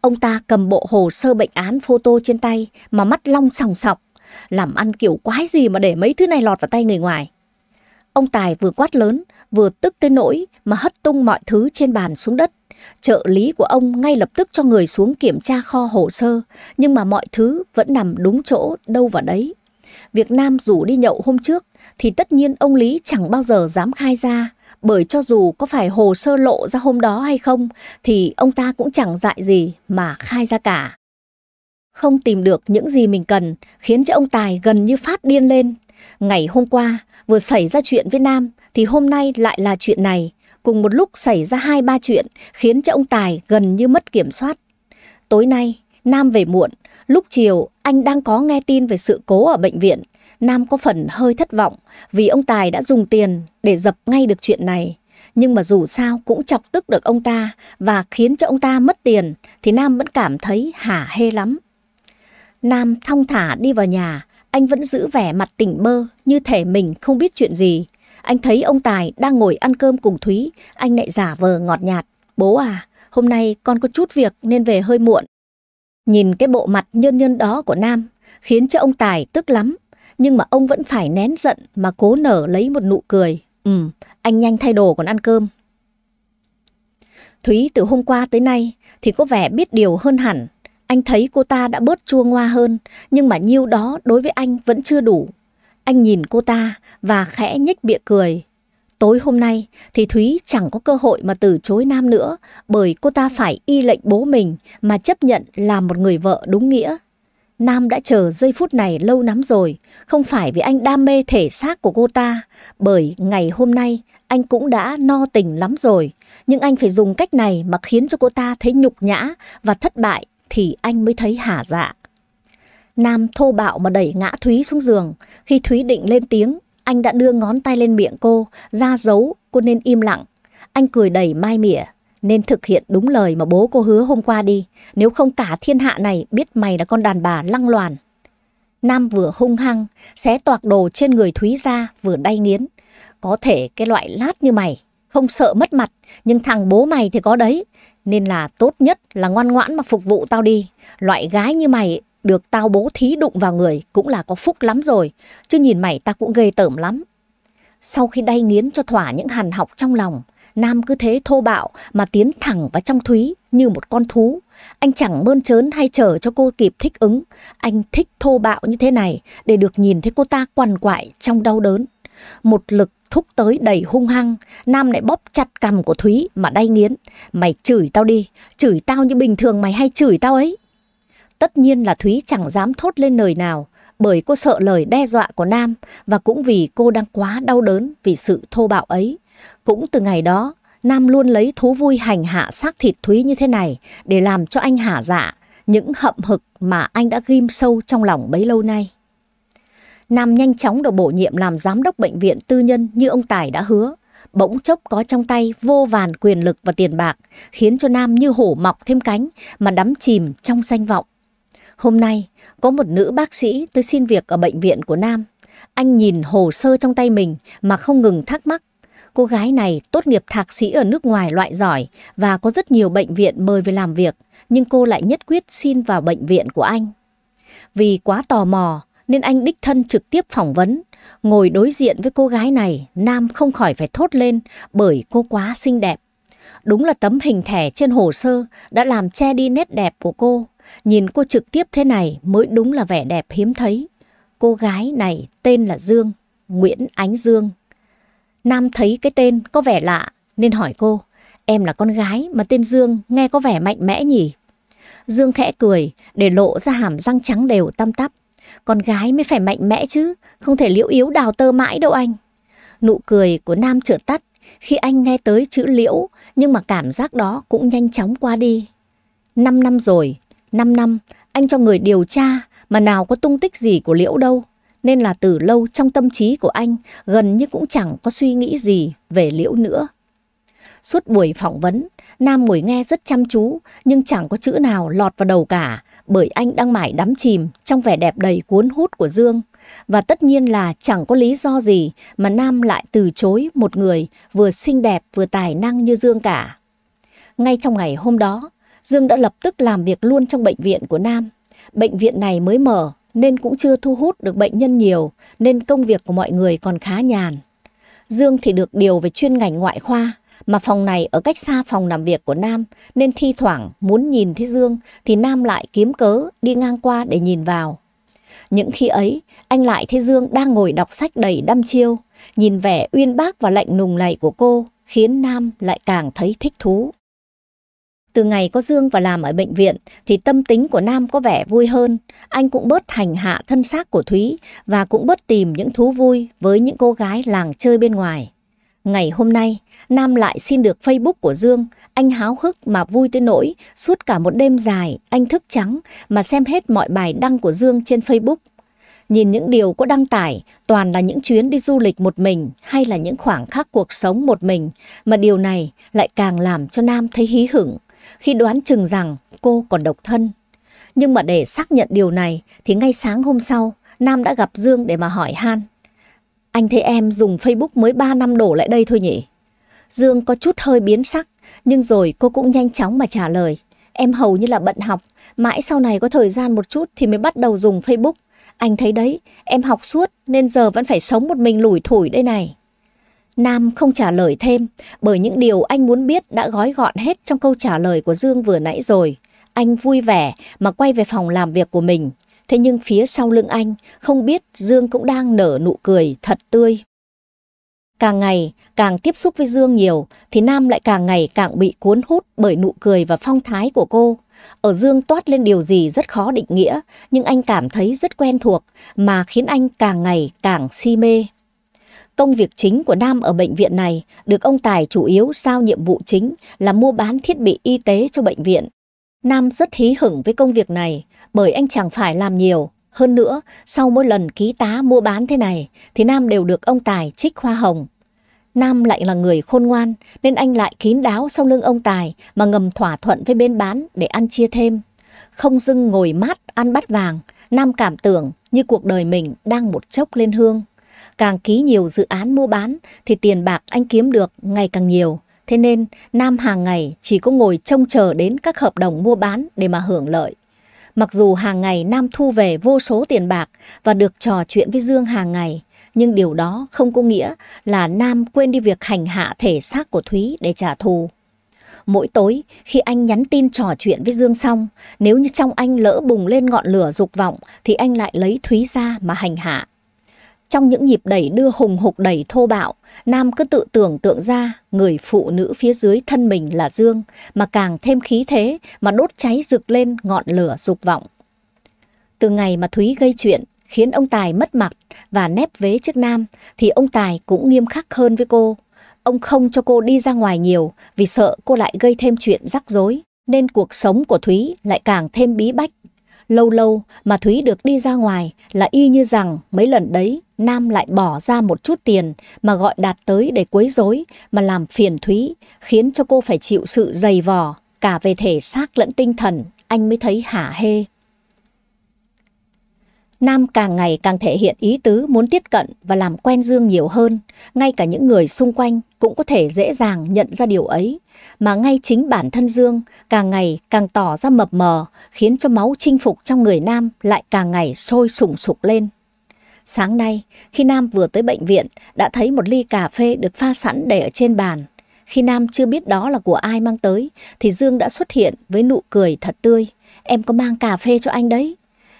Ông ta cầm bộ hồ sơ bệnh án photo trên tay mà mắt long sòng sọc. Làm ăn kiểu quái gì mà để mấy thứ này lọt vào tay người ngoài. Ông Tài vừa quát lớn, vừa tức tới nỗi mà hất tung mọi thứ trên bàn xuống đất. Trợ lý của ông ngay lập tức cho người xuống kiểm tra kho hồ sơ, nhưng mà mọi thứ vẫn nằm đúng chỗ đâu vào đấy. việc Nam rủ đi nhậu hôm trước thì tất nhiên ông Lý chẳng bao giờ dám khai ra, bởi cho dù có phải hồ sơ lộ ra hôm đó hay không thì ông ta cũng chẳng dại gì mà khai ra cả. Không tìm được những gì mình cần khiến cho ông Tài gần như phát điên lên. Ngày hôm qua vừa xảy ra chuyện với Nam thì hôm nay lại là chuyện này. Cùng một lúc xảy ra hai ba chuyện khiến cho ông Tài gần như mất kiểm soát. Tối nay, Nam về muộn, lúc chiều anh đang có nghe tin về sự cố ở bệnh viện. Nam có phần hơi thất vọng vì ông Tài đã dùng tiền để dập ngay được chuyện này. Nhưng mà dù sao cũng chọc tức được ông ta và khiến cho ông ta mất tiền thì Nam vẫn cảm thấy hả hê lắm. Nam thong thả đi vào nhà, anh vẫn giữ vẻ mặt tỉnh bơ như thể mình không biết chuyện gì. Anh thấy ông Tài đang ngồi ăn cơm cùng Thúy, anh lại giả vờ ngọt nhạt. Bố à, hôm nay con có chút việc nên về hơi muộn. Nhìn cái bộ mặt nhơn nhơn đó của Nam khiến cho ông Tài tức lắm. Nhưng mà ông vẫn phải nén giận mà cố nở lấy một nụ cười. Ừ, anh nhanh thay đồ còn ăn cơm. Thúy từ hôm qua tới nay thì có vẻ biết điều hơn hẳn. Anh thấy cô ta đã bớt chua ngoa hơn, nhưng mà nhiêu đó đối với anh vẫn chưa đủ. Anh nhìn cô ta và khẽ nhếch bịa cười. Tối hôm nay thì Thúy chẳng có cơ hội mà từ chối Nam nữa bởi cô ta phải y lệnh bố mình mà chấp nhận làm một người vợ đúng nghĩa. Nam đã chờ giây phút này lâu lắm rồi, không phải vì anh đam mê thể xác của cô ta, bởi ngày hôm nay anh cũng đã no tình lắm rồi, nhưng anh phải dùng cách này mà khiến cho cô ta thấy nhục nhã và thất bại thì anh mới thấy hả dạ. Nam thô bạo mà đẩy ngã Thúy xuống giường. Khi Thúy định lên tiếng, anh đã đưa ngón tay lên miệng cô, ra dấu, cô nên im lặng. Anh cười đầy mai mỉa, nên thực hiện đúng lời mà bố cô hứa hôm qua đi, nếu không cả thiên hạ này biết mày là con đàn bà lăng loàn. Nam vừa hung hăng, xé toạc đồ trên người Thúy ra, vừa đay nghiến. Có thể cái loại lát như mày, không sợ mất mặt, nhưng thằng bố mày thì có đấy. Nên là tốt nhất là ngoan ngoãn mà phục vụ tao đi. Loại gái như mày được tao bố thí đụng vào người cũng là có phúc lắm rồi, chứ nhìn mày ta cũng ghê tởm lắm. Sau khi đay nghiến cho thỏa những hàn học trong lòng, Nam cứ thế thô bạo mà tiến thẳng vào trong Thúy như một con thú. Anh chẳng mơn trớn hay chờ cho cô kịp thích ứng. Anh thích thô bạo như thế này để được nhìn thấy cô ta quằn quại trong đau đớn. Một lực thúc tới đầy hung hăng, Nam lại bóp chặt cằm của Thúy mà đay nghiến. Mày chửi tao đi, chửi tao như bình thường mày hay chửi tao ấy. Tất nhiên là Thúy chẳng dám thốt lên lời nào, bởi cô sợ lời đe dọa của Nam và cũng vì cô đang quá đau đớn vì sự thô bạo ấy. Cũng từ ngày đó, Nam luôn lấy thú vui hành hạ xác thịt Thúy như thế này để làm cho anh hả dạ những hậm hực mà anh đã ghim sâu trong lòng bấy lâu nay. Nam nhanh chóng được bổ nhiệm làm giám đốc bệnh viện tư nhân như ông Tài đã hứa. Bỗng chốc có trong tay vô vàn quyền lực và tiền bạc, khiến cho Nam như hổ mọc thêm cánh mà đắm chìm trong danh vọng. Hôm nay, có một nữ bác sĩ tới xin việc ở bệnh viện của Nam. Anh nhìn hồ sơ trong tay mình mà không ngừng thắc mắc. Cô gái này tốt nghiệp thạc sĩ ở nước ngoài loại giỏi và có rất nhiều bệnh viện mời về làm việc, nhưng cô lại nhất quyết xin vào bệnh viện của anh. Vì quá tò mò nên anh đích thân trực tiếp phỏng vấn. Ngồi đối diện với cô gái này, Nam không khỏi phải thốt lên bởi cô quá xinh đẹp. Đúng là tấm hình thẻ trên hồ sơ đã làm che đi nét đẹp của cô. Nhìn cô trực tiếp thế này mới đúng là vẻ đẹp hiếm thấy. Cô gái này tên là Dương, Nguyễn Ánh Dương. Nam thấy cái tên có vẻ lạ nên hỏi cô, em là con gái mà tên Dương nghe có vẻ mạnh mẽ nhỉ? Dương khẽ cười để lộ ra hàm răng trắng đều tăm tắp. Con gái mới phải mạnh mẽ chứ, không thể liễu yếu đào tơ mãi đâu anh. Nụ cười của Nam trượt tắt khi anh nghe tới chữ liễu nhưng mà cảm giác đó cũng nhanh chóng qua đi. Năm năm rồi, 5 năm, anh cho người điều tra mà nào có tung tích gì của Liễu đâu. Nên là từ lâu trong tâm trí của anh gần như cũng chẳng có suy nghĩ gì về Liễu nữa. Suốt buổi phỏng vấn, Nam ngồi nghe rất chăm chú nhưng chẳng có chữ nào lọt vào đầu cả bởi anh đang mải đắm chìm trong vẻ đẹp đầy cuốn hút của Dương. Và tất nhiên là chẳng có lý do gì mà Nam lại từ chối một người vừa xinh đẹp vừa tài năng như Dương cả. Ngay trong ngày hôm đó, Dương đã lập tức làm việc luôn trong bệnh viện của Nam. Bệnh viện này mới mở nên cũng chưa thu hút được bệnh nhân nhiều nên công việc của mọi người còn khá nhàn. Dương thì được điều về chuyên ngành ngoại khoa mà phòng này ở cách xa phòng làm việc của Nam nên thi thoảng muốn nhìn thấy Dương thì Nam lại kiếm cớ đi ngang qua để nhìn vào. Những khi ấy, anh lại thấy Dương đang ngồi đọc sách đầy đăm chiêu, nhìn vẻ uyên bác và lạnh nùng này của cô khiến Nam lại càng thấy thích thú. Từ ngày có Dương và làm ở bệnh viện thì tâm tính của Nam có vẻ vui hơn. Anh cũng bớt hành hạ thân xác của Thúy và cũng bớt tìm những thú vui với những cô gái làng chơi bên ngoài. Ngày hôm nay, Nam lại xin được Facebook của Dương. Anh háo hức mà vui tới nỗi suốt cả một đêm dài anh thức trắng mà xem hết mọi bài đăng của Dương trên Facebook nhìn những điều có đăng tải toàn là những chuyến đi du lịch một mình hay là những khoảng khắc cuộc sống một mình mà điều này lại càng làm cho Nam thấy hí hửng khi đoán chừng rằng cô còn độc thân. Nhưng mà để xác nhận điều này thì ngay sáng hôm sau, Nam đã gặp Dương để mà hỏi Han. Anh thấy em dùng Facebook mới 3 năm đổ lại đây thôi nhỉ? Dương có chút hơi biến sắc, nhưng rồi cô cũng nhanh chóng mà trả lời. Em hầu như là bận học, mãi sau này có thời gian một chút thì mới bắt đầu dùng Facebook. Anh thấy đấy, em học suốt nên giờ vẫn phải sống một mình lủi thủi đây này. Nam không trả lời thêm, bởi những điều anh muốn biết đã gói gọn hết trong câu trả lời của Dương vừa nãy rồi. Anh vui vẻ mà quay về phòng làm việc của mình. Thế nhưng phía sau lưng anh, không biết Dương cũng đang nở nụ cười thật tươi. Càng ngày, càng tiếp xúc với Dương nhiều, thì Nam lại càng ngày càng bị cuốn hút bởi nụ cười và phong thái của cô. Ở Dương toát lên điều gì rất khó định nghĩa, nhưng anh cảm thấy rất quen thuộc, mà khiến anh càng ngày càng si mê. Công việc chính của Nam ở bệnh viện này được ông Tài chủ yếu giao nhiệm vụ chính là mua bán thiết bị y tế cho bệnh viện. Nam rất hí hửng với công việc này bởi anh chẳng phải làm nhiều. Hơn nữa, sau mỗi lần ký tá mua bán thế này thì Nam đều được ông Tài trích hoa hồng. Nam lại là người khôn ngoan nên anh lại kín đáo sau lưng ông Tài mà ngầm thỏa thuận với bên bán để ăn chia thêm. Không dưng ngồi mát ăn bát vàng, Nam cảm tưởng như cuộc đời mình đang một chốc lên hương. Càng ký nhiều dự án mua bán thì tiền bạc anh kiếm được ngày càng nhiều. Thế nên Nam hàng ngày chỉ có ngồi trông chờ đến các hợp đồng mua bán để mà hưởng lợi. Mặc dù hàng ngày Nam thu về vô số tiền bạc và được trò chuyện với Dương hàng ngày, nhưng điều đó không có nghĩa là Nam quên đi việc hành hạ thể xác của Thúy để trả thù. Mỗi tối, khi anh nhắn tin trò chuyện với Dương xong, nếu như trong anh lỡ bùng lên ngọn lửa dục vọng thì anh lại lấy Thúy ra mà hành hạ. Trong những nhịp đẩy đưa hùng hục đẩy thô bạo, Nam cứ tự tưởng tượng ra người phụ nữ phía dưới thân mình là Dương, mà càng thêm khí thế mà đốt cháy rực lên ngọn lửa dục vọng. Từ ngày mà Thúy gây chuyện, khiến ông Tài mất mặt và nép vế trước Nam, thì ông Tài cũng nghiêm khắc hơn với cô. Ông không cho cô đi ra ngoài nhiều vì sợ cô lại gây thêm chuyện rắc rối, nên cuộc sống của Thúy lại càng thêm bí bách Lâu lâu mà Thúy được đi ra ngoài là y như rằng mấy lần đấy Nam lại bỏ ra một chút tiền mà gọi Đạt tới để quấy rối mà làm phiền Thúy, khiến cho cô phải chịu sự dày vò, cả về thể xác lẫn tinh thần, anh mới thấy hả hê. Nam càng ngày càng thể hiện ý tứ muốn tiếp cận và làm quen Dương nhiều hơn, ngay cả những người xung quanh cũng có thể dễ dàng nhận ra điều ấy mà ngay chính bản thân Dương càng ngày càng tỏ ra mập mờ, khiến cho máu chinh phục trong người Nam lại càng ngày sôi sùng sục lên. Sáng nay, khi Nam vừa tới bệnh viện, đã thấy một ly cà phê được pha sẵn để ở trên bàn. Khi Nam chưa biết đó là của ai mang tới, thì Dương đã xuất hiện với nụ cười thật tươi. Em có mang cà phê cho anh đấy.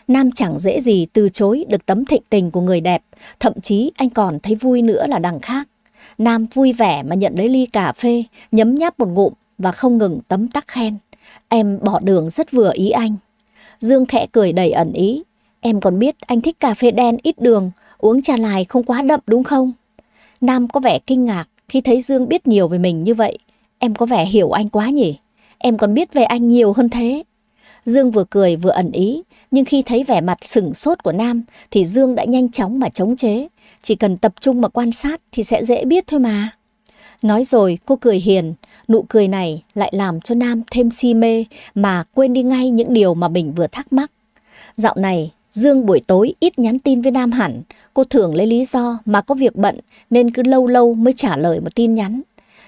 Nam chẳng dễ gì từ chối được tấm thịnh tình của người đẹp, thậm chí anh còn thấy vui nữa là đằng khác. Nam vui vẻ mà nhận lấy ly cà phê, nhấm nháp một ngụm và không ngừng tấm tắc khen. Em bỏ đường rất vừa ý anh. Dương khẽ cười đầy ẩn ý. Em còn biết anh thích cà phê đen ít đường, uống trà lài không quá đậm đúng không? Nam có vẻ kinh ngạc khi thấy Dương biết nhiều về mình như vậy. Em có vẻ hiểu anh quá nhỉ? Em còn biết về anh nhiều hơn thế. Dương vừa cười vừa ẩn ý, nhưng khi thấy vẻ mặt sửng sốt của Nam thì Dương đã nhanh chóng mà chống chế chỉ cần tập trung mà quan sát thì sẽ dễ biết thôi mà. Nói rồi cô cười hiền, nụ cười này lại làm cho Nam thêm si mê mà quên đi ngay những điều mà mình vừa thắc mắc. Dạo này, Dương buổi tối ít nhắn tin với Nam hẳn, cô thường lấy lý do mà có việc bận nên cứ lâu lâu mới trả lời một tin nhắn.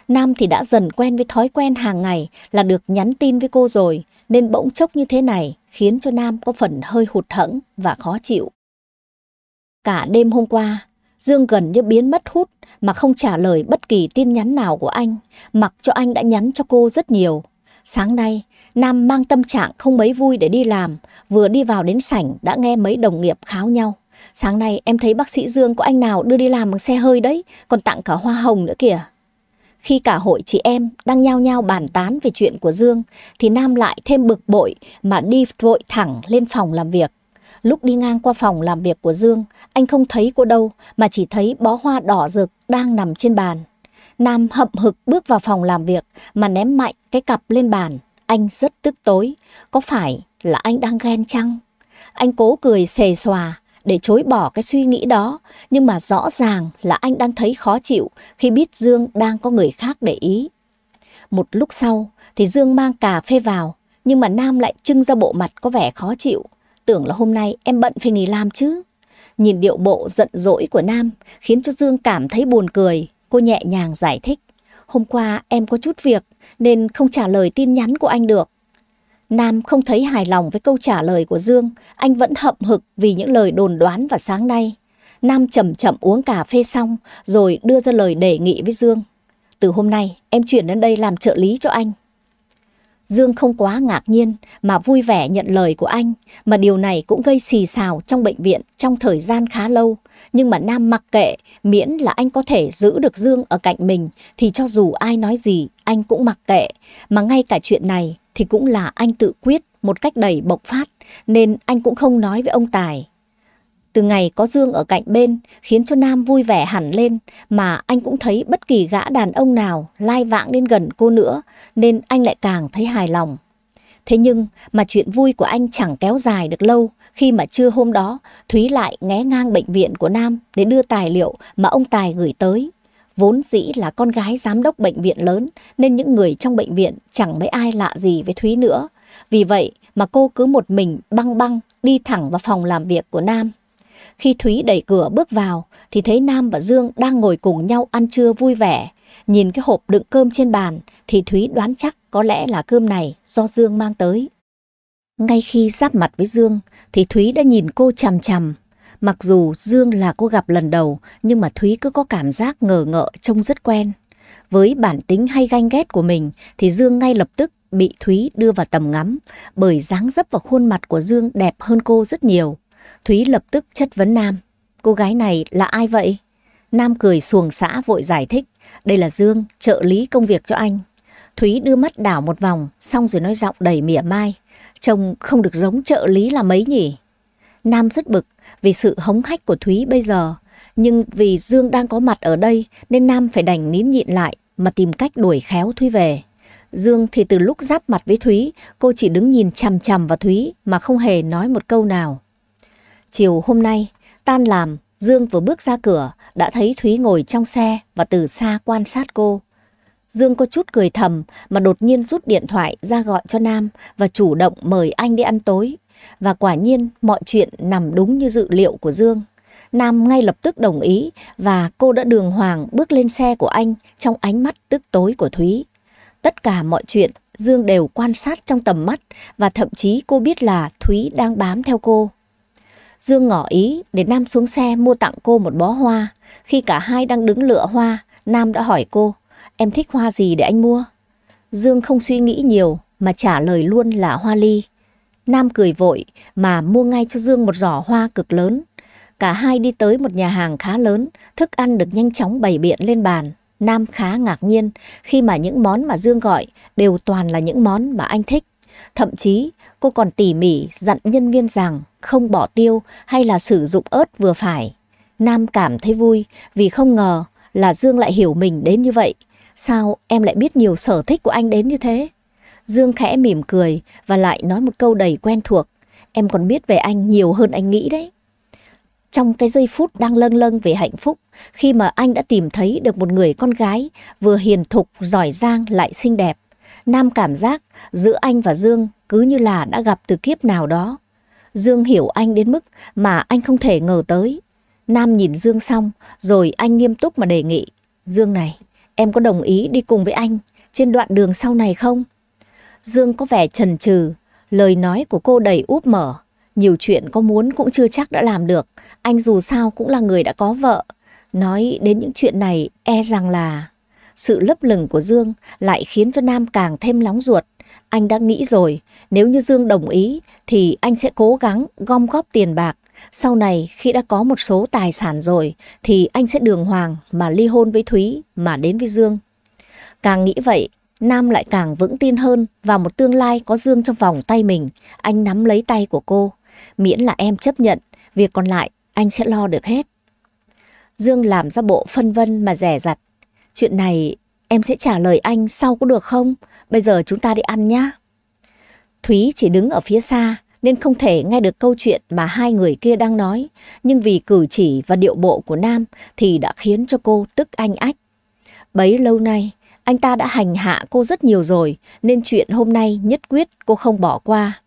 Nam thì đã dần quen với thói quen hàng ngày là được nhắn tin với cô rồi, nên bỗng chốc như thế này khiến cho Nam có phần hơi hụt hẫng và khó chịu. Cả đêm hôm qua, Dương gần như biến mất hút mà không trả lời bất kỳ tin nhắn nào của anh, mặc cho anh đã nhắn cho cô rất nhiều. Sáng nay, Nam mang tâm trạng không mấy vui để đi làm, vừa đi vào đến sảnh đã nghe mấy đồng nghiệp kháo nhau. Sáng nay em thấy bác sĩ Dương có anh nào đưa đi làm bằng xe hơi đấy, còn tặng cả hoa hồng nữa kìa. Khi cả hội chị em đang nhao nhao bàn tán về chuyện của Dương, thì Nam lại thêm bực bội mà đi vội thẳng lên phòng làm việc. Lúc đi ngang qua phòng làm việc của Dương, anh không thấy cô đâu mà chỉ thấy bó hoa đỏ rực đang nằm trên bàn. Nam hậm hực bước vào phòng làm việc mà ném mạnh cái cặp lên bàn. Anh rất tức tối. Có phải là anh đang ghen chăng? Anh cố cười xề xòa để chối bỏ cái suy nghĩ đó. Nhưng mà rõ ràng là anh đang thấy khó chịu khi biết Dương đang có người khác để ý. Một lúc sau thì Dương mang cà phê vào. Nhưng mà Nam lại trưng ra bộ mặt có vẻ khó chịu tưởng là hôm nay em bận phải nghỉ làm chứ. Nhìn điệu bộ giận dỗi của Nam khiến cho Dương cảm thấy buồn cười. Cô nhẹ nhàng giải thích. Hôm qua em có chút việc nên không trả lời tin nhắn của anh được. Nam không thấy hài lòng với câu trả lời của Dương. Anh vẫn hậm hực vì những lời đồn đoán và sáng nay. Nam chậm chậm uống cà phê xong rồi đưa ra lời đề nghị với Dương. Từ hôm nay em chuyển đến đây làm trợ lý cho anh. Dương không quá ngạc nhiên mà vui vẻ nhận lời của anh, mà điều này cũng gây xì xào trong bệnh viện trong thời gian khá lâu. Nhưng mà Nam mặc kệ, miễn là anh có thể giữ được Dương ở cạnh mình thì cho dù ai nói gì, anh cũng mặc kệ. Mà ngay cả chuyện này thì cũng là anh tự quyết một cách đầy bộc phát, nên anh cũng không nói với ông Tài. Từ ngày có Dương ở cạnh bên khiến cho Nam vui vẻ hẳn lên mà anh cũng thấy bất kỳ gã đàn ông nào lai vãng đến gần cô nữa nên anh lại càng thấy hài lòng. Thế nhưng mà chuyện vui của anh chẳng kéo dài được lâu khi mà trưa hôm đó Thúy lại ngé ngang bệnh viện của Nam để đưa tài liệu mà ông Tài gửi tới. Vốn dĩ là con gái giám đốc bệnh viện lớn nên những người trong bệnh viện chẳng mấy ai lạ gì với Thúy nữa. Vì vậy mà cô cứ một mình băng băng đi thẳng vào phòng làm việc của Nam. Khi Thúy đẩy cửa bước vào thì thấy Nam và Dương đang ngồi cùng nhau ăn trưa vui vẻ. Nhìn cái hộp đựng cơm trên bàn thì Thúy đoán chắc có lẽ là cơm này do Dương mang tới. Ngay khi giáp mặt với Dương thì Thúy đã nhìn cô chằm chằm. Mặc dù Dương là cô gặp lần đầu nhưng mà Thúy cứ có cảm giác ngờ ngợ trông rất quen. Với bản tính hay ganh ghét của mình thì Dương ngay lập tức bị Thúy đưa vào tầm ngắm bởi dáng dấp và khuôn mặt của Dương đẹp hơn cô rất nhiều. Thúy lập tức chất vấn Nam. Cô gái này là ai vậy? Nam cười xuồng xã vội giải thích. Đây là Dương, trợ lý công việc cho anh. Thúy đưa mắt đảo một vòng, xong rồi nói giọng đầy mỉa mai. Trông không được giống trợ lý là mấy nhỉ? Nam rất bực vì sự hống hách của Thúy bây giờ. Nhưng vì Dương đang có mặt ở đây nên Nam phải đành nín nhịn lại mà tìm cách đuổi khéo Thúy về. Dương thì từ lúc giáp mặt với Thúy, cô chỉ đứng nhìn chằm chằm vào Thúy mà không hề nói một câu nào. Chiều hôm nay, tan làm, Dương vừa bước ra cửa, đã thấy Thúy ngồi trong xe và từ xa quan sát cô. Dương có chút cười thầm mà đột nhiên rút điện thoại ra gọi cho Nam và chủ động mời anh đi ăn tối. Và quả nhiên mọi chuyện nằm đúng như dự liệu của Dương. Nam ngay lập tức đồng ý và cô đã đường hoàng bước lên xe của anh trong ánh mắt tức tối của Thúy. Tất cả mọi chuyện Dương đều quan sát trong tầm mắt và thậm chí cô biết là Thúy đang bám theo cô. Dương ngỏ ý để Nam xuống xe mua tặng cô một bó hoa. Khi cả hai đang đứng lựa hoa, Nam đã hỏi cô, em thích hoa gì để anh mua? Dương không suy nghĩ nhiều mà trả lời luôn là hoa ly. Nam cười vội mà mua ngay cho Dương một giỏ hoa cực lớn. Cả hai đi tới một nhà hàng khá lớn, thức ăn được nhanh chóng bày biện lên bàn. Nam khá ngạc nhiên khi mà những món mà Dương gọi đều toàn là những món mà anh thích. Thậm chí, cô còn tỉ mỉ dặn nhân viên rằng không bỏ tiêu hay là sử dụng ớt vừa phải. Nam cảm thấy vui vì không ngờ là Dương lại hiểu mình đến như vậy. Sao em lại biết nhiều sở thích của anh đến như thế? Dương khẽ mỉm cười và lại nói một câu đầy quen thuộc. Em còn biết về anh nhiều hơn anh nghĩ đấy. Trong cái giây phút đang lâng lâng về hạnh phúc, khi mà anh đã tìm thấy được một người con gái vừa hiền thục, giỏi giang lại xinh đẹp, Nam cảm giác giữa anh và Dương cứ như là đã gặp từ kiếp nào đó. Dương hiểu anh đến mức mà anh không thể ngờ tới. Nam nhìn Dương xong rồi anh nghiêm túc mà đề nghị. Dương này, em có đồng ý đi cùng với anh trên đoạn đường sau này không? Dương có vẻ trần trừ, lời nói của cô đầy úp mở. Nhiều chuyện có muốn cũng chưa chắc đã làm được, anh dù sao cũng là người đã có vợ. Nói đến những chuyện này e rằng là... Sự lấp lửng của Dương lại khiến cho Nam càng thêm nóng ruột. Anh đã nghĩ rồi, nếu như Dương đồng ý thì anh sẽ cố gắng gom góp tiền bạc. Sau này khi đã có một số tài sản rồi thì anh sẽ đường hoàng mà ly hôn với Thúy mà đến với Dương. Càng nghĩ vậy, Nam lại càng vững tin hơn vào một tương lai có Dương trong vòng tay mình. Anh nắm lấy tay của cô, miễn là em chấp nhận, việc còn lại anh sẽ lo được hết. Dương làm ra bộ phân vân mà rẻ rặt. Chuyện này em sẽ trả lời anh sau có được không? Bây giờ chúng ta đi ăn nhá. Thúy chỉ đứng ở phía xa nên không thể nghe được câu chuyện mà hai người kia đang nói. Nhưng vì cử chỉ và điệu bộ của Nam thì đã khiến cho cô tức anh ách. Bấy lâu nay, anh ta đã hành hạ cô rất nhiều rồi nên chuyện hôm nay nhất quyết cô không bỏ qua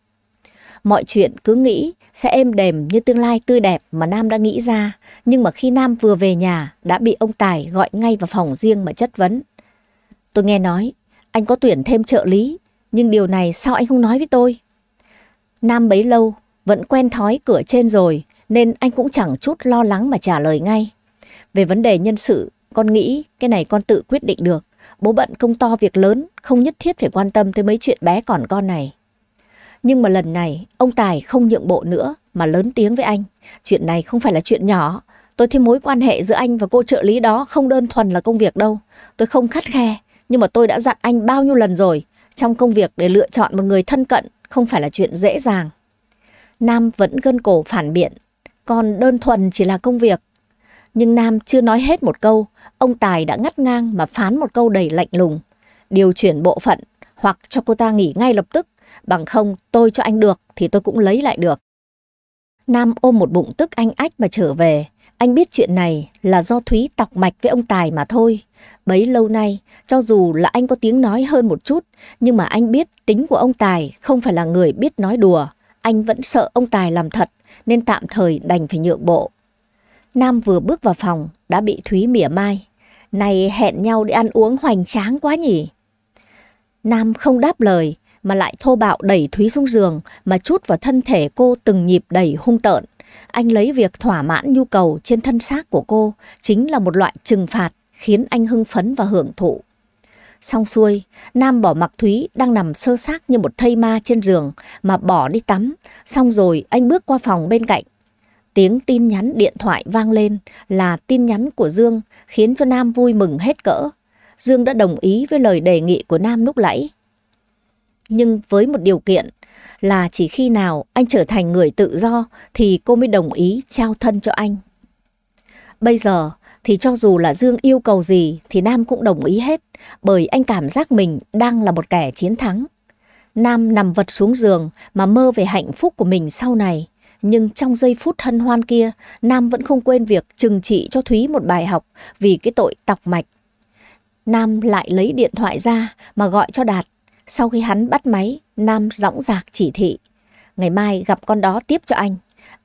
mọi chuyện cứ nghĩ sẽ êm đềm như tương lai tươi đẹp mà Nam đã nghĩ ra, nhưng mà khi Nam vừa về nhà đã bị ông Tài gọi ngay vào phòng riêng mà chất vấn. Tôi nghe nói, anh có tuyển thêm trợ lý, nhưng điều này sao anh không nói với tôi? Nam bấy lâu, vẫn quen thói cửa trên rồi, nên anh cũng chẳng chút lo lắng mà trả lời ngay. Về vấn đề nhân sự, con nghĩ cái này con tự quyết định được. Bố bận công to việc lớn, không nhất thiết phải quan tâm tới mấy chuyện bé còn con này. Nhưng mà lần này, ông Tài không nhượng bộ nữa mà lớn tiếng với anh. Chuyện này không phải là chuyện nhỏ. Tôi thấy mối quan hệ giữa anh và cô trợ lý đó không đơn thuần là công việc đâu. Tôi không khắt khe, nhưng mà tôi đã dặn anh bao nhiêu lần rồi. Trong công việc để lựa chọn một người thân cận không phải là chuyện dễ dàng. Nam vẫn gân cổ phản biện, còn đơn thuần chỉ là công việc. Nhưng Nam chưa nói hết một câu, ông Tài đã ngắt ngang mà phán một câu đầy lạnh lùng. Điều chuyển bộ phận hoặc cho cô ta nghỉ ngay lập tức Bằng không tôi cho anh được thì tôi cũng lấy lại được. Nam ôm một bụng tức anh ách mà trở về. Anh biết chuyện này là do Thúy tọc mạch với ông Tài mà thôi. Bấy lâu nay, cho dù là anh có tiếng nói hơn một chút, nhưng mà anh biết tính của ông Tài không phải là người biết nói đùa. Anh vẫn sợ ông Tài làm thật, nên tạm thời đành phải nhượng bộ. Nam vừa bước vào phòng, đã bị Thúy mỉa mai. Này hẹn nhau đi ăn uống hoành tráng quá nhỉ? Nam không đáp lời, mà lại thô bạo đẩy Thúy xuống giường mà chút vào thân thể cô từng nhịp đầy hung tợn. Anh lấy việc thỏa mãn nhu cầu trên thân xác của cô chính là một loại trừng phạt khiến anh hưng phấn và hưởng thụ. Xong xuôi, Nam bỏ mặc Thúy đang nằm sơ xác như một thây ma trên giường mà bỏ đi tắm. Xong rồi anh bước qua phòng bên cạnh. Tiếng tin nhắn điện thoại vang lên là tin nhắn của Dương khiến cho Nam vui mừng hết cỡ. Dương đã đồng ý với lời đề nghị của Nam lúc nãy nhưng với một điều kiện là chỉ khi nào anh trở thành người tự do thì cô mới đồng ý trao thân cho anh. Bây giờ thì cho dù là Dương yêu cầu gì thì Nam cũng đồng ý hết bởi anh cảm giác mình đang là một kẻ chiến thắng. Nam nằm vật xuống giường mà mơ về hạnh phúc của mình sau này. Nhưng trong giây phút hân hoan kia, Nam vẫn không quên việc trừng trị cho Thúy một bài học vì cái tội tọc mạch. Nam lại lấy điện thoại ra mà gọi cho Đạt. Sau khi hắn bắt máy, Nam dõng dạc chỉ thị. Ngày mai gặp con đó tiếp cho anh.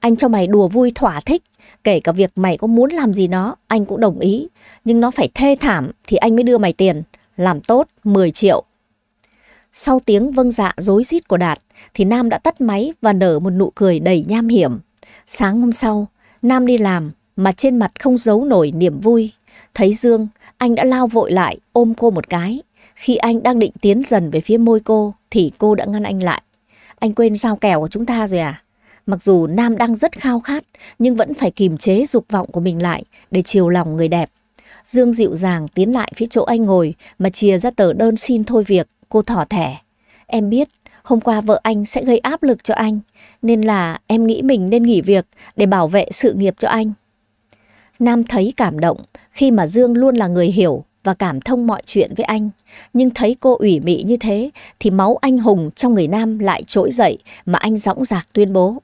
Anh cho mày đùa vui thỏa thích. Kể cả việc mày có muốn làm gì nó, anh cũng đồng ý. Nhưng nó phải thê thảm thì anh mới đưa mày tiền. Làm tốt, 10 triệu. Sau tiếng vâng dạ dối rít của Đạt thì Nam đã tắt máy và nở một nụ cười đầy nham hiểm. Sáng hôm sau, Nam đi làm mà trên mặt không giấu nổi niềm vui. Thấy Dương, anh đã lao vội lại ôm cô một cái. Khi anh đang định tiến dần về phía môi cô thì cô đã ngăn anh lại. Anh quên sao kèo của chúng ta rồi à? Mặc dù Nam đang rất khao khát nhưng vẫn phải kìm chế dục vọng của mình lại để chiều lòng người đẹp. Dương dịu dàng tiến lại phía chỗ anh ngồi mà chia ra tờ đơn xin thôi việc, cô thỏ thẻ. Em biết hôm qua vợ anh sẽ gây áp lực cho anh, nên là em nghĩ mình nên nghỉ việc để bảo vệ sự nghiệp cho anh. Nam thấy cảm động khi mà Dương luôn là người hiểu và cảm thông mọi chuyện với anh. Nhưng thấy cô ủy mị như thế thì máu anh hùng trong người nam lại trỗi dậy mà anh dõng dạc tuyên bố.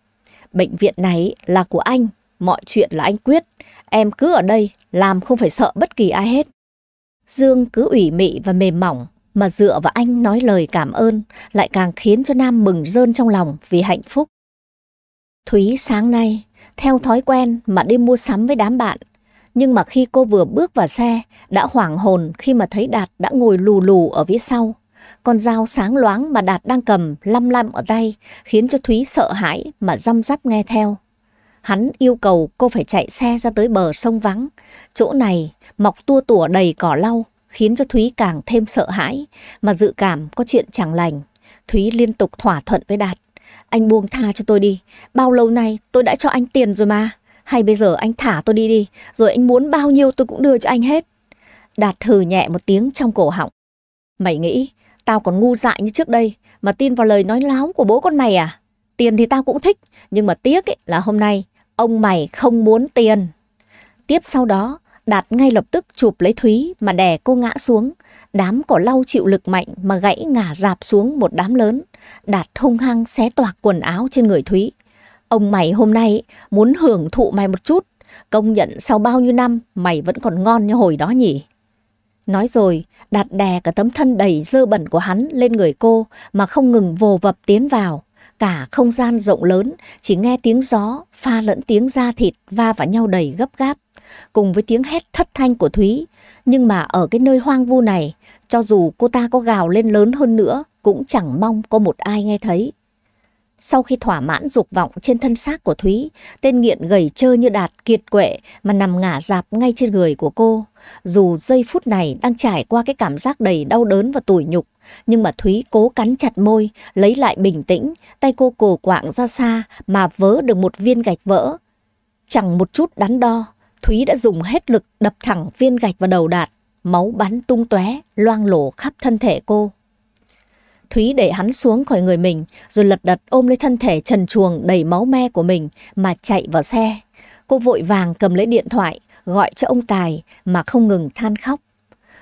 Bệnh viện này là của anh, mọi chuyện là anh quyết. Em cứ ở đây, làm không phải sợ bất kỳ ai hết. Dương cứ ủy mị và mềm mỏng mà dựa vào anh nói lời cảm ơn lại càng khiến cho Nam mừng rơn trong lòng vì hạnh phúc. Thúy sáng nay, theo thói quen mà đi mua sắm với đám bạn nhưng mà khi cô vừa bước vào xe, đã hoảng hồn khi mà thấy Đạt đã ngồi lù lù ở phía sau. Con dao sáng loáng mà Đạt đang cầm lăm lăm ở tay, khiến cho Thúy sợ hãi mà răm rắp nghe theo. Hắn yêu cầu cô phải chạy xe ra tới bờ sông vắng. Chỗ này mọc tua tủa đầy cỏ lau, khiến cho Thúy càng thêm sợ hãi, mà dự cảm có chuyện chẳng lành. Thúy liên tục thỏa thuận với Đạt. Anh buông tha cho tôi đi, bao lâu nay tôi đã cho anh tiền rồi mà. Hay bây giờ anh thả tôi đi đi, rồi anh muốn bao nhiêu tôi cũng đưa cho anh hết. Đạt hừ nhẹ một tiếng trong cổ họng. Mày nghĩ, tao còn ngu dại như trước đây, mà tin vào lời nói láo của bố con mày à? Tiền thì tao cũng thích, nhưng mà tiếc ấy là hôm nay, ông mày không muốn tiền. Tiếp sau đó, Đạt ngay lập tức chụp lấy Thúy mà đè cô ngã xuống. Đám cỏ lau chịu lực mạnh mà gãy ngả dạp xuống một đám lớn. Đạt hung hăng xé toạc quần áo trên người Thúy. Ông mày hôm nay muốn hưởng thụ mày một chút, công nhận sau bao nhiêu năm mày vẫn còn ngon như hồi đó nhỉ. Nói rồi, đặt đè cả tấm thân đầy dơ bẩn của hắn lên người cô mà không ngừng vồ vập tiến vào. Cả không gian rộng lớn, chỉ nghe tiếng gió, pha lẫn tiếng da thịt va vào nhau đầy gấp gáp, cùng với tiếng hét thất thanh của Thúy. Nhưng mà ở cái nơi hoang vu này, cho dù cô ta có gào lên lớn hơn nữa, cũng chẳng mong có một ai nghe thấy. Sau khi thỏa mãn dục vọng trên thân xác của Thúy, tên nghiện gầy trơ như đạt kiệt quệ mà nằm ngả dạp ngay trên người của cô. Dù giây phút này đang trải qua cái cảm giác đầy đau đớn và tủi nhục, nhưng mà Thúy cố cắn chặt môi, lấy lại bình tĩnh, tay cô cổ quạng ra xa mà vớ được một viên gạch vỡ. Chẳng một chút đắn đo, Thúy đã dùng hết lực đập thẳng viên gạch vào đầu Đạt, máu bắn tung tóe, loang lổ khắp thân thể cô. Thúy đẩy hắn xuống khỏi người mình, rồi lật đật ôm lấy thân thể trần chuồng đầy máu me của mình mà chạy vào xe. Cô vội vàng cầm lấy điện thoại, gọi cho ông Tài mà không ngừng than khóc.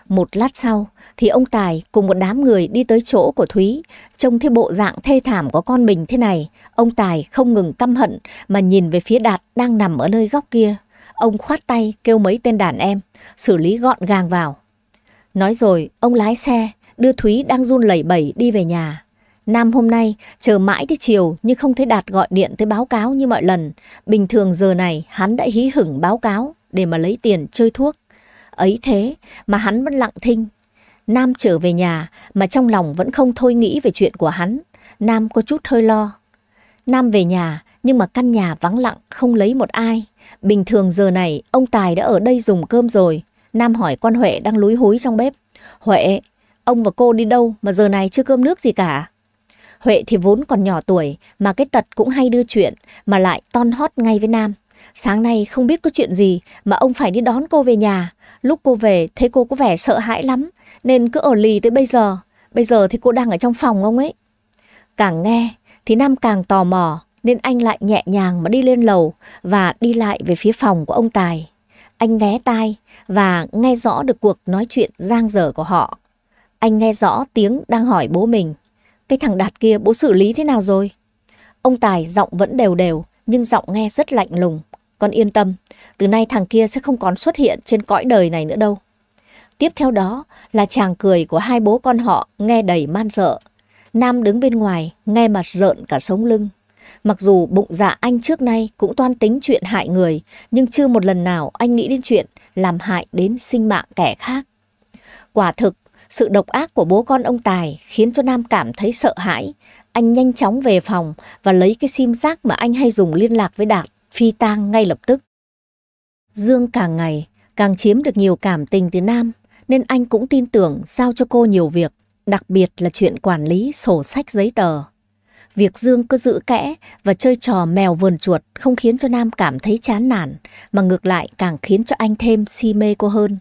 Một lát sau thì ông Tài cùng một đám người đi tới chỗ của Thúy, trông thấy bộ dạng thê thảm của con mình thế này. Ông Tài không ngừng căm hận mà nhìn về phía Đạt đang nằm ở nơi góc kia. Ông khoát tay kêu mấy tên đàn em, xử lý gọn gàng vào. Nói rồi, ông lái xe, đưa Thúy đang run lẩy bẩy đi về nhà. Nam hôm nay chờ mãi tới chiều nhưng không thấy Đạt gọi điện tới báo cáo như mọi lần. Bình thường giờ này hắn đã hí hửng báo cáo để mà lấy tiền chơi thuốc. Ấy thế mà hắn vẫn lặng thinh. Nam trở về nhà mà trong lòng vẫn không thôi nghĩ về chuyện của hắn. Nam có chút hơi lo. Nam về nhà nhưng mà căn nhà vắng lặng không lấy một ai. Bình thường giờ này ông Tài đã ở đây dùng cơm rồi. Nam hỏi quan Huệ đang lúi húi trong bếp. Huệ, ông và cô đi đâu mà giờ này chưa cơm nước gì cả. Huệ thì vốn còn nhỏ tuổi, mà cái tật cũng hay đưa chuyện, mà lại ton hót ngay với Nam. Sáng nay không biết có chuyện gì mà ông phải đi đón cô về nhà. Lúc cô về thấy cô có vẻ sợ hãi lắm, nên cứ ở lì tới bây giờ. Bây giờ thì cô đang ở trong phòng ông ấy. Càng nghe thì Nam càng tò mò, nên anh lại nhẹ nhàng mà đi lên lầu và đi lại về phía phòng của ông Tài. Anh ghé tai và nghe rõ được cuộc nói chuyện giang dở của họ. Anh nghe rõ tiếng đang hỏi bố mình. Cái thằng Đạt kia bố xử lý thế nào rồi? Ông Tài giọng vẫn đều đều, nhưng giọng nghe rất lạnh lùng. Con yên tâm, từ nay thằng kia sẽ không còn xuất hiện trên cõi đời này nữa đâu. Tiếp theo đó là chàng cười của hai bố con họ nghe đầy man sợ. Nam đứng bên ngoài, nghe mặt rợn cả sống lưng. Mặc dù bụng dạ anh trước nay cũng toan tính chuyện hại người, nhưng chưa một lần nào anh nghĩ đến chuyện làm hại đến sinh mạng kẻ khác. Quả thực, sự độc ác của bố con ông Tài khiến cho Nam cảm thấy sợ hãi. Anh nhanh chóng về phòng và lấy cái sim giác mà anh hay dùng liên lạc với Đạt, phi tang ngay lập tức. Dương càng ngày càng chiếm được nhiều cảm tình từ Nam nên anh cũng tin tưởng giao cho cô nhiều việc, đặc biệt là chuyện quản lý sổ sách giấy tờ. Việc Dương cứ giữ kẽ và chơi trò mèo vườn chuột không khiến cho Nam cảm thấy chán nản, mà ngược lại càng khiến cho anh thêm si mê cô hơn.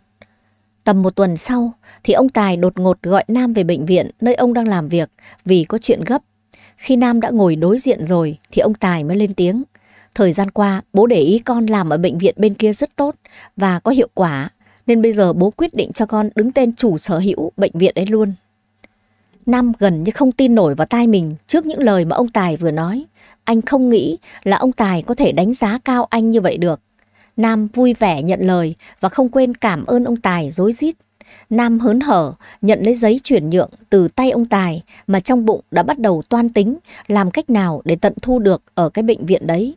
Tầm một tuần sau thì ông Tài đột ngột gọi Nam về bệnh viện nơi ông đang làm việc vì có chuyện gấp. Khi Nam đã ngồi đối diện rồi thì ông Tài mới lên tiếng. Thời gian qua bố để ý con làm ở bệnh viện bên kia rất tốt và có hiệu quả nên bây giờ bố quyết định cho con đứng tên chủ sở hữu bệnh viện ấy luôn. Nam gần như không tin nổi vào tai mình trước những lời mà ông Tài vừa nói. Anh không nghĩ là ông Tài có thể đánh giá cao anh như vậy được. Nam vui vẻ nhận lời và không quên cảm ơn ông Tài dối rít. Nam hớn hở nhận lấy giấy chuyển nhượng từ tay ông Tài mà trong bụng đã bắt đầu toan tính làm cách nào để tận thu được ở cái bệnh viện đấy.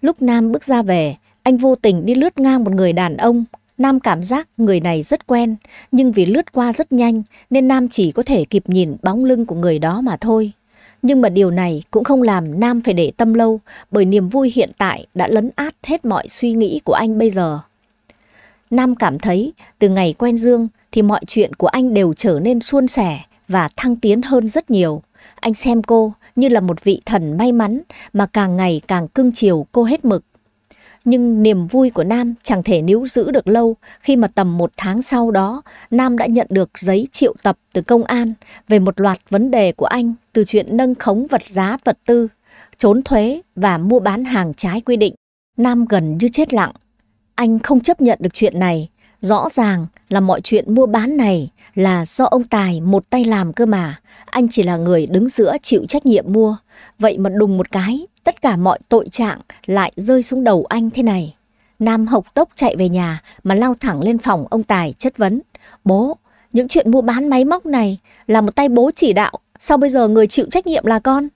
Lúc Nam bước ra về, anh vô tình đi lướt ngang một người đàn ông. Nam cảm giác người này rất quen, nhưng vì lướt qua rất nhanh nên Nam chỉ có thể kịp nhìn bóng lưng của người đó mà thôi. Nhưng mà điều này cũng không làm Nam phải để tâm lâu bởi niềm vui hiện tại đã lấn át hết mọi suy nghĩ của anh bây giờ. Nam cảm thấy từ ngày quen Dương thì mọi chuyện của anh đều trở nên suôn sẻ và thăng tiến hơn rất nhiều. Anh xem cô như là một vị thần may mắn mà càng ngày càng cưng chiều cô hết mực. Nhưng niềm vui của Nam chẳng thể níu giữ được lâu khi mà tầm một tháng sau đó, Nam đã nhận được giấy triệu tập từ công an về một loạt vấn đề của anh từ chuyện nâng khống vật giá vật tư, trốn thuế và mua bán hàng trái quy định. Nam gần như chết lặng. Anh không chấp nhận được chuyện này. Rõ ràng là mọi chuyện mua bán này là do ông Tài một tay làm cơ mà. Anh chỉ là người đứng giữa chịu trách nhiệm mua. Vậy mà đùng một cái, Tất cả mọi tội trạng lại rơi xuống đầu anh thế này. Nam hộc tốc chạy về nhà mà lao thẳng lên phòng ông Tài chất vấn. Bố, những chuyện mua bán máy móc này là một tay bố chỉ đạo, sao bây giờ người chịu trách nhiệm là con?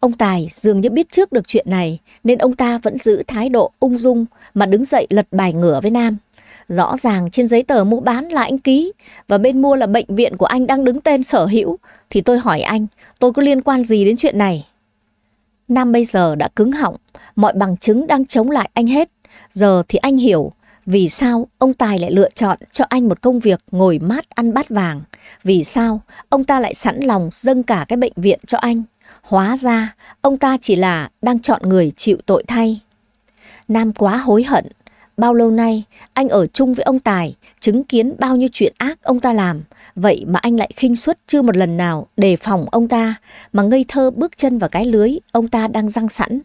Ông Tài dường như biết trước được chuyện này nên ông ta vẫn giữ thái độ ung dung mà đứng dậy lật bài ngửa với Nam. Rõ ràng trên giấy tờ mua bán là anh ký và bên mua là bệnh viện của anh đang đứng tên sở hữu thì tôi hỏi anh tôi có liên quan gì đến chuyện này? Nam bây giờ đã cứng họng, mọi bằng chứng đang chống lại anh hết. Giờ thì anh hiểu vì sao ông Tài lại lựa chọn cho anh một công việc ngồi mát ăn bát vàng. Vì sao ông ta lại sẵn lòng dâng cả cái bệnh viện cho anh. Hóa ra ông ta chỉ là đang chọn người chịu tội thay. Nam quá hối hận, Bao lâu nay, anh ở chung với ông Tài, chứng kiến bao nhiêu chuyện ác ông ta làm, vậy mà anh lại khinh suất chưa một lần nào đề phòng ông ta, mà ngây thơ bước chân vào cái lưới ông ta đang răng sẵn.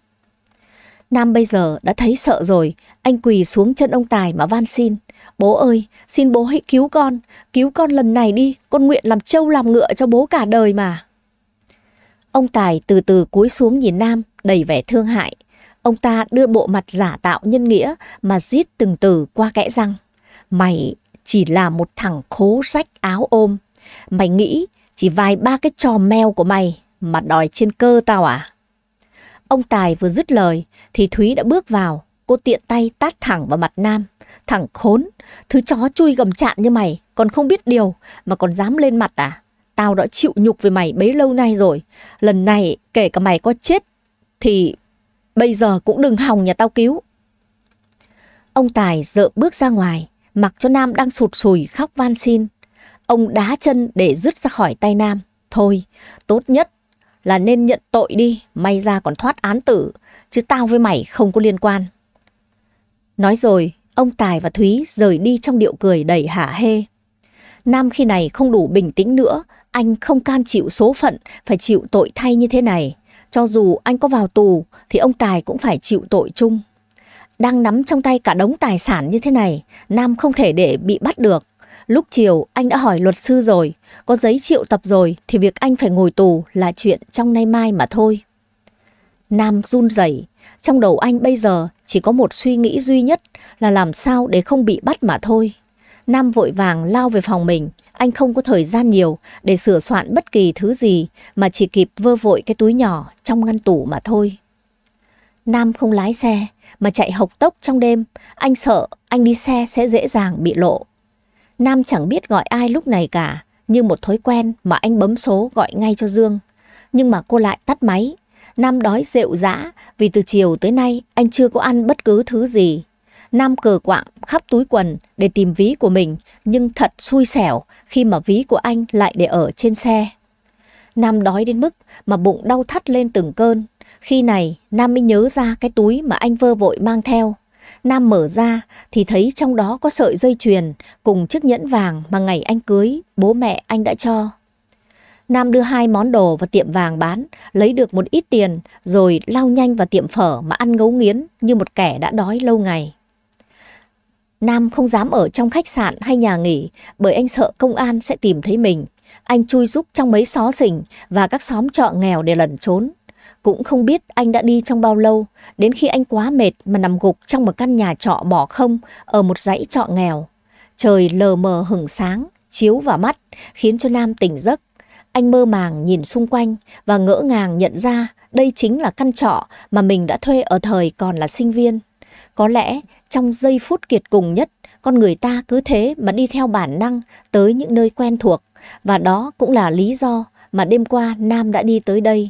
Nam bây giờ đã thấy sợ rồi, anh quỳ xuống chân ông Tài mà van xin. Bố ơi, xin bố hãy cứu con, cứu con lần này đi, con nguyện làm trâu làm ngựa cho bố cả đời mà. Ông Tài từ từ cúi xuống nhìn Nam, đầy vẻ thương hại. Ông ta đưa bộ mặt giả tạo nhân nghĩa mà giết từng từ qua kẽ răng. Mày chỉ là một thằng khố rách áo ôm. Mày nghĩ chỉ vài ba cái trò meo của mày mà đòi trên cơ tao à? Ông Tài vừa dứt lời thì Thúy đã bước vào. Cô tiện tay tát thẳng vào mặt Nam. Thằng khốn, thứ chó chui gầm chạn như mày, còn không biết điều mà còn dám lên mặt à? Tao đã chịu nhục với mày bấy lâu nay rồi. Lần này kể cả mày có chết thì Bây giờ cũng đừng hòng nhà tao cứu. Ông Tài dợ bước ra ngoài, mặc cho Nam đang sụt sùi khóc van xin. Ông đá chân để dứt ra khỏi tay Nam. Thôi, tốt nhất là nên nhận tội đi, may ra còn thoát án tử, chứ tao với mày không có liên quan. Nói rồi, ông Tài và Thúy rời đi trong điệu cười đầy hả hê. Nam khi này không đủ bình tĩnh nữa, anh không cam chịu số phận phải chịu tội thay như thế này. Cho dù anh có vào tù thì ông Tài cũng phải chịu tội chung. Đang nắm trong tay cả đống tài sản như thế này, Nam không thể để bị bắt được. Lúc chiều anh đã hỏi luật sư rồi, có giấy triệu tập rồi thì việc anh phải ngồi tù là chuyện trong nay mai mà thôi. Nam run rẩy, trong đầu anh bây giờ chỉ có một suy nghĩ duy nhất là làm sao để không bị bắt mà thôi. Nam vội vàng lao về phòng mình, anh không có thời gian nhiều để sửa soạn bất kỳ thứ gì mà chỉ kịp vơ vội cái túi nhỏ trong ngăn tủ mà thôi. Nam không lái xe mà chạy hộc tốc trong đêm, anh sợ anh đi xe sẽ dễ dàng bị lộ. Nam chẳng biết gọi ai lúc này cả, như một thói quen mà anh bấm số gọi ngay cho Dương. Nhưng mà cô lại tắt máy. Nam đói rượu dã vì từ chiều tới nay anh chưa có ăn bất cứ thứ gì. Nam cờ quạng khắp túi quần để tìm ví của mình, nhưng thật xui xẻo khi mà ví của anh lại để ở trên xe. Nam đói đến mức mà bụng đau thắt lên từng cơn. Khi này, Nam mới nhớ ra cái túi mà anh vơ vội mang theo. Nam mở ra thì thấy trong đó có sợi dây chuyền cùng chiếc nhẫn vàng mà ngày anh cưới, bố mẹ anh đã cho. Nam đưa hai món đồ vào tiệm vàng bán, lấy được một ít tiền rồi lao nhanh vào tiệm phở mà ăn ngấu nghiến như một kẻ đã đói lâu ngày. Nam không dám ở trong khách sạn hay nhà nghỉ bởi anh sợ công an sẽ tìm thấy mình. Anh chui giúp trong mấy xó xỉnh và các xóm trọ nghèo để lẩn trốn. Cũng không biết anh đã đi trong bao lâu, đến khi anh quá mệt mà nằm gục trong một căn nhà trọ bỏ không ở một dãy trọ nghèo. Trời lờ mờ hửng sáng, chiếu vào mắt, khiến cho Nam tỉnh giấc. Anh mơ màng nhìn xung quanh và ngỡ ngàng nhận ra đây chính là căn trọ mà mình đã thuê ở thời còn là sinh viên. Có lẽ trong giây phút kiệt cùng nhất, con người ta cứ thế mà đi theo bản năng tới những nơi quen thuộc và đó cũng là lý do mà đêm qua Nam đã đi tới đây.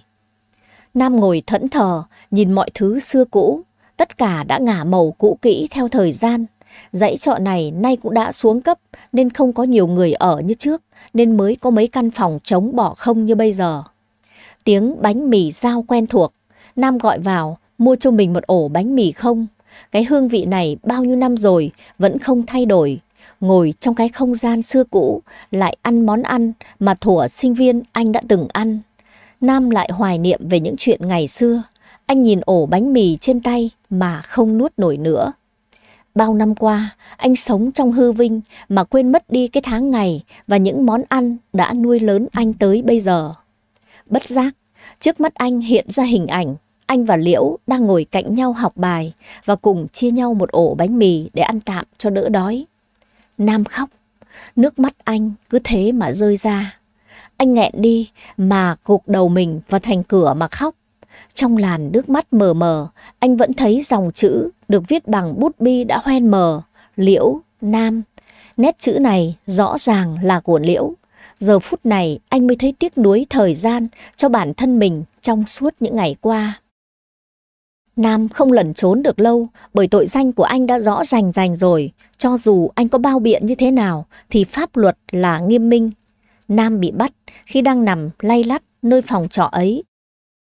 Nam ngồi thẫn thờ, nhìn mọi thứ xưa cũ, tất cả đã ngả màu cũ kỹ theo thời gian. Dãy trọ này nay cũng đã xuống cấp nên không có nhiều người ở như trước nên mới có mấy căn phòng trống bỏ không như bây giờ. Tiếng bánh mì dao quen thuộc, Nam gọi vào mua cho mình một ổ bánh mì không cái hương vị này bao nhiêu năm rồi vẫn không thay đổi. Ngồi trong cái không gian xưa cũ, lại ăn món ăn mà thủa sinh viên anh đã từng ăn. Nam lại hoài niệm về những chuyện ngày xưa. Anh nhìn ổ bánh mì trên tay mà không nuốt nổi nữa. Bao năm qua, anh sống trong hư vinh mà quên mất đi cái tháng ngày và những món ăn đã nuôi lớn anh tới bây giờ. Bất giác, trước mắt anh hiện ra hình ảnh anh và Liễu đang ngồi cạnh nhau học bài và cùng chia nhau một ổ bánh mì để ăn tạm cho đỡ đói. Nam khóc, nước mắt anh cứ thế mà rơi ra. Anh nghẹn đi mà gục đầu mình vào thành cửa mà khóc. Trong làn nước mắt mờ mờ, anh vẫn thấy dòng chữ được viết bằng bút bi đã hoen mờ, Liễu, Nam. Nét chữ này rõ ràng là của Liễu. Giờ phút này anh mới thấy tiếc nuối thời gian cho bản thân mình trong suốt những ngày qua. Nam không lẩn trốn được lâu bởi tội danh của anh đã rõ rành rành rồi. Cho dù anh có bao biện như thế nào thì pháp luật là nghiêm minh. Nam bị bắt khi đang nằm lay lắt nơi phòng trọ ấy.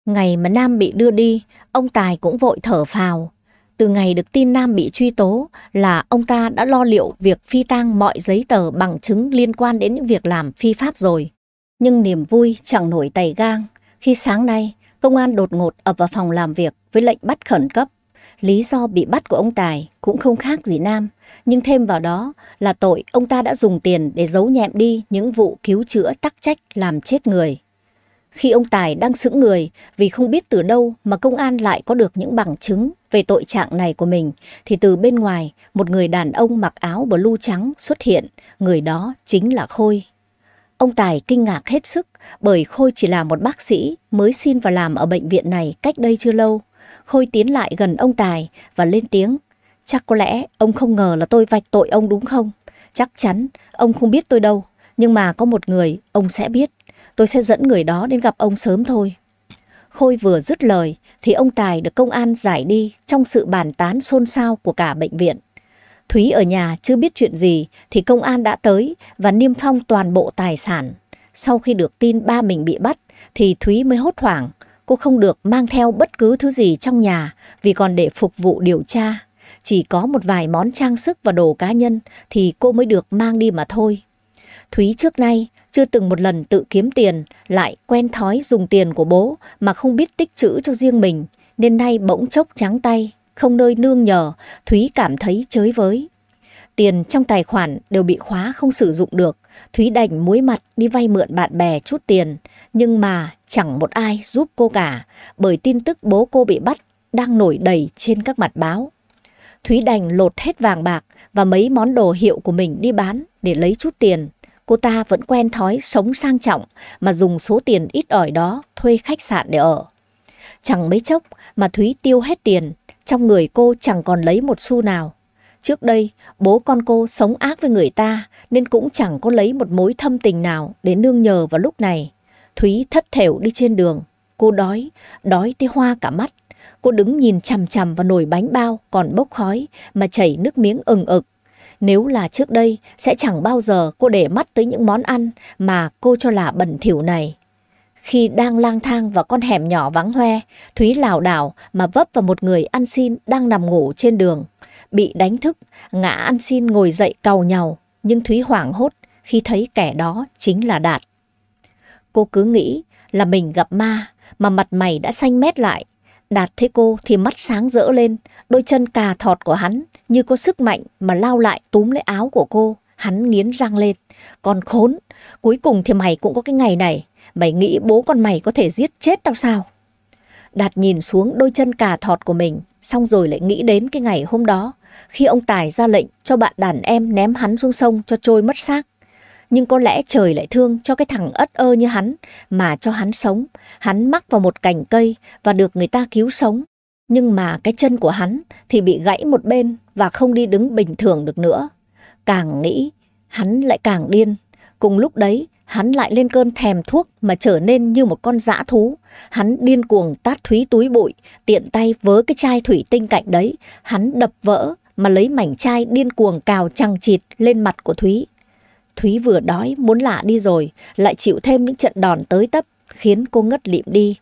Ngày mà Nam bị đưa đi, ông Tài cũng vội thở phào. Từ ngày được tin Nam bị truy tố là ông ta đã lo liệu việc phi tang mọi giấy tờ bằng chứng liên quan đến những việc làm phi pháp rồi. Nhưng niềm vui chẳng nổi tày gang khi sáng nay công an đột ngột ập vào phòng làm việc với lệnh bắt khẩn cấp. Lý do bị bắt của ông Tài cũng không khác gì Nam, nhưng thêm vào đó là tội ông ta đã dùng tiền để giấu nhẹm đi những vụ cứu chữa tắc trách làm chết người. Khi ông Tài đang sững người vì không biết từ đâu mà công an lại có được những bằng chứng về tội trạng này của mình, thì từ bên ngoài một người đàn ông mặc áo blue trắng xuất hiện, người đó chính là Khôi. Ông Tài kinh ngạc hết sức bởi Khôi chỉ là một bác sĩ mới xin vào làm ở bệnh viện này cách đây chưa lâu. Khôi tiến lại gần ông Tài và lên tiếng. Chắc có lẽ ông không ngờ là tôi vạch tội ông đúng không? Chắc chắn ông không biết tôi đâu. Nhưng mà có một người ông sẽ biết. Tôi sẽ dẫn người đó đến gặp ông sớm thôi. Khôi vừa dứt lời thì ông Tài được công an giải đi trong sự bàn tán xôn xao của cả bệnh viện. Thúy ở nhà chưa biết chuyện gì thì công an đã tới và niêm phong toàn bộ tài sản. Sau khi được tin ba mình bị bắt thì Thúy mới hốt hoảng. Cô không được mang theo bất cứ thứ gì trong nhà vì còn để phục vụ điều tra. Chỉ có một vài món trang sức và đồ cá nhân thì cô mới được mang đi mà thôi. Thúy trước nay chưa từng một lần tự kiếm tiền, lại quen thói dùng tiền của bố mà không biết tích trữ cho riêng mình, nên nay bỗng chốc trắng tay không nơi nương nhờ, Thúy cảm thấy chới với. Tiền trong tài khoản đều bị khóa không sử dụng được, Thúy đành muối mặt đi vay mượn bạn bè chút tiền, nhưng mà chẳng một ai giúp cô cả, bởi tin tức bố cô bị bắt đang nổi đầy trên các mặt báo. Thúy đành lột hết vàng bạc và mấy món đồ hiệu của mình đi bán để lấy chút tiền. Cô ta vẫn quen thói sống sang trọng mà dùng số tiền ít ỏi đó thuê khách sạn để ở. Chẳng mấy chốc mà Thúy tiêu hết tiền, trong người cô chẳng còn lấy một xu nào. Trước đây, bố con cô sống ác với người ta nên cũng chẳng có lấy một mối thâm tình nào để nương nhờ vào lúc này. Thúy thất thểu đi trên đường. Cô đói, đói tới hoa cả mắt. Cô đứng nhìn chằm chằm vào nồi bánh bao còn bốc khói mà chảy nước miếng ừng ực. Nếu là trước đây, sẽ chẳng bao giờ cô để mắt tới những món ăn mà cô cho là bẩn thỉu này. Khi đang lang thang vào con hẻm nhỏ vắng hoe, Thúy lảo đảo mà vấp vào một người ăn xin đang nằm ngủ trên đường. Bị đánh thức, ngã ăn xin ngồi dậy cầu nhau, nhưng Thúy hoảng hốt khi thấy kẻ đó chính là Đạt. Cô cứ nghĩ là mình gặp ma mà mặt mày đã xanh mét lại. Đạt thấy cô thì mắt sáng rỡ lên, đôi chân cà thọt của hắn như có sức mạnh mà lao lại túm lấy áo của cô. Hắn nghiến răng lên, còn khốn, cuối cùng thì mày cũng có cái ngày này. Mày nghĩ bố con mày có thể giết chết tao sao? Đạt nhìn xuống đôi chân cà thọt của mình, xong rồi lại nghĩ đến cái ngày hôm đó, khi ông Tài ra lệnh cho bạn đàn em ném hắn xuống sông cho trôi mất xác. Nhưng có lẽ trời lại thương cho cái thằng ất ơ như hắn mà cho hắn sống. Hắn mắc vào một cành cây và được người ta cứu sống. Nhưng mà cái chân của hắn thì bị gãy một bên và không đi đứng bình thường được nữa. Càng nghĩ, hắn lại càng điên. Cùng lúc đấy, hắn lại lên cơn thèm thuốc mà trở nên như một con dã thú. Hắn điên cuồng tát thúy túi bụi, tiện tay vớ cái chai thủy tinh cạnh đấy, hắn đập vỡ mà lấy mảnh chai điên cuồng cào chằng chịt lên mặt của Thúy. Thúy vừa đói muốn lạ đi rồi, lại chịu thêm những trận đòn tới tấp, khiến cô ngất lịm đi.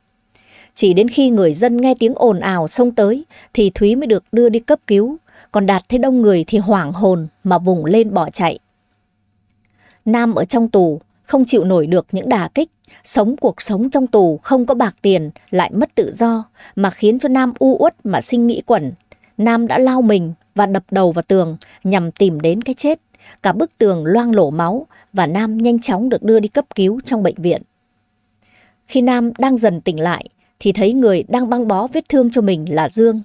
Chỉ đến khi người dân nghe tiếng ồn ào xông tới thì Thúy mới được đưa đi cấp cứu, còn Đạt thấy đông người thì hoảng hồn mà vùng lên bỏ chạy. Nam ở trong tù, không chịu nổi được những đả kích, sống cuộc sống trong tù không có bạc tiền, lại mất tự do, mà khiến cho Nam u uất mà sinh nghĩ quẩn. Nam đã lao mình và đập đầu vào tường nhằm tìm đến cái chết. Cả bức tường loang lổ máu và Nam nhanh chóng được đưa đi cấp cứu trong bệnh viện. Khi Nam đang dần tỉnh lại, thì thấy người đang băng bó vết thương cho mình là Dương.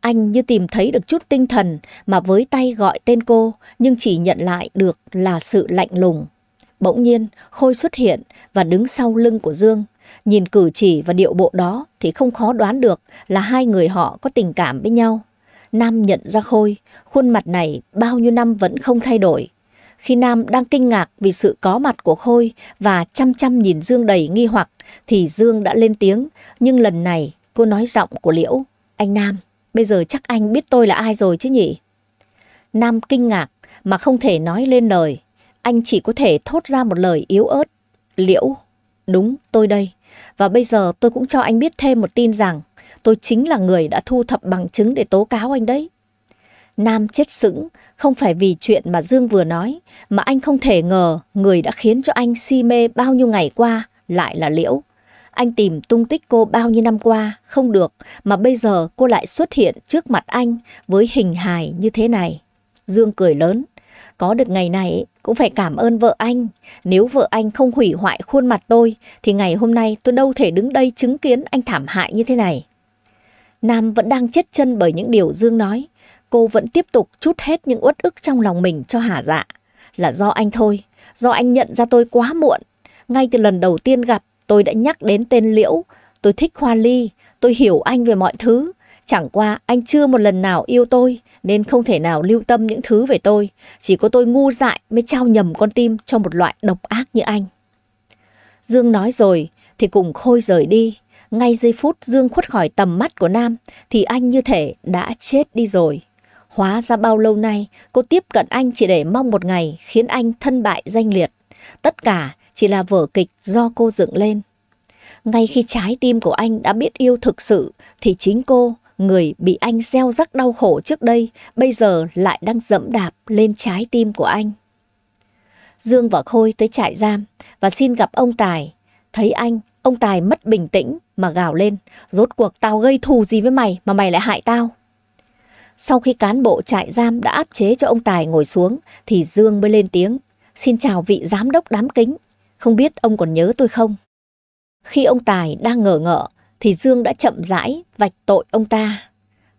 Anh như tìm thấy được chút tinh thần mà với tay gọi tên cô nhưng chỉ nhận lại được là sự lạnh lùng. Bỗng nhiên, Khôi xuất hiện và đứng sau lưng của Dương. Nhìn cử chỉ và điệu bộ đó thì không khó đoán được là hai người họ có tình cảm với nhau. Nam nhận ra Khôi, khuôn mặt này bao nhiêu năm vẫn không thay đổi. Khi Nam đang kinh ngạc vì sự có mặt của Khôi và chăm chăm nhìn Dương đầy nghi hoặc thì Dương đã lên tiếng, nhưng lần này cô nói giọng của Liễu. Anh Nam, bây giờ chắc anh biết tôi là ai rồi chứ nhỉ? Nam kinh ngạc mà không thể nói lên lời anh chỉ có thể thốt ra một lời yếu ớt. Liễu, đúng, tôi đây. Và bây giờ tôi cũng cho anh biết thêm một tin rằng tôi chính là người đã thu thập bằng chứng để tố cáo anh đấy. Nam chết sững, không phải vì chuyện mà Dương vừa nói, mà anh không thể ngờ người đã khiến cho anh si mê bao nhiêu ngày qua lại là Liễu. Anh tìm tung tích cô bao nhiêu năm qua, không được, mà bây giờ cô lại xuất hiện trước mặt anh với hình hài như thế này. Dương cười lớn. Có được ngày này cũng phải cảm ơn vợ anh. Nếu vợ anh không hủy hoại khuôn mặt tôi thì ngày hôm nay tôi đâu thể đứng đây chứng kiến anh thảm hại như thế này. Nam vẫn đang chết chân bởi những điều Dương nói. Cô vẫn tiếp tục chút hết những uất ức trong lòng mình cho hả dạ. Là do anh thôi, do anh nhận ra tôi quá muộn. Ngay từ lần đầu tiên gặp, tôi đã nhắc đến tên Liễu. Tôi thích Hoa Ly, tôi hiểu anh về mọi thứ. Chẳng qua anh chưa một lần nào yêu tôi nên không thể nào lưu tâm những thứ về tôi. Chỉ có tôi ngu dại mới trao nhầm con tim cho một loại độc ác như anh. Dương nói rồi thì cùng Khôi rời đi. Ngay giây phút Dương khuất khỏi tầm mắt của Nam thì anh như thể đã chết đi rồi. Hóa ra bao lâu nay cô tiếp cận anh chỉ để mong một ngày khiến anh thân bại danh liệt. Tất cả chỉ là vở kịch do cô dựng lên. Ngay khi trái tim của anh đã biết yêu thực sự thì chính cô người bị anh gieo rắc đau khổ trước đây bây giờ lại đang dẫm đạp lên trái tim của anh. Dương và Khôi tới trại giam và xin gặp ông Tài. Thấy anh, ông Tài mất bình tĩnh mà gào lên, rốt cuộc tao gây thù gì với mày mà mày lại hại tao. Sau khi cán bộ trại giam đã áp chế cho ông Tài ngồi xuống thì Dương mới lên tiếng. Xin chào vị giám đốc đám kính, không biết ông còn nhớ tôi không? Khi ông Tài đang ngờ ngợ, thì Dương đã chậm rãi vạch tội ông ta.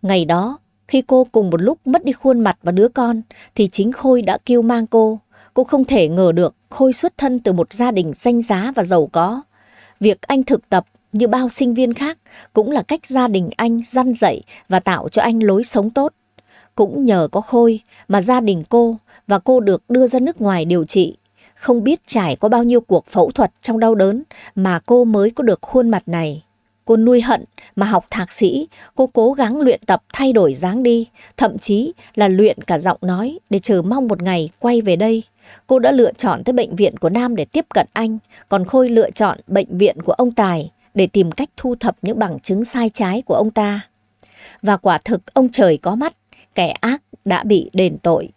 Ngày đó, khi cô cùng một lúc mất đi khuôn mặt và đứa con, thì chính Khôi đã kêu mang cô. Cô không thể ngờ được Khôi xuất thân từ một gia đình danh giá và giàu có. Việc anh thực tập như bao sinh viên khác cũng là cách gia đình anh răn dạy và tạo cho anh lối sống tốt. Cũng nhờ có Khôi mà gia đình cô và cô được đưa ra nước ngoài điều trị. Không biết trải qua bao nhiêu cuộc phẫu thuật trong đau đớn mà cô mới có được khuôn mặt này. Cô nuôi hận mà học thạc sĩ, cô cố gắng luyện tập thay đổi dáng đi, thậm chí là luyện cả giọng nói để chờ mong một ngày quay về đây. Cô đã lựa chọn tới bệnh viện của Nam để tiếp cận anh, còn Khôi lựa chọn bệnh viện của ông Tài để tìm cách thu thập những bằng chứng sai trái của ông ta. Và quả thực ông trời có mắt, kẻ ác đã bị đền tội.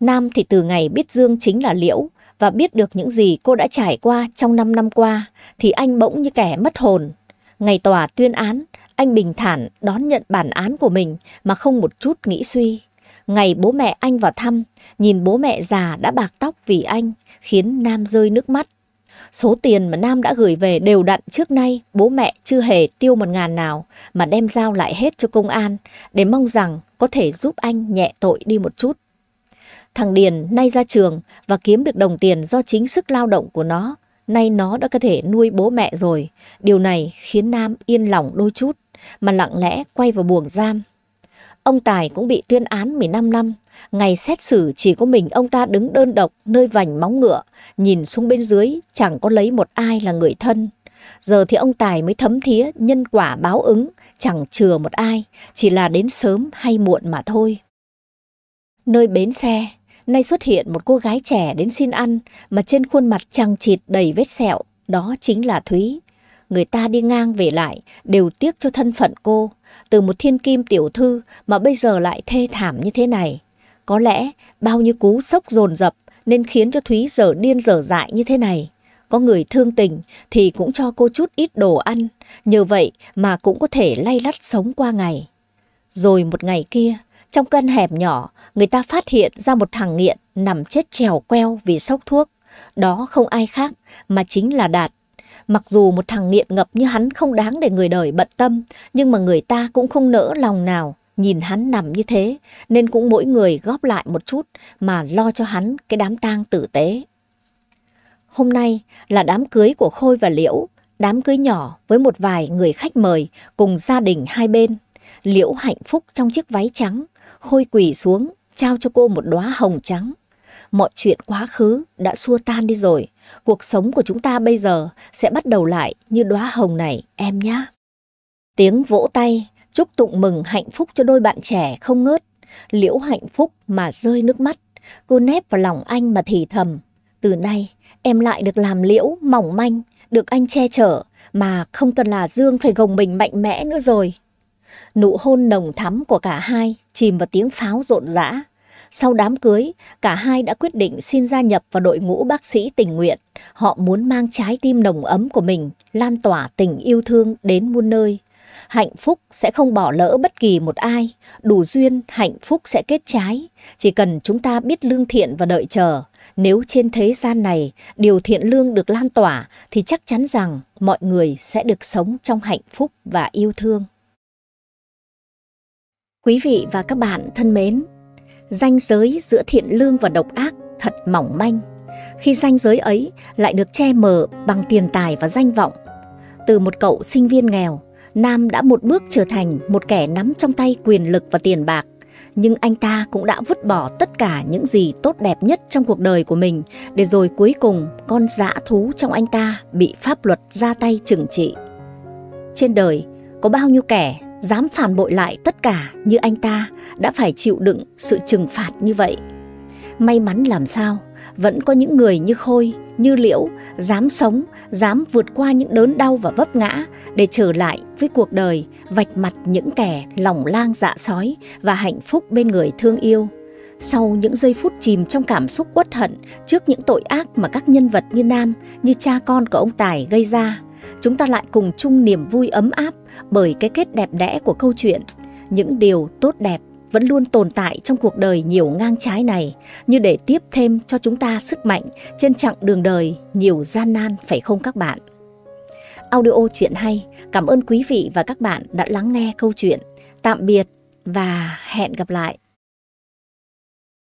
Nam thì từ ngày biết Dương chính là Liễu và biết được những gì cô đã trải qua trong 5 năm qua thì anh bỗng như kẻ mất hồn, Ngày tòa tuyên án, anh bình thản đón nhận bản án của mình mà không một chút nghĩ suy. Ngày bố mẹ anh vào thăm, nhìn bố mẹ già đã bạc tóc vì anh, khiến Nam rơi nước mắt. Số tiền mà Nam đã gửi về đều đặn trước nay, bố mẹ chưa hề tiêu một ngàn nào mà đem giao lại hết cho công an để mong rằng có thể giúp anh nhẹ tội đi một chút. Thằng Điền nay ra trường và kiếm được đồng tiền do chính sức lao động của nó Nay nó đã có thể nuôi bố mẹ rồi, điều này khiến Nam yên lòng đôi chút, mà lặng lẽ quay vào buồng giam. Ông Tài cũng bị tuyên án 15 năm, ngày xét xử chỉ có mình ông ta đứng đơn độc nơi vành móng ngựa, nhìn xuống bên dưới chẳng có lấy một ai là người thân. Giờ thì ông Tài mới thấm thía nhân quả báo ứng, chẳng chừa một ai, chỉ là đến sớm hay muộn mà thôi. Nơi bến xe, nay xuất hiện một cô gái trẻ đến xin ăn mà trên khuôn mặt trăng chịt đầy vết sẹo, đó chính là Thúy. Người ta đi ngang về lại đều tiếc cho thân phận cô, từ một thiên kim tiểu thư mà bây giờ lại thê thảm như thế này. Có lẽ bao nhiêu cú sốc dồn dập nên khiến cho Thúy dở điên dở dại như thế này. Có người thương tình thì cũng cho cô chút ít đồ ăn, nhờ vậy mà cũng có thể lay lắt sống qua ngày. Rồi một ngày kia, trong căn hẻm nhỏ, người ta phát hiện ra một thằng nghiện nằm chết trèo queo vì sốc thuốc. Đó không ai khác mà chính là Đạt. Mặc dù một thằng nghiện ngập như hắn không đáng để người đời bận tâm, nhưng mà người ta cũng không nỡ lòng nào nhìn hắn nằm như thế, nên cũng mỗi người góp lại một chút mà lo cho hắn cái đám tang tử tế. Hôm nay là đám cưới của Khôi và Liễu, đám cưới nhỏ với một vài người khách mời cùng gia đình hai bên. Liễu hạnh phúc trong chiếc váy trắng, Khôi quỳ xuống, trao cho cô một đóa hồng trắng. Mọi chuyện quá khứ đã xua tan đi rồi. Cuộc sống của chúng ta bây giờ sẽ bắt đầu lại như đóa hồng này em nhé. Tiếng vỗ tay, chúc tụng mừng hạnh phúc cho đôi bạn trẻ không ngớt. Liễu hạnh phúc mà rơi nước mắt. Cô nép vào lòng anh mà thì thầm. Từ nay em lại được làm liễu mỏng manh, được anh che chở mà không cần là Dương phải gồng mình mạnh mẽ nữa rồi. Nụ hôn nồng thắm của cả hai chìm vào tiếng pháo rộn rã. Sau đám cưới, cả hai đã quyết định xin gia nhập vào đội ngũ bác sĩ tình nguyện. Họ muốn mang trái tim nồng ấm của mình, lan tỏa tình yêu thương đến muôn nơi. Hạnh phúc sẽ không bỏ lỡ bất kỳ một ai, đủ duyên hạnh phúc sẽ kết trái. Chỉ cần chúng ta biết lương thiện và đợi chờ, nếu trên thế gian này điều thiện lương được lan tỏa thì chắc chắn rằng mọi người sẽ được sống trong hạnh phúc và yêu thương. Quý vị và các bạn thân mến, ranh giới giữa thiện lương và độc ác thật mỏng manh, khi ranh giới ấy lại được che mờ bằng tiền tài và danh vọng. Từ một cậu sinh viên nghèo, Nam đã một bước trở thành một kẻ nắm trong tay quyền lực và tiền bạc. Nhưng anh ta cũng đã vứt bỏ tất cả những gì tốt đẹp nhất trong cuộc đời của mình để rồi cuối cùng con dã thú trong anh ta bị pháp luật ra tay trừng trị. Trên đời có bao nhiêu kẻ dám phản bội lại tất cả như anh ta đã phải chịu đựng sự trừng phạt như vậy. May mắn làm sao, vẫn có những người như Khôi, như Liễu, dám sống, dám vượt qua những đớn đau và vấp ngã để trở lại với cuộc đời, vạch mặt những kẻ lòng lang dạ sói và hạnh phúc bên người thương yêu. Sau những giây phút chìm trong cảm xúc uất hận trước những tội ác mà các nhân vật như Nam, như cha con của ông Tài gây ra, chúng ta lại cùng chung niềm vui ấm áp bởi cái kết đẹp đẽ của câu chuyện. Những điều tốt đẹp vẫn luôn tồn tại trong cuộc đời nhiều ngang trái này như để tiếp thêm cho chúng ta sức mạnh trên chặng đường đời nhiều gian nan phải không các bạn? Audio chuyện hay, cảm ơn quý vị và các bạn đã lắng nghe câu chuyện. Tạm biệt và hẹn gặp lại.